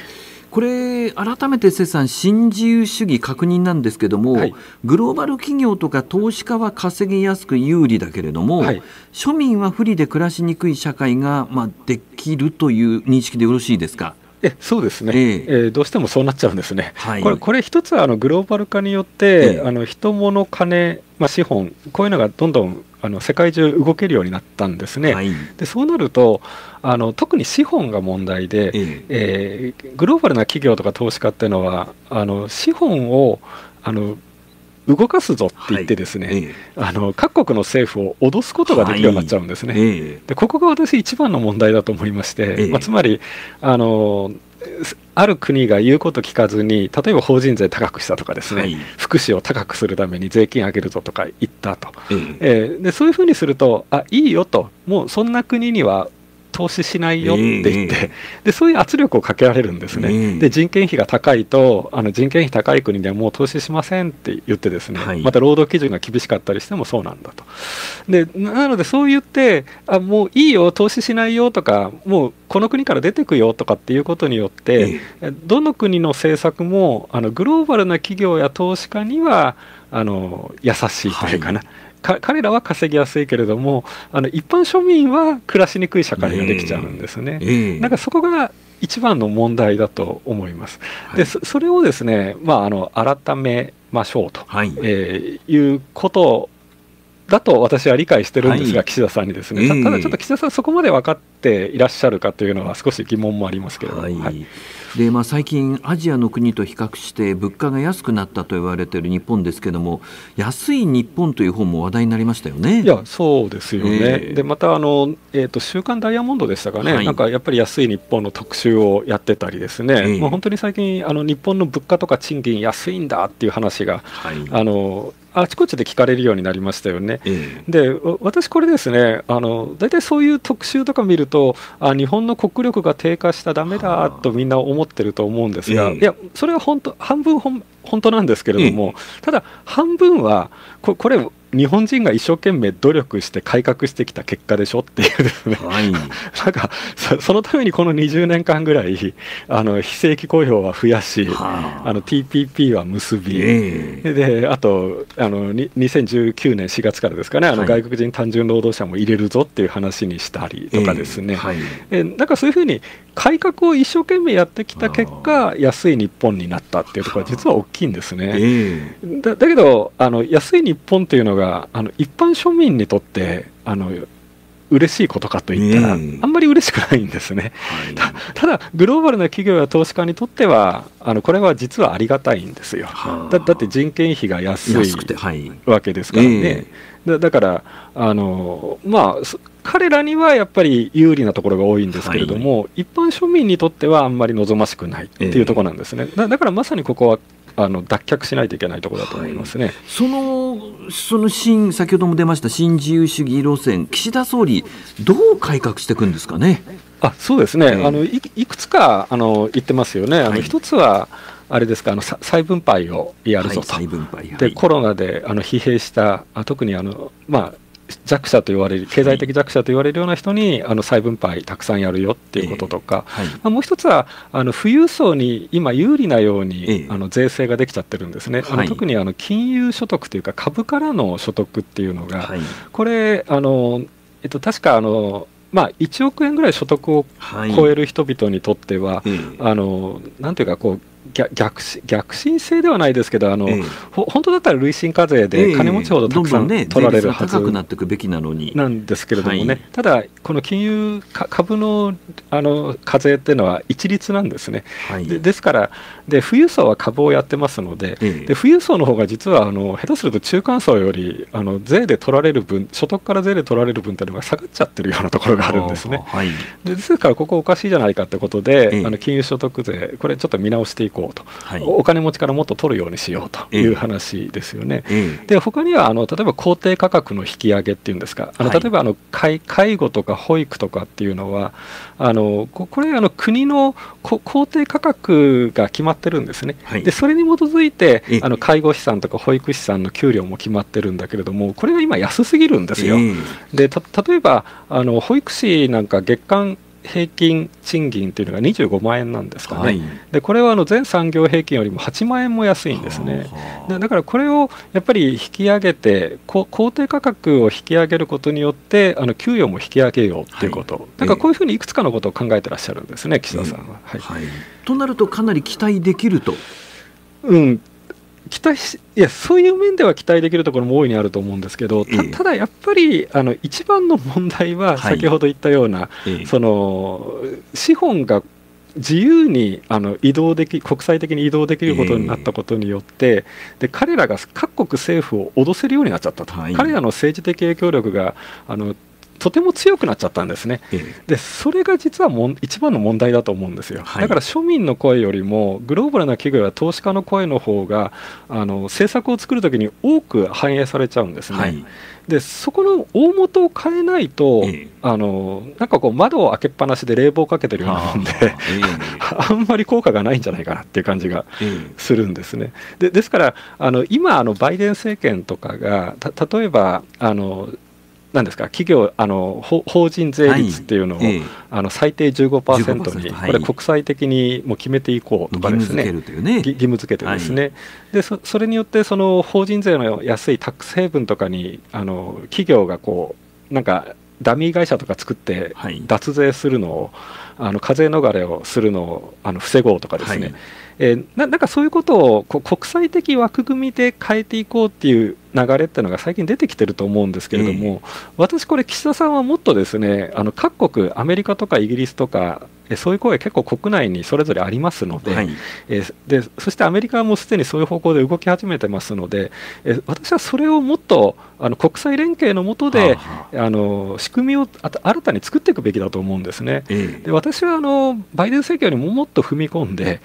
これ、改めて瀬さん、新自由主義確認なんですけども、はい、グローバル企業とか投資家は稼ぎやすく有利だけれども、はい、庶民は不利で暮らしにくい社会が、まあ、できるという認識でよろしいですか。えそうですね、えー、えどうしてもそうなっちゃうんですね、はい、これこれ一つはあのグローバル化によって、えー、あの人、物、金、まあ、資本、こういうのがどんどんあの世界中動けるようになったんですね、はい、でそうなるとあの特に資本が問題で、えー、えー、グローバルな企業とか投資家っていうのはあの資本をあの動かすぞって言ってですね、はい、あの各国の政府を脅すことができるようになっちゃうんですね。はい、でここが私一番の問題だと思いまして、はい、まあ、つまりあのある国が言うこと聞かずに例えば法人税高くしたとかですね、はい、福祉を高くするために税金上げるぞとか言ったと、えー、でそういうふうにするとあいいよともうそんな国には投資しないよって言って、でそういう圧力をかけられるんですね、で人件費が高いとあの人件費高い国ではもう投資しませんって言ってですね、はい、また労働基準が厳しかったりしてもそうなんだとでなのでそう言ってあもういいよ投資しないよとかもうこの国から出てくよとかっていうことによって、どの国の政策もあのグローバルな企業や投資家にはあの優しいというかな、はい彼らは稼ぎやすいけれどもあの一般庶民は暮らしにくい社会ができちゃうんですね。うん、なんかそこが一番の問題だと思います。で、はい、それをですね、まあ、あの改めましょうと、はいえー、いうことだと私は理解してるんですが、はい、岸田さんにですね、えー、ただちょっと岸田さん、そこまで分かっていらっしゃるかというのは、少し疑問もありますけれども。はいで、まあ、最近、アジアの国と比較して物価が安くなったと言われている日本ですけれども、安い日本という本も話題になりましたよねいやそうですよね、えー、でまたあの、えーと、週刊ダイヤモンドでしたかね、はい、なんかやっぱり安い日本の特集をやってたりですね、えー、本当に最近あの、日本の物価とか賃金安いんだっていう話が、はい、あのあちこちで聞かれるようになりましたよね。で私これですねあの大体そういう特集とか見るとあ日本の国力が低下しただめだとみんな思ってると思うんですが、いやそれは本当半分本当なんですけれども、ただ半分はこれ日本人が一生懸命努力して改革してきた結果でしょっていうですね、はい、なんかそのためにこの20年間ぐらいあの非正規雇用は増やし、はあ、あの TPP は結び、えー、であとあの2019年4月からですかねあの外国人単純労働者も入れるぞっていう話にしたりとかですね、はいえなんかそういうふうに改革を一生懸命やってきた結果安い日本になったっていうところは実は大きいんですね、えー、だだけどあの安い日本っていうのがあの一般庶民にとってあの嬉しいことかといったら、あんまり嬉しくないんですね、た、ただグローバルな企業や投資家にとってはあのこれは実はありがたいんですよだって人件費が安いわけですからね、えーだだからあの、まあ、彼らにはやっぱり有利なところが多いんですけれども、はい、一般庶民にとってはあんまり望ましくないっていうところなんですね、えー、だだからまさにここはあの脱却しないといけないところだと思いますね、はい、そのその新先ほども出ました新自由主義路線岸田総理どう改革していくんですかね。あそうですね、えー、あのいくつかあの言ってますよね。あの、はい、一つはあれですかあの再分配をやるぞと、はい、でコロナであの疲弊した特にあの、まあ、弱者と言われる経済的弱者と言われるような人に、はい、あの再分配たくさんやるよっていうこととか、えーはい、まあ、もう一つはあの富裕層に今有利なように、えー、あの税制ができちゃってるんですね、はい、あの特にあの金融所得というか株からの所得っていうのが、これあの、えっと、確かあのまあ、1億円ぐらい所得を超える人々にとっては、えー、あのなんていうかこう逆逆進性ではないですけどあの、ええ、本当だったら累進課税で金持ちほどたくさん、取られるはず、なんですけれどもね、はい、ただ、この金融株のあの課税っていうのは一律なんですね、はい、でですからで富裕層は株をやってますので,、で富裕層の方が実はあの下手すると中間層よりあの税で取られる分所得から税で取られる分というのが下がっちゃってるようなところがあるんですね、はい、でですからここおかしいじゃないかってことで、あの金融所得税これちょっと見直していくこうと、はい、お金持ちからもっと取るようにしようという話ですよね。ええ、で他にはあの例えば公定価格の引き上げっていうんですかあの、例えばあの介介護とか保育とかっていうのはあのこれあの国の公定価格が決まってるんですね。はい、でそれに基づいてあの介護士さんとか保育士さんの給料も決まってるんだけれどもこれが今安すぎるんですよ。え、で例えばあの保育士なんか月間平均賃金というのが25万円なんですかね、はい、でこれはあの全産業平均よりも8万円も安いんですね、でだからこれをやっぱり引き上げて、公工定価格を引き上げることによって、あの給与も引き上げようということ、はい、なんかこういうふうにいくつかのことを考えてらっしゃるんですね、岸田さんは。はい、はい、となると、かなり期待できると。うん期待しいやそういう面では期待できるところも大いにあると思うんですけどただやっぱりあの一番の問題は先ほど言ったような、はい、その資本が自由にあの移動でき国際的に移動できることになったことによって、えー、で彼らが各国政府を脅せるようになっちゃったと、はい、彼らの政治的影響力があのとても強くなっちゃったんですね、ええ、でそれが実はもん一番の問題だと思うんですよ、はい、だから庶民の声よりもグローバルな企業や投資家の声の方があの政策を作るときに多く反映されちゃうんですね、はい、でそこの大元を変えないと、え、あのなんかこう窓を開けっぱなしで冷房をかけてるようなもんで、*laughs* あんまり効果がないんじゃないかなっていう感じがするんですね。でですからあの今あのバイデン政権とかが例えばあのなんですか企業あの法人税率っていうのを、はい、あの最低15%に、はい、これ国際的にもう決めていこうとかですね義務、ね、義務付けてですね、はい、でそそれによってその法人税の安いタックスヘイとかにあの企業がこうなんかダミー会社とか作って脱税するのを、あの課税逃れをするのをあの防ごうとかですね、えー、なんかそういうことをこ国際的枠組みで変えていこうっていう流れっていうのが最近出てきてると思うんですけれども、私これ岸田さんはもっとですねあの各国アメリカとかイギリスとかそういう声結構国内にそれぞれありますのではい、えでそしてアメリカもすでにそういう方向で動き始めてますので、え私はそれをもっとあの国際連携のもとで、はあ、あの仕組みを新たに作っていくべきだと思うんですね。ええ、で私はあのバイデン政権よりももっと踏み込んで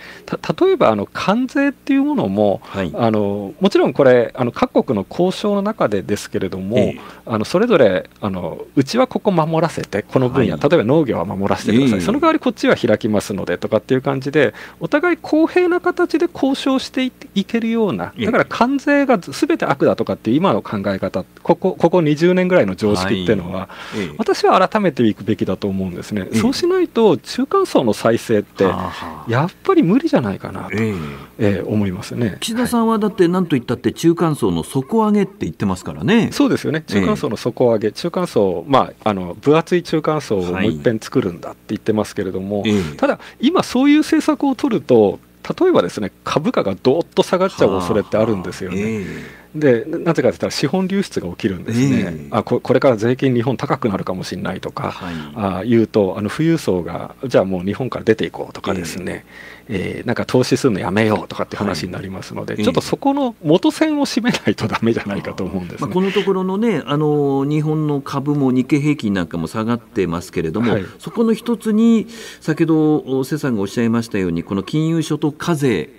例えばあの関税っていうものも、はい、あのもちろんこれあの各国の交渉の中でですけれども、え、あのそれぞれあのうちはここ守らせてこの分野、はい、例えば農業は守らせてください、その代わりこっちは開きますのでとかっていう感じでお互い公平な形で交渉していけるようなだから関税がすべて悪だとかっていう今の考え方ここここ20年ぐらいの常識っていうのは、私は改めていくべきだと思うんですね、そうしないと中間層の再生ってやっぱり無理じゃないかなと、え思いますね岸田さんはだって何と言ったって中間層の底上げって言ってますからねそうですよね中間層の底上げ、中間層まああの分厚い中間層をもう一遍作るんだって言ってますけれどもども、えー、ただ、今、そういう政策を取ると、例えばですね株価がどっと下がっちゃう恐れってあるんですよね。ははえーでなぜかといったら資本流出が起きるんですね、えー、あこれから税金、日本高くなるかもしれないとか、はい、あいうと、あの富裕層がじゃあもう日本から出ていこうとかですね、えー、えー、なんか投資するのやめようとかって話になりますので、はい、ちょっとそこの元線を締めないとだめじゃないかと思うんです、ね、まあ、このところのね、あの日本の株も日経平均なんかも下がってますけれども、はい、そこの一つに、先ほど、瀬さんがおっしゃいましたように、この金融所得課税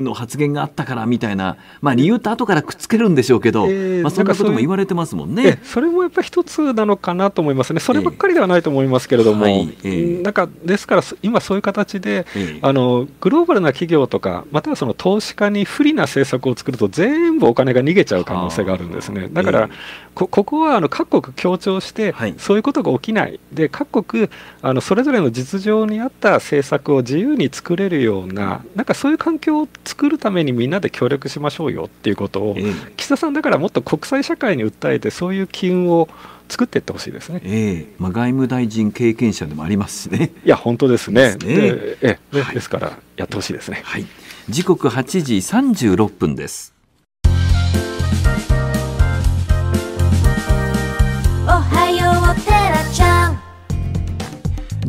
の発言があったからみたいな、まあ、理由と後からくっつけるんでしょうけど、えー、まあ、そんなことも言われてますもんねそれもやっぱり一つなのかなと思いますね、そればっかりではないと思いますけれども、えーえー、なんかですから、今、そういう形で、あのグローバルな企業とか、またはその投資家に不利な政策を作ると、全部お金が逃げちゃう可能性があるんですね。だから、ここはあの各国協調して、そういうことが起きない、で各国あの、それぞれの実情に合った政策を自由に作れるような、なんかそういう環境を作るためにみんなで協力しましょうよっていうことを、岸田さんだからもっと国際社会に訴えてそういう機運を作っていってほしいですね、えーまあ、外務大臣経験者でもありますしね。いや本当ですねですねでえで、はい、ですからやってほしいですね、はい、時刻8時36分です。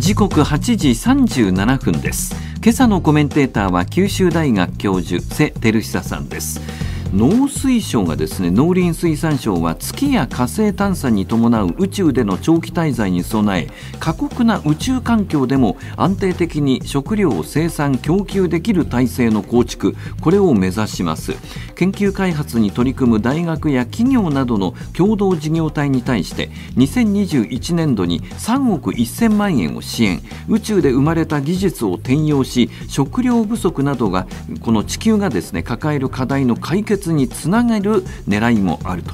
時刻8時37分です今朝のコメンテーターは九州大学教授瀬照久さんです農水省がですね農林水産省は月や火星探査に伴う宇宙での長期滞在に備え過酷な宇宙環境でも安定的に食料を生産供給できる体制の構築これを目指します研究開発に取り組む大学や企業などの共同事業体に対して2021年度に3億1000万円を支援宇宙で生まれた技術を転用し食料不足などがこの地球がですね抱える課題の解決設につなげる狙いもあると。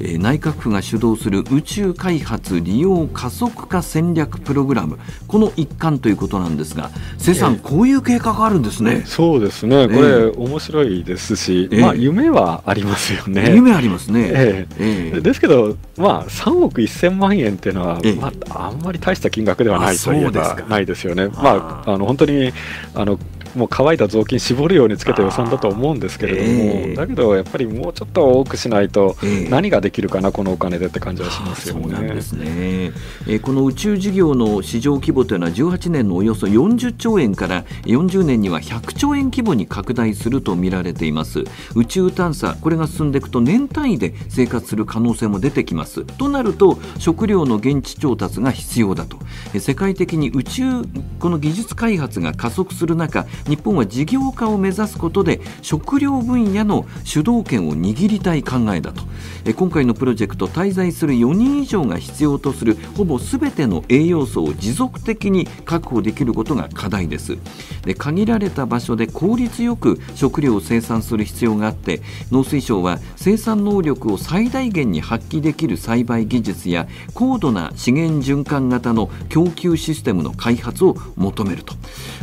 え内閣府が主導する宇宙開発利用加速化戦略プログラムこの一環ということなんですが瀬さん、えー、こういう計画があるんですねそうですねこれ、えー、面白いですし、えー、まあ、夢はありますよね夢ありますね、*laughs* えー、ですけど、まあ、3億1000万円っていうのは、まあ、あんまり大した金額ではないといえばないですよねまあ、あの本当にあのもう乾いた雑巾絞るようにつけた予算だと思うんですけれども、えー、だけどやっぱりもうちょっと多くしないと、何ができるかな、えー、このお金でって感じはしますよね。そうなんですね、えー、この宇宙事業の市場規模というのは、18年のおよそ40兆円から40年には100兆円規模に拡大すると見られています。宇宙探査、これが進んでいくと、年単位で生活する可能性も出てきます。となると、食料の現地調達が必要だと。え世界的に宇宙この技術開発が加速する中日本は事業化を目指すことで食料分野の主導権を握りたい考えだとえ今回のプロジェクト滞在する4人以上が必要とするほぼ全ての栄養素を持続的に確保できることが課題ですで限られた場所で効率よく食料を生産する必要があって農水省は生産能力を最大限に発揮できる栽培技術や高度な資源循環型の供給システムの開発を求めると、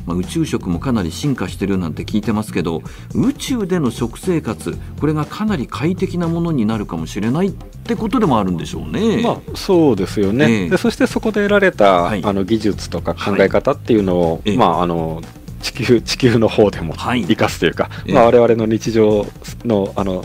まあ、宇宙食もかなりり進化してるなんて聞いてますけど宇宙での食生活これがかなり快適なものになるかもしれないってことでもあるんでしょうね。まあ、そうですよね、えー、でそしてそこで得られた、はい、あの技術とか考え方っていうのを、はいえー、まあ、あの地球地球の方でも生かすというか、はいえー、まあ、我々の日常のあの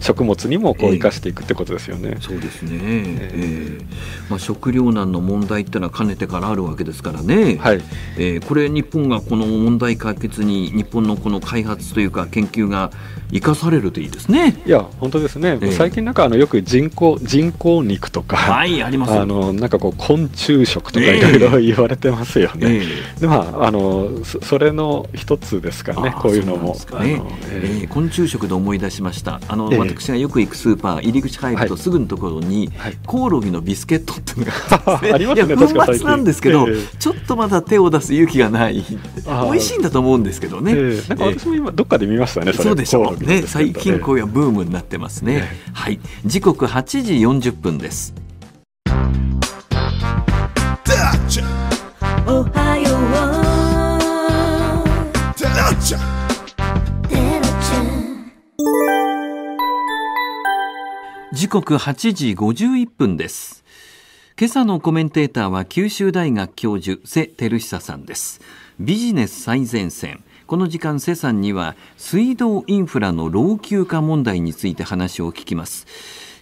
食物にもこう生かしていくってことですよね。えー、そうですね、えー、えー、まあ、食糧難の問題ってのはかねてからあるわけですからね、はいえー、これ日本がこの問題解決に日本のこの開発というか研究が生かされるといいですね。いや本当ですね、えー、最近なんかあのよく人工人工肉とか、はいありますあのなんかこう昆虫食とかいろいろ言われてますよね。えー、でまああのそれの一つですかねこういうのも。え昆虫食で思い出しました。あの、私がよく行くスーパー入り口入るとすぐのところに、コオロギのビスケットっていうのが、*laughs* ね、いや粉末なんですけど、ちょっとまだ手を出す勇気がない美味しいんだと思うんですけどね、なんか私も今どっかで見ましたねそうでしょうね最近こういうブームになってますね、はい時刻8時40分ですおはよう時刻8時51分です。今朝のコメンテーターは九州大学教授瀬照久さんですビジネス最前線この時間瀬さんには水道インフラの老朽化問題について話を聞きます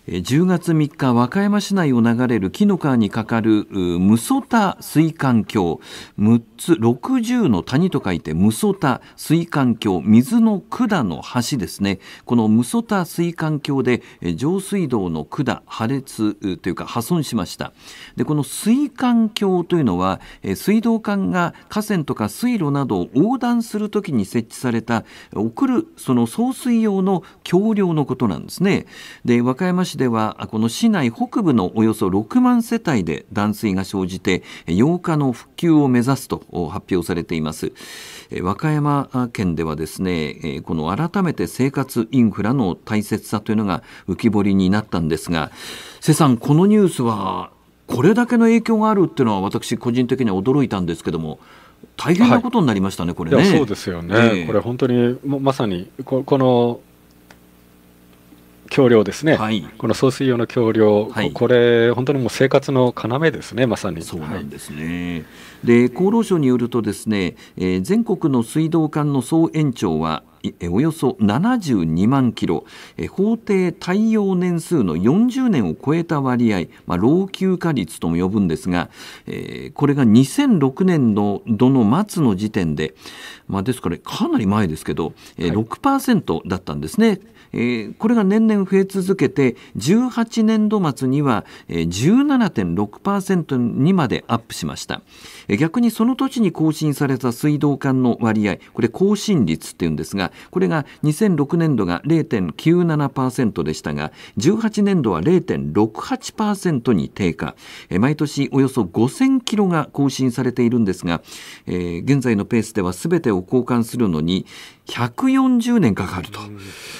10月3日和歌山市内を流れる紀の川に架かる無曽田水管橋6つ60の谷と書いて無曽田水管橋水の管の橋ですねこの無曽田水管橋で上水道の管破裂というか破損しましたでこの水管橋というのは水道管が河川とか水路などを横断するときに設置された送るその送水用の橋梁のことなんですねで和歌山市市ではこの市内北部のおよそ6万世帯で断水が生じて8日の復旧を目指すと発表されています和歌山県ではですねこの改めて生活インフラの大切さというのが浮き彫りになったんですが瀬さんこのニュースはこれだけの影響があるっていうのは私個人的には驚いたんですけども大変なことになりましたね、はい、これね。そうですよね、えー、これ本当にまさにここの橋梁ですね、はい、この送水用の橋梁、はい、これ、本当にもう生活の要ですね、まさに。そうなんですね、はい、で厚労省によると、ですね、えー、全国の水道管の総延長はおよそ72万キロ、法定耐用年数の40年を超えた割合、まあ、老朽化率とも呼ぶんですが、えー、これが2006年の度の末の時点で、まあ、ですからかなり前ですけど、えー、6%だったんですね、えー、これが年々増え続けて18年度末には17.6%にまでアップしました逆にその土地に更新された水道管の割合これ更新率っていうんですがこれが2006年度が0.97%でしたが18年度は0.68%に低下毎年およそ5000キロが更新されているんですが、えー、現在のペースでは全てを交換するのに140年かかると、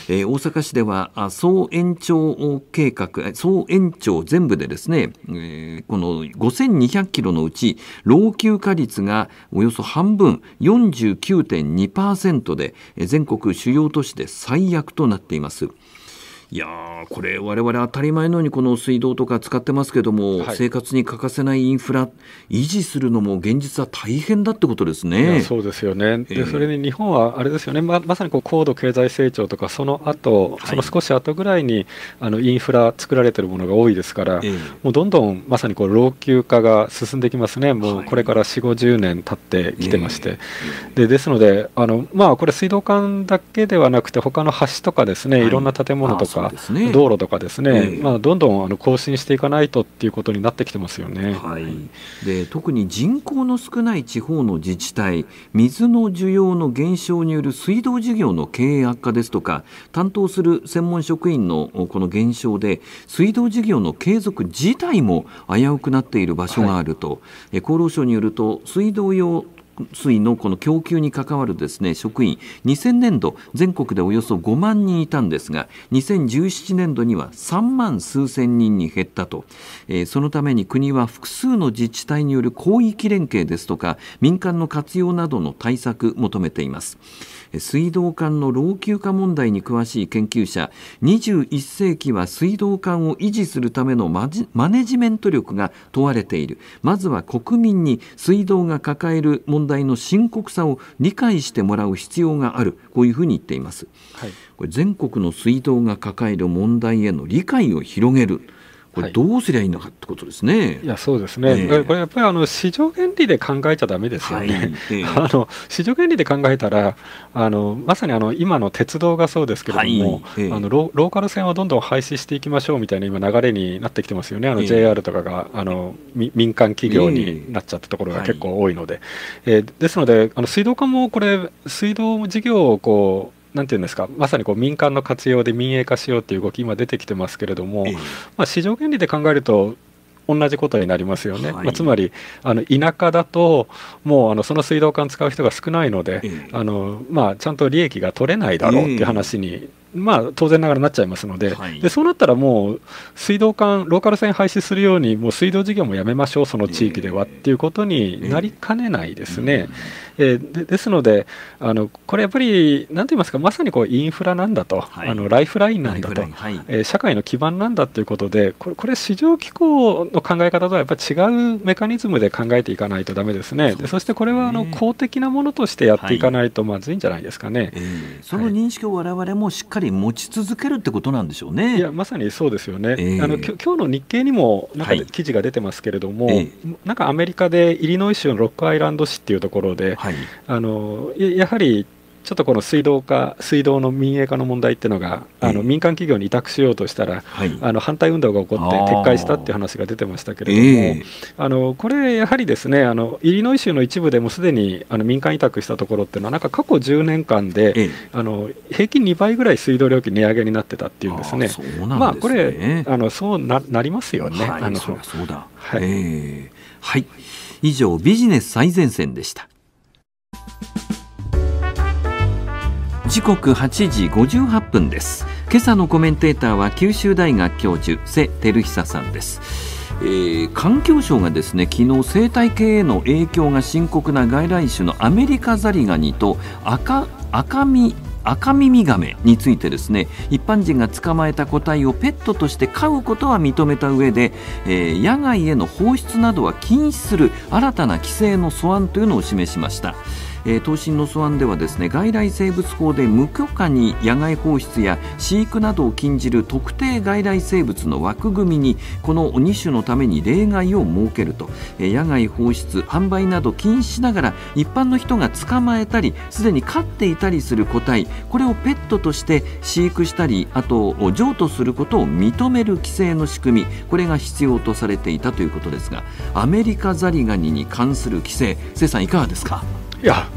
えー、大阪市では総延長計画総延長全部でですね、えー、この5200キロのうち老朽化率がおよそ半分49.2%で全国主要都市で最悪となっています。いやー、これ、われわれ当たり前のようにこの水道とか使ってますけども、はい、生活に欠かせないインフラ、維持するのも現実は大変だってことですね。そうですよね、で、えー、それに日本はあれですよね、ままさにこう高度経済成長とか、その後、その少し後ぐらいに、あのインフラ作られてるものが多いですから、えー、もうどんどんまさにこう老朽化が進んできますね、もうこれから4、50年経ってきてまして、えー、でですので、あのまあ、これ、水道管だけではなくて、他の橋とかですね、いろんな建物とか、ね、道路とかですね、えー、まあ、どんどんあの更新していかないとっていうことになってきてますよね、はい、で特に人口の少ない地方の自治体水の需要の減少による水道事業の経営悪化ですとか担当する専門職員のこの減少で水道事業の継続自体も危うくなっている場所があると、はい、厚労省によると水道用水のこの供給に関わるですね職員2000年度全国でおよそ5万人いたんですが2017年度には3万数千人に減ったと、えー、そのために国は複数の自治体による広域連携ですとか民間の活用などの対策求めています水道管の老朽化問題に詳しい研究者21世紀は水道管を維持するためのマネジメント力が問われているまずは国民に水道が抱える問題の深刻さを理解してもらう必要があるこういうふうに言っています、はい、これ全国の水道が抱える問題への理解を広げるこれどうすりゃいいのかってことですね。はい、いやそうですね、えー、これやっぱりあの市場原理で考えちゃだめですよね、はいえー、*laughs* あの市場原理で考えたらあのまさにあの今の鉄道がそうですけれども、はいえー、あのローカル線はどんどん廃止していきましょうみたいな今流れになってきてますよねあの JR とかが、あの民間企業になっちゃったところが結構多いので、えー、ですのであの水道管もこれ水道事業をこうなんて言うんですか、まさにこう民間の活用で民営化しようという動き、今出てきてますけれども、まあ、市場原理で考えると、同じことになりますよね、はい、まあ、つまりあの田舎だと、もうあのその水道管使う人が少ないので、あのまあ、ちゃんと利益が取れないだろうっていう話に、まあ、当然ながらなっちゃいますのではい、で、そうなったらもう水道管、ローカル線廃止するように、もう水道事業もやめましょう、その地域では、っていうことになりかねないですね。えー、ですのであのこれやっぱりなんと言いますかまさにこうインフラなんだと、はい、あのライフラインなんだと、はい、えー、社会の基盤なんだということでこれこれ市場機構の考え方とはやっぱり違うメカニズムで考えていかないとだめですねでそしてこれはあの公的なものとしてやっていかないとまずいんじゃないですかね、えー、その認識を我々もしっかり持ち続けるってことなんでしょうね。いやまさにそうですよね、えー、あのき今日の日経にもなんか記事が出てますけれども、はい、なんかアメリカでイリノイ州のロックアイランド市っていうところで、ははい、あのやはりちょっとこの水道化、水道の民営化の問題っていうのが、あの民間企業に委託しようとしたら、あの反対運動が起こって撤回したっていう話が出てましたけれども、えー、あのこれ、やはりですねあのイリノイ州の一部でもすでにあの民間委託したところっていうのは、なんか過去10年間で、えー、あの平均2倍ぐらい水道料金値上げになってたっていうんですね、あすねまあ、これ、あのそうななりますよね。はい、あのそうだ、はい、えー、はい、以上ビジネス最前線でした時刻8時58分です今朝のコメンテーターは九州大学教授瀬照久さんです、えー、環境省がですね昨日生態系への影響が深刻な外来種のアメリカザリガニと赤赤ミ赤ガメについてですね一般人が捕まえた個体をペットとして飼うことは認めた上で、えー、野外への放出などは禁止する新たな規制の素案というのを示しました。えー、東進の素案ではですね外来生物法で無許可に野外放出や飼育などを禁じる特定外来生物の枠組みにこの2種のために例外を設けると、えー、野外放出販売など禁止しながら一般の人が捕まえたりすでに飼っていたりする個体これをペットとして飼育したりあと譲渡することを認める規制の仕組みこれが必要とされていたということですがアメリカザリガニに関する規制瀬さんいかがですか呀。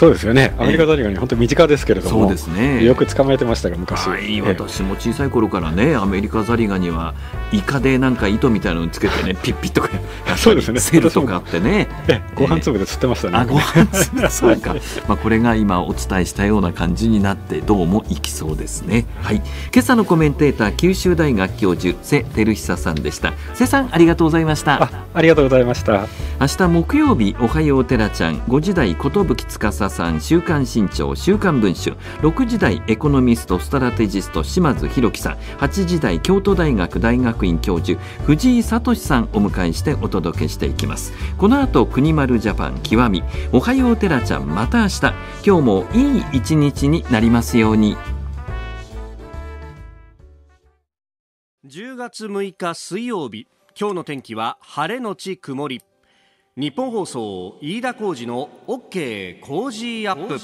そうですよねアメリカザリガニ、本当身近ですけれどもそうですねよく捕まえてましたが昔、はい、私も小さい頃からねアメリカザリガニはイカでなんか糸みたいなのにつけてね *laughs* ピッピッとかそうですねセールとかあってねご飯粒で釣ってましたね、えー、ご飯粒そうか *laughs* まあこれが今お伝えしたような感じになってどうもいきそうですねはい今朝のコメンテーター九州大学教授瀬照久さんでした瀬さんありがとうございましたありがとうございました明日木曜日おはようてらちゃん5時台寿司司さん週刊新潮週刊文春6時代エコノミストストラテジスト島津弘樹さん8時代京都大学大学院教授藤井聡さんお迎えしてお届けしていきますこの後国丸ジャパン極みおはようテラちゃんまた明日今日もいい一日になりますように10月6日水曜日今日の天気は晴れのち曇り日本放送飯田浩司の OK 工事アップ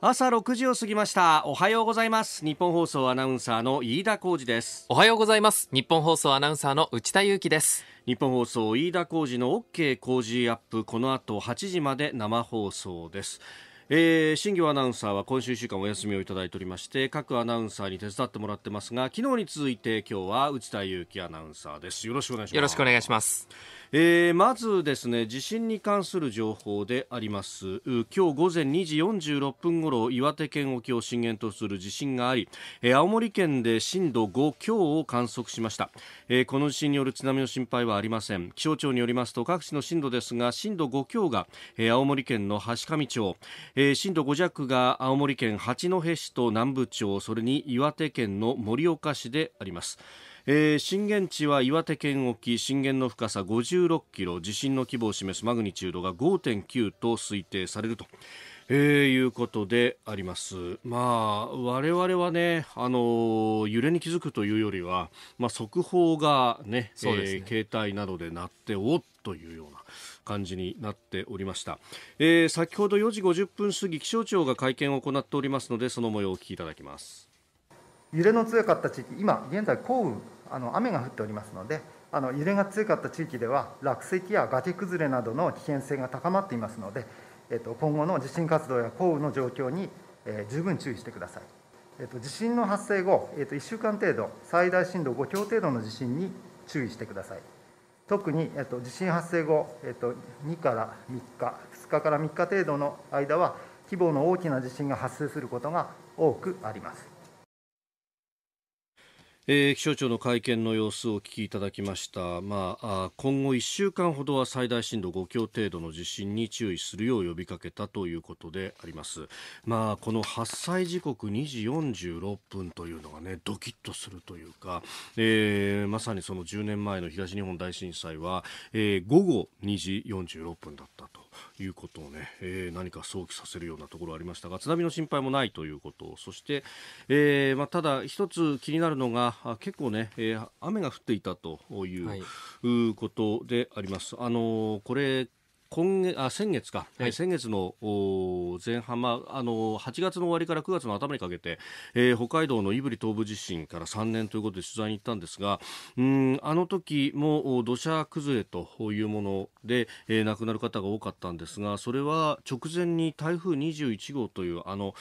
朝6時を過ぎましたおはようございます日本放送アナウンサーの飯田浩司ですおはようございます日本放送アナウンサーの内田裕樹です日本放送飯田浩司の OK 工事アップこの後8時まで生放送ですえー、新業アナウンサーは今週1週間お休みをいただいておりまして各アナウンサーに手伝ってもらってますが昨日に続いて今日は内田裕樹アナウンサーですよろしくお願いしますよろしくお願いしますえー、まずですね地震に関する情報であります今日午前2時46分ごろ岩手県沖を震源とする地震があり、えー、青森県で震度5強を観測しました、えー、この地震による津波の心配はありません気象庁によりますと各地の震度ですが震度5強が、えー、青森県の橋上町、えー、震度5弱が青森県八戸市と南部町それに岩手県の盛岡市でありますえー、震源地は岩手県沖震源の深さ56キロ地震の規模を示すマグニチュードが5.9と推定されると。えー、いうことであります。まあ、我々はね、あの揺れに気づくというよりは、まあ、速報がね、そね、えー、携帯などで鳴っておっというような感じになっておりました、えー、先ほど4時50分過ぎ、気象庁が会見を行っておりますので、その模様をお聞きいただきます。揺れの強かった地域、今現在、降雨あの雨が降っておりますので、あの揺れが強かった地域では落石や崖崩れなどの危険性が高まっていますので、えっと、今後の地震活動や降雨の状況に、えー、十分注意してください。えっと、地震の発生後、えっと、1週間程度、最大震度5強程度の地震に注意してください。特に、えっと、地震発生後、えっと、2から3日、2日から3日程度の間は、規模の大きな地震が発生することが多くあります。えー、気象庁の会見の様子をお聞きいただきました、まあ、今後1週間ほどは最大震度5強程度の地震に注意するよう呼びかけたということであります、まあ、この発災時刻2時46分というのが、ね、ドキッとするというか、えー、まさにその10年前の東日本大震災は、えー、午後2時46分だったと。いうことをね、えー、何か想起させるようなところありましたが津波の心配もないということそして、えーまあ、ただ一つ気になるのが結構ね、えー、雨が降っていたという,、ことであります。あのこれ今月あ先月か、はい、先月の前半、まあ、あの8月の終わりから9月の頭にかけて、えー、北海道の胆振東部地震から3年ということで取材に行ったんですがうんあの時も土砂崩れというもので、えー、亡くなる方が多かったんですがそれは直前に台風21号というあの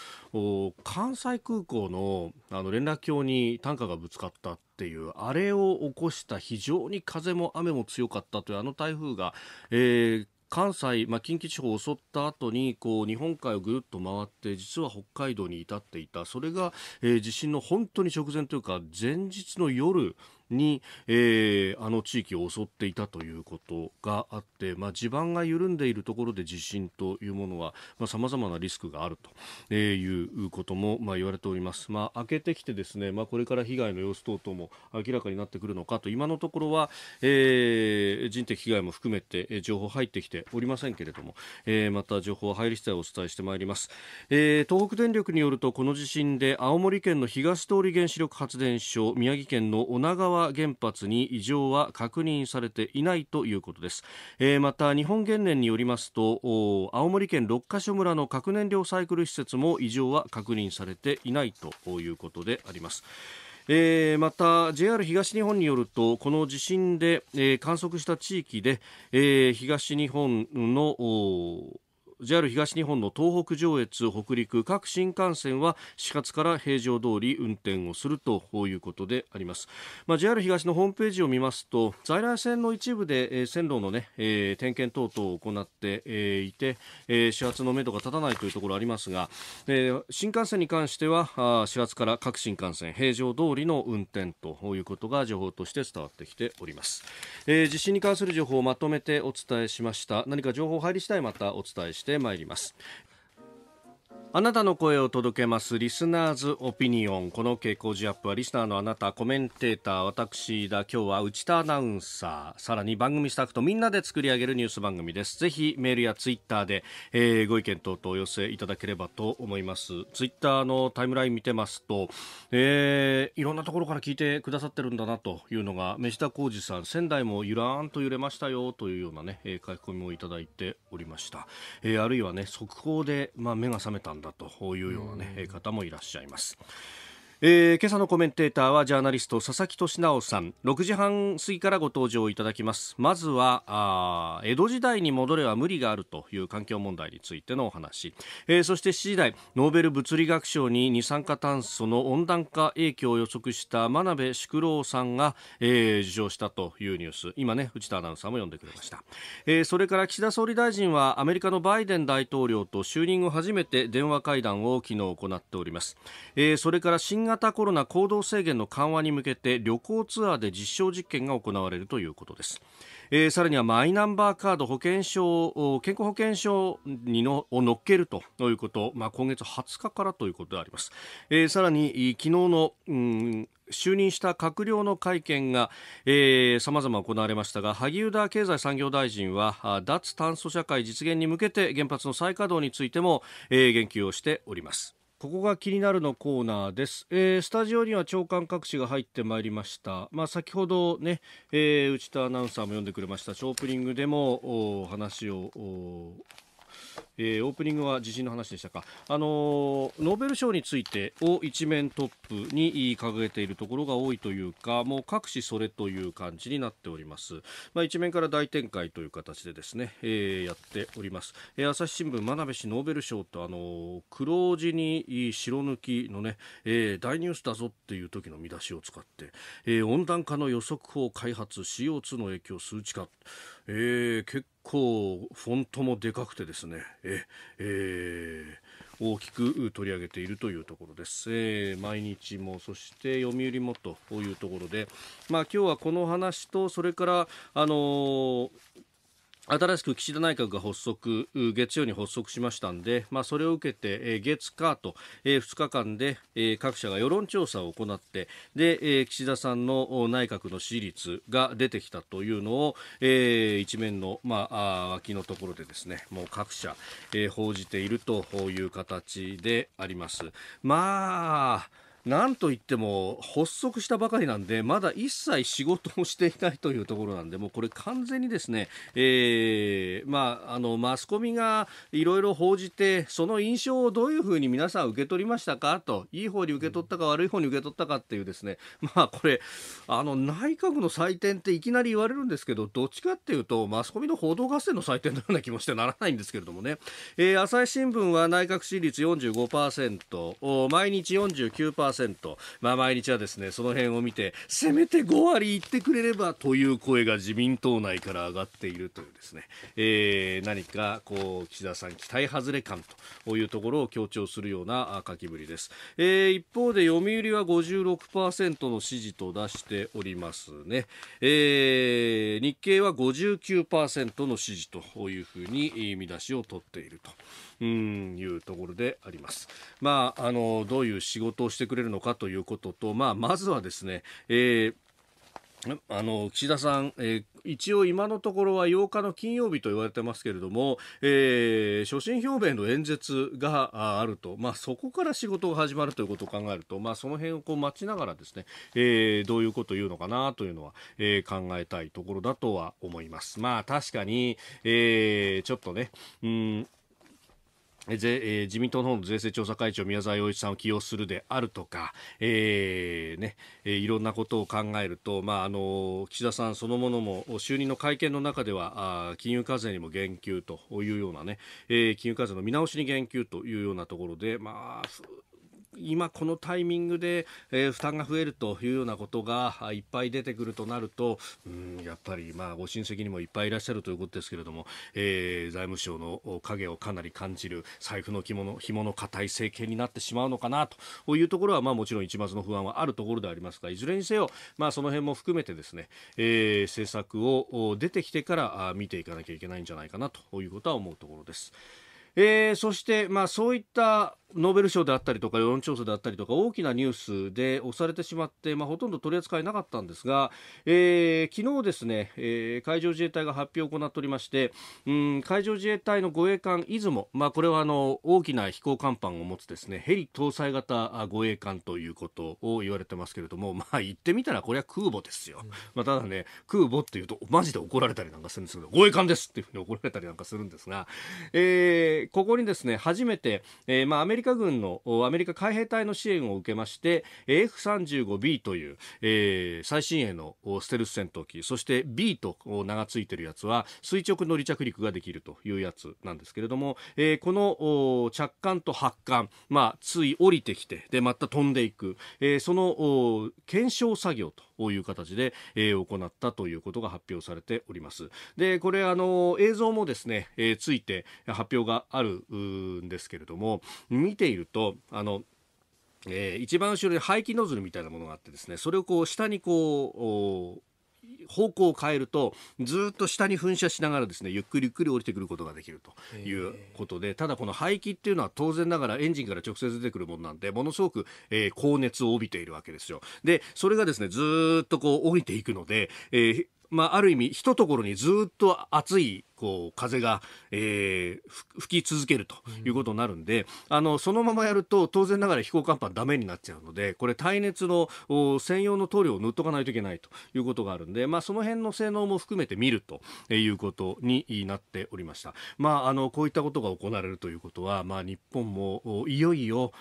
関西空港のあの連絡橋に担架がぶつかったっていうあれを起こした非常に風も雨も強かったというあの台風が、えー、関西、まあ、近畿地方を襲った後にこに日本海をぐるっと回って実は北海道に至っていたそれが、えー、地震の本当に直前というか前日の夜に、えー、あの地域を襲っていたということがあって、まあ、地盤が緩んでいるところで地震というものはさまざ、まなリスクがあるとえいうことも、まあ、言われております、まあ、明けてきてですね、まあ、これから被害の様子等々も明らかになってくるのかと今のところは、えー、人的被害も含めて情報入ってきておりませんけれども、えー、また情報入り次第お伝えしてまいります、えー、東北電力によるとこの地震で青森県の東通原子力発電所宮城県の女川川原発に異常は確認されていないということです、えー、また日本原燃によりますと青森県六ヶ所村の核燃料サイクル施設も異常は確認されていないということでありますえー、また JR 東日本によるとこの地震で、えー、観測した地域で、えー、東日本の JR 東日本の東北上越北陸各新幹線は始発から平常通り運転をするとこういうことであります、まあ、JR 東のホームページを見ますと在来線の一部で、えー、線路のね、ねえー、点検等々を行って、えー、いて、えー、始発の目処が立たないというところありますが、えー、新幹線に関してはあ始発から各新幹線平常通りの運転とこういうことが情報として伝わってきております、えー、地震に関する情報をまとめてお伝えしました何か情報入り次第またお伝えしてしてまいりますあなたの声を届けますリスナーズオピニオンこの傾向ジアップはリスナーのあなたコメンテーター私だ今日は内田アナウンサーさらに番組スタッフとみんなで作り上げるニュース番組ですぜひメールやツイッターで、えー、ご意見等々お寄せいただければと思いますツイッターのタイムライン見てますと、えー、いろんなところから聞いてくださってるんだなというのが目下浩二さん仙台もゆらーんと揺れましたよというようなね書き込みをいただいておりました、えー、あるいはね速報でまあ目が覚めただというような、ね、方もいらっしゃいます。えー、今朝のコメンテーターはジャーナリスト佐々木俊直さん6時半過ぎからご登場いただきますまずはあ江戸時代に戻れば無理があるという環境問題についてのお話、えー、そして7時台ノーベル物理学賞に二酸化炭素の温暖化影響を予測した真鍋淑郎さんが、えー、受賞したというニュース今ね藤田アナウンサーも読んでくれました、えー、それから岸田総理大臣はアメリカのバイデン大統領と就任後初めて電話会談を昨日行っております、えー、それから新型コロナ行動制限の緩和に向けて旅行ツアーで実証実験が行われるということです、えー、さらにはマイナンバーカード保険証健康保険証にのを乗っけるということ、まあ、今月20日からということであります、えー、さらに昨日の、うん就任した閣僚の会見がえまざま行われましたが萩生田経済産業大臣は脱炭素社会実現に向けて原発の再稼働についても、えー、言及をしております。ここが気になるのコーナーです、えー、スタジオには長官各紙が入ってまいりました、まあ、先ほどね、えー、内田アナウンサーも読んでくれましたショープニングでもお話をおえー、オープニングは地震の話でしたか、あのー、ノーベル賞についてを一面トップに掲げているところが多いというかもう各紙それという感じになっております、まあ、一面から大展開という形でですね、えー、やっております、えー、朝日新聞真鍋氏ノーベル賞と、あのー、黒字に白抜きのね、えー、大ニュースだぞっていう時の見出しを使って、えー、温暖化の予測法開発 CO2 の影響数値化、えー、結構構フォントもでかくてですね、ええー、大きく取り上げているというところです、えー、毎日もそして読売もというところで、まあ、今日はこの話とそれから、あのー新しく岸田内閣が発足月曜に発足しましたんで、まあ、それを受けて月火と2日間で各社が世論調査を行ってで岸田さんの内閣の支持率が出てきたというのを一面の、まあ、脇のところでですねもう各社報じているという形であります。まあなんといっても発足したばかりなんでまだ一切仕事をしていないというところなんでもうこれ完全にですね、えー、まあ、あのマスコミがいろいろ報じてその印象をどういうふうに皆さん受け取りましたかといい方に受け取ったか悪い方に受け取ったかっていうですねまあこれあの内閣の採点っていきなり言われるんですけどどっちかっていうとマスコミの報道合戦の採点のような気もしてならないんですけれどもね、えー、朝日新聞は内閣支持率45%毎日49%まあ、毎日はですねその辺を見てせめて5割いってくれればという声が自民党内から上がっているというですね、えー、何かこう岸田さん期待外れ感というところを強調するような書きぶりです、えー、一方で読売は56%の支持と出しておりますね、えー、日経は59%の支持というふうに見出しを取っていると。うんいうところであります。まあ、あのどういう仕事をしてくれるのかということと、まあ、まずはですね、えーあの岸田さん、えー、一応今のところは8日の金曜日と言われてますけれども、えー、所信表明の演説があると、まあ、そこから仕事が始まるということを考えると、まあ、その辺をこう待ちながらですね、えー、どういうことを言うのかなというのは、え考えたいところだとは思います。まあ確かに、えちょっとね、うんえー、自民党の方の税制調査会長宮沢洋一さんを起用するであるとか、えー、ね、えー、いろんなことを考えると、まあ、あの、岸田さんそのものも、就任の会見の中では、あ金融課税にも言及というようなね、えー、金融課税の見直しに言及というようなところで、まあ、今このタイミングで、えー、負担が増えるというようなことがいっぱい出てくるとなると、うん、やっぱりまあご親戚にもいっぱいいらっしゃるということですけれども、えー、財務省の影をかなり感じる財布の紐の紐の硬い政権になってしまうのかなというところは、まあ、もちろん一抹の不安はあるところでありますがいずれにせよ、まあ、その辺も含めてですね、えー、政策を出てきてから見ていかなきゃいけないんじゃないかなということは思うところです。えー、そして、まあ、そういったノーベル賞であったりとか世論調査であったりとか大きなニュースで押されてしまって、まあ、ほとんど取り扱いなかったんですが、えー、昨日ですね、えー、海上自衛隊が発表を行っておりましてうん海上自衛隊の護衛艦「いずも」まあ、これはあの大きな飛行甲板を持つですねヘリ搭載型護衛艦ということを言われてますけれども、まあ、言ってみたらこれは空母ですよ、まあ、ただね空母っていうとマジで怒られたりなんかするんですけど護衛艦ですっていうふうに怒られたりなんかするんですが、えー、ここにですね初めて、えーまあ、アメリカ軍のアメリカ海兵隊の支援を受けまして F35B という、えー、最新鋭のステルス戦闘機そして B と名が付いてるやつは垂直の離着陸ができるというやつなんですけれども、えー、この着艦と発艦、まあ、つい降りてきてでまた飛んでいく、えー、その検証作業とういう形で、えー、行ったということが発表されております。で、これあの映像もですね、えー、ついて発表があるんですけれども、見ているとあのえー、一番後ろに排気ノズルみたいなものがあってですねそれをこう下にこう方向を変えるとずっと下に噴射しながらですねゆっくりゆっくり降りてくることができるということでただこの排気っていうのは当然ながらエンジンから直接出てくるものなんでものすごく、えー、高熱を帯びているわけですよでそれがですねずっとこう降りていくので、えーまあ、ある意味、とところにずっと熱いこう風が、えー、吹き続けるということになるんで、うん、あのそのままやると当然ながら飛行甲板ダメになっちゃうのでこれ耐熱の専用の塗料を塗っとかないといけないということがあるんで、まあ、その辺の性能も含めて見るということになっておりました、まあ、あのこういったことが行われるということは、まあ、日本もいよいよ、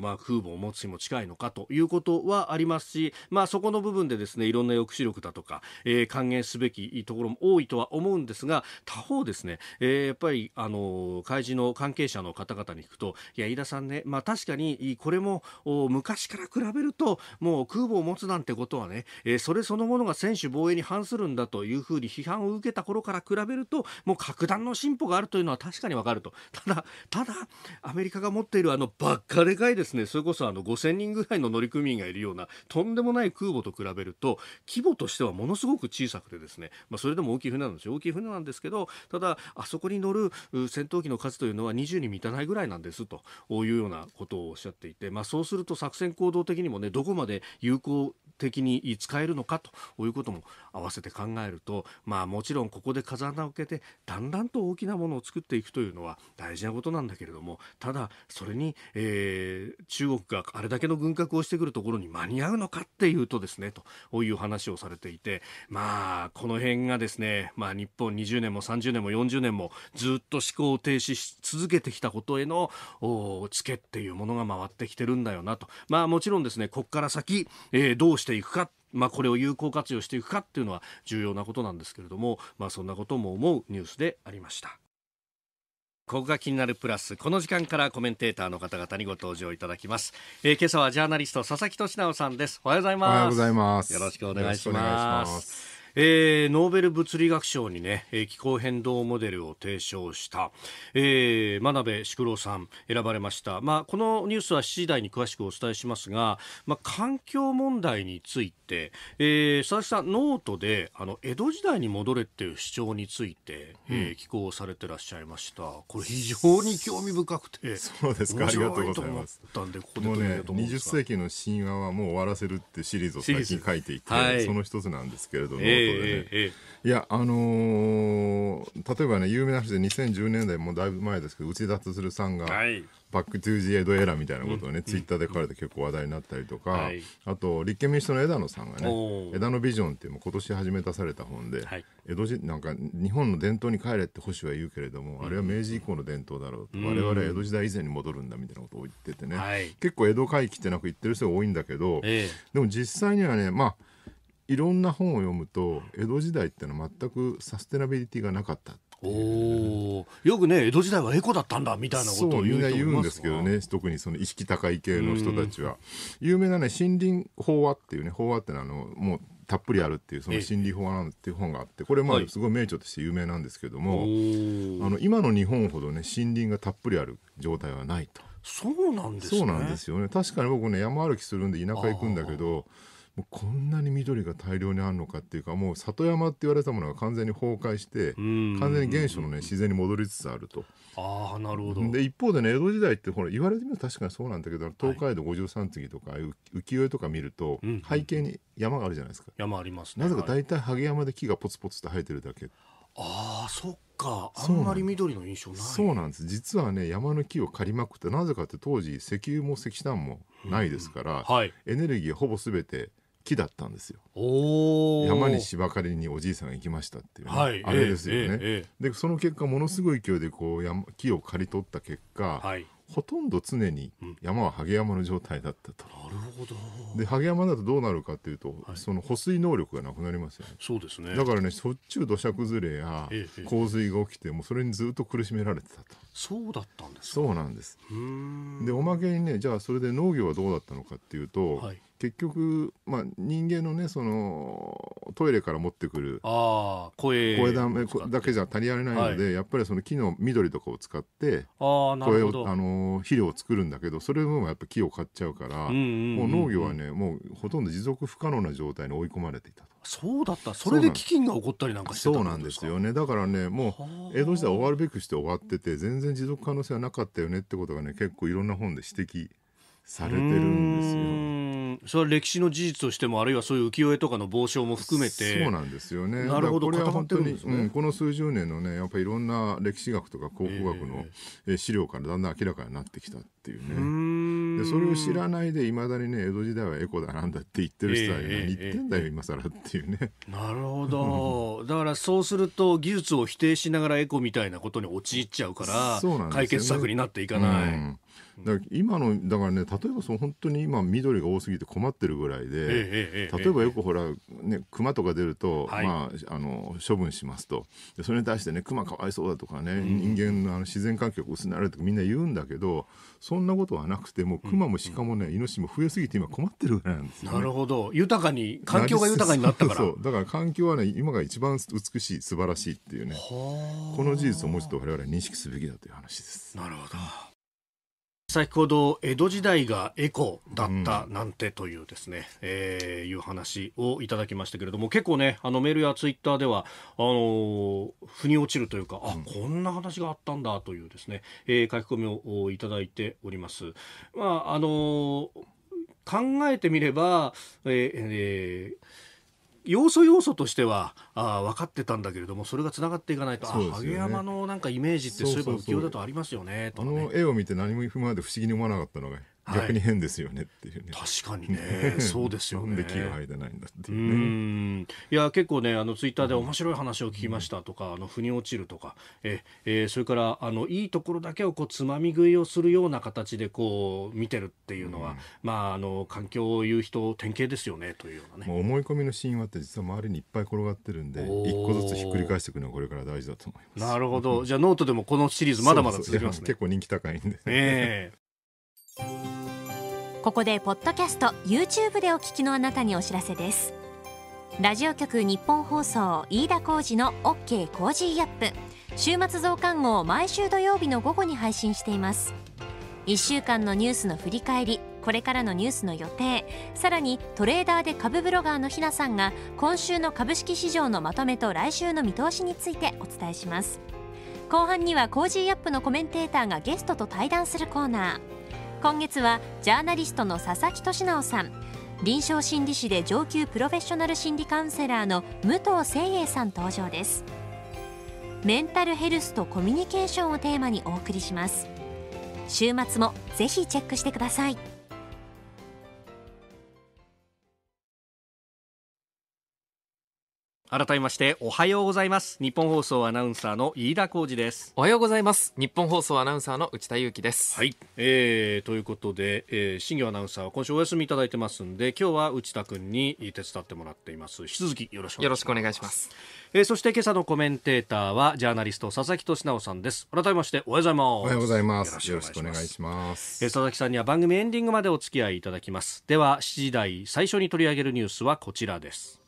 まあ、空母を持つ日も近いのかということはありますし、まあ、そこの部分でですねいろんな抑止力だとか、えー、還元すべきところも多いとは思うんですが他方ですね、えー、やっぱりあの開示の関係者の方々に聞くといや飯田さんね、まあ、確かにこれも昔から比べるともう空母を持つなんてことはね、えー、それそのものが専守防衛に反するんだというふうに批判を受けた頃から比べるともう格段の進歩があるというのは確かにわかるとただただアメリカが持っているあのばっかでかいですねそれこそあの5000人ぐらいの乗組員がいるようなとんでもない空母と比べると規模としてはものすごく小さくてですね、まあ、それでも大きい船なんですよ大きい船なんですけど、けどただ、あそこに乗る戦闘機の数というのは20に満たないぐらいなんですというようなことをおっしゃっていて、まあ、そうすると作戦行動的にも、ね、どこまで有効的に使えるのかということも合わせて考えると、まあ、もちろんここで風穴を開けてだんだんと大きなものを作っていくというのは大事なことなんだけれどもただ、それに、えー、中国があれだけの軍拡をしてくるところに間に合うのかっていうとですねという話をされていて、まあ、この辺がですね、まあ、日本20年もも30年も40年もずっと思考停止し続けてきたことへのつけっていうものが回ってきてるんだよなと。まあもちろんですね、ここから先、えー、どうしていくかまあ、これを有効活用していくかっていうのは重要なことなんですけれども、まあ、そんなことも思うニュースでありました。ここが気になるプラスこの時間からコメンテーターの方々にご登場いただきます、えー、今朝はジャーナリスト佐々木俊直さんですおはようございますよろしくお願いしますえー、ノーベル物理学賞にね、気候変動モデルを提唱した、えー、真鍋淑郎さん選ばれました。まあ、このニュースは7時台に詳しくお伝えしますが、まあ、環境問題について、えー、佐々木さん、ノートで、あの、江戸時代に戻れっていう主張について、うん、えー、寄稿されてらっしゃいました。これ非常に興味深くて、そうですか、ありがとうございます。たんで、ここでもうね、20世紀の神話はもう終わらせるってシリーズを最近書いていて、はい、その一つなんですけれども、えーことでね。えーえーいや、あのー、例えばね、有名な話で2010年代、もうだいぶ前ですけど、内田鶴さんが、はい、バックトゥージエドエラみたいなことをね、うん、ツイッターで書かれて結構話題になったりとか、はい、あと、立憲民主党の枝野さんがね、枝野ビジョンっていう今年初め出された本で、はい、江戸時なんか日本の伝統に帰れって保守は言うけれども、あれは明治以降の伝統だろうと、うん、我々は江戸時代以前に戻るんだみたいなことを言っててね、結構江戸回帰ってなく言ってる人が多いんだけど、えー、でも実際にはね、まあ、いろんな本を読むと江戸時代ってのは全くサステナビリティがなかったおよくね江戸時代はエコだったんだみたいなことを言う言うんですけどね特にその意識高い系の人たちは、有名なね森林法話っていうね法話ってのはあのもうたっぷりあるっていうその心理法なんていう本があってこれまあすごい名著として有名なんですけども、あの今の日本ほどね森林がたっぷりある状態はないとそうなんです、ね、そうなんですよね確かに僕ね山歩きするんで田舎行くんだけどもうこんなに緑が大量にあるのかっていうかもう里山って言われたものが完全に崩壊して完全に原初の、ね、自然に戻りつつあると。あなるほどで一方でね江戸時代ってほら言われてみると確かにそうなんだけど東海道五十三次とか、はい、浮世絵とか見ると、うんうん、背景に山があるじゃないですか。山あります、ね、なぜか大体萩山で木がポツポツと生えてるだけ。あそっかあんまり緑の印象ないそうなんです実はね山の木を刈りまくってなぜかって当時石油も石炭もないですから、うんはい、エネルギーほぼ全てきだったんですよ。山に芝刈りにおじいさんが行きましたっていう、ねはい、あれですよね。えー、でその結果ものすごい勢いでこう木を刈り取った結果、はい、ほとんど常に山は萩山の状態だったと。なるほど。で萩山だとどうなるかというと、はい、その保水能力がなくなりますよね。そうですね。だからねしょっちゅう土砂崩れや洪水が起きて、えもそれにずっと苦しめられてたと。そうだったんですそうなんです。でおまけにねじゃあそれで農業はどうだったのかっていうと。はい結局、まあ、人間のねそのトイレから持ってくるあ声声だめだけじゃ足りられないので、はい、やっぱりその木の緑とかを使ってあ声をあの肥料を作るんだけどそれもやっぱ木を買っちゃうから、うんもう農業はねもうほとんど持続不可能な状態に追い込まれていたとそうだったそれで飢饉が起こったりなんかしてたそうなんですよねだからねもう江戸時代終わるべくして終わってて全然持続可能性はなかったよねってことがね結構いろんな本で指摘されてるんですよ。、それは歴史の事実としてもあるいはそういう浮世絵とかの傍張も含めてそうなんですよねなるほどこれは本当に、ね、うん、この数十年のねやっぱりいろんな歴史学とか考古学の資料からだんだん明らかになってきたっていうね、えー、でそれを知らないでいまだにね江戸時代はエコだなんだって言ってる人は、ね、言ってんだよ、今更っていうねなるほど *laughs* だからそうすると技術を否定しながらエコみたいなことに陥っちゃうから、ね、解決策になっていかない。うんだから今のだからね例えばその本当に今緑が多すぎて困ってるぐらいで、例えばよくほら、ね、熊とか出ると、はい、まあ、あの処分しますとでそれに対してね熊かわいそうだとかね、うん、人間のあの自然環境が失われるとかみんな言うんだけどそんなことはなくてもう熊も鹿もね、うん、イノシシも増えすぎて今困ってるぐらいなんですよ、ね、なるほど豊かに環境が豊かになったからそうだから環境はね今が一番美しい素晴らしいっていうねこの事実をもうちょっと我々は認識すべきだという話です。なるほど先ほど江戸時代がエコだったなんてというですね、うん、えー、いう話をいただきましたけれども結構ねあのメールやツイッターではあのー、腑に落ちるというか、うん、あこんな話があったんだというですね、えー、書き込みをいただいております。まああのー、考えてみれば、えーえー要素要素としてはあ分かってたんだけれどもそれがつながっていかないと、ね、あ、ね、山のなんかイメージってそういえば浮世だとありますよねね、の絵を見て何も踏まえて不思議に思わなかったのが逆に変ですよねっていうね、はい、確かにね *laughs* そうですよねで気が入らないんだっていうねいや結構ねあのツイッターで面白い話を聞きましたとか、うん、あの腑に落ちるとかえ、えー、それからあのいいところだけをこうつまみ食いをするような形でこう見てるっていうのは、うん、まああの環境を言う人典型ですよねというようなね思い込みの神話って実は周りにいっぱい転がってるんで一個ずつひっくり返していくのがこれから大事だと思いますなるほどじゃあノートでもこのシリーズまだまだ続きますね *laughs* 結構人気高いんで、ね、えーここでポッドキャスト YouTube でお聞きのあなたにお知らせですラジオ局日本放送飯田浩二の OK コージーアップ週末増刊号毎週土曜日の午後に配信しています1週間のニュースの振り返りこれからのニュースの予定さらにトレーダーで株ブロガーのひなさんが今週の株式市場のまとめと来週の見通しについてお伝えします後半にはコージーアップのコメンテーターがゲストと対談するコーナー今月はジャーナリストの佐々木俊直さん臨床心理士で上級プロフェッショナル心理カウンセラーの武藤誠英さん登場ですメンタルヘルスとコミュニケーションをテーマにお送りします週末もぜひチェックしてください改めましておはようございます日本放送アナウンサーの飯田浩二ですおはようございます日本放送アナウンサーの内田裕樹ですはい、えー、ということで、えー、新業アナウンサーは今週お休みいただいてますんで今日は内田君に手伝ってもらっています引き続きよろしくお願いしますしえー、そして今朝のコメンテーターはジャーナリスト佐々木俊直さんです改めましておはようございますおはようございますよろしくお願いしますしえ佐々木さんには番組エンディングまでお付き合いいただきますでは7時台最初に取り上げるニュースはこちらです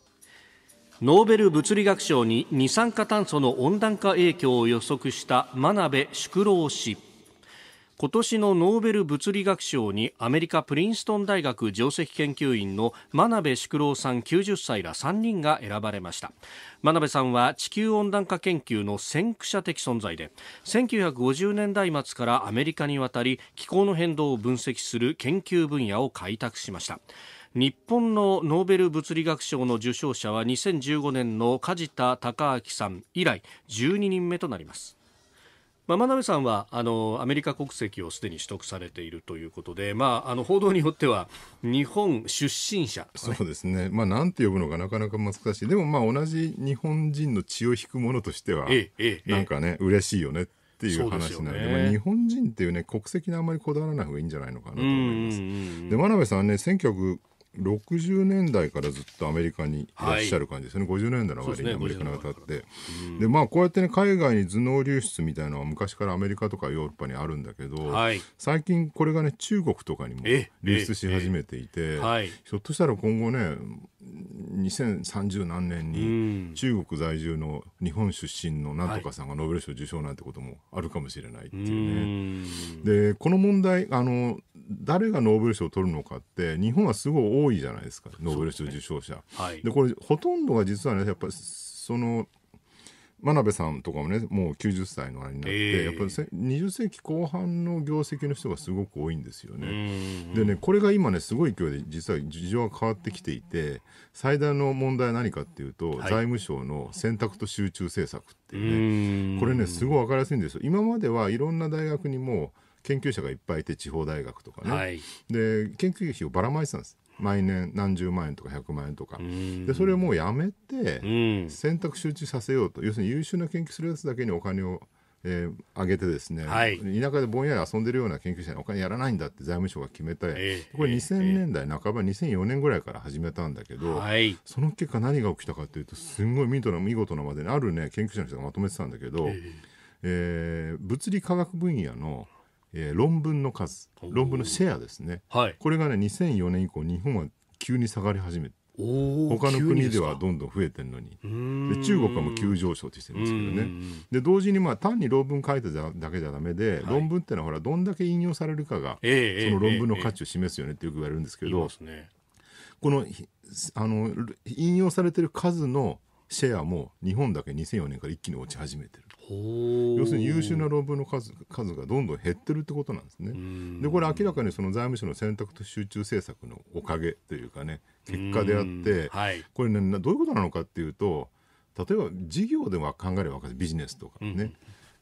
ノーベル物理学賞に二酸化炭素の温暖化影響を予測した真鍋淑郎氏今年のノーベル物理学賞にアメリカ・プリンストン大学上席研究員の真鍋淑郎さん90歳ら3人が選ばれました真鍋さんは地球温暖化研究の先駆者的存在で1950年代末からアメリカに渡り気候の変動を分析する研究分野を開拓しました日本のノーベル物理学賞の受賞者は2015年の梶田隆明さん以来12人目となります。まあ、真鍋さんはあのアメリカ国籍をすでに取得されているということで、まあ、あの報道によっては日本出身者、ね、そうですね、まあ、なんて呼ぶのかなかなか難しいでもまあ同じ日本人の血を引くものとしては、えええ、なんかね嬉しいよねっていう話なので、ね、日本人っていうね国籍にあんまりこだわらない方がいいんじゃないのかなと思います。で真鍋さんね60年代からずっとアメリカにいらっしゃる感じですね、はい、50年代のりにアメリカに渡って、ねうん、でまあこうやってね海外に頭脳流出みたいのは昔からアメリカとかヨーロッパにあるんだけど、はい、最近これがね中国とかにも流出し始めていて、ひょっとしたら今後ね2030何年に中国在住の日本出身のなんとかさんがノーベル賞受賞なんてこともあるかもしれないっていうね。でこの問題あの誰がノーベル賞を取るのかって日本はすごい多いじゃないですかノーベル賞受賞者。ねはい、でこれほとんどが実はねやっぱその真鍋さんとかもねもう90歳のあれになって、えー、やっぱり20世紀後半の業績の人がすごく多いんですよね。でねこれが今ねすごい勢いで実は事情が変わってきていて最大の問題は何かっていうと、はい、財務省の選択と集中政策っていうねこれねすごい分かりやすいんですよ。今まではいろんな大学にも研究者がいっぱいいて地方大学とかね、はい、で研究費をばらまいてたんです毎年何十万円とか100万円とかでそれをもうやめて選択集中させようと要するに優秀な研究するやつだけにお金をえー、上げてですね、はい、田舎でぼんやり遊んでるような研究者にお金やらないんだって財務省が決めて、えー、これ2000年代半ば、えー、2004年ぐらいから始めたんだけど、はい、その結果何が起きたかというとすごい見事な見事なまでにあるね研究者の人がまとめてたんだけど、えーえー、物理科学分野のえー、論文の数論文のシェアですね、はい、これがね2004年以降日本は急に下がり始めて他の国ではどんどん増えてるのにで中国はもう急上昇ってしてるんですけどねで同時にまあ単に論文書いただけじゃダメで、はい、論文ってのはほらどんだけ引用されるかが、えー、その論文の価値を示すよねってよく言われるんですけど、えーこのあの引用されてる数のシェアも日本だけ2004年から一気に落ち始めてる。要するに優秀な論文の数数がどんどん減ってるってことなんですね。でこれ明らかにその財務省の選択と集中政策のおかげというかね結果であって、はい、これ、ね、どういうことなのかっていうと例えば事業では考えれば分かるビジネスとかね、うん、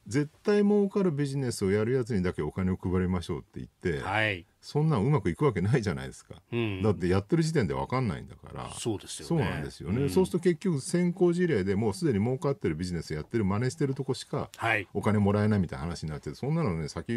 絶対儲かるビジネスをやるやつにだけお金を配りましょうって言って。はいそんなうまくいくわけないじゃないですか、うん、だってやってる時点で分かんないんだからそうですよ、ね、そうなんですよね、うん、そうすると結局先行事例でもうすでに儲かってるビジネスやってる真似してるとこしかお金もらえないみたいな話になって、はい、そんなのね先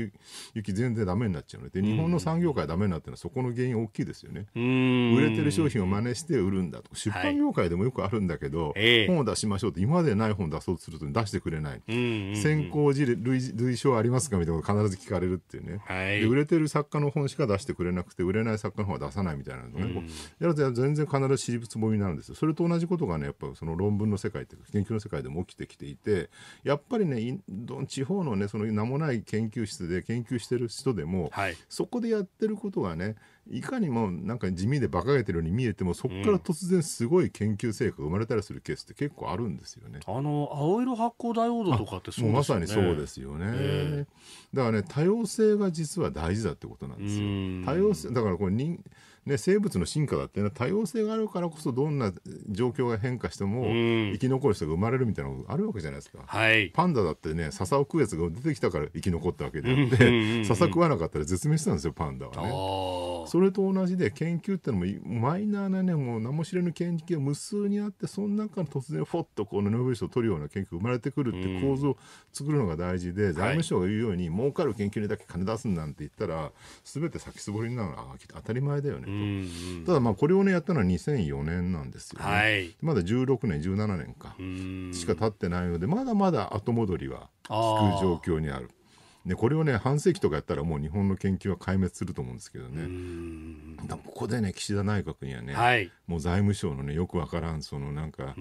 行き全然ダメになっちゃうので日本の産業界ダメになってるのはそこの原因大きいですよね、うん、売れてる商品を真似して売るんだと出版業界でもよくあるんだけど、はい、本を出しましょうって今までない本出そうとすると出してくれない、うんうんうん、先行事例類類書ありますかみたいなこと必ず聞かれるっていうね、はい、で売れてる作家の本しか出してくれなくて売れない作家の方は出さないみたいなのね、うん、やると全然必ず尻つぼみになるんですよそれと同じことがねやっぱその論文の世界って研究の世界でも起きてきていてやっぱりねインド地方のねその名もない研究室で研究してる人でも、はい、そこでやってることがねいかにもなんか地味で馬鹿げてるように見えてもそこから突然すごい研究成果が生まれたりするケースって結構あるんですよね。うん、あの青色発光ダイオードとかってそう、ね、まさにそうですよね。だからね多様性が実は大事だってことなんですよ。多様性だからこれ人ね、生物の進化だっていうのは多様性があるからこそどんな状況が変化しても生き残る人が生まれるみたいなのがあるわけじゃないですか、パンダだってね笹を食うやつが出てきたから生き残ったわけであって、笹食わなかったら絶滅したんですよパンダはね。それと同じで研究ってのもマイナーなねもう名も知れぬ研究が無数にあってその中から突然フォッとこのノーベル賞を取るような研究が生まれてくるって構造を作るのが大事で、財務省が言うように、はい、儲かる研究にだけ金出すんなんて言ったら全て先すぼりになるのは当たり前だよね。と、ただまあこれをねやったのは2004年なんですよね、はい、まだ16年17年かしか経ってないのでまだまだ後戻りは効く状況にある。でこれをね半世紀とかやったらもう日本の研究は壊滅すると思うんですけどねだここでね岸田内閣にはね、はい、もう財務省のねよくわからんそのなんか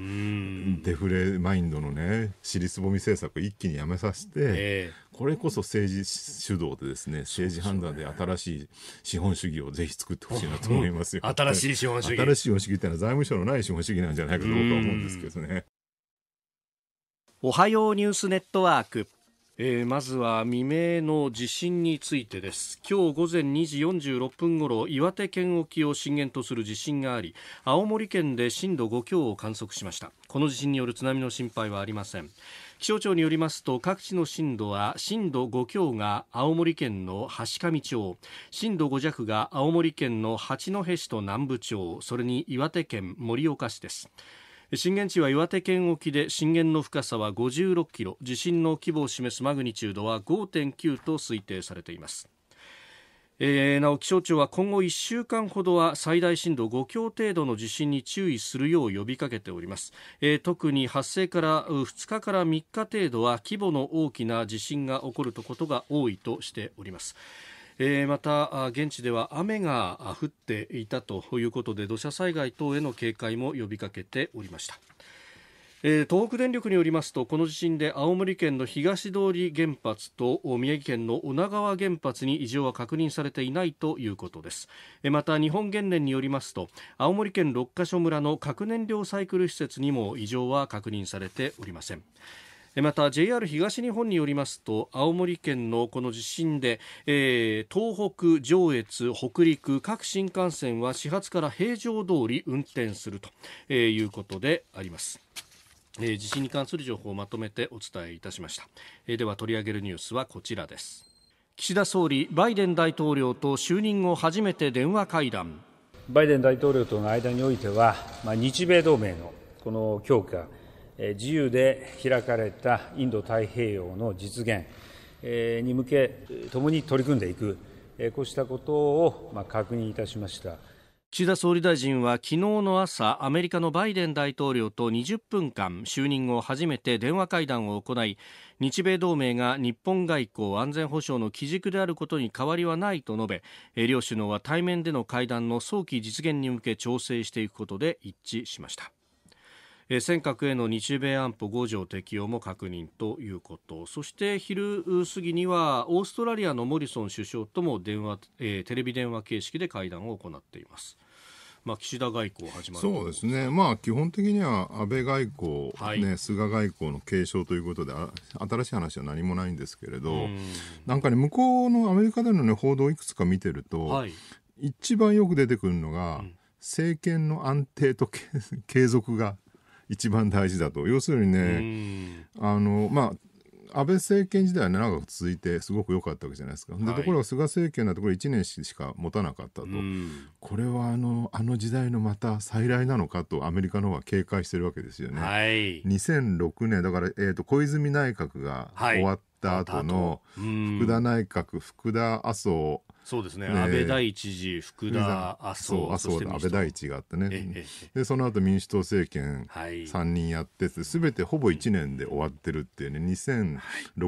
デフレマインドのね尻すぼみ政策一気にやめさせて、えー、これこそ政治主導でですね政治判断で新しい資本主義をぜひ作ってほしいなと思いますよ、うん、新しい資本主義新しい資本主義ってのは財務省のない資本主義なんじゃないかと僕は思うんですけどねおはようニュースネットワークえー、まずは未明の地震についてです今日午前2時46分ごろ岩手県沖を震源とする地震があり青森県で震度5強を観測しましたこの地震による津波の心配はありません気象庁によりますと各地の震度は震度5強が青森県の橋上町震度5弱が青森県の八戸市と南部町それに岩手県盛岡市です震源地は岩手県沖で震源の深さは56キロ地震の規模を示すマグニチュードは5.9と推定されていますえー、なお気象庁は今後1週間ほどは最大震度5強程度の地震に注意するよう呼びかけております、えー、特に発生から2日から3日程度は規模の大きな地震が起こることが多いとしておりますえー、また現地では雨が降っていたということで土砂災害等への警戒も呼びかけておりました。えー、東北電力によりますとこの地震で青森県の東通原発と宮城県の女川原発に異常は確認されていないということです、また日本原燃によりますと青森県六ヶ所村の核燃料サイクル施設にも異常は確認されておりませんまた JR 東日本によりますと青森県のこの地震で、えー、東北、上越、北陸各新幹線は始発から平常通り運転すると、いうことであります。えー、地震に関する情報をまとめてお伝えいたしました、えー、では取り上げるニュースはこちらです岸田総理バイデン大統領と就任後初めて電話会談バイデン大統領との間においては、まあ、日米同盟のこの強化自由で開かれたインド太平洋の実現に向け、共に取り組んでいく、こうしたことを確認いたしました。岸田総理大臣は昨日の朝アメリカのバイデン大統領と20分間就任後初めて電話会談を行い日米同盟が日本外交安全保障の基軸であることに変わりはないと述べ両首脳は対面での会談の早期実現に向け調整していくことで一致しました。え尖閣への日米安保5条適用も確認ということそして昼過ぎにはオーストラリアのモリソン首相とも電話、えテレビ電話形式で会談を行っています。まあ、岸田外交始まるそうですね、まあ、基本的には安倍外交、はい、ね、菅外交の継承ということで新しい話は何もないんですけれどなんかね向こうのアメリカでの、ね、報道をいくつか見てると、はい、一番よく出てくるのが、うん、政権の安定と継続が一番大事だと要するにねあのまあ安倍政権時代は長く続いてすごく良かったわけじゃないですか。でところが菅政権だとこれ1年しか持たなかったと、はい、これはあのあの時代のまた再来なのかとアメリカの方は警戒してるわけですよね。はい、2006年だから、えーと、と小泉内閣が終わった後の福田内閣、福田麻生そうですね、安倍第一次、福田、麻生、そ安倍第一があってね、でその後民主党政権3人やってすべてほぼ1年で終わってるっていうね、2006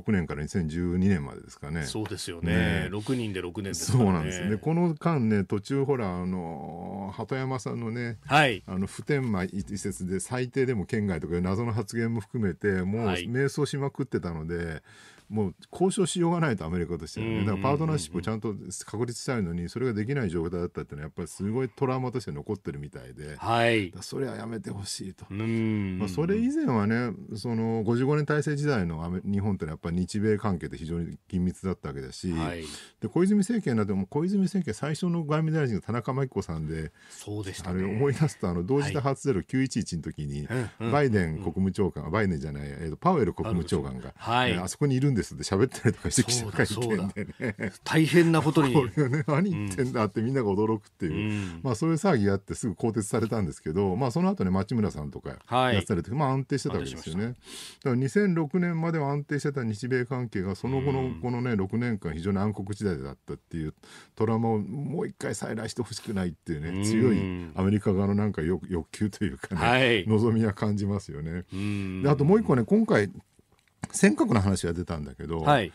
年から2012年までですかね。そうですよね、ね6人で6年そうなんですね、この間ね、途中、ほら、あの鳩山さんのね、はい、あの普天間移設で最低でも県外とか謎の発言も含めて、もう迷走しまくってたので、もう交渉しようがないとアメリカとしてはねだからパートナーシップをちゃんと確立したいのにそれができない状態だったっていうのはやっぱりすごいトラウマとして残ってるみたいで、はい、それはやめてほしいと、まあ、それ以前はねその55年体制時代の日本ってのはやっぱり日米関係って非常に緊密だったわけだし、はい、で小泉政権なども小泉政権最初の外務大臣が田中真紀子さんでそうでした、ね、あれ思い出すとあの同時多発ゼロ911の時に、バイデン国務長官、バイデンじゃない、えパウエル国務長官が、はい、あそこにいるんです」って喋ったりとかして記者会見でね大変なことにこれね何言ってんだってみんなが驚くっていう、うん、まあそういう騒ぎがあってすぐ更迭されたんですけど、まあ、その後ね町村さんとかやったりとか、はい、まあ、安定してたわけですよねだから2006年までは安定してた日米関係がその後のこのね6年間非常に暗黒時代だったっていうトラウマをもう一回再来してほしくないっていうね、強いアメリカ側のなんか欲求というかね、はい、望みは感じますよね。あともう一個ね今回尖閣の話が出たんだけど、はい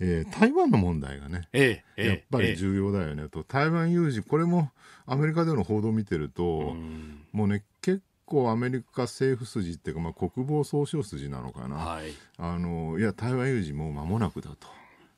えー、台湾の問題がね、ええ、やっぱり重要だよねと、え、台湾有事これもアメリカでの報道を見てると、うもうね結構アメリカ政府筋っていうか、まあ、国防総省筋なのかな、はい、あのいや台湾有事もう間もなくだと。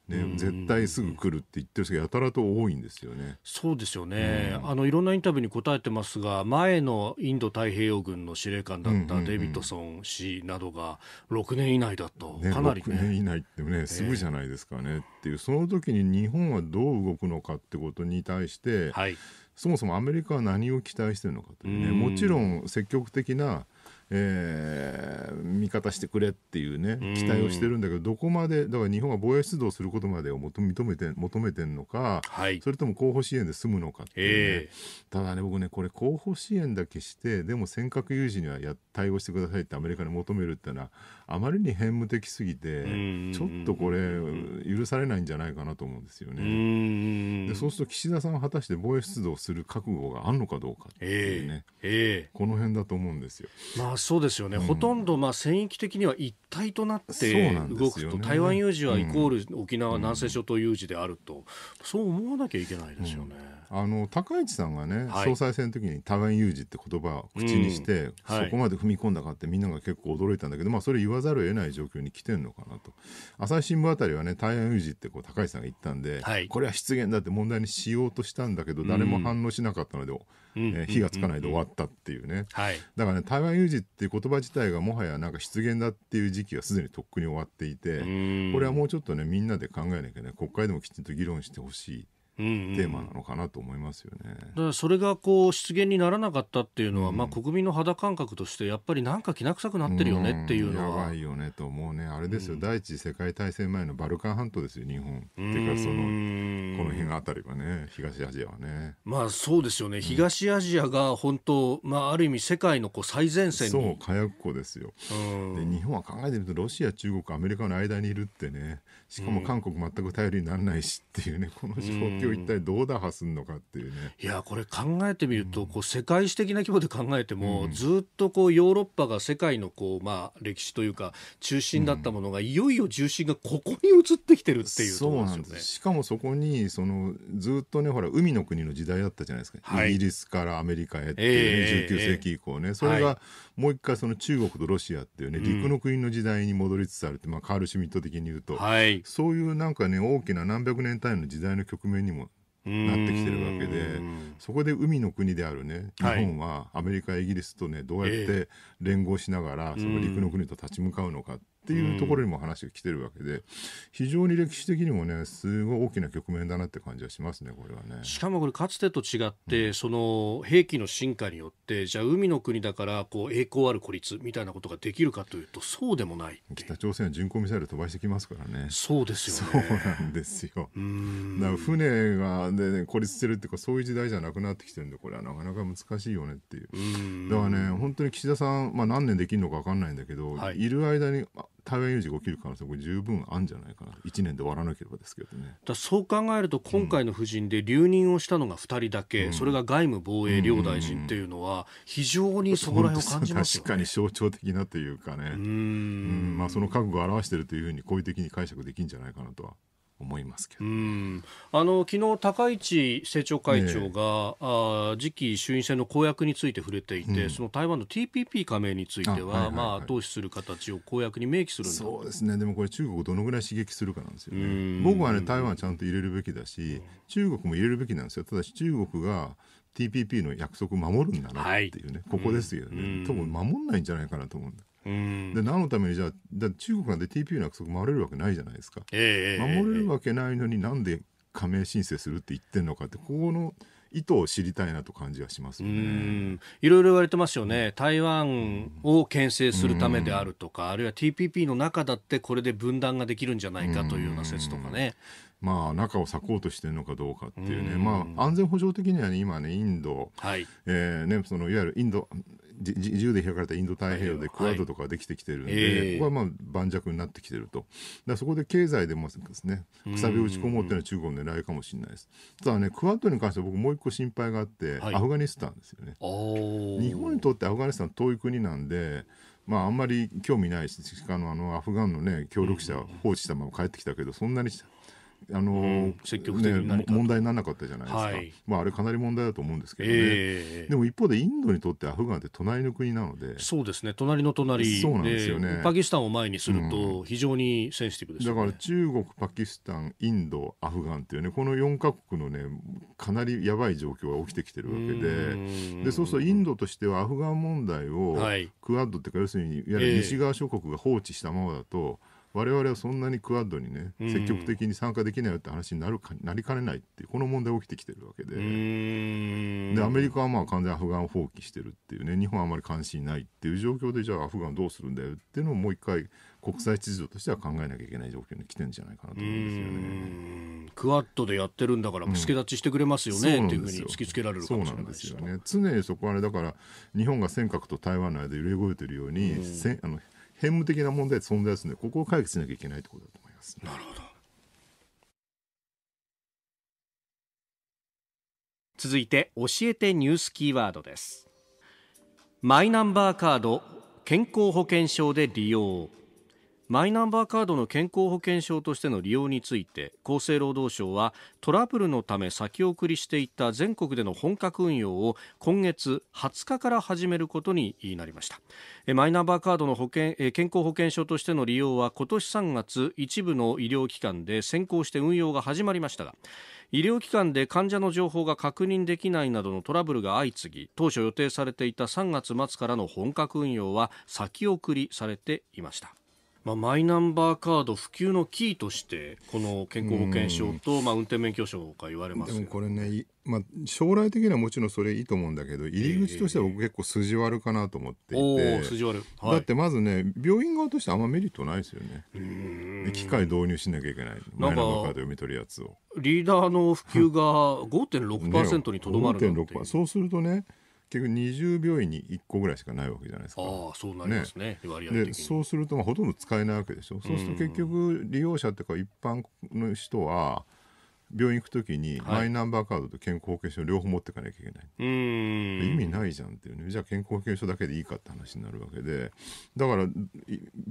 ね、絶対すぐ来るって言ってる人がやたらと多いんですよね。そうですよね、あのいろんなインタビューに答えてますが、前のインド太平洋軍の司令官だったデビッドソン氏などが、6年以内だと、かなり、ね、6年以内ってね、すぐじゃないですかね、っていう、その時に日本はどう動くのかってことに対して、はい、そもそもアメリカは何を期待してるのかというね、もちろん積極的なえー、味方してくれっていうね期待をしてるんだけどどこまでだから日本は防衛出動することまでを求めて求めてるのか、はい、それとも候補支援で済むのかってただね僕ねこれ候補支援だけしてでも尖閣有事にはや対応してくださいってアメリカに求めるってのはあまりに偏無的すぎてちょっとこれ許されないんじゃないかなと思うんですよね。でそうすると岸田さんは果たして防衛出動する覚悟があるのかどうかっていうね、この辺だと思うんですよ。まあそうですよね、うん、ほとんどまあ戦域的には一体となって動くと、ね、台湾有事はイコール沖縄南西諸島有事であると、そう思わなきゃいけないですよね。あの高市さんがね、はい、総裁選の時に台湾有事って言葉を口にして、うん、そこまで踏み込んだかってみんなが結構驚いたんだけど、まあ、それ言わざるを得ない状況に来てるのかなと朝日新聞あたりはね台湾有事ってこう高市さんが言ったんで、はい、これは失言だって問題にしようとしたんだけど誰も反応しなかったので、うんえー、火がつかないで終わったっていうね、はい、だからね台湾有事っていう言葉自体がもはやなんか失言だっていう時期はすでにとっくに終わっていてこれはもうちょっとねみんなで考えなきゃね国会でもきちんと議論してほしい。テーマなのかなと思いますよね、うんうん、だからそれがこう出現にならなかったっていうのは、うん、まあ、国民の肌感覚としてやっぱりなんかきな臭くなってるよねっていうのは、うん、やばいよねと思うねあれですよ、うん、第一次世界大戦前のバルカン半島ですよ日本っていうかそのこの辺あたりはね東アジアはねまあそうですよね東アジアが本当、まあ、ある意味世界のこう最前線そう火薬庫ですよ、で日本は考えてみるとロシア中国アメリカの間にいるってねしかも韓国全く頼りにならないしっていうね、この状況一体どう打破するのかっていうね。いや、これ考えてみると、こう世界史的な規模で考えても、ずっとこうヨーロッパが世界のこう、まあ、歴史というか、中心だったものが、いよいよ重心がここに移ってきてるっていう、ね、そうなんです。しかもそこに、その、ずっとね、ほら、海の国の時代だったじゃないですか。はい、イギリスからアメリカへっていう、ね、19世紀以降ね、えー、それがもう一回その中国とロシアっていうね、陸の国の時代に戻りつつあるって、まあ、カール・シュミット的に言うと、はい、そういうなんかね大きな何百年単位の時代の局面にもなってきてるわけでそこで海の国であるね日本はアメリカ、イギリスとねどうやって連合しながらその陸の国と立ち向かうのかっっていうところにも話が来てるわけで、非常に歴史的にもねすごい大きな局面だなって感じはしますねこれはねしかもこれかつてと違って、うん、その兵器の進化によってじゃあ海の国だからこう栄光ある孤立みたいなことができるかというとそうでもない北朝鮮は人工ミサイル飛ばしてきますからねそうですよ、ね、そうなんですよだから船がで、ね、孤立してるっていうかそういう時代じゃなくなってきてるんでこれはなかなか難しいよねっていうだからね本当に岸田さん、まあ、何年できるのか分かんないんだけど、はい、いる間に台湾有事が起きる可能性も十分あるんじゃないかな1年で終わらなければですけどねだそう考えると今回の布陣で留任をしたのが2人だけ、うん、それが外務防衛両大臣っていうのは非常にそこら辺を感じます、ね、確かに象徴的なというかねうんまあ、その覚悟を表しているというふうに好意的に解釈できるんじゃないかなとは思いますけどあの昨日高市政調会長が、えあ次期衆院選の公約について触れていて、うん、その台湾の TPP 加盟については、はいはいはい、まあ、投資する形を公約に明記するそうですね、でもこれ、中国をどのぐらい刺激するかなんですよね。僕は、ね、台湾ちゃんと入れるべきだし、中国も入れるべきなんですよ。ただし中国が TPP の約束守るんだなっていうね、はい、ここですよね、うん、多分守んないんじゃないかなと思うんだ。で何のためにじゃあだ中国なんて TPP の約束守れるわけないじゃないですか、えー、守れるわけないのになんで加盟申請するって言ってるのかってここの意図を知りたいなと感じはします、ね、いろいろ言われてますよね、台湾を牽制するためであるとか、あるいは TPP の中だってこれで分断ができるんじゃないかというような説とかね。まあ、中を裂こうとしてるのかどうかっていうね、まあ、安全保障的にはね、今ね、インド、はいえーね、そのいわゆるインド、自由で開かれたインド太平洋でクアッドとかできてきてるんで、はいここはまあ盤石になってきてるとだそこで経済でもですねくさびを打ち込もうというのは中国の狙いかもしれないですただねクアッドに関しては僕もう一個心配があって、はい、アフガニスタンですよね日本にとってアフガニスタン遠い国なんでまあ、あんまり興味ないし、しかもあのアフガンの、ね、協力者放置したまま帰ってきたけど、そんなにあの、うん、積極的ね、問題にならなかったじゃないですか、はい、まあ、あれかなり問題だと思うんですけどね、えー、でも一方でインドにとってアフガンって隣の国なのでそうですね隣の隣そうなんですよねパキスタンを前にすると非常にセンシティブです、ねうん、だから中国パキスタンインドアフガンっていうねこの4か国のねかなりやばい状況が起きてきてるわけででそうするとインドとしてはアフガン問題を、クアッドっていうか要するにいわゆる西側諸国が放置したままだと、えー我々はそんなにクアッドにね積極的に参加できないよって話になるかなりかねないっていうこの問題起きてきてるわけででアメリカはまあ完全アフガン放棄してるっていうね日本はあまり関心ないっていう状況でじゃあアフガンどうするんだよっていうのをもう一回国際秩序としては考えなきゃいけない状況に来てんじゃないかなと思うんですよね。クワッドでやってるんだから助立ちしてくれますよね、うん、っていうふうに突きつけられるかもしれないですよね。常にそこはねだから日本が尖閣と台湾の間揺れ動いてるように、うせあの偏無的な問題存在するのでここを解決しなきゃいけないということだと思います。なるほど続いて教えてニュースキーワードですマイナンバーカード健康保険証で利用マイナンバーカードの健康保険証としての利用について厚生労働省はトラブルのため先送りしていた全国での本格運用を今月20日から始めることになりましたマイナンバーカードの保険健康保険証としての利用は今年3月一部の医療機関で先行して運用が始まりましたが医療機関で患者の情報が確認できないなどのトラブルが相次ぎ当初予定されていた3月末からの本格運用は先送りされていましたまあ、マイナンバーカード普及のキーとしてこの健康保険証と、まあ、運転免許証が言われますでもこれね、まあ、将来的にはもちろんそれいいと思うんだけど入り口としては僕結構筋割るかなと思っていて、えー、筋割る、はい、だってまずね病院側としてあんまメリットないですよね機械導入しなきゃいけないマイナンバーカード読み取るやつをリーダーの普及が5.6%にとどまるんて、そうするとね結局20病院に1個ぐらいしかないわけじゃないですか。あそうなりますね。ねで、そうすると、まあ、ほとんど使えないわけでしょ。そうすると結局、利用者っていうか、一般の人は、病院行く時にマイナンバーカードと健康保険証両方持っていかなきゃいけない、意味ないじゃんっていうねじゃあ健康保険証だけでいいかって話になるわけでだから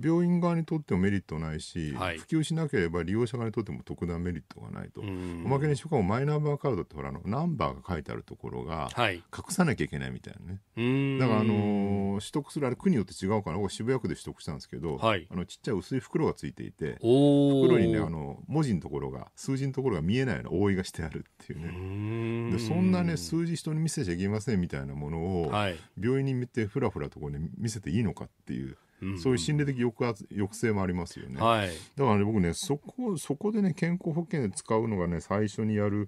病院側にとってもメリットないし、はい、普及しなければ利用者側にとっても特段メリットがないとおまけにしかもマイナンバーカードってほらあのナンバーが書いてあるところが隠さなきゃいけないみたいなね、だから、あのー、取得するあれ区によって違うから僕渋谷区で取得したんですけど、はい、あのちっちゃい薄い袋がついていて袋にねあの文字のところが数字のところが見えないないような覆いがしてあるっていうねでそんなね数字人に見せちゃいけませんみたいなものを、はい、病院に見てふらふらとこう、ね、見せていいのかっていう。そういう心理的抑圧抑制もありますよね、はい、だからね僕ねそこそこでね健康保険で使うのがね最初にやる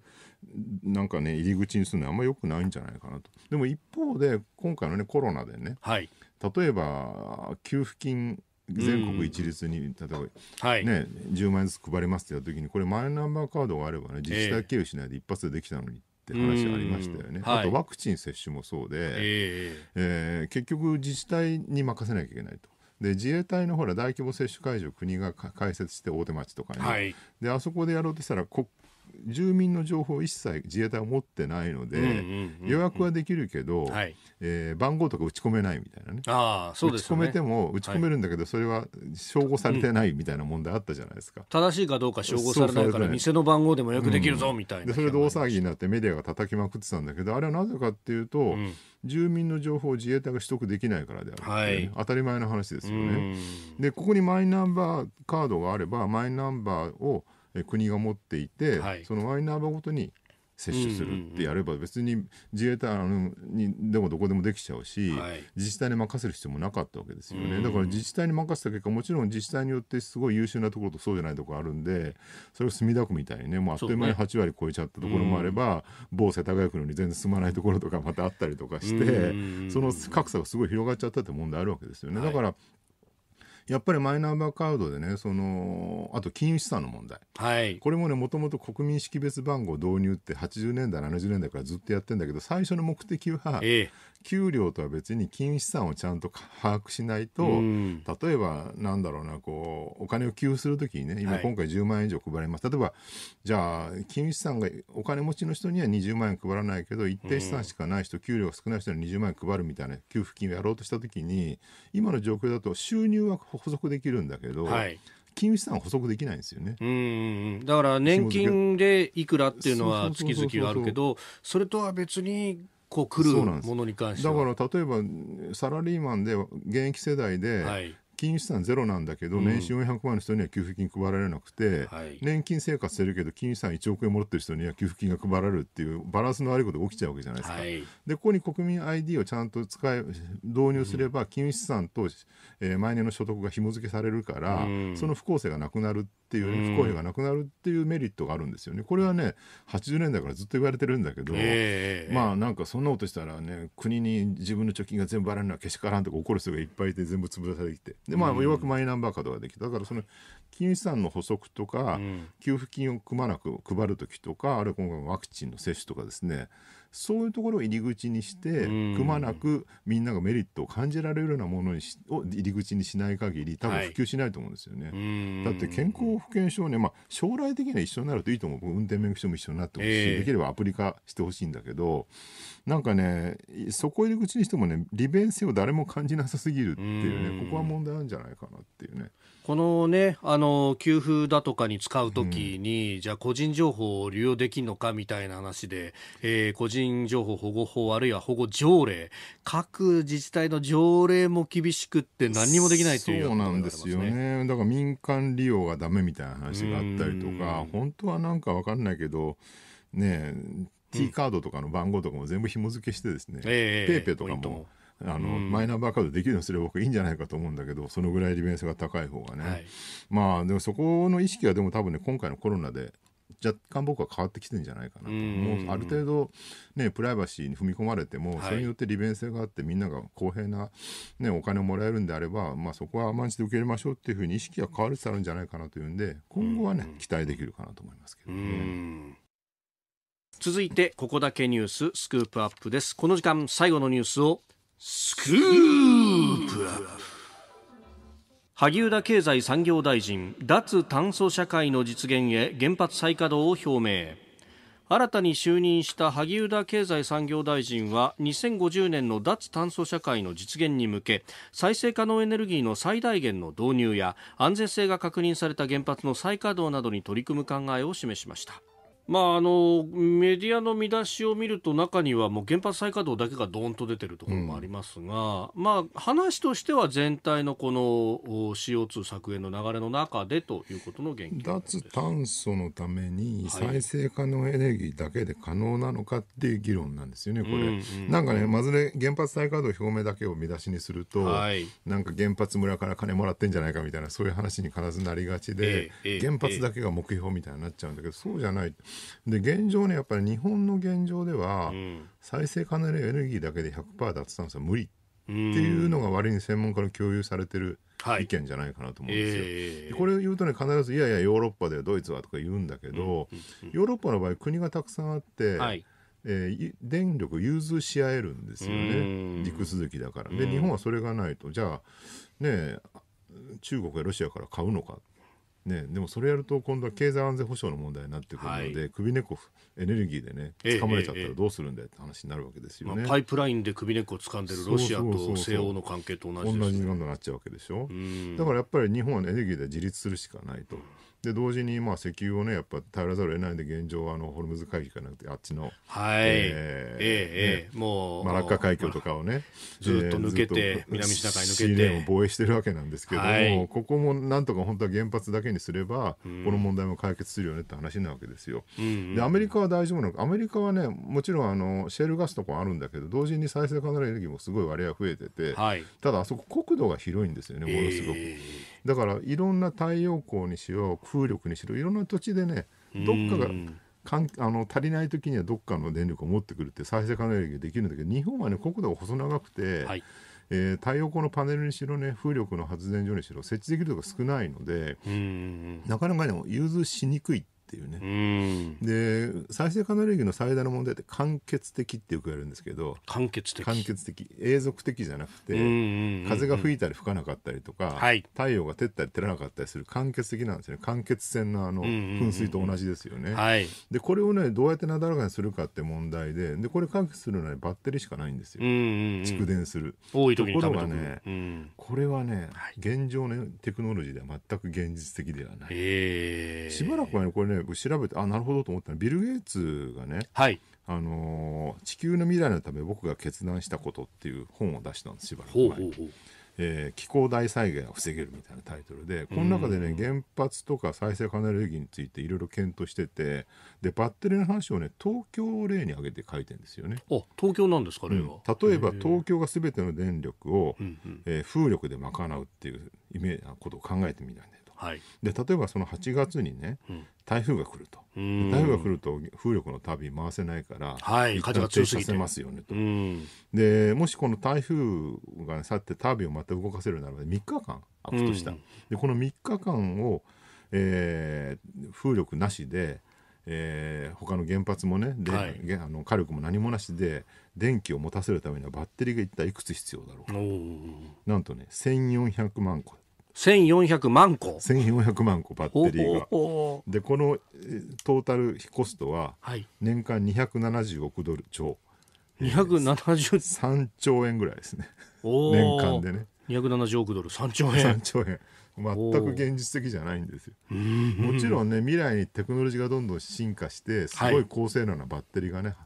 なんかね入り口にするのはあんまよくないんじゃないかなとでも一方で今回のねコロナでね、はい、例えば給付金全国一律に、例えば、はい、ね、10万円ずつ配りますってやった時にこれマイナンバーカードがあればね自治体経由しないで一発でできたのに。って話ありましたよね、あとワクチン接種もそうで、えー、えー、結局、自治体に任せなきゃいけないと、で自衛隊のほら大規模接種会場国が開設して大手町とかに、はい、であそこでやろうとしたら国住民の情報一切自衛隊は持ってないので、予約はできるけど、はい、えー、番号とか打ち込めないみたいなねあそうです、ね、打ち込めても打ち込めるんだけど、はい、それは照合されてないみたいな問題あったじゃないですか、うん、正しいかどうか照合されないから店の番号でも予約できるぞみたいな、うん、でそれで大騒ぎになってメディアが叩きまくってたんだけどあれはなぜかっていうと、うん住民の情報を自衛隊が取得できないからである、はい、当たり前の話ですよね。でここにマイナンバーカードがあればマイナンバーを国が持っていて、はい、そのマイナンバーごとに接種するってやれば別に自衛隊あのにでもどこでもできちゃうし、はい、自治体に任せる必要もなかったわけですよね、だから自治体に任せた結果もちろん自治体によってすごい優秀なところとそうじゃないところあるんでそれを墨田区みたいにねもうあっという間に8割超えちゃったところもあれば、ね、某世田谷区のに全然進まないところとかまたあったりとかして、その格差がすごい広がっちゃったって問題あるわけですよね。だからやっぱりマイナンバーカードでね、その、あと金融資産の問題。はい。これもね、もともと国民識別番号導入って80年代、70年代からずっとやってんだけど、最初の目的は、ええ、給料とは別に金融資産をちゃんと把握しないと、うん、例えばなんだろうなこうお金を給付するときにね今今回10万円以上配れます、はい、例えばじゃあ金融資産がお金持ちの人には20万円配らないけど一定資産しかない人、うん、給料が少ない人に20万円配るみたいな給付金をやろうとしたときに今の状況だと収入は補足できるんだけど。はい金融資産補足できないんですよね。うんだから年金でいくらっていうのは月々あるけど、それとは別にこう来るものに関してだから例えばサラリーマンで現役世代で、はい、金融資産ゼロなんだけど、年収400万の人には給付金配られなくて、はい、年金生活してるけど金融資産1億円持ってる人には給付金が配られるっていうバランスの悪いことが起きちゃうわけじゃないですか。はい、でここに国民 ID をちゃんと使い導入すれば金融資産と、えー、毎年の所得が紐付けされるから、その不公正がなくなるっていう、不公平がなくなるっていうメリットがあるんですよね。これはね80年代からずっと言われてるんだけど、えー、まあなんかそんなことしたらね国に自分の貯金が全部ばらるのはけしからんとか怒る人がいっぱいいて全部潰されてきて。でまあ、ようやくマイナンバーカードができただからその金融資産の補足とか、給付金をくまなく配るときとかあるいは今回ワクチンの接種とかですねそういうところを入り口にしてくまなくみんながメリットを感じられるようなものにを入り口にしない限り多分普及しないと思うんですよね、はい、だって健康保険証ね、まあ、将来的には一緒になるといいと思う運転免許証も一緒になってほしい、えー、できればアプリ化してほしいんだけどなんかねそこ入り口にしてもね利便性を誰も感じなさすぎるっていうねここは問題なんじゃないかなっていうね。このね、あの、給付だとかに使うときに、うん、じゃあ個人情報を利用できるのかみたいな話で、えー、個人情報保護法あるいは保護条例、各自治体の条例も厳しくって何もできないという、ね、そうなんですよね。だから民間利用がダメみたいな話があったりとか、本当はなんかわかんないけど、ね T カードとかの番号とかも全部紐付けしてですね、うん、ペー、ペイとかもあの、うん、マイナンバーカードできるようにすれば僕いいんじゃないかと思うんだけどそのぐらい利便性が高い方がね、はい、まあでもそこの意識はでも多分ね今回のコロナで若干僕は変わってきてるんじゃないかなと、もうある程度、ね、プライバシーに踏み込まれても、はい、それによって利便性があってみんなが公平な、ね、お金をもらえるんであれば、まあ、そこは甘んじて受け入れましょうっていうふうに意識が変わるってあるんじゃないかなというんで今後はね期待できるかなと思いますけどね。続いてここだけニューススクープアップですこの時間最後のニュースをスクープ萩生田経済産業大臣脱炭素社会の実現へ原発再稼働を表明新たに就任した萩生田経済産業大臣は2050年の脱炭素社会の実現に向け再生可能エネルギーの最大限の導入や安全性が確認された原発の再稼働などに取り組む考えを示しました。まあ、あのメディアの見出しを見ると中にはもう原発再稼働だけがどんと出てるところもありますが、うん、まあ、話としては全体のこの CO2 削減の流れの中でということの言及脱炭素のために再生可能エネルギーだけで可能なのかっていう議論なんですよね、これ。うんうん、なんかね、まずれ原発再稼働表明だけを見出しにすると、はい、なんか原発村から金もらってんじゃないかみたいなそういう話に必ずなりがちで、えええ、原発だけが目標みたいになっちゃうんだけど、そうじゃない。で現状ねやっぱり日本の現状では、再生可能エネルギーだけで100%脱炭素は無理っていうのが割に専門家の共有されてる意見じゃないかなと思うんですよ。はいえー、これを言うとね必ず「いやいやヨーロッパではドイツは」とか言うんだけど、うんうん、ヨーロッパの場合国がたくさんあって。はいえー、電力融通し合えるんですよね陸続きだからで日本はそれがないとじゃあね中国やロシアから買うのかっね、でもそれやると今度は経済安全保障の問題になってくるので、はい、首根っこエネルギーでね掴まれちゃったらどうするんだよって話になるわけですよね、まあ、パイプラインで首根っこ掴んでるロシアと西欧の関係と同じです、ね、同じになっちゃうわけでしょうだからやっぱり日本はエネルギーで自立するしかないと。で同時にまあ石油をねやっぱ頼らざるを得ないで現状はあのホルムズ海峡じゃなくてあっちの、はいえーえーもうマラッカ海峡とかをねずっと抜けて南シナ海抜けて防衛してるわけなんですけども、ここもなんとか本当は原発だけにすれば、この問題も解決するよねって話なわけですよ。でアメリカは大丈夫なのかアメリカはねもちろんあのシェルガスとかあるんだけど同時に再生可能エネルギーもすごい割合増えてて、ただあそこ国土が広いんですよねものすごく。だからいろんな太陽光にしよう風力にしろいろんな土地でねどっかがかんあの足りない時にはどっかの電力を持ってくるって再生可能エネルギーできるんだけど日本はね国土が細長くて、はい、えー、太陽光のパネルにしろね風力の発電所にしろ設置できるところが少ないのでなかなかね融通しにくいっていうねで再生可能エネルギーの最大の問題って間欠的ってよく言われるんですけど間欠的間欠的永続的じゃなくて風が吹いたり吹かなかったりとか、はい、太陽が照ったり照らなかったりする間欠的なんですね間欠線のあの噴水と同じですよね、はい、でこれをねどうやってなだらかにするかって問題ででこれ完結するのは、バッテリーしかないんですよ蓄電する多い時にところがね、これはね、はい、現状の、テクノロジーでは全く現実的ではないしばらくはねこれねね、僕調べて、あ、なるほどと思ったのビル・ゲイツがね、はい。あのー、地球の未来のため僕が決断したことっていう本を出したんです、しばらく前。ほうほうほうえー、気候大災害を防げるみたいなタイトルでこの中でね原発とか再生可能エネルギーについていろいろ検討しててでバッテリーの話をね東京を例に挙げて書いてるんですよね。あ東京なんですか例は、うん、例えば東京がすべての電力を、えー、風力で賄うっていうイメージなことを考えてみたんではい、で例えばその8月にね、台風が来ると台風が来ると風力のタービン回せないから、はい、風が強すぎてますよねとでもしこの台風が、ね、去ってタービンをまた動かせるならば3日間アップとした、でこの3日間を、えー、風力なしでえー、他の原発もねで、はい、あの火力も何もなしで電気を持たせるためにはバッテリーが一体いくつ必要だろうかなんとね1400万個1400万個1400万個バッテリーがでこのトータルコストは年間270億ドル超、はい、273兆円ぐらいですね年間でね270億ドル3兆円3兆円全く現実的じゃないんですよ、もちろんね未来にテクノロジーがどんどん進化してすごい高性能なバッテリーがね、はい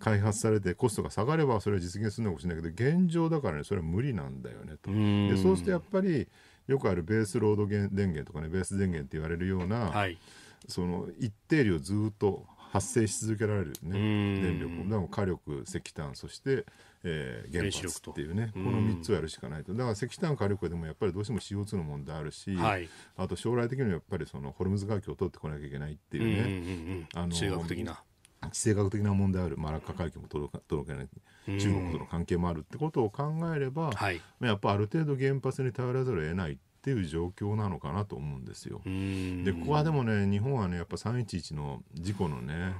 開発されてコストが下がればそれは実現するのかもしれないけど現状だからねそれは無理なんだよねとでそうするとやっぱりよくあるベースロード電源とかねベース電源って言われるような、はい、その一定量ずっと発生し続けられるね電力でも火力石炭そして、えー、原発っていうねこの3つをやるしかないとだから石炭火力でもやっぱりどうしても CO2 の問題あるし、はい、あと将来的にはやっぱりそのホルムズ海峡を通ってこなきゃいけないっていうね地政学的な問題あるマラッカ海峡も届か届けない。中国との関係もあるってことを考えれば、はい、やっぱある程度原発に頼らざるを得ないっていう状況なのかなと思うんですよ。でここはでもね日本はねやっぱ311の事故のね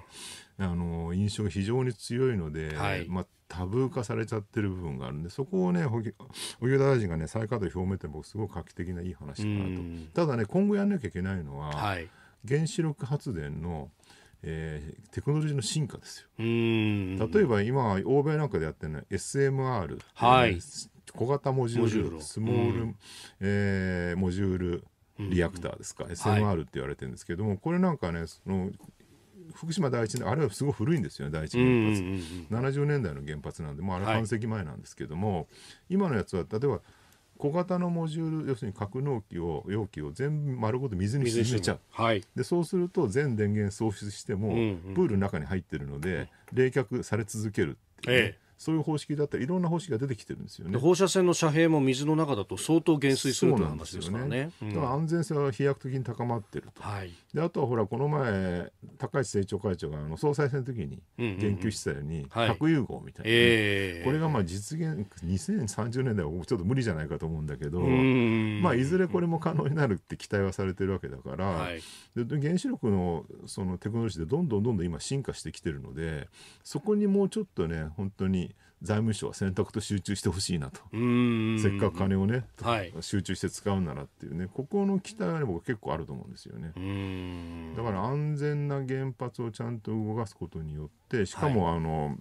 あの印象が非常に強いので、はい、まあ、タブー化されちゃってる部分があるんでそこをね荻生田大臣がね再稼働表明って僕すごい画期的ないい話かなと。ただね今後やんなきゃいけないのは、はい、原子力発電のえー、テクノロジーの進化ですよ。例えば今欧米なんかでやってるのは SMR、はい、小型モジュールスモール、うん、えー、モジュールリアクターですか、うん SMR って言われてるんですけども、はい、これなんかねその福島第一あれはすごい古いんですよね第一原発、うんうんうん、70年代の原発なんでもうあれ半世紀前なんですけども、はい、今のやつは例えば小型のモジュール要するに格納機を容器を全部丸ごと水に沈めちゃう、はい、でそうすると全電源喪失しても、うんうん、プールの中に入ってるので冷却され続けるっていう、ね、ええそういう方式だったりいろんな方式が出てきてるんですよね放射線の遮蔽も水の中だと相当減衰するという話ですからね、ね、だから安全性は飛躍的に高まってると、はい、であとはほらこの前高市政調会長があの総裁選の時に言及したように、核融合みたいな、ねはいえー、これがまあ実現2030年代はちょっと無理じゃないかと思うんだけど、まあ、いずれこれも可能になるって期待はされてるわけだから、はい、で原子力のそのテクノロジーでどんどんどんどん今進化してきてるのでそこにもうちょっとね本当に財務省は選択と集中してほしいなとせっかく金をね、はい、集中して使うならっていうねここの期待は僕結構あると思うんですよねだから安全な原発をちゃんと動かすことによってしかも、はい、あの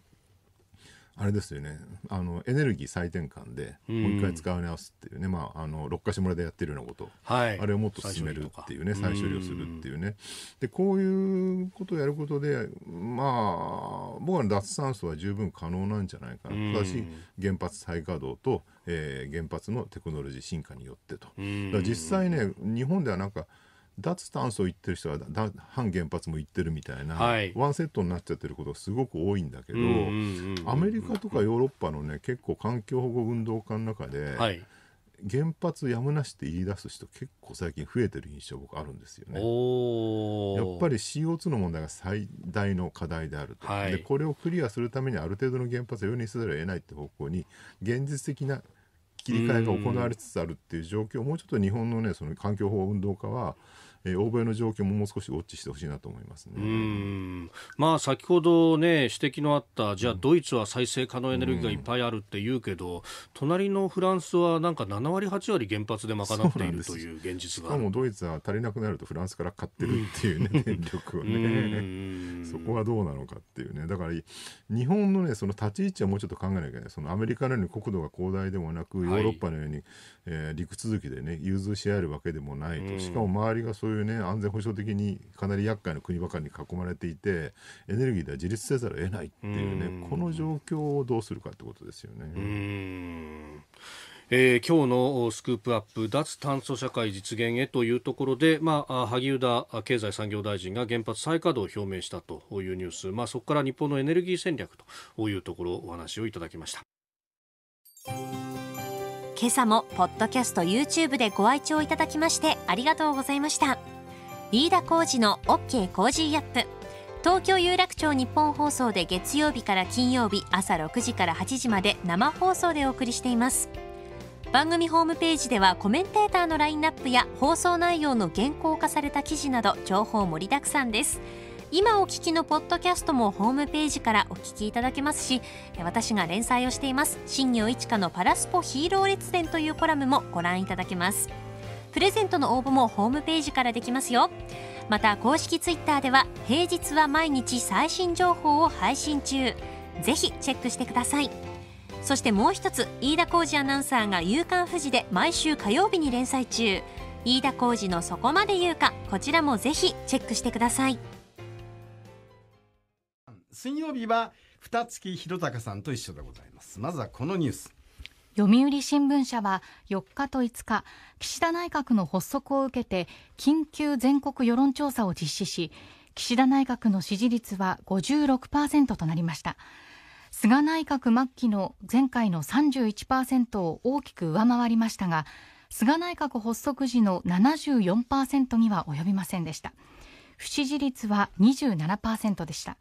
あれですよねあのエネルギー再転換でもう一回使い直すっていうね、うん、まあ、あの六ヶ所村でやってるようなこと、はい、あれをもっと進めるっていうね再処理をするっていうね、うん、でこういうことをやることでまあ僕は脱炭素は十分可能なんじゃないかな、うん、ただし原発再稼働と、えー、原発のテクノロジー進化によってと。だ実際ね日本ではなんか脱炭素言ってる人はだ反原発も言ってるみたいな、はい、ワンセットになっちゃってることがすごく多いんだけどアメリカとかヨーロッパのね結構環境保護運動家の中で、はい、原発やむなしって言い出す人結構最近増えてる印象僕あるんですよね。やっぱり CO2 の問題が最大の課題であると、はい、でこれをクリアするためにある程度の原発を世にせざるを得ないって方向に現実的な切り替えが行われつつあるっていう状況をもうちょっと日本のねその環境保護運動家はえー、欧米の状況ももう少しウォッチしてほしいなと思いますね、まあ、先ほど、ね、指摘のあったじゃあドイツは再生可能エネルギーがいっぱいあるっていうけど、隣のフランスはなんか7割、8割原発で賄っているという現実がしかもドイツは足りなくなるとフランスから買ってるっていうね、ね電力をねそこはどうなのかっていうねだから日本の,、ね、その立ち位置はもうちょっと考えなきゃいけないそのアメリカのように国土が広大でもなくヨーロッパのように、はいえー、陸続きでね融通し合えるわけでもないと、しかも周りがそういうね安全保障的にかなり厄介な国ばかりに囲まれていてエネルギーでは自立せざるを得ないっていうね、この状況をどうするかってことですよね。えー、今日のスクープアップ脱炭素社会実現へというところで、まあ、萩生田経済産業大臣が原発再稼働を表明したというニュース、まあ、そこから日本のエネルギー戦略というところお話をいただきました。今朝もポッドキャスト YouTube でご愛聴いただきましてありがとうございました飯田浩二の OK コージーアップ東京有楽町日本放送で月曜日から金曜日朝6時から8時まで生放送でお送りしています番組ホームページではコメンテーターのラインナップや放送内容の原稿化された記事など情報盛りだくさんです今お聞きのポッドキャストもホームページからお聞きいただけますし私が連載をしています新業一華のパラスポヒーロー列伝というコラムもご覧いただけますプレゼントの応募もホームページからできますよまた公式ツイッターでは平日は毎日最新情報を配信中ぜひチェックしてくださいそしてもう一つ飯田浩二アナウンサーが「夕刊富士」で毎週火曜日に連載中飯田浩二の「そこまで言うか」こちらもぜひチェックしてください。水曜日は二月弘隆さんと一緒でございますまずはこのニュース読売新聞社は4日と5日岸田内閣の発足を受けて緊急全国世論調査を実施し岸田内閣の支持率は56%となりました菅内閣末期の前回の31%を大きく上回りましたが菅内閣発足時の74%には及びませんでした不支持率は27%でした。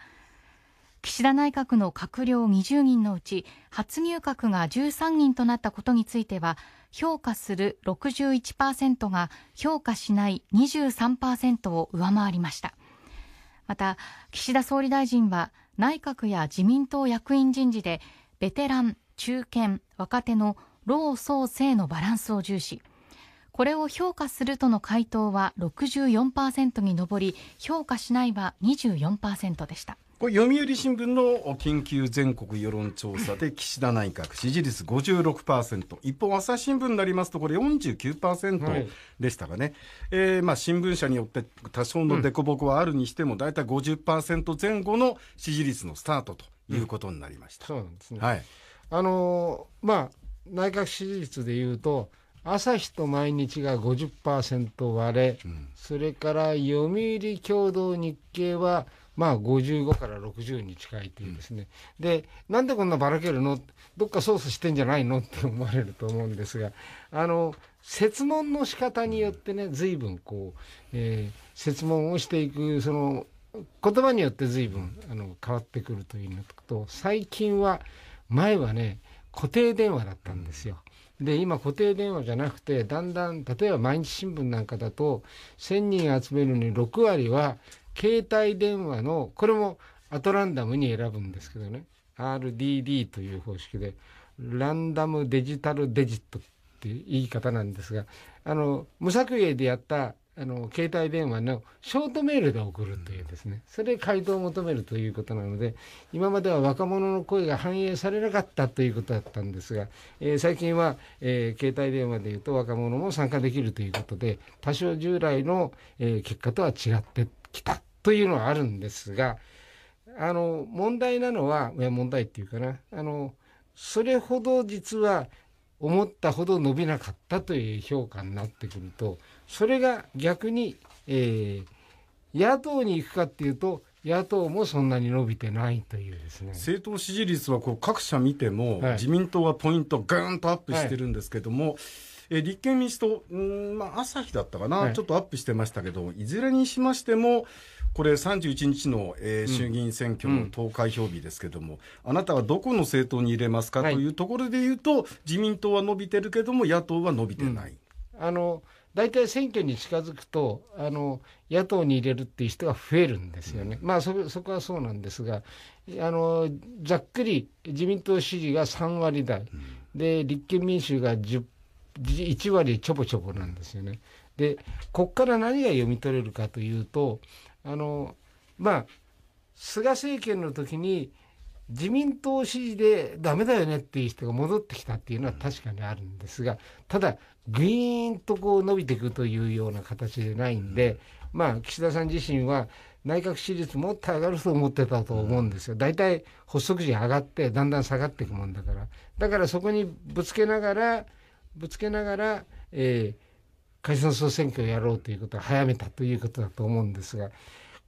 岸田内閣の閣僚20人のうち初入閣が13人となったことについては評価する61%が評価しない23%を上回りましたまた岸田総理大臣は内閣や自民党役員人事でベテラン中堅若手の老壮生のバランスを重視これを評価するとの回答は64%に上り評価しないは24%でしたこれ読売新聞の緊急全国世論調査で岸田内閣支持率56%一方朝日新聞になりますとこれ49%でしたがね、はい、えー、まあ新聞社によって多少の凸凹はあるにしても大体50%前後の支持率のスタートということになりました。うん、そうなんですね、はい、あのー、まあ内閣支持率でいうと朝日と毎日が50%割れ、うん、それから読売共同日経はまあ55から60に近いというですね、うん、でなんでこんなばらけるのどっか操作してんじゃないのって思われると思うんですがあの設問の仕方によってね随分こう、えー、設問をしていくその言葉によって随分あの変わってくるというのと最近は前はね固定電話だったんですよ。で今固定電話じゃなくてだんだん例えば毎日新聞なんかだと1,000人集めるのに6割は携帯電話のこれもアトランダムに選ぶんですけどね RDD という方式でランダムデジタルデジットっていう言い方なんですがあの無作為でやったあの携帯電話のショートメールで送るというですね、それで回答を求めるということなので今までは若者の声が反映されなかったということだったんですが、え最近は、え携帯電話でいうと若者も参加できるということで多少従来の、え結果とは違ってきたというのはあるんですがあの問題なのはいや問題っていうかなあのそれほど実は思ったほど伸びなかったという評価になってくるとそれが逆に、えー、野党に行くかっていうと野党もそんなに伸びてないというですね政党支持率はこう各社見ても、はい、自民党はポイントがーとアップしてるんですけども、はい、え立憲民主党、うんまあ、朝日だったかな、はい、ちょっとアップしてましたけどいずれにしましてもこれ、31日の、えー、衆議院選挙の投開票日ですけれども、うん、あなたはどこの政党に入れますかというところでいうと、はい、自民党は伸びてるけども、野党は伸びてない。うん、あの大体選挙に近づくとあの野党に入れるっていう人が増えるんですよね、うん、まあそ、そこはそうなんですがあの、ざっくり自民党支持が3割台、で立憲民主が1割ちょぼちょぼなんですよね。でここから何が読み取れるかというとあのまあ菅政権の時に自民党支持でダメだよねっていう人が戻ってきたっていうのは確かにあるんですがただグイーンとこう伸びていくというような形でないんで、まあ岸田さん自身は内閣支持率もっと上がると思ってたと思うんですよ大体発足時上がってだんだん下がっていくもんだからだからそこにぶつけながらぶつけながら、えー、解散総選挙をやろうということを早めたということだと思うんですが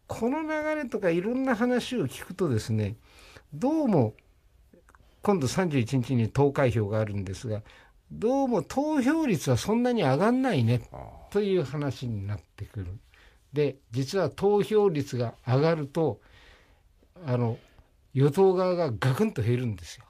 この流れとかいろんな話を聞くとですねどうも今度31日に投開票があるんですがどうも投票率はそんなに上がんないねという話になってくる。で実は投票率が上がるとあの与党側がガクンと減るんですよ。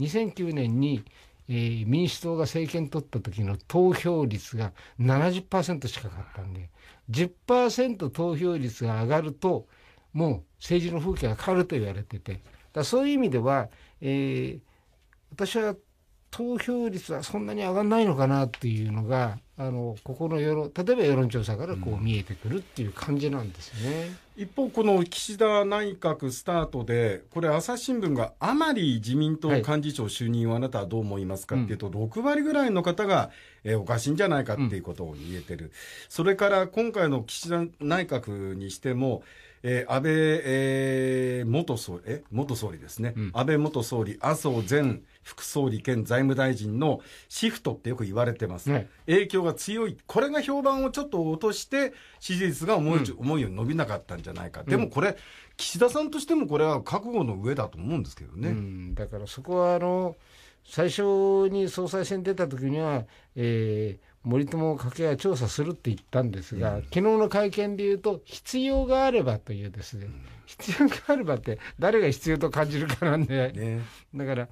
2009年にえー、民主党が政権取った時の投票率が70%しかったんで10%投票率が上がるともう政治の風景が変わると言われててだそういう意味では、えー、私は投票率はそんなに上がらないのかなっていうのがあのここの世論例えば世論調査からこう見えてくるっていう感じなんですね、うん、一方、この岸田内閣スタートでこれ朝日新聞が甘利自民党幹事長就任をあなたはどう思いますかっていうと、6割ぐらいの方が、えおかしいんじゃないかっていうことを言えてる、うん、それから今回の岸田内閣にしてもえー、安倍、えー、元総え元総理ですね、安倍元総理麻生前副総理兼財務大臣のシフトってよく言われてます、ね、影響が強い、これが評判をちょっと落として、支持率が思う,、思うように伸びなかったんじゃないか、でもこれ、岸田さんとしてもこれは覚悟の上だと思うんですけどね。だからそこはあの最初に総裁選出た時には、えー、森友家計は調査するって言ったんですが、うん、昨日の会見でいうと、必要があればというですね、うん、必要があればって、誰が必要と感じるかなんで、ね、だから、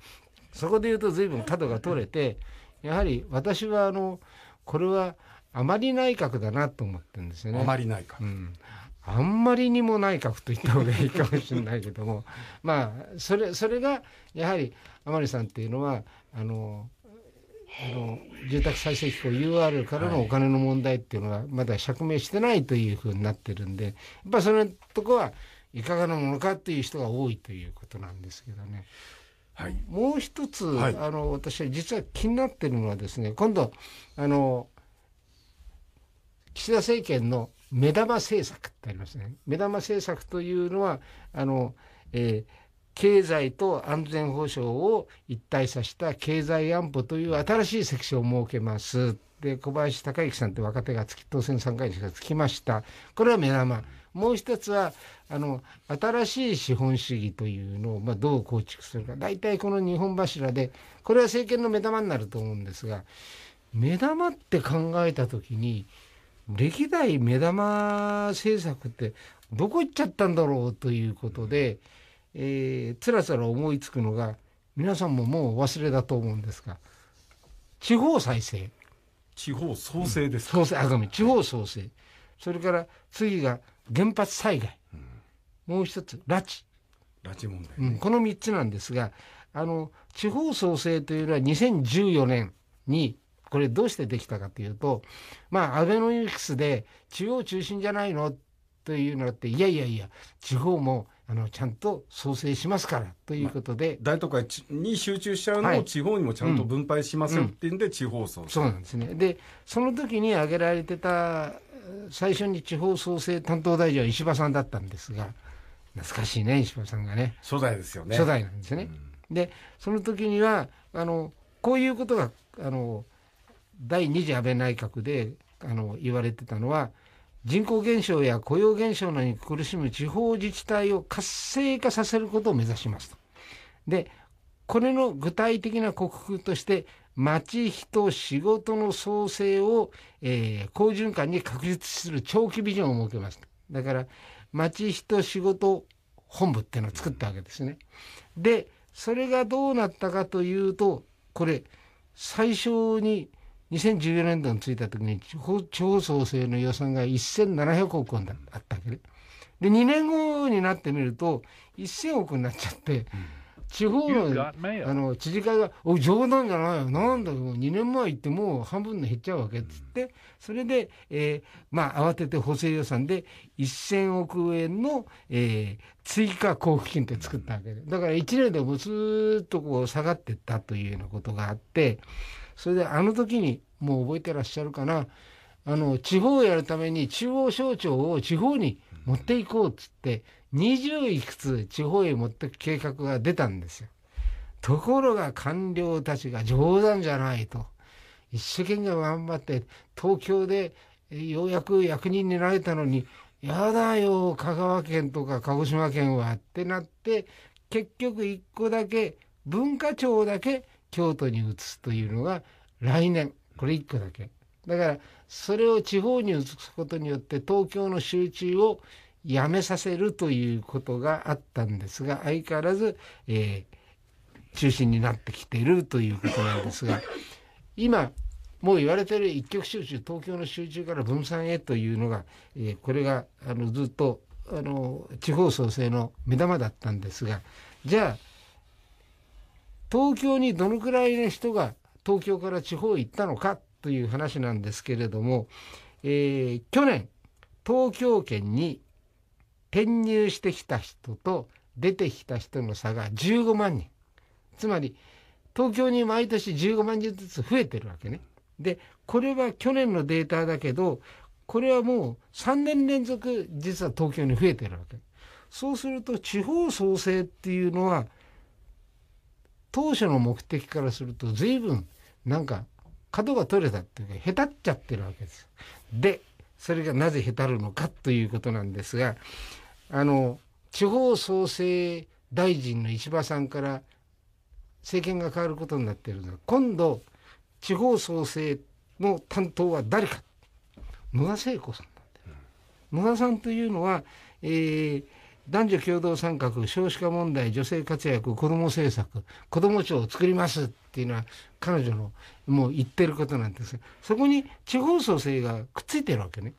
そこで言うと随分角が取れてやはり私はあのこれはあまり内閣だなと思ってんですよね。あまり内閣、うん、あんまりにも内閣と言った方がいいかもしれないけども *laughs* まあそれそれがやはり甘利さんっていうのはあのあの住宅再生機構 UR からのお金の問題っていうのはまだ釈明してないというふうになってるんでやっぱそのとこはいかがなものかっていう人が多いということなんですけどね。はい、もう一つ、はい、あの私は実は気になっているのはですね今度あの岸田政権の目玉政策ってありますね目玉政策というのはあの、えー、経済と安全保障を一体させた経済安保という新しいセクションを設けますで小林隆之さんって若手が当選3回しかつきましたこれは目玉もう一つはあの新しい資本主義というのを、まあ、どう構築するか大体この2本柱でこれは政権の目玉になると思うんですが目玉って考えた時に歴代目玉政策ってどこ行っちゃったんだろうということで、えー、つらつら思いつくのが皆さんももう忘れだと思うんですが地方再生地方創生です、うん、創生あ地方創生それから次が原発災害、もう一つ拉致拉致問題、ねうん、この3つなんですがあの地方創生というのは2014年にこれどうしてできたかというとまあアベノミクスで中央中心じゃないのというのがあっていやいやいや地方もあのちゃんと創生しますからということで、まあ、大都会に集中しちゃうのを地方にもちゃんと分配しますよっていうんで、地方創生、そうなんですねでその時に挙げられてた最初に地方創生担当大臣は石破さんだったんですが懐かしいね石破さんがね初代ですよね初代なんですね、うん、でその時にはあのこういうことがあの第2次安倍内閣であの言われてたのは人口減少や雇用減少などに苦しむ地方自治体を活性化させることを目指しますと。でこれの具体的な克服として町人仕事の創生を、えー、好循環に確立する長期ビジョンを設けますだから町人仕事本部っていうのを作ったわけですね。でそれがどうなったかというとこれ最初に2014年度に着いた時に地方地方創生の予算が1700億円だったわけで、ね、で2年後になってみると1000億になっちゃって、うん地方のあの知事会が「お冗談じゃないよなんだよ2年前行ってもう半分の減っちゃうわけ」っつって、うん、それで、えー、まあ慌てて補正予算で1,000億円の、えー、追加交付金って作ったわけでだから1年でもずっとこう下がってったというようなことがあってそれであの時にもう覚えてらっしゃるかなあの地方をやるために中央省庁を地方に持っていこうっつって20いくつ地方へ持ってく計画が出たんですよ。ところが官僚たちが冗談じゃないと。一生懸命頑張って、東京でようやく役人になれたのに、やだよ、香川県とか鹿児島県はってなって、結局一個だけ、文化庁だけ京都に移すというのが来年、これ一個だけ。だから、それを地方に移すことによって東京の集中を辞めさせるということがあったんですが相変わらず、えー、中心になってきているということなんですが今もう言われてる一極集中東京の集中から分散へというのが、えー、これがあのずっとあの地方創生の目玉だったんですがじゃあ東京にどのくらいの人が東京から地方へ行ったのかという話なんですけれども、えー、去年東京圏に転入してきた人と出てきた人の差が15万人つまり東京に毎年15万人ずつ増えてるわけね。でこれは去年のデータだけどこれはもう3年連続実は東京に増えてるわけ。そうすると地方創生っていうのは当初の目的からすると随分なんか角が取れたっていうかへたっちゃってるわけです。でそれがなぜへたるのかということなんですがあの地方創生大臣の石破さんから政権が変わることになってるのは今度地方創生の担当は誰か野田聖子さんなんだよ、野田さんというのは、えー、男女共同参画少子化問題女性活躍子ども政策子ども庁を作りますっていうのは彼女のもう言ってることなんですそこに地方創生がくっついてるわけね。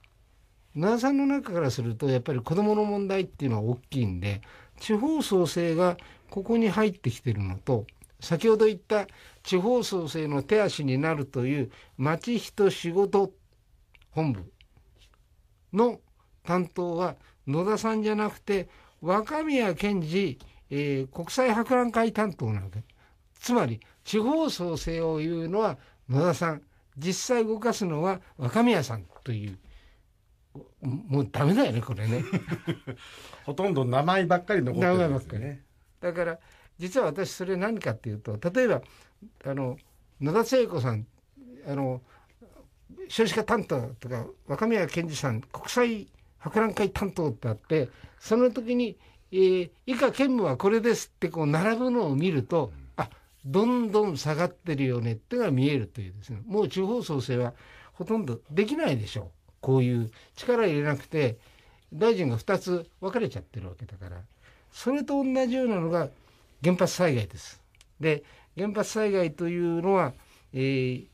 野田さんの中からするとやっぱり子どもの問題っていうのは大きいんで地方創生がここに入ってきてるのと先ほど言った地方創生の手足になるという町人仕事本部の担当は野田さんじゃなくて若宮健治、えー、国際博覧会担当なわけつまり地方創生を言うのは野田さん実際動かすのは若宮さんというもうダメだよねこれね *laughs* ほとんど名前ばっかり残ってるんですよねだから実は私それ何かっていうと例えばあの野田聖子さんあの少子化担当とか若宮健二さん国際博覧会担当ってあってその時に、えー、以下兼務はこれですってこう並ぶのを見ると、あどんどん下がってるよねっていうのが見えるというですねもう地方創生はほとんどできないでしょう。こういう力入れなくて大臣が2つ分かれちゃってるわけだからそれと同じようなのが原発災害です。で原発災害というのは、えー、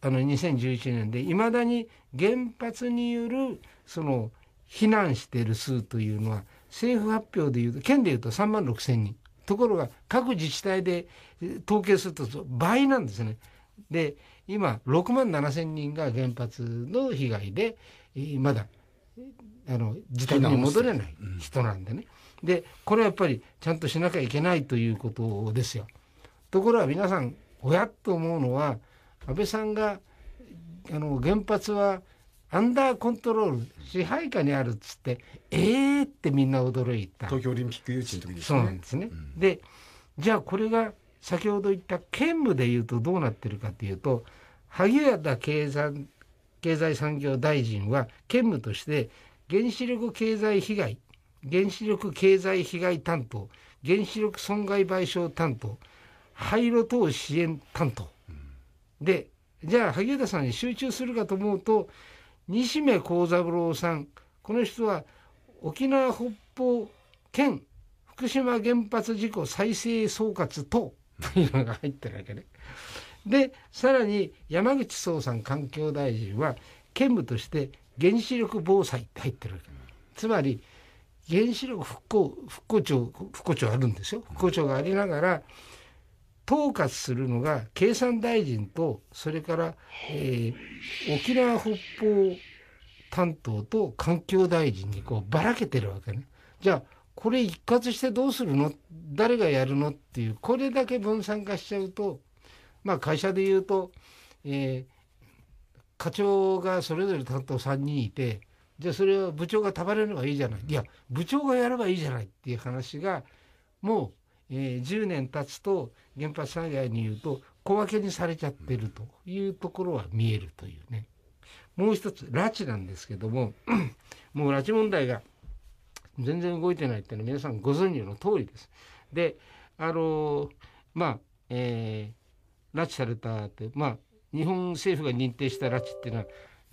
あの2011年でいまだに原発によるその避難している数というのは政府発表でいうと県でいうと3万6千人ところが各自治体で統計すると倍なんですね。で今6万7千人が原発の被害でまだあの自宅に戻れない人なんでね、うん、でこれはやっぱりちゃんとしなきゃいけないということですよ。ところが皆さんおやっと思うのは安倍さんがあの原発はアンダーコントロール支配下にあるっつってええー、ってみんな驚いた東京オリンピック誘致の時ですね。そうなんですね、うん、でじゃあこれが先ほど言った兼務でいうとどうなってるかというと萩谷田経済経済産業大臣は兼務として原子力経済被害原子力経済被害担当原子力損害賠償担当廃炉等支援担当、うん、でじゃあ萩生田さんに集中するかと思うと西目幸三郎さんこの人は沖縄北方県福島原発事故再生総括等というのが入ってるわけね。でさらに山口総産環境大臣は兼務として原子力防災って入ってるわけ、ね、つまり原子力復興復興庁復興庁あるんですよ復興庁がありながら統括するのが経産大臣とそれから、えー、沖縄北方担当と環境大臣にこうばらけてるわけね。じゃあこれ一括してどうするの誰がやるのっていうこれだけ分散化しちゃうとまあ会社で言うと、えー、課長がそれぞれ担当3人いてじゃあそれは部長が束ねればいいじゃないいや部長がやればいいじゃないっていう話がもう、えー、10年経つと原発災害に言うと小分けにされちゃってるというところは見えるというね。もう一つ拉致なんですけども *clears throat* もう拉致問題が全然動いてないっていうのは皆さんご存知の通りです。で、あの、まあ、えー、拉致されたって、まあ、日本政府が認定した拉致っていうのは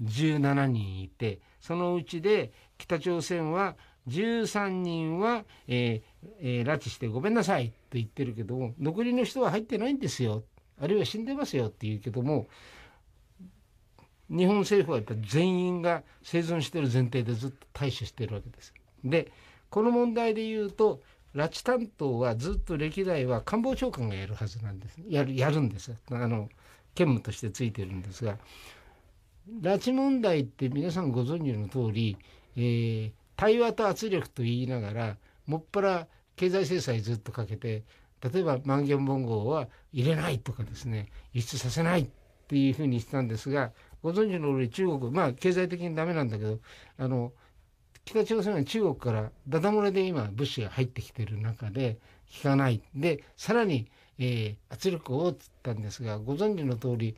17人いて、そのうちで北朝鮮は13人は、えーえー、拉致してごめんなさいと言ってるけども、残りの人は入ってないんですよ。あるいは死んでますよって言うけども、日本政府はやっぱ全員が生存してる前提でずっと対処してるわけです。でこの問題で言うと拉致担当はずっと歴代は官房長官がやるはずなんですやるやるんですあの兼務としてついてるんですが拉致問題って皆さんご存知の通り、えー、対話と圧力と言いながらもっぱら経済制裁ずっとかけて例えば「万元本号は入れない」とかですね輸出させないっていうふうにしたんですがご存知の通り中国まあ経済的にダメなんだけどあの北朝鮮は中国からダダ漏れで今物資が入ってきている中で効かないでさらに、えー、圧力をつったんですがご存知の通り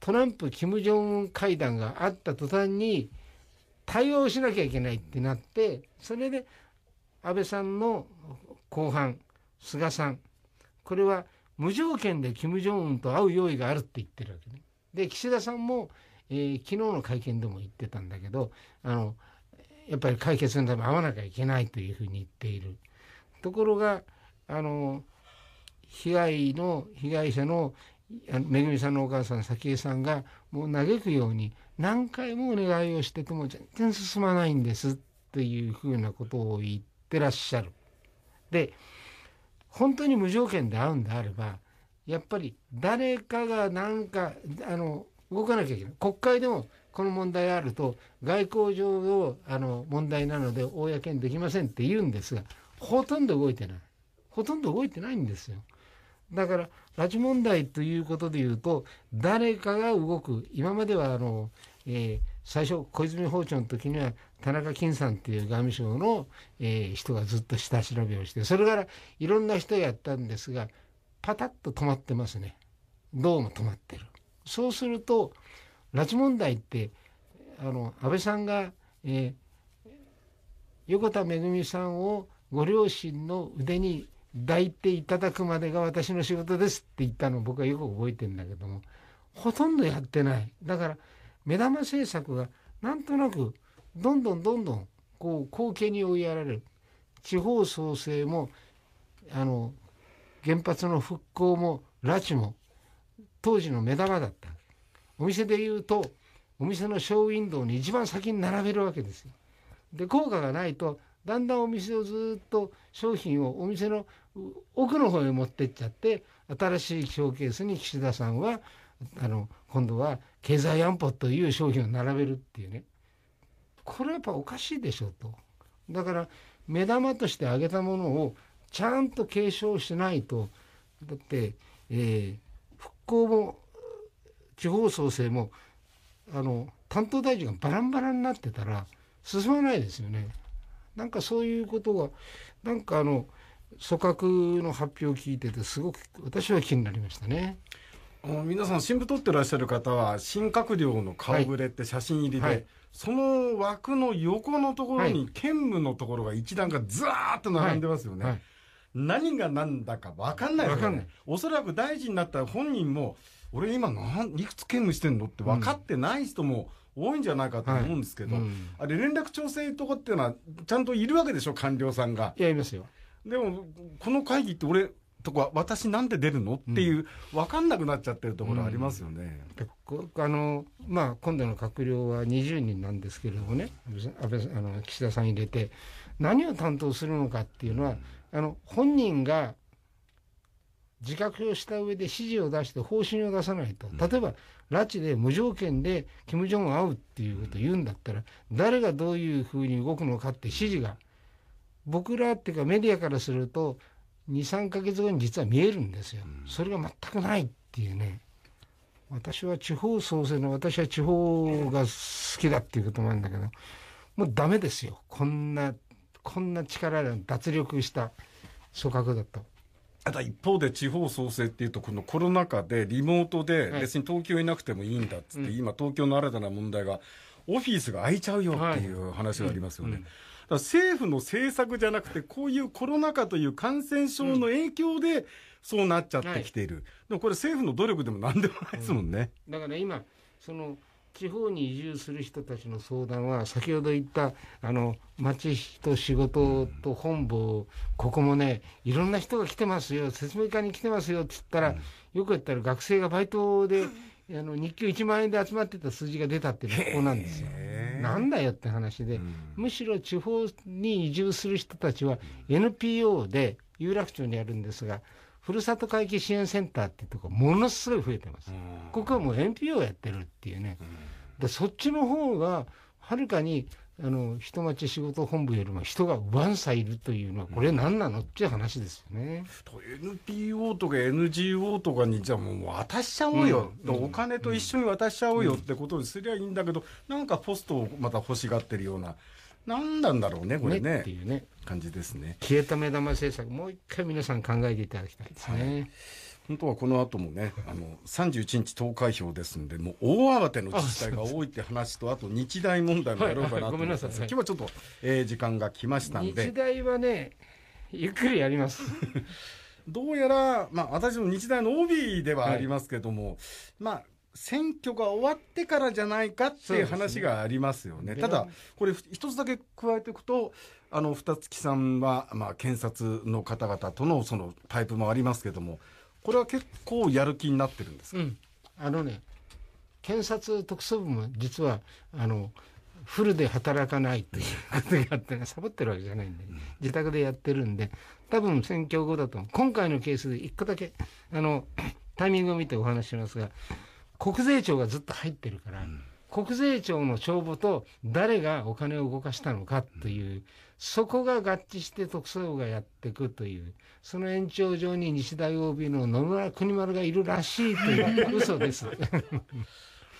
トランプ・金正恩会談があった途端に対応しなきゃいけないってなってそれで安倍さんの後半菅さんこれは無条件で金正恩と会う用意があるって言ってるわけね。で岸田さんも、えー、昨日の会見でも言ってたんだけどあのやっぱり解決のため会わなきゃいけないというふうに言っている。ところがあの被害の被害者のめぐみさんのお母さん早紀江さんがもう嘆くように何回もお願いをしてても全然進まないんですっていうふうなことを言ってらっしゃる。で本当に無条件で会うんであればやっぱり誰かが何かあの動かなきゃいけない。国会でもこの問題があると外交上のあの問題なので公にできませんって言うんですがほとんど動いてないほとんど動いてないんですよ。だから拉致問題ということでいうと誰かが動く今まではあの、えー、最初小泉訪朝の時には田中金さんっていう外務省の、えー、人がずっと下調べをしてそれからいろんな人やったんですがパタッと止まってますねどうも止まってる。そうすると拉致問題ってあの安倍さんが、えー、横田めぐみさんをご両親の腕に抱いていただくまでが私の仕事ですって言ったのを僕はよく覚えてんだけどもほとんどやってないだから目玉政策がなんとなくどんどんどんどんこう後継に追いやられる地方創生もあの原発の復興も拉致も当時の目玉だったお店でいうとお店のショーウィンドウに一番先に並べるわけですよ。で効果がないとだんだんお店をずっと商品をお店の奥の方へ持ってっちゃって新しいショーケースに岸田さんはあの今度は経済安保という商品を並べるっていうねこれやっぱおかしいでしょとだから目玉として挙げたものをちゃんと継承しないとだって、えー、復興も地方創生もあの担当大臣がバランバラになってたら進まないですよね。なんかそういうことがなんかあの組閣の発表を聞いててすごく私は気になりましたね。あの皆さん新聞撮ってらっしゃる方は新閣僚の顔ぶれって写真入りで、はいその枠の横のところに兼務のところが一段がずーっと並んでますよね。はい、何が何だか分かんないですよね。おそらく大臣になった本人も俺今何いくつ兼務してんのって分かってない人も多いんじゃないかと思うんですけど、はいうん、あれ連絡調整とかっていうのはちゃんといるわけでしょ官僚さんが。いやいますよでもこの会議って俺とか私なんで出るのっていう、うん、分かんなくなっちゃってるところありますよね、うん、あのまあ、今度の閣僚は20人なんですけれどもね安倍あの岸田さん入れて何を担当するのかっていうのは、あの本人が自覚をした上で指示を出して方針を出さないと、例えば、拉致で無条件で金正恩会うっていうことを言うんだったら、誰がどういうふうに動くのかって指示が、僕らっていうかメディアからすると、2、3か月後に実は見えるんですよ。それが全くないっていうね。私は地方創生の私は地方が好きだっていうこともあるんだけど、もうダメですよ。こんな、こんな力で脱力した組閣だと。ただ一方で地方創生っていうと、このコロナ禍でリモートで別に東京いなくてもいいんだっつって、今東京の新たな問題が、オフィスが空いちゃうよっていう話がありますよね。だ政府の政策じゃなくて、こういうコロナ禍という感染症の影響で、そうなっちゃってきている、でもこれ、政府の努力でもなんでもないですもんね。だから今その地方に移住する人たちの相談は先ほど言ったあの町と仕事と本部ここもねいろんな人が来てますよ説明会に来てますよって言ったら、うん、よくやったら学生がバイトであの日給1万円で集まってた数字が出たっていうこなんですよ。なんだよって話で、うん、むしろ地方に移住する人たちは NPO で有楽町にあるんですがふるさと会計支援センターっていうとこものすごい増えてます。ここはもう NPO やってるっていうね。でそっちの方がはるかにあの人町仕事本部よりも人がわんさいるというのはこれ何なのっていう話ですよね。と NPO とか NGO とかにじゃあもう渡しちゃおうよ、うん、お金と一緒に渡しちゃおうよってことにすりゃいいんだけど、うん、なんかポストをまた欲しがってるような何なんだろうね、これね。ねっていうね。感じですね。消えた目玉政策、もう一回皆さん考えていただきたいですね。はい、本当はこの後もね、あの、31日投開票ですんで、もう大慌ての自治体が多いって話と、あと日大問題もやろうかなと思います、はい今日はちょっと、えー、時間が来ましたんで。日大はね、ゆっくりやります。*laughs* どうやら、まあ、私も日大の OB ではありますけども、まあ、選挙が終わってからじゃないかっていう話がありますよね。ねただ、これ一つだけ加えていくと、あの、二月さんは、まあ、検察の方々とのそのパイプもありますけども、これは結構やる気になってるんですか、うん、あのね、検察特捜部も実は、あの、フルで働かないということがあってサボってるわけじゃないんで、自宅でやってるんで、多分選挙後だと、今回のケースで一個だけ、あの、タイミングを見てお話しますが、国税庁がずっと入ってるから、うん、国税庁の帳簿と誰がお金を動かしたのかという、そこが合致して特捜部がやっていくという、その延長上に西大 OB の野村国丸がいるらしいという嘘です。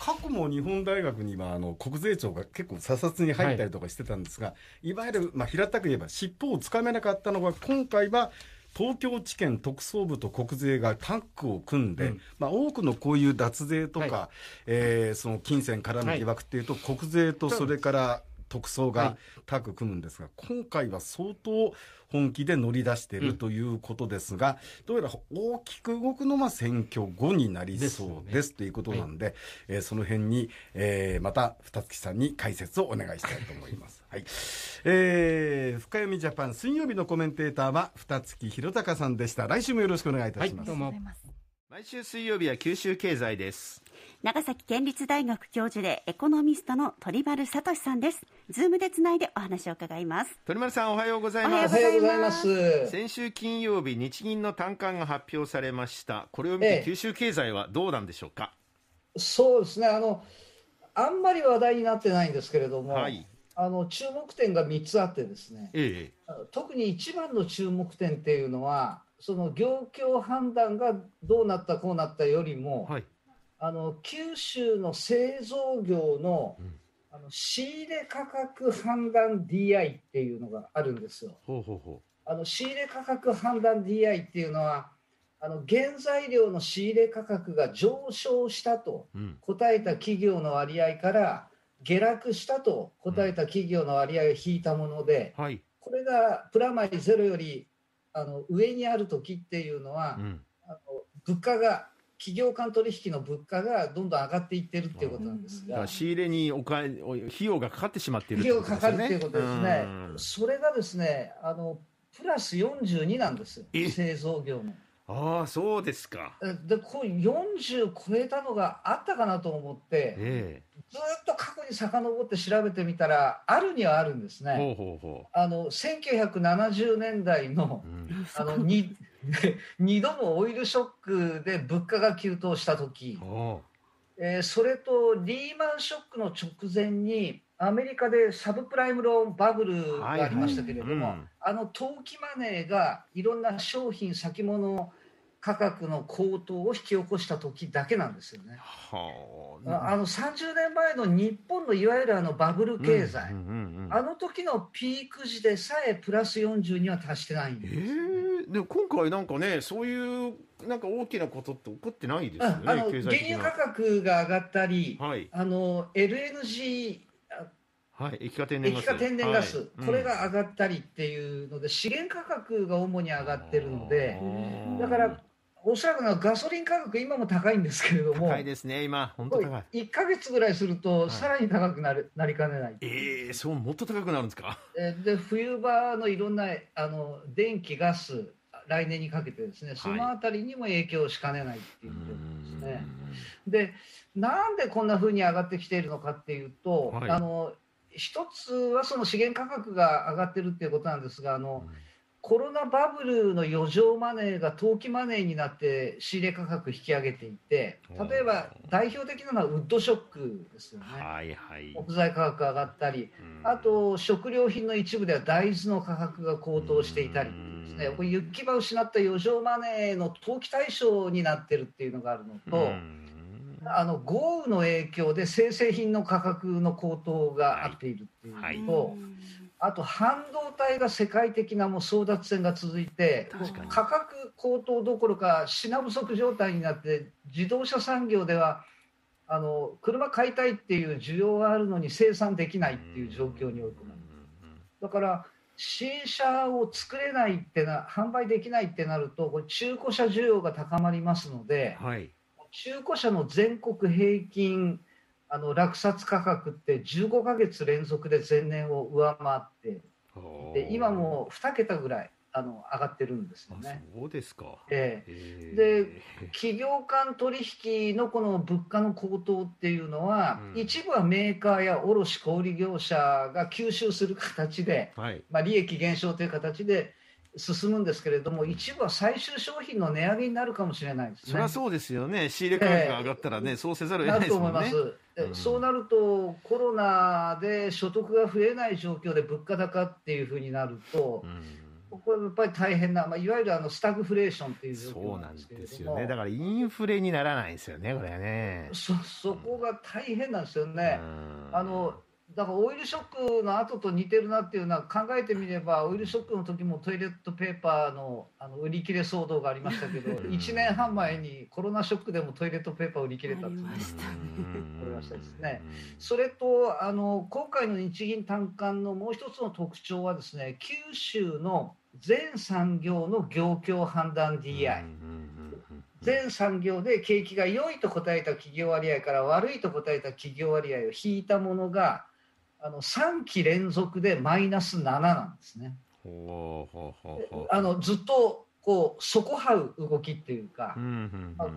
過去も日本大学にはあの国税庁が結構査察に入ったりとかしてたんですが、はい、いわゆる、まあ、平たく言えば尻尾をつかめなかったのが今回は東京地検特捜部と国税がタッグを組んで、うん、まあ、多くのこういう脱税とか、はい、えー、その金銭からの疑惑っていうと、国税とそれから特捜がタッグ組むんですが、今回は相当本気で乗り出しているということですが、うん、どうやら大きく動くのは選挙後になりそうです、ということなんで、はい、えー、その辺に、えー、また二月さんに解説をお願いしたいと思います。はい。えー、深読みジャパン水曜日のコメンテーターは、二月弘隆さんでした。来週もよろしくお願いいたします。はい、どうも。毎週水曜日は九州経済です。長崎県立大学教授でエコノミストの鳥丸聡さんです。ズームでつないでお話を伺います。鳥丸さんおはようございます。おはようございます。先週金曜日日銀の短観が発表されました。これを見て九州経済はどうなんでしょうか。ええ、そうですね。あのあんまり話題になってないんですけれども、はい、あの注目点が3つあってですね、ええ、特に一番の注目点っていうのはその業況判断がどうなったこうなったよりも、はい、あの九州の製造業のうん、あの仕入れ価格判断 DI っていうのがあるんですよ。ほうほうほうあの仕入れ価格判断 DI っていうのはあの原材料の仕入れ価格が上昇したと答えた企業の割合から、うん下落したと答えた企業の割合を引いたもので、はい、これがプラマイゼロよりあの上にある時っていうのは、うん、あの物価が企業間取引の物価がどんどん上がっていってるっていうことなんですが、仕入れにお金費用がかかってしまっている費用かかるっていうことですね、それがですねあのプラス42なんです、製造業も。ああそうですかでこう40超えたのがあったかなと思って、ええ、ずっと過去に遡って調べてみたらあるにはあるんですね。ほうほうほうあの1970年代のうん、あの2 *laughs* 度もオイルショックで物価が急騰した時、えー、それとリーマンショックの直前にアメリカでサブプライムローンバブルがありましたけれども、はいはいうん、あの投機マネーがいろんな商品先物を価格の高騰を引き起こした時だけなんですよね。はあ、の30年前の日本のいわゆるあのバブル経済、うんうんうん、あの時のピーク時でさえプラス40には達してないんです、ね、えで今回なんかねそういうなんか大きなことって起こってないですよね。あの原油価格が上がったり、はい、あの LNG はい、液化天然ガス天然ガス、はいこれが上がったりっていうので資源価格が主に上がってるのでだからおそらくガソリン価格、今も高いんですけれども、高いですね、今、本当高い。1か月ぐらいすると、さらに高くなる、はい、なりかねない。ええー、そう、もっと高くなるんですか。で、冬場のいろんなあの電気、ガス、来年にかけてですね、そのあたりにも影響しかねないっていうですね。はい、で、なんでこんなふうに上がってきているのかっていうと、はい、あの一つはその資源価格が上がってるっていうことなんですが、あの、うんコロナバブルの余剰マネーが投機マネーになって仕入れ価格引き上げていて例えば代表的なのはウッドショックですよね、はいはい、木材価格上がったり、あと食料品の一部では大豆の価格が高騰していたりですねこれ行き場を失った余剰マネーの投機対象になってるっていうのがあるのと。あの豪雨の影響で生成品の価格の高騰があっているっていうのと、はいはいあと半導体が世界的なもう争奪戦が続いて価格高騰どころか品不足状態になって自動車産業ではあの車買いたいっていう需要があるのに生産できないっていう状況に多くなるだから新車を作れないってな販売できないってなるとこれ中古車需要が高まりますので、はい、中古車の全国平均あの落札価格って15か月連続で前年を上回ってで今も2桁ぐらいあの上がってるんですよね。そうですか、えー、で企業間取引のこの物価の高騰っていうのは、うん、一部はメーカーや卸小売業者が吸収する形で、はい、まあ、利益減少という形で進むんですけれども、一部は最終商品の値上げになるかもしれないですね。それはそうですよね。仕入れ価格が上がったらね、えー、そうせざるを得ないですもんね。そうなると、コロナで所得が増えない状況で物価高っていうふうになると、ここはやっぱり大変な、まあ、いわゆるあのスタグフレーションっていう状況なんですけれども、ね、だからインフレにならないですよね、これねそそこが大変なんですよね、あのだからオイルショックの後と似てるなっていうのは考えてみればオイルショックの時もトイレットペーパーのあの売り切れ騒動がありましたけど1年半前にコロナショックでもトイレットペーパー売り切れたっいうありましたですね。それとあの今回の日銀短観のもう一つの特徴はですね九州の全産業の業況判断 DI。全産業で景気が良いと答えた企業割合から悪いと答えた企業割合を引いたものがあの3期連続でマイナス7なんですね。あのずっとこう底はう動きっていうか、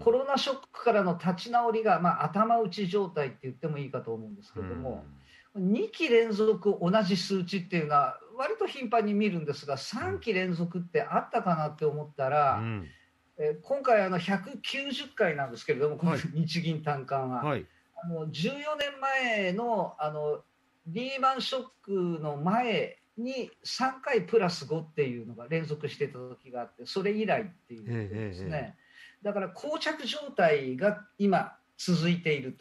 コロナショックからの立ち直りが、まあ、頭打ち状態って言ってもいいかと思うんですけれども、うん、2期連続同じ数値っていうのは割と頻繁に見るんですが3期連続ってあったかなって思ったら、うん、え今回あの190回なんですけれどもこの日銀短観は。はいはいあの14年前のあのリーマンショックの前に3回プラス5っていうのが連続してた時があってそれ以来っていうですね、ええ、だから膠着状態が今続いている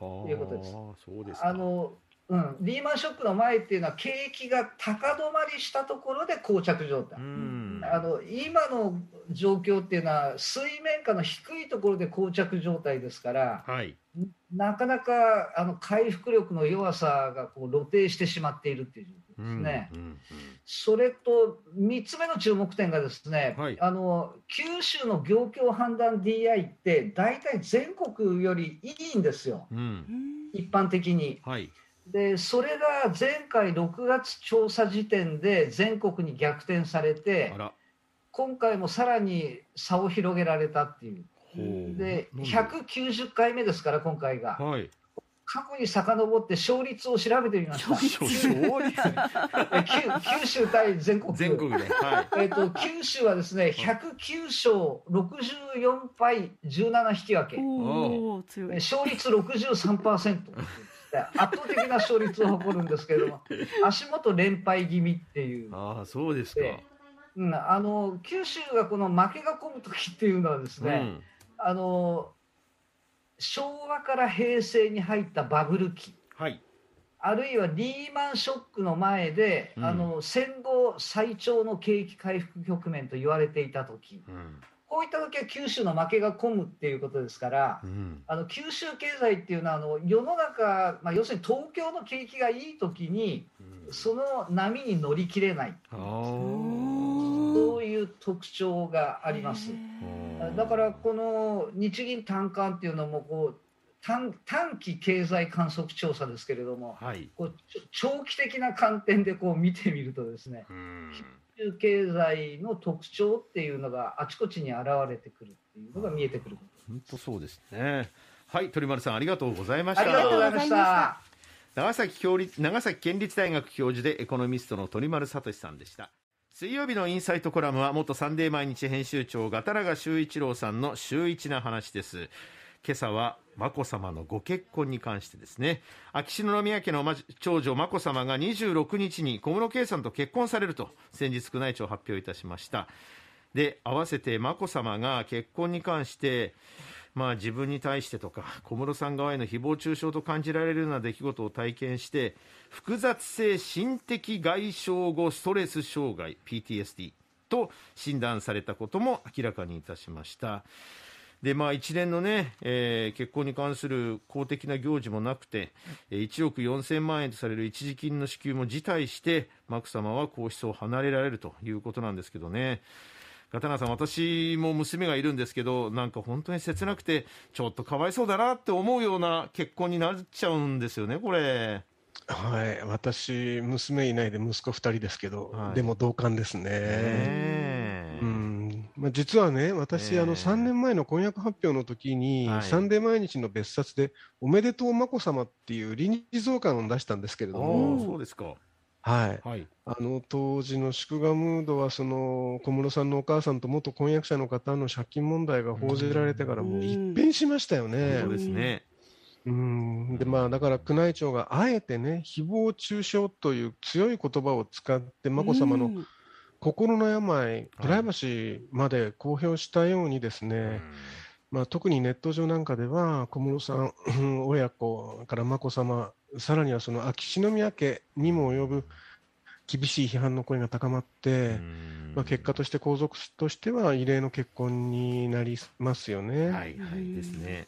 ということです。そうですあのうん、リーマンショックの前っていうのは景気が高止まりしたところで膠着状態、うん、あの今の状況っていうのは水面下の低いところで膠着状態ですから、はい、なかなかあの回復力の弱さがこう露呈してしまっているっていう状況ですね。うんうんうん、それと3つ目の注目点がですね、はい、あの九州の業況判断 DI って大体全国よりいいんですよ、うん、一般的に。はい、でそれが前回6月調査時点で全国に逆転されて今回もさらに差を広げられたっていう。で190回目ですから、今回が。はい過去に遡って勝率を調べてみました。*laughs* 九州対全国。全国で。はい、えっと、九州はですね、109勝64敗17引き分け。勝率63%。圧倒的な勝率を誇るんですけれども、*laughs* 足元連敗気味っていう。ああ、そうですか。うん、あの、九州がこの負けが込む時っていうのはですね、うんあの昭和から平成に入ったバブル期、はい、あるいはリーマンショックの前で、うん、あの戦後最長の景気回復局面と言われていた時、うん、こういった時は九州の負けが込むっていうことですから、うん、あの九州経済っていうのはあの世の中、まあ、要するに東京の景気がいい時に、その波に乗り切れないそういう特徴があります。だからこの日銀短観っていうのもこう短期経済観測調査ですけれども、はい、こう長期的な観点でこう見てみるとですねう中経済の特徴っていうのがあちこちに現れてくるっていうのが見えてくる本当そうですねはい鳥丸さんありがとうございましたありがとうございました長崎教立長崎県立大学教授でエコノミストの鳥丸聡さんでした水曜日のインサイトコラムは元サンデー毎日編集長ガタラガ修一郎さんの週一な話です今朝は眞子さまのご結婚に関してですね秋篠宮家の長女眞子さまが26日に小室圭さんと結婚されると先日宮内庁発表いたしましたで合わせて眞子さまが結婚に関してまあ、自分に対してとか小室さん側への誹謗中傷と感じられるような出来事を体験して複雑性心的外傷後ストレス障害 PTSD と診断されたことも明らかにいたしました。でまあ、一連のね、えー、結婚に関する公的な行事もなくて1億4000万円とされる一時金の支給も辞退して眞子さまは皇室を離れられるということなんですけどね。片川さん、私も娘がいるんですけど、なんか本当に切なくて、ちょっとかわいそうだなって思うような結婚になっちゃうんですよね、これ。はい、私、娘いないで息子2人ですけど、はい、でも同感ですね。うんまあ、実はね、私、あの3年前の婚約発表の時に、はい、サンデー毎日の別冊で、おめでとう眞子さまっていう臨時増刊を出したんですけれども、そうですかはい、はい、あの当時の祝賀ムードはその小室さんのお母さんと元婚約者の方の借金問題が報じられてからもう一変しましたよね。そうですねうんでまあ、だから宮内庁があえてね誹謗中傷という強い言葉を使って眞子さまの心の病、プライバシーまで公表したようにですね、まあ、特にネット上なんかでは小室さん *clears throat* 親子から眞子さまさらにはその秋篠宮家にも及ぶ厳しい批判の声が高まって、まあ、結果として皇族としては異例の結婚になりますよね。はいはいですね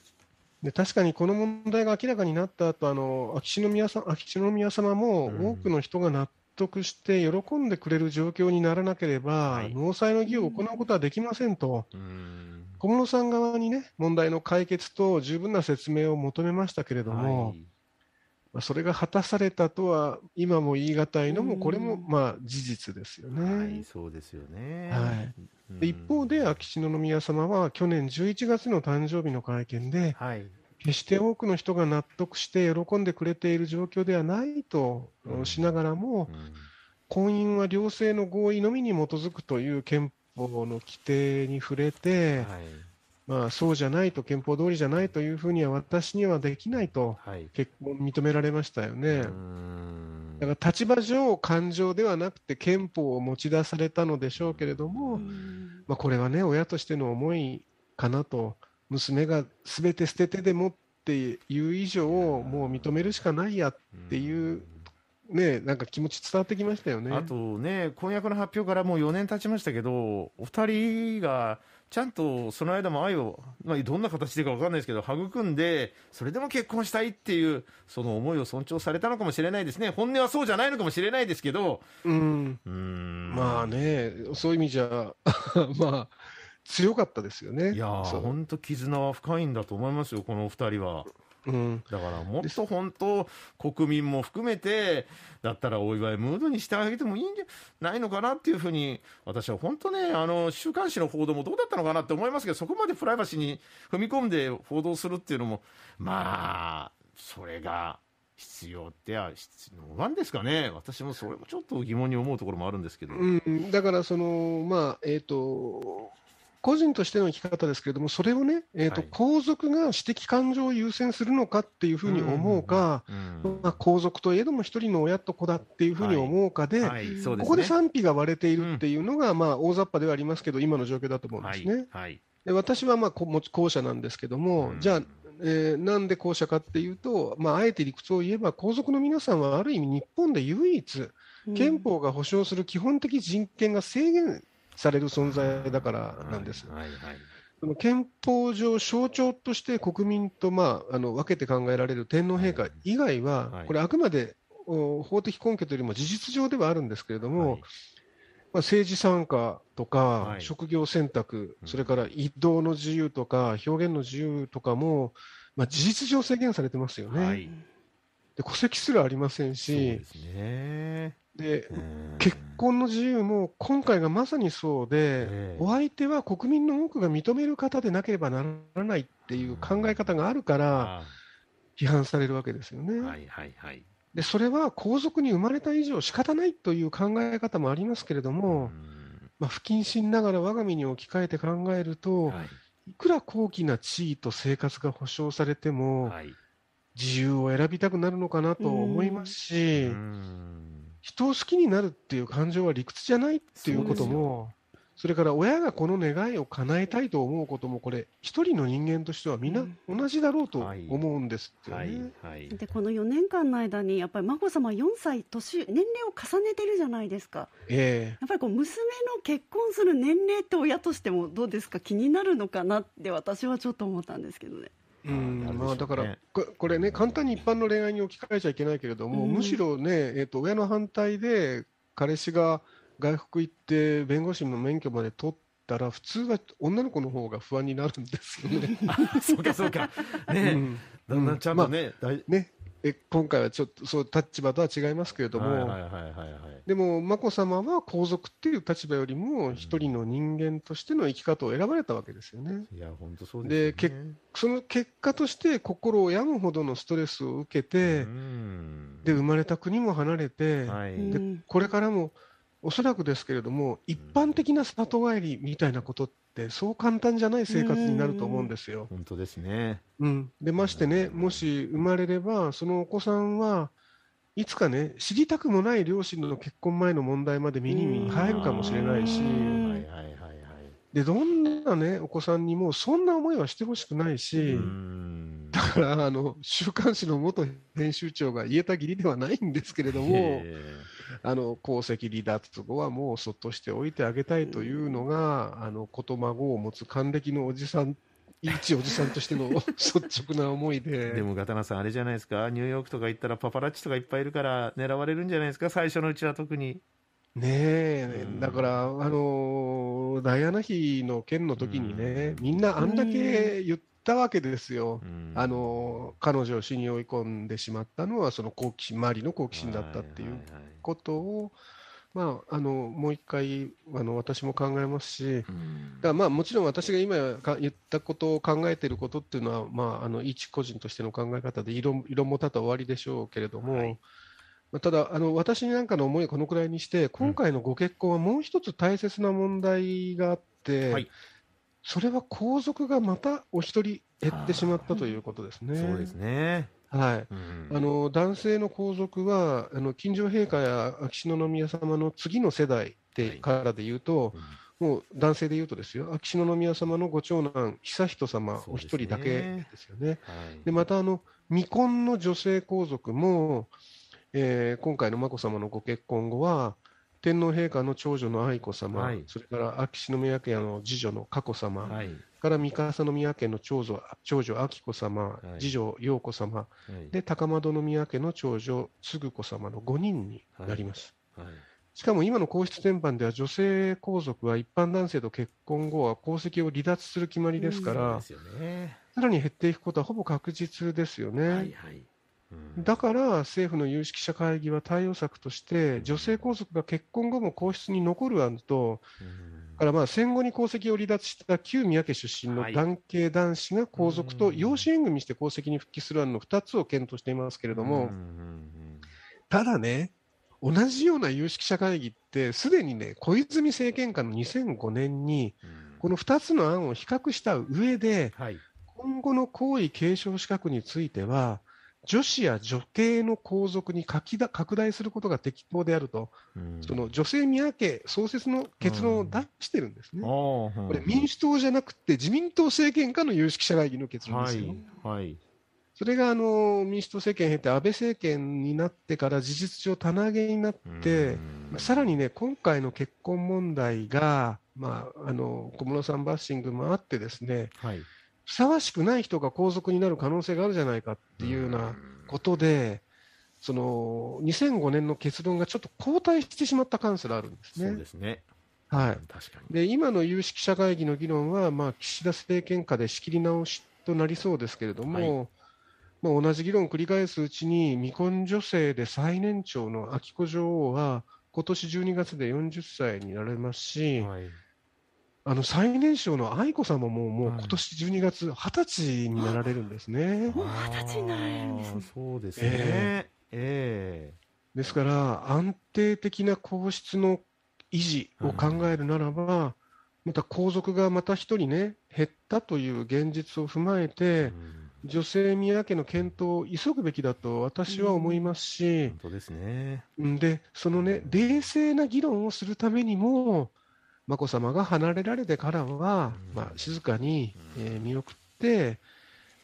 で確かにこの問題が明らかになった後あの秋篠宮さ秋篠宮様も多くの人が納得して喜んでくれる状況にならなければ、納采の儀を行うことはできませんと、小室さん側にね問題の解決と十分な説明を求めましたけれども。はいそれが果たされたとは今も言い難いのもこれもまあ事実ですよね。はい、そうですよね、はい、一方で秋篠宮さまは去年11月の誕生日の会見で、はい、決して多くの人が納得して喜んでくれている状況ではないとしながらも、うんうん、婚姻は両性の合意のみに基づくという憲法の規定に触れて、はいまあ、そうじゃないと憲法通りじゃないというふうには私にはできないと、結婚認められましたよね。だから立場上感情ではなくて憲法を持ち出されたのでしょうけれども、まあ、これはね親としての思いかなと娘がすべて捨ててでもっていう以上もう認めるしかないやっていうね、なんか気持ち伝わってきましたよね。あとね、婚約の発表からもう4年経ちましたけど、お二人がちゃんとその間も愛を、まあ、どんな形でか分かんないですけど、育んで、それでも結婚したいっていう、その思いを尊重されたのかもしれないですね。本音はそうじゃないのかもしれないですけど。うん。うんまあね、そういう意味じゃ、*laughs* まあ、強かったですよね。いや本当絆は深いんだと思いますよ、このお二人は。だからもっと本当、国民も含めて、だったらお祝いムードにしてあげてもいいんじゃないのかなっていうふうに、私は本当ね、あの週刊誌の報道もどうだったのかなって思いますけど、そこまでプライバシーに踏み込んで報道するっていうのも、まあ、それが必要っては必要なんですかね、私もそれもちょっと疑問に思うところもあるんですけど、うん、だからその、まあえーと、個人としての生き方ですけれども、それをね、えーと、はい、皇族が私的感情を優先するのかっていうふうに思うか、うんまあ、皇族といえども一人の親と子だっていうふうに思うかで、はいはいでね、ここで賛否が割れているっていうのが、うん、まあ、大雑把ではありますけど、今の状況だと思うんですね。で私はまあ後者なんですけども、じゃあえー、なんで後者かっていうと、まあ、あえて理屈を言えば、皇族の皆さんはある意味、日本で唯一、憲法が保障する基本的人権が制限される存在だからなんです。はいはいはい憲法上、象徴として国民と、まあ、あの分けて考えられる天皇陛下以外は、これ、あくまで法的根拠というよりも事実上ではあるんですけれども、はい、まあ、政治参加とか、職業選択、それから移動の自由とか、表現の自由とかも、まあ、事実上制限されてますよね。で戸籍すらありませんし、ね、で結婚の自由も今回がまさにそうで、お相手は国民の多くが認める方でなければならないっていう考え方があるから、批判されるわけですよね。はいはいはい、でそれは皇族に生まれた以上、仕方ないという考え方もありますけれども、まあ、不謹慎ながら我が身に置き換えて考えると、はい、いくら高貴な地位と生活が保障されても、はい、自由を選びたくなるのかなと思いますし。人を好きになるっていう感情は理屈じゃないっていうこともそれから親がこの願いを叶えたいと思うこともこれ一人の人間としてはみんな同じだろうと思うんですよね。でこの4年間の間にやっぱり眞子さま4歳年年齢を重ねてるじゃないですか、えー、やっぱりこう娘の結婚する年齢って親としてもどうですか気になるのかなって私はちょっと思ったんですけどね。うんまあ、だからこれね、簡単に一般の恋愛に置き換えちゃいけないけれども、むしろね、えー、と親の反対で彼氏が外国行って弁護士の免許まで取ったら普通は女の子の方が不安になるんですよね。*laughs* そうかそうかね、うん、だんちゃんね,、まあ、ねえ今回はちょっとそう立場とは違いますけれども、でも、眞子さまは皇族っていう立場よりも、一人の人間としての生き方を選ばれたわけですよね。いや本当そうです、ね、でその結果として、心を病むほどのストレスを受けて、で生まれた国も離れて、はい、でこれからもおそらくですけれども、一般的な里帰りみたいなことって、そう簡単じゃない生活になると思うんですよ。本当ですね、うん、でましてね、もし生まれれば、そのお子さんはいつかね、知りたくもない両親の結婚前の問題まで耳に入るかもしれないし、でどんな、ね、お子さんにもそんな思いはしてほしくないし。だからあの週刊誌の元編集長が言えたぎりではないんですけれども、あの功績離脱後はもうそっとしておいてあげたいというのが、あの言と孫を持つ還暦のおじさん一おじさんとしての *laughs* 率直な思いで。でも、ガタナさん、あれじゃないですか、ニューヨークとか行ったらパパラッチとかいっぱいいるから、狙われるんじゃないですか、最初のうちは特に。ねえ、うん、だから、あのダイアナ妃の件の時にね、うん、みんなあんだけ言って、ったわけですよ、うん、あの彼女を死に追い込んでしまったのは、その好奇心、周りの好奇心だったっていうことを、まあ、あのもう一回あの、私も考えますし、うん、だまあもちろん私が今言ったことを考えていることっていうのは、まあ、あの一個人としての考え方で色、色もたた終わりでしょうけれども。はいただあの、私なんかの思いはこのくらいにして、今回のご結婚はもう一つ大切な問題があって、うんはい、それは皇族がまたお一人減ってしまったということですね。そうですねはい、うん、あの男性の皇族はあの金城陛下や秋篠宮様の次の世代で、からで言うと、はいうん、もう男性で言うとですよ秋篠宮様のご長男悠仁様お一人だけですよね。で、ねはい、またあの未婚の女性皇族も、えー、今回の眞子様のご結婚後は天皇陛下の長女の愛子さま、はい、それから秋篠宮家の次女の佳子さま、はい、から三笠宮家の長女長女秋子さま、はい、次女陽子さま、で高円宮家の長女継子さまの5人になります。しかも今の皇室典範では女性皇族は一般男性と結婚後は皇籍を離脱する決まりですから、さら、ね、に減っていくことはほぼ確実ですよね。はいはいだから政府の有識者会議は対応策として女性皇族が結婚後も皇室に残る案と、からまあ戦後に皇籍を離脱した旧宮家出身の男系男子が皇族と養子縁組して皇籍に復帰する案の2つを検討していますけれども、ただね、同じような有識者会議って、すでにね、小泉政権下の2005年に、この2つの案を比較した上で、今後の皇位継承資格については、女子や女系の皇族に拡大することが適当であると、うん、その女性宮家創設の結論を出してるんですね、うん、これ、民主党じゃなくて、自民党政権下の有識者会議の結論ですよ。はい、はいそれがあの民主党政権経て安倍政権になってから事実上棚上げになって、さらにね今回の結婚問題が、まあ、あの小室さんバッシングもあってですね、はい、ふさわしくない人が皇族になる可能性があるじゃないかっていうようなことで、その2005年の結論がちょっと後退してしまった感すらあるんですね。そうですねはい、確かにで今の有識者会議の議論は、まあ、岸田政権下で仕切り直しとなりそうですけれども、はいまあ、同じ議論を繰り返すうちに未婚女性で最年長の秋子女王は今年12月で40歳になれますし、はい、あの最年少の愛子さまももう今年12月二十歳になられるんですね。もう二十歳になれるんです、そうですね。えー、えー、ですから安定的な皇室の維持を考えるならば、また皇族がまた一人ね減ったという現実を踏まえて。女性宮家の検討を急ぐべきだと私は思いますし、うん、本当ですねでそのね冷静な議論をするためにも、眞子さまが離れられてからは、まあ、静かに、え見送って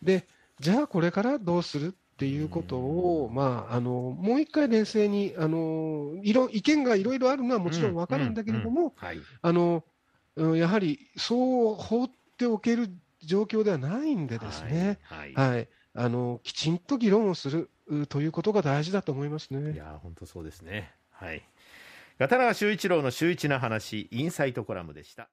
で、じゃあこれからどうするっていうことを、まあ、あのもう一回冷静にあのいろ意見がいろいろあるのはもちろん分かるんだけれども、やはりそう放っておける状況ではないんでですね。はい、はいはい、あのきちんと議論をするということが大事だと思いますね。いや本当そうですね。はい。片川修一郎の修一な話インサイトコラムでした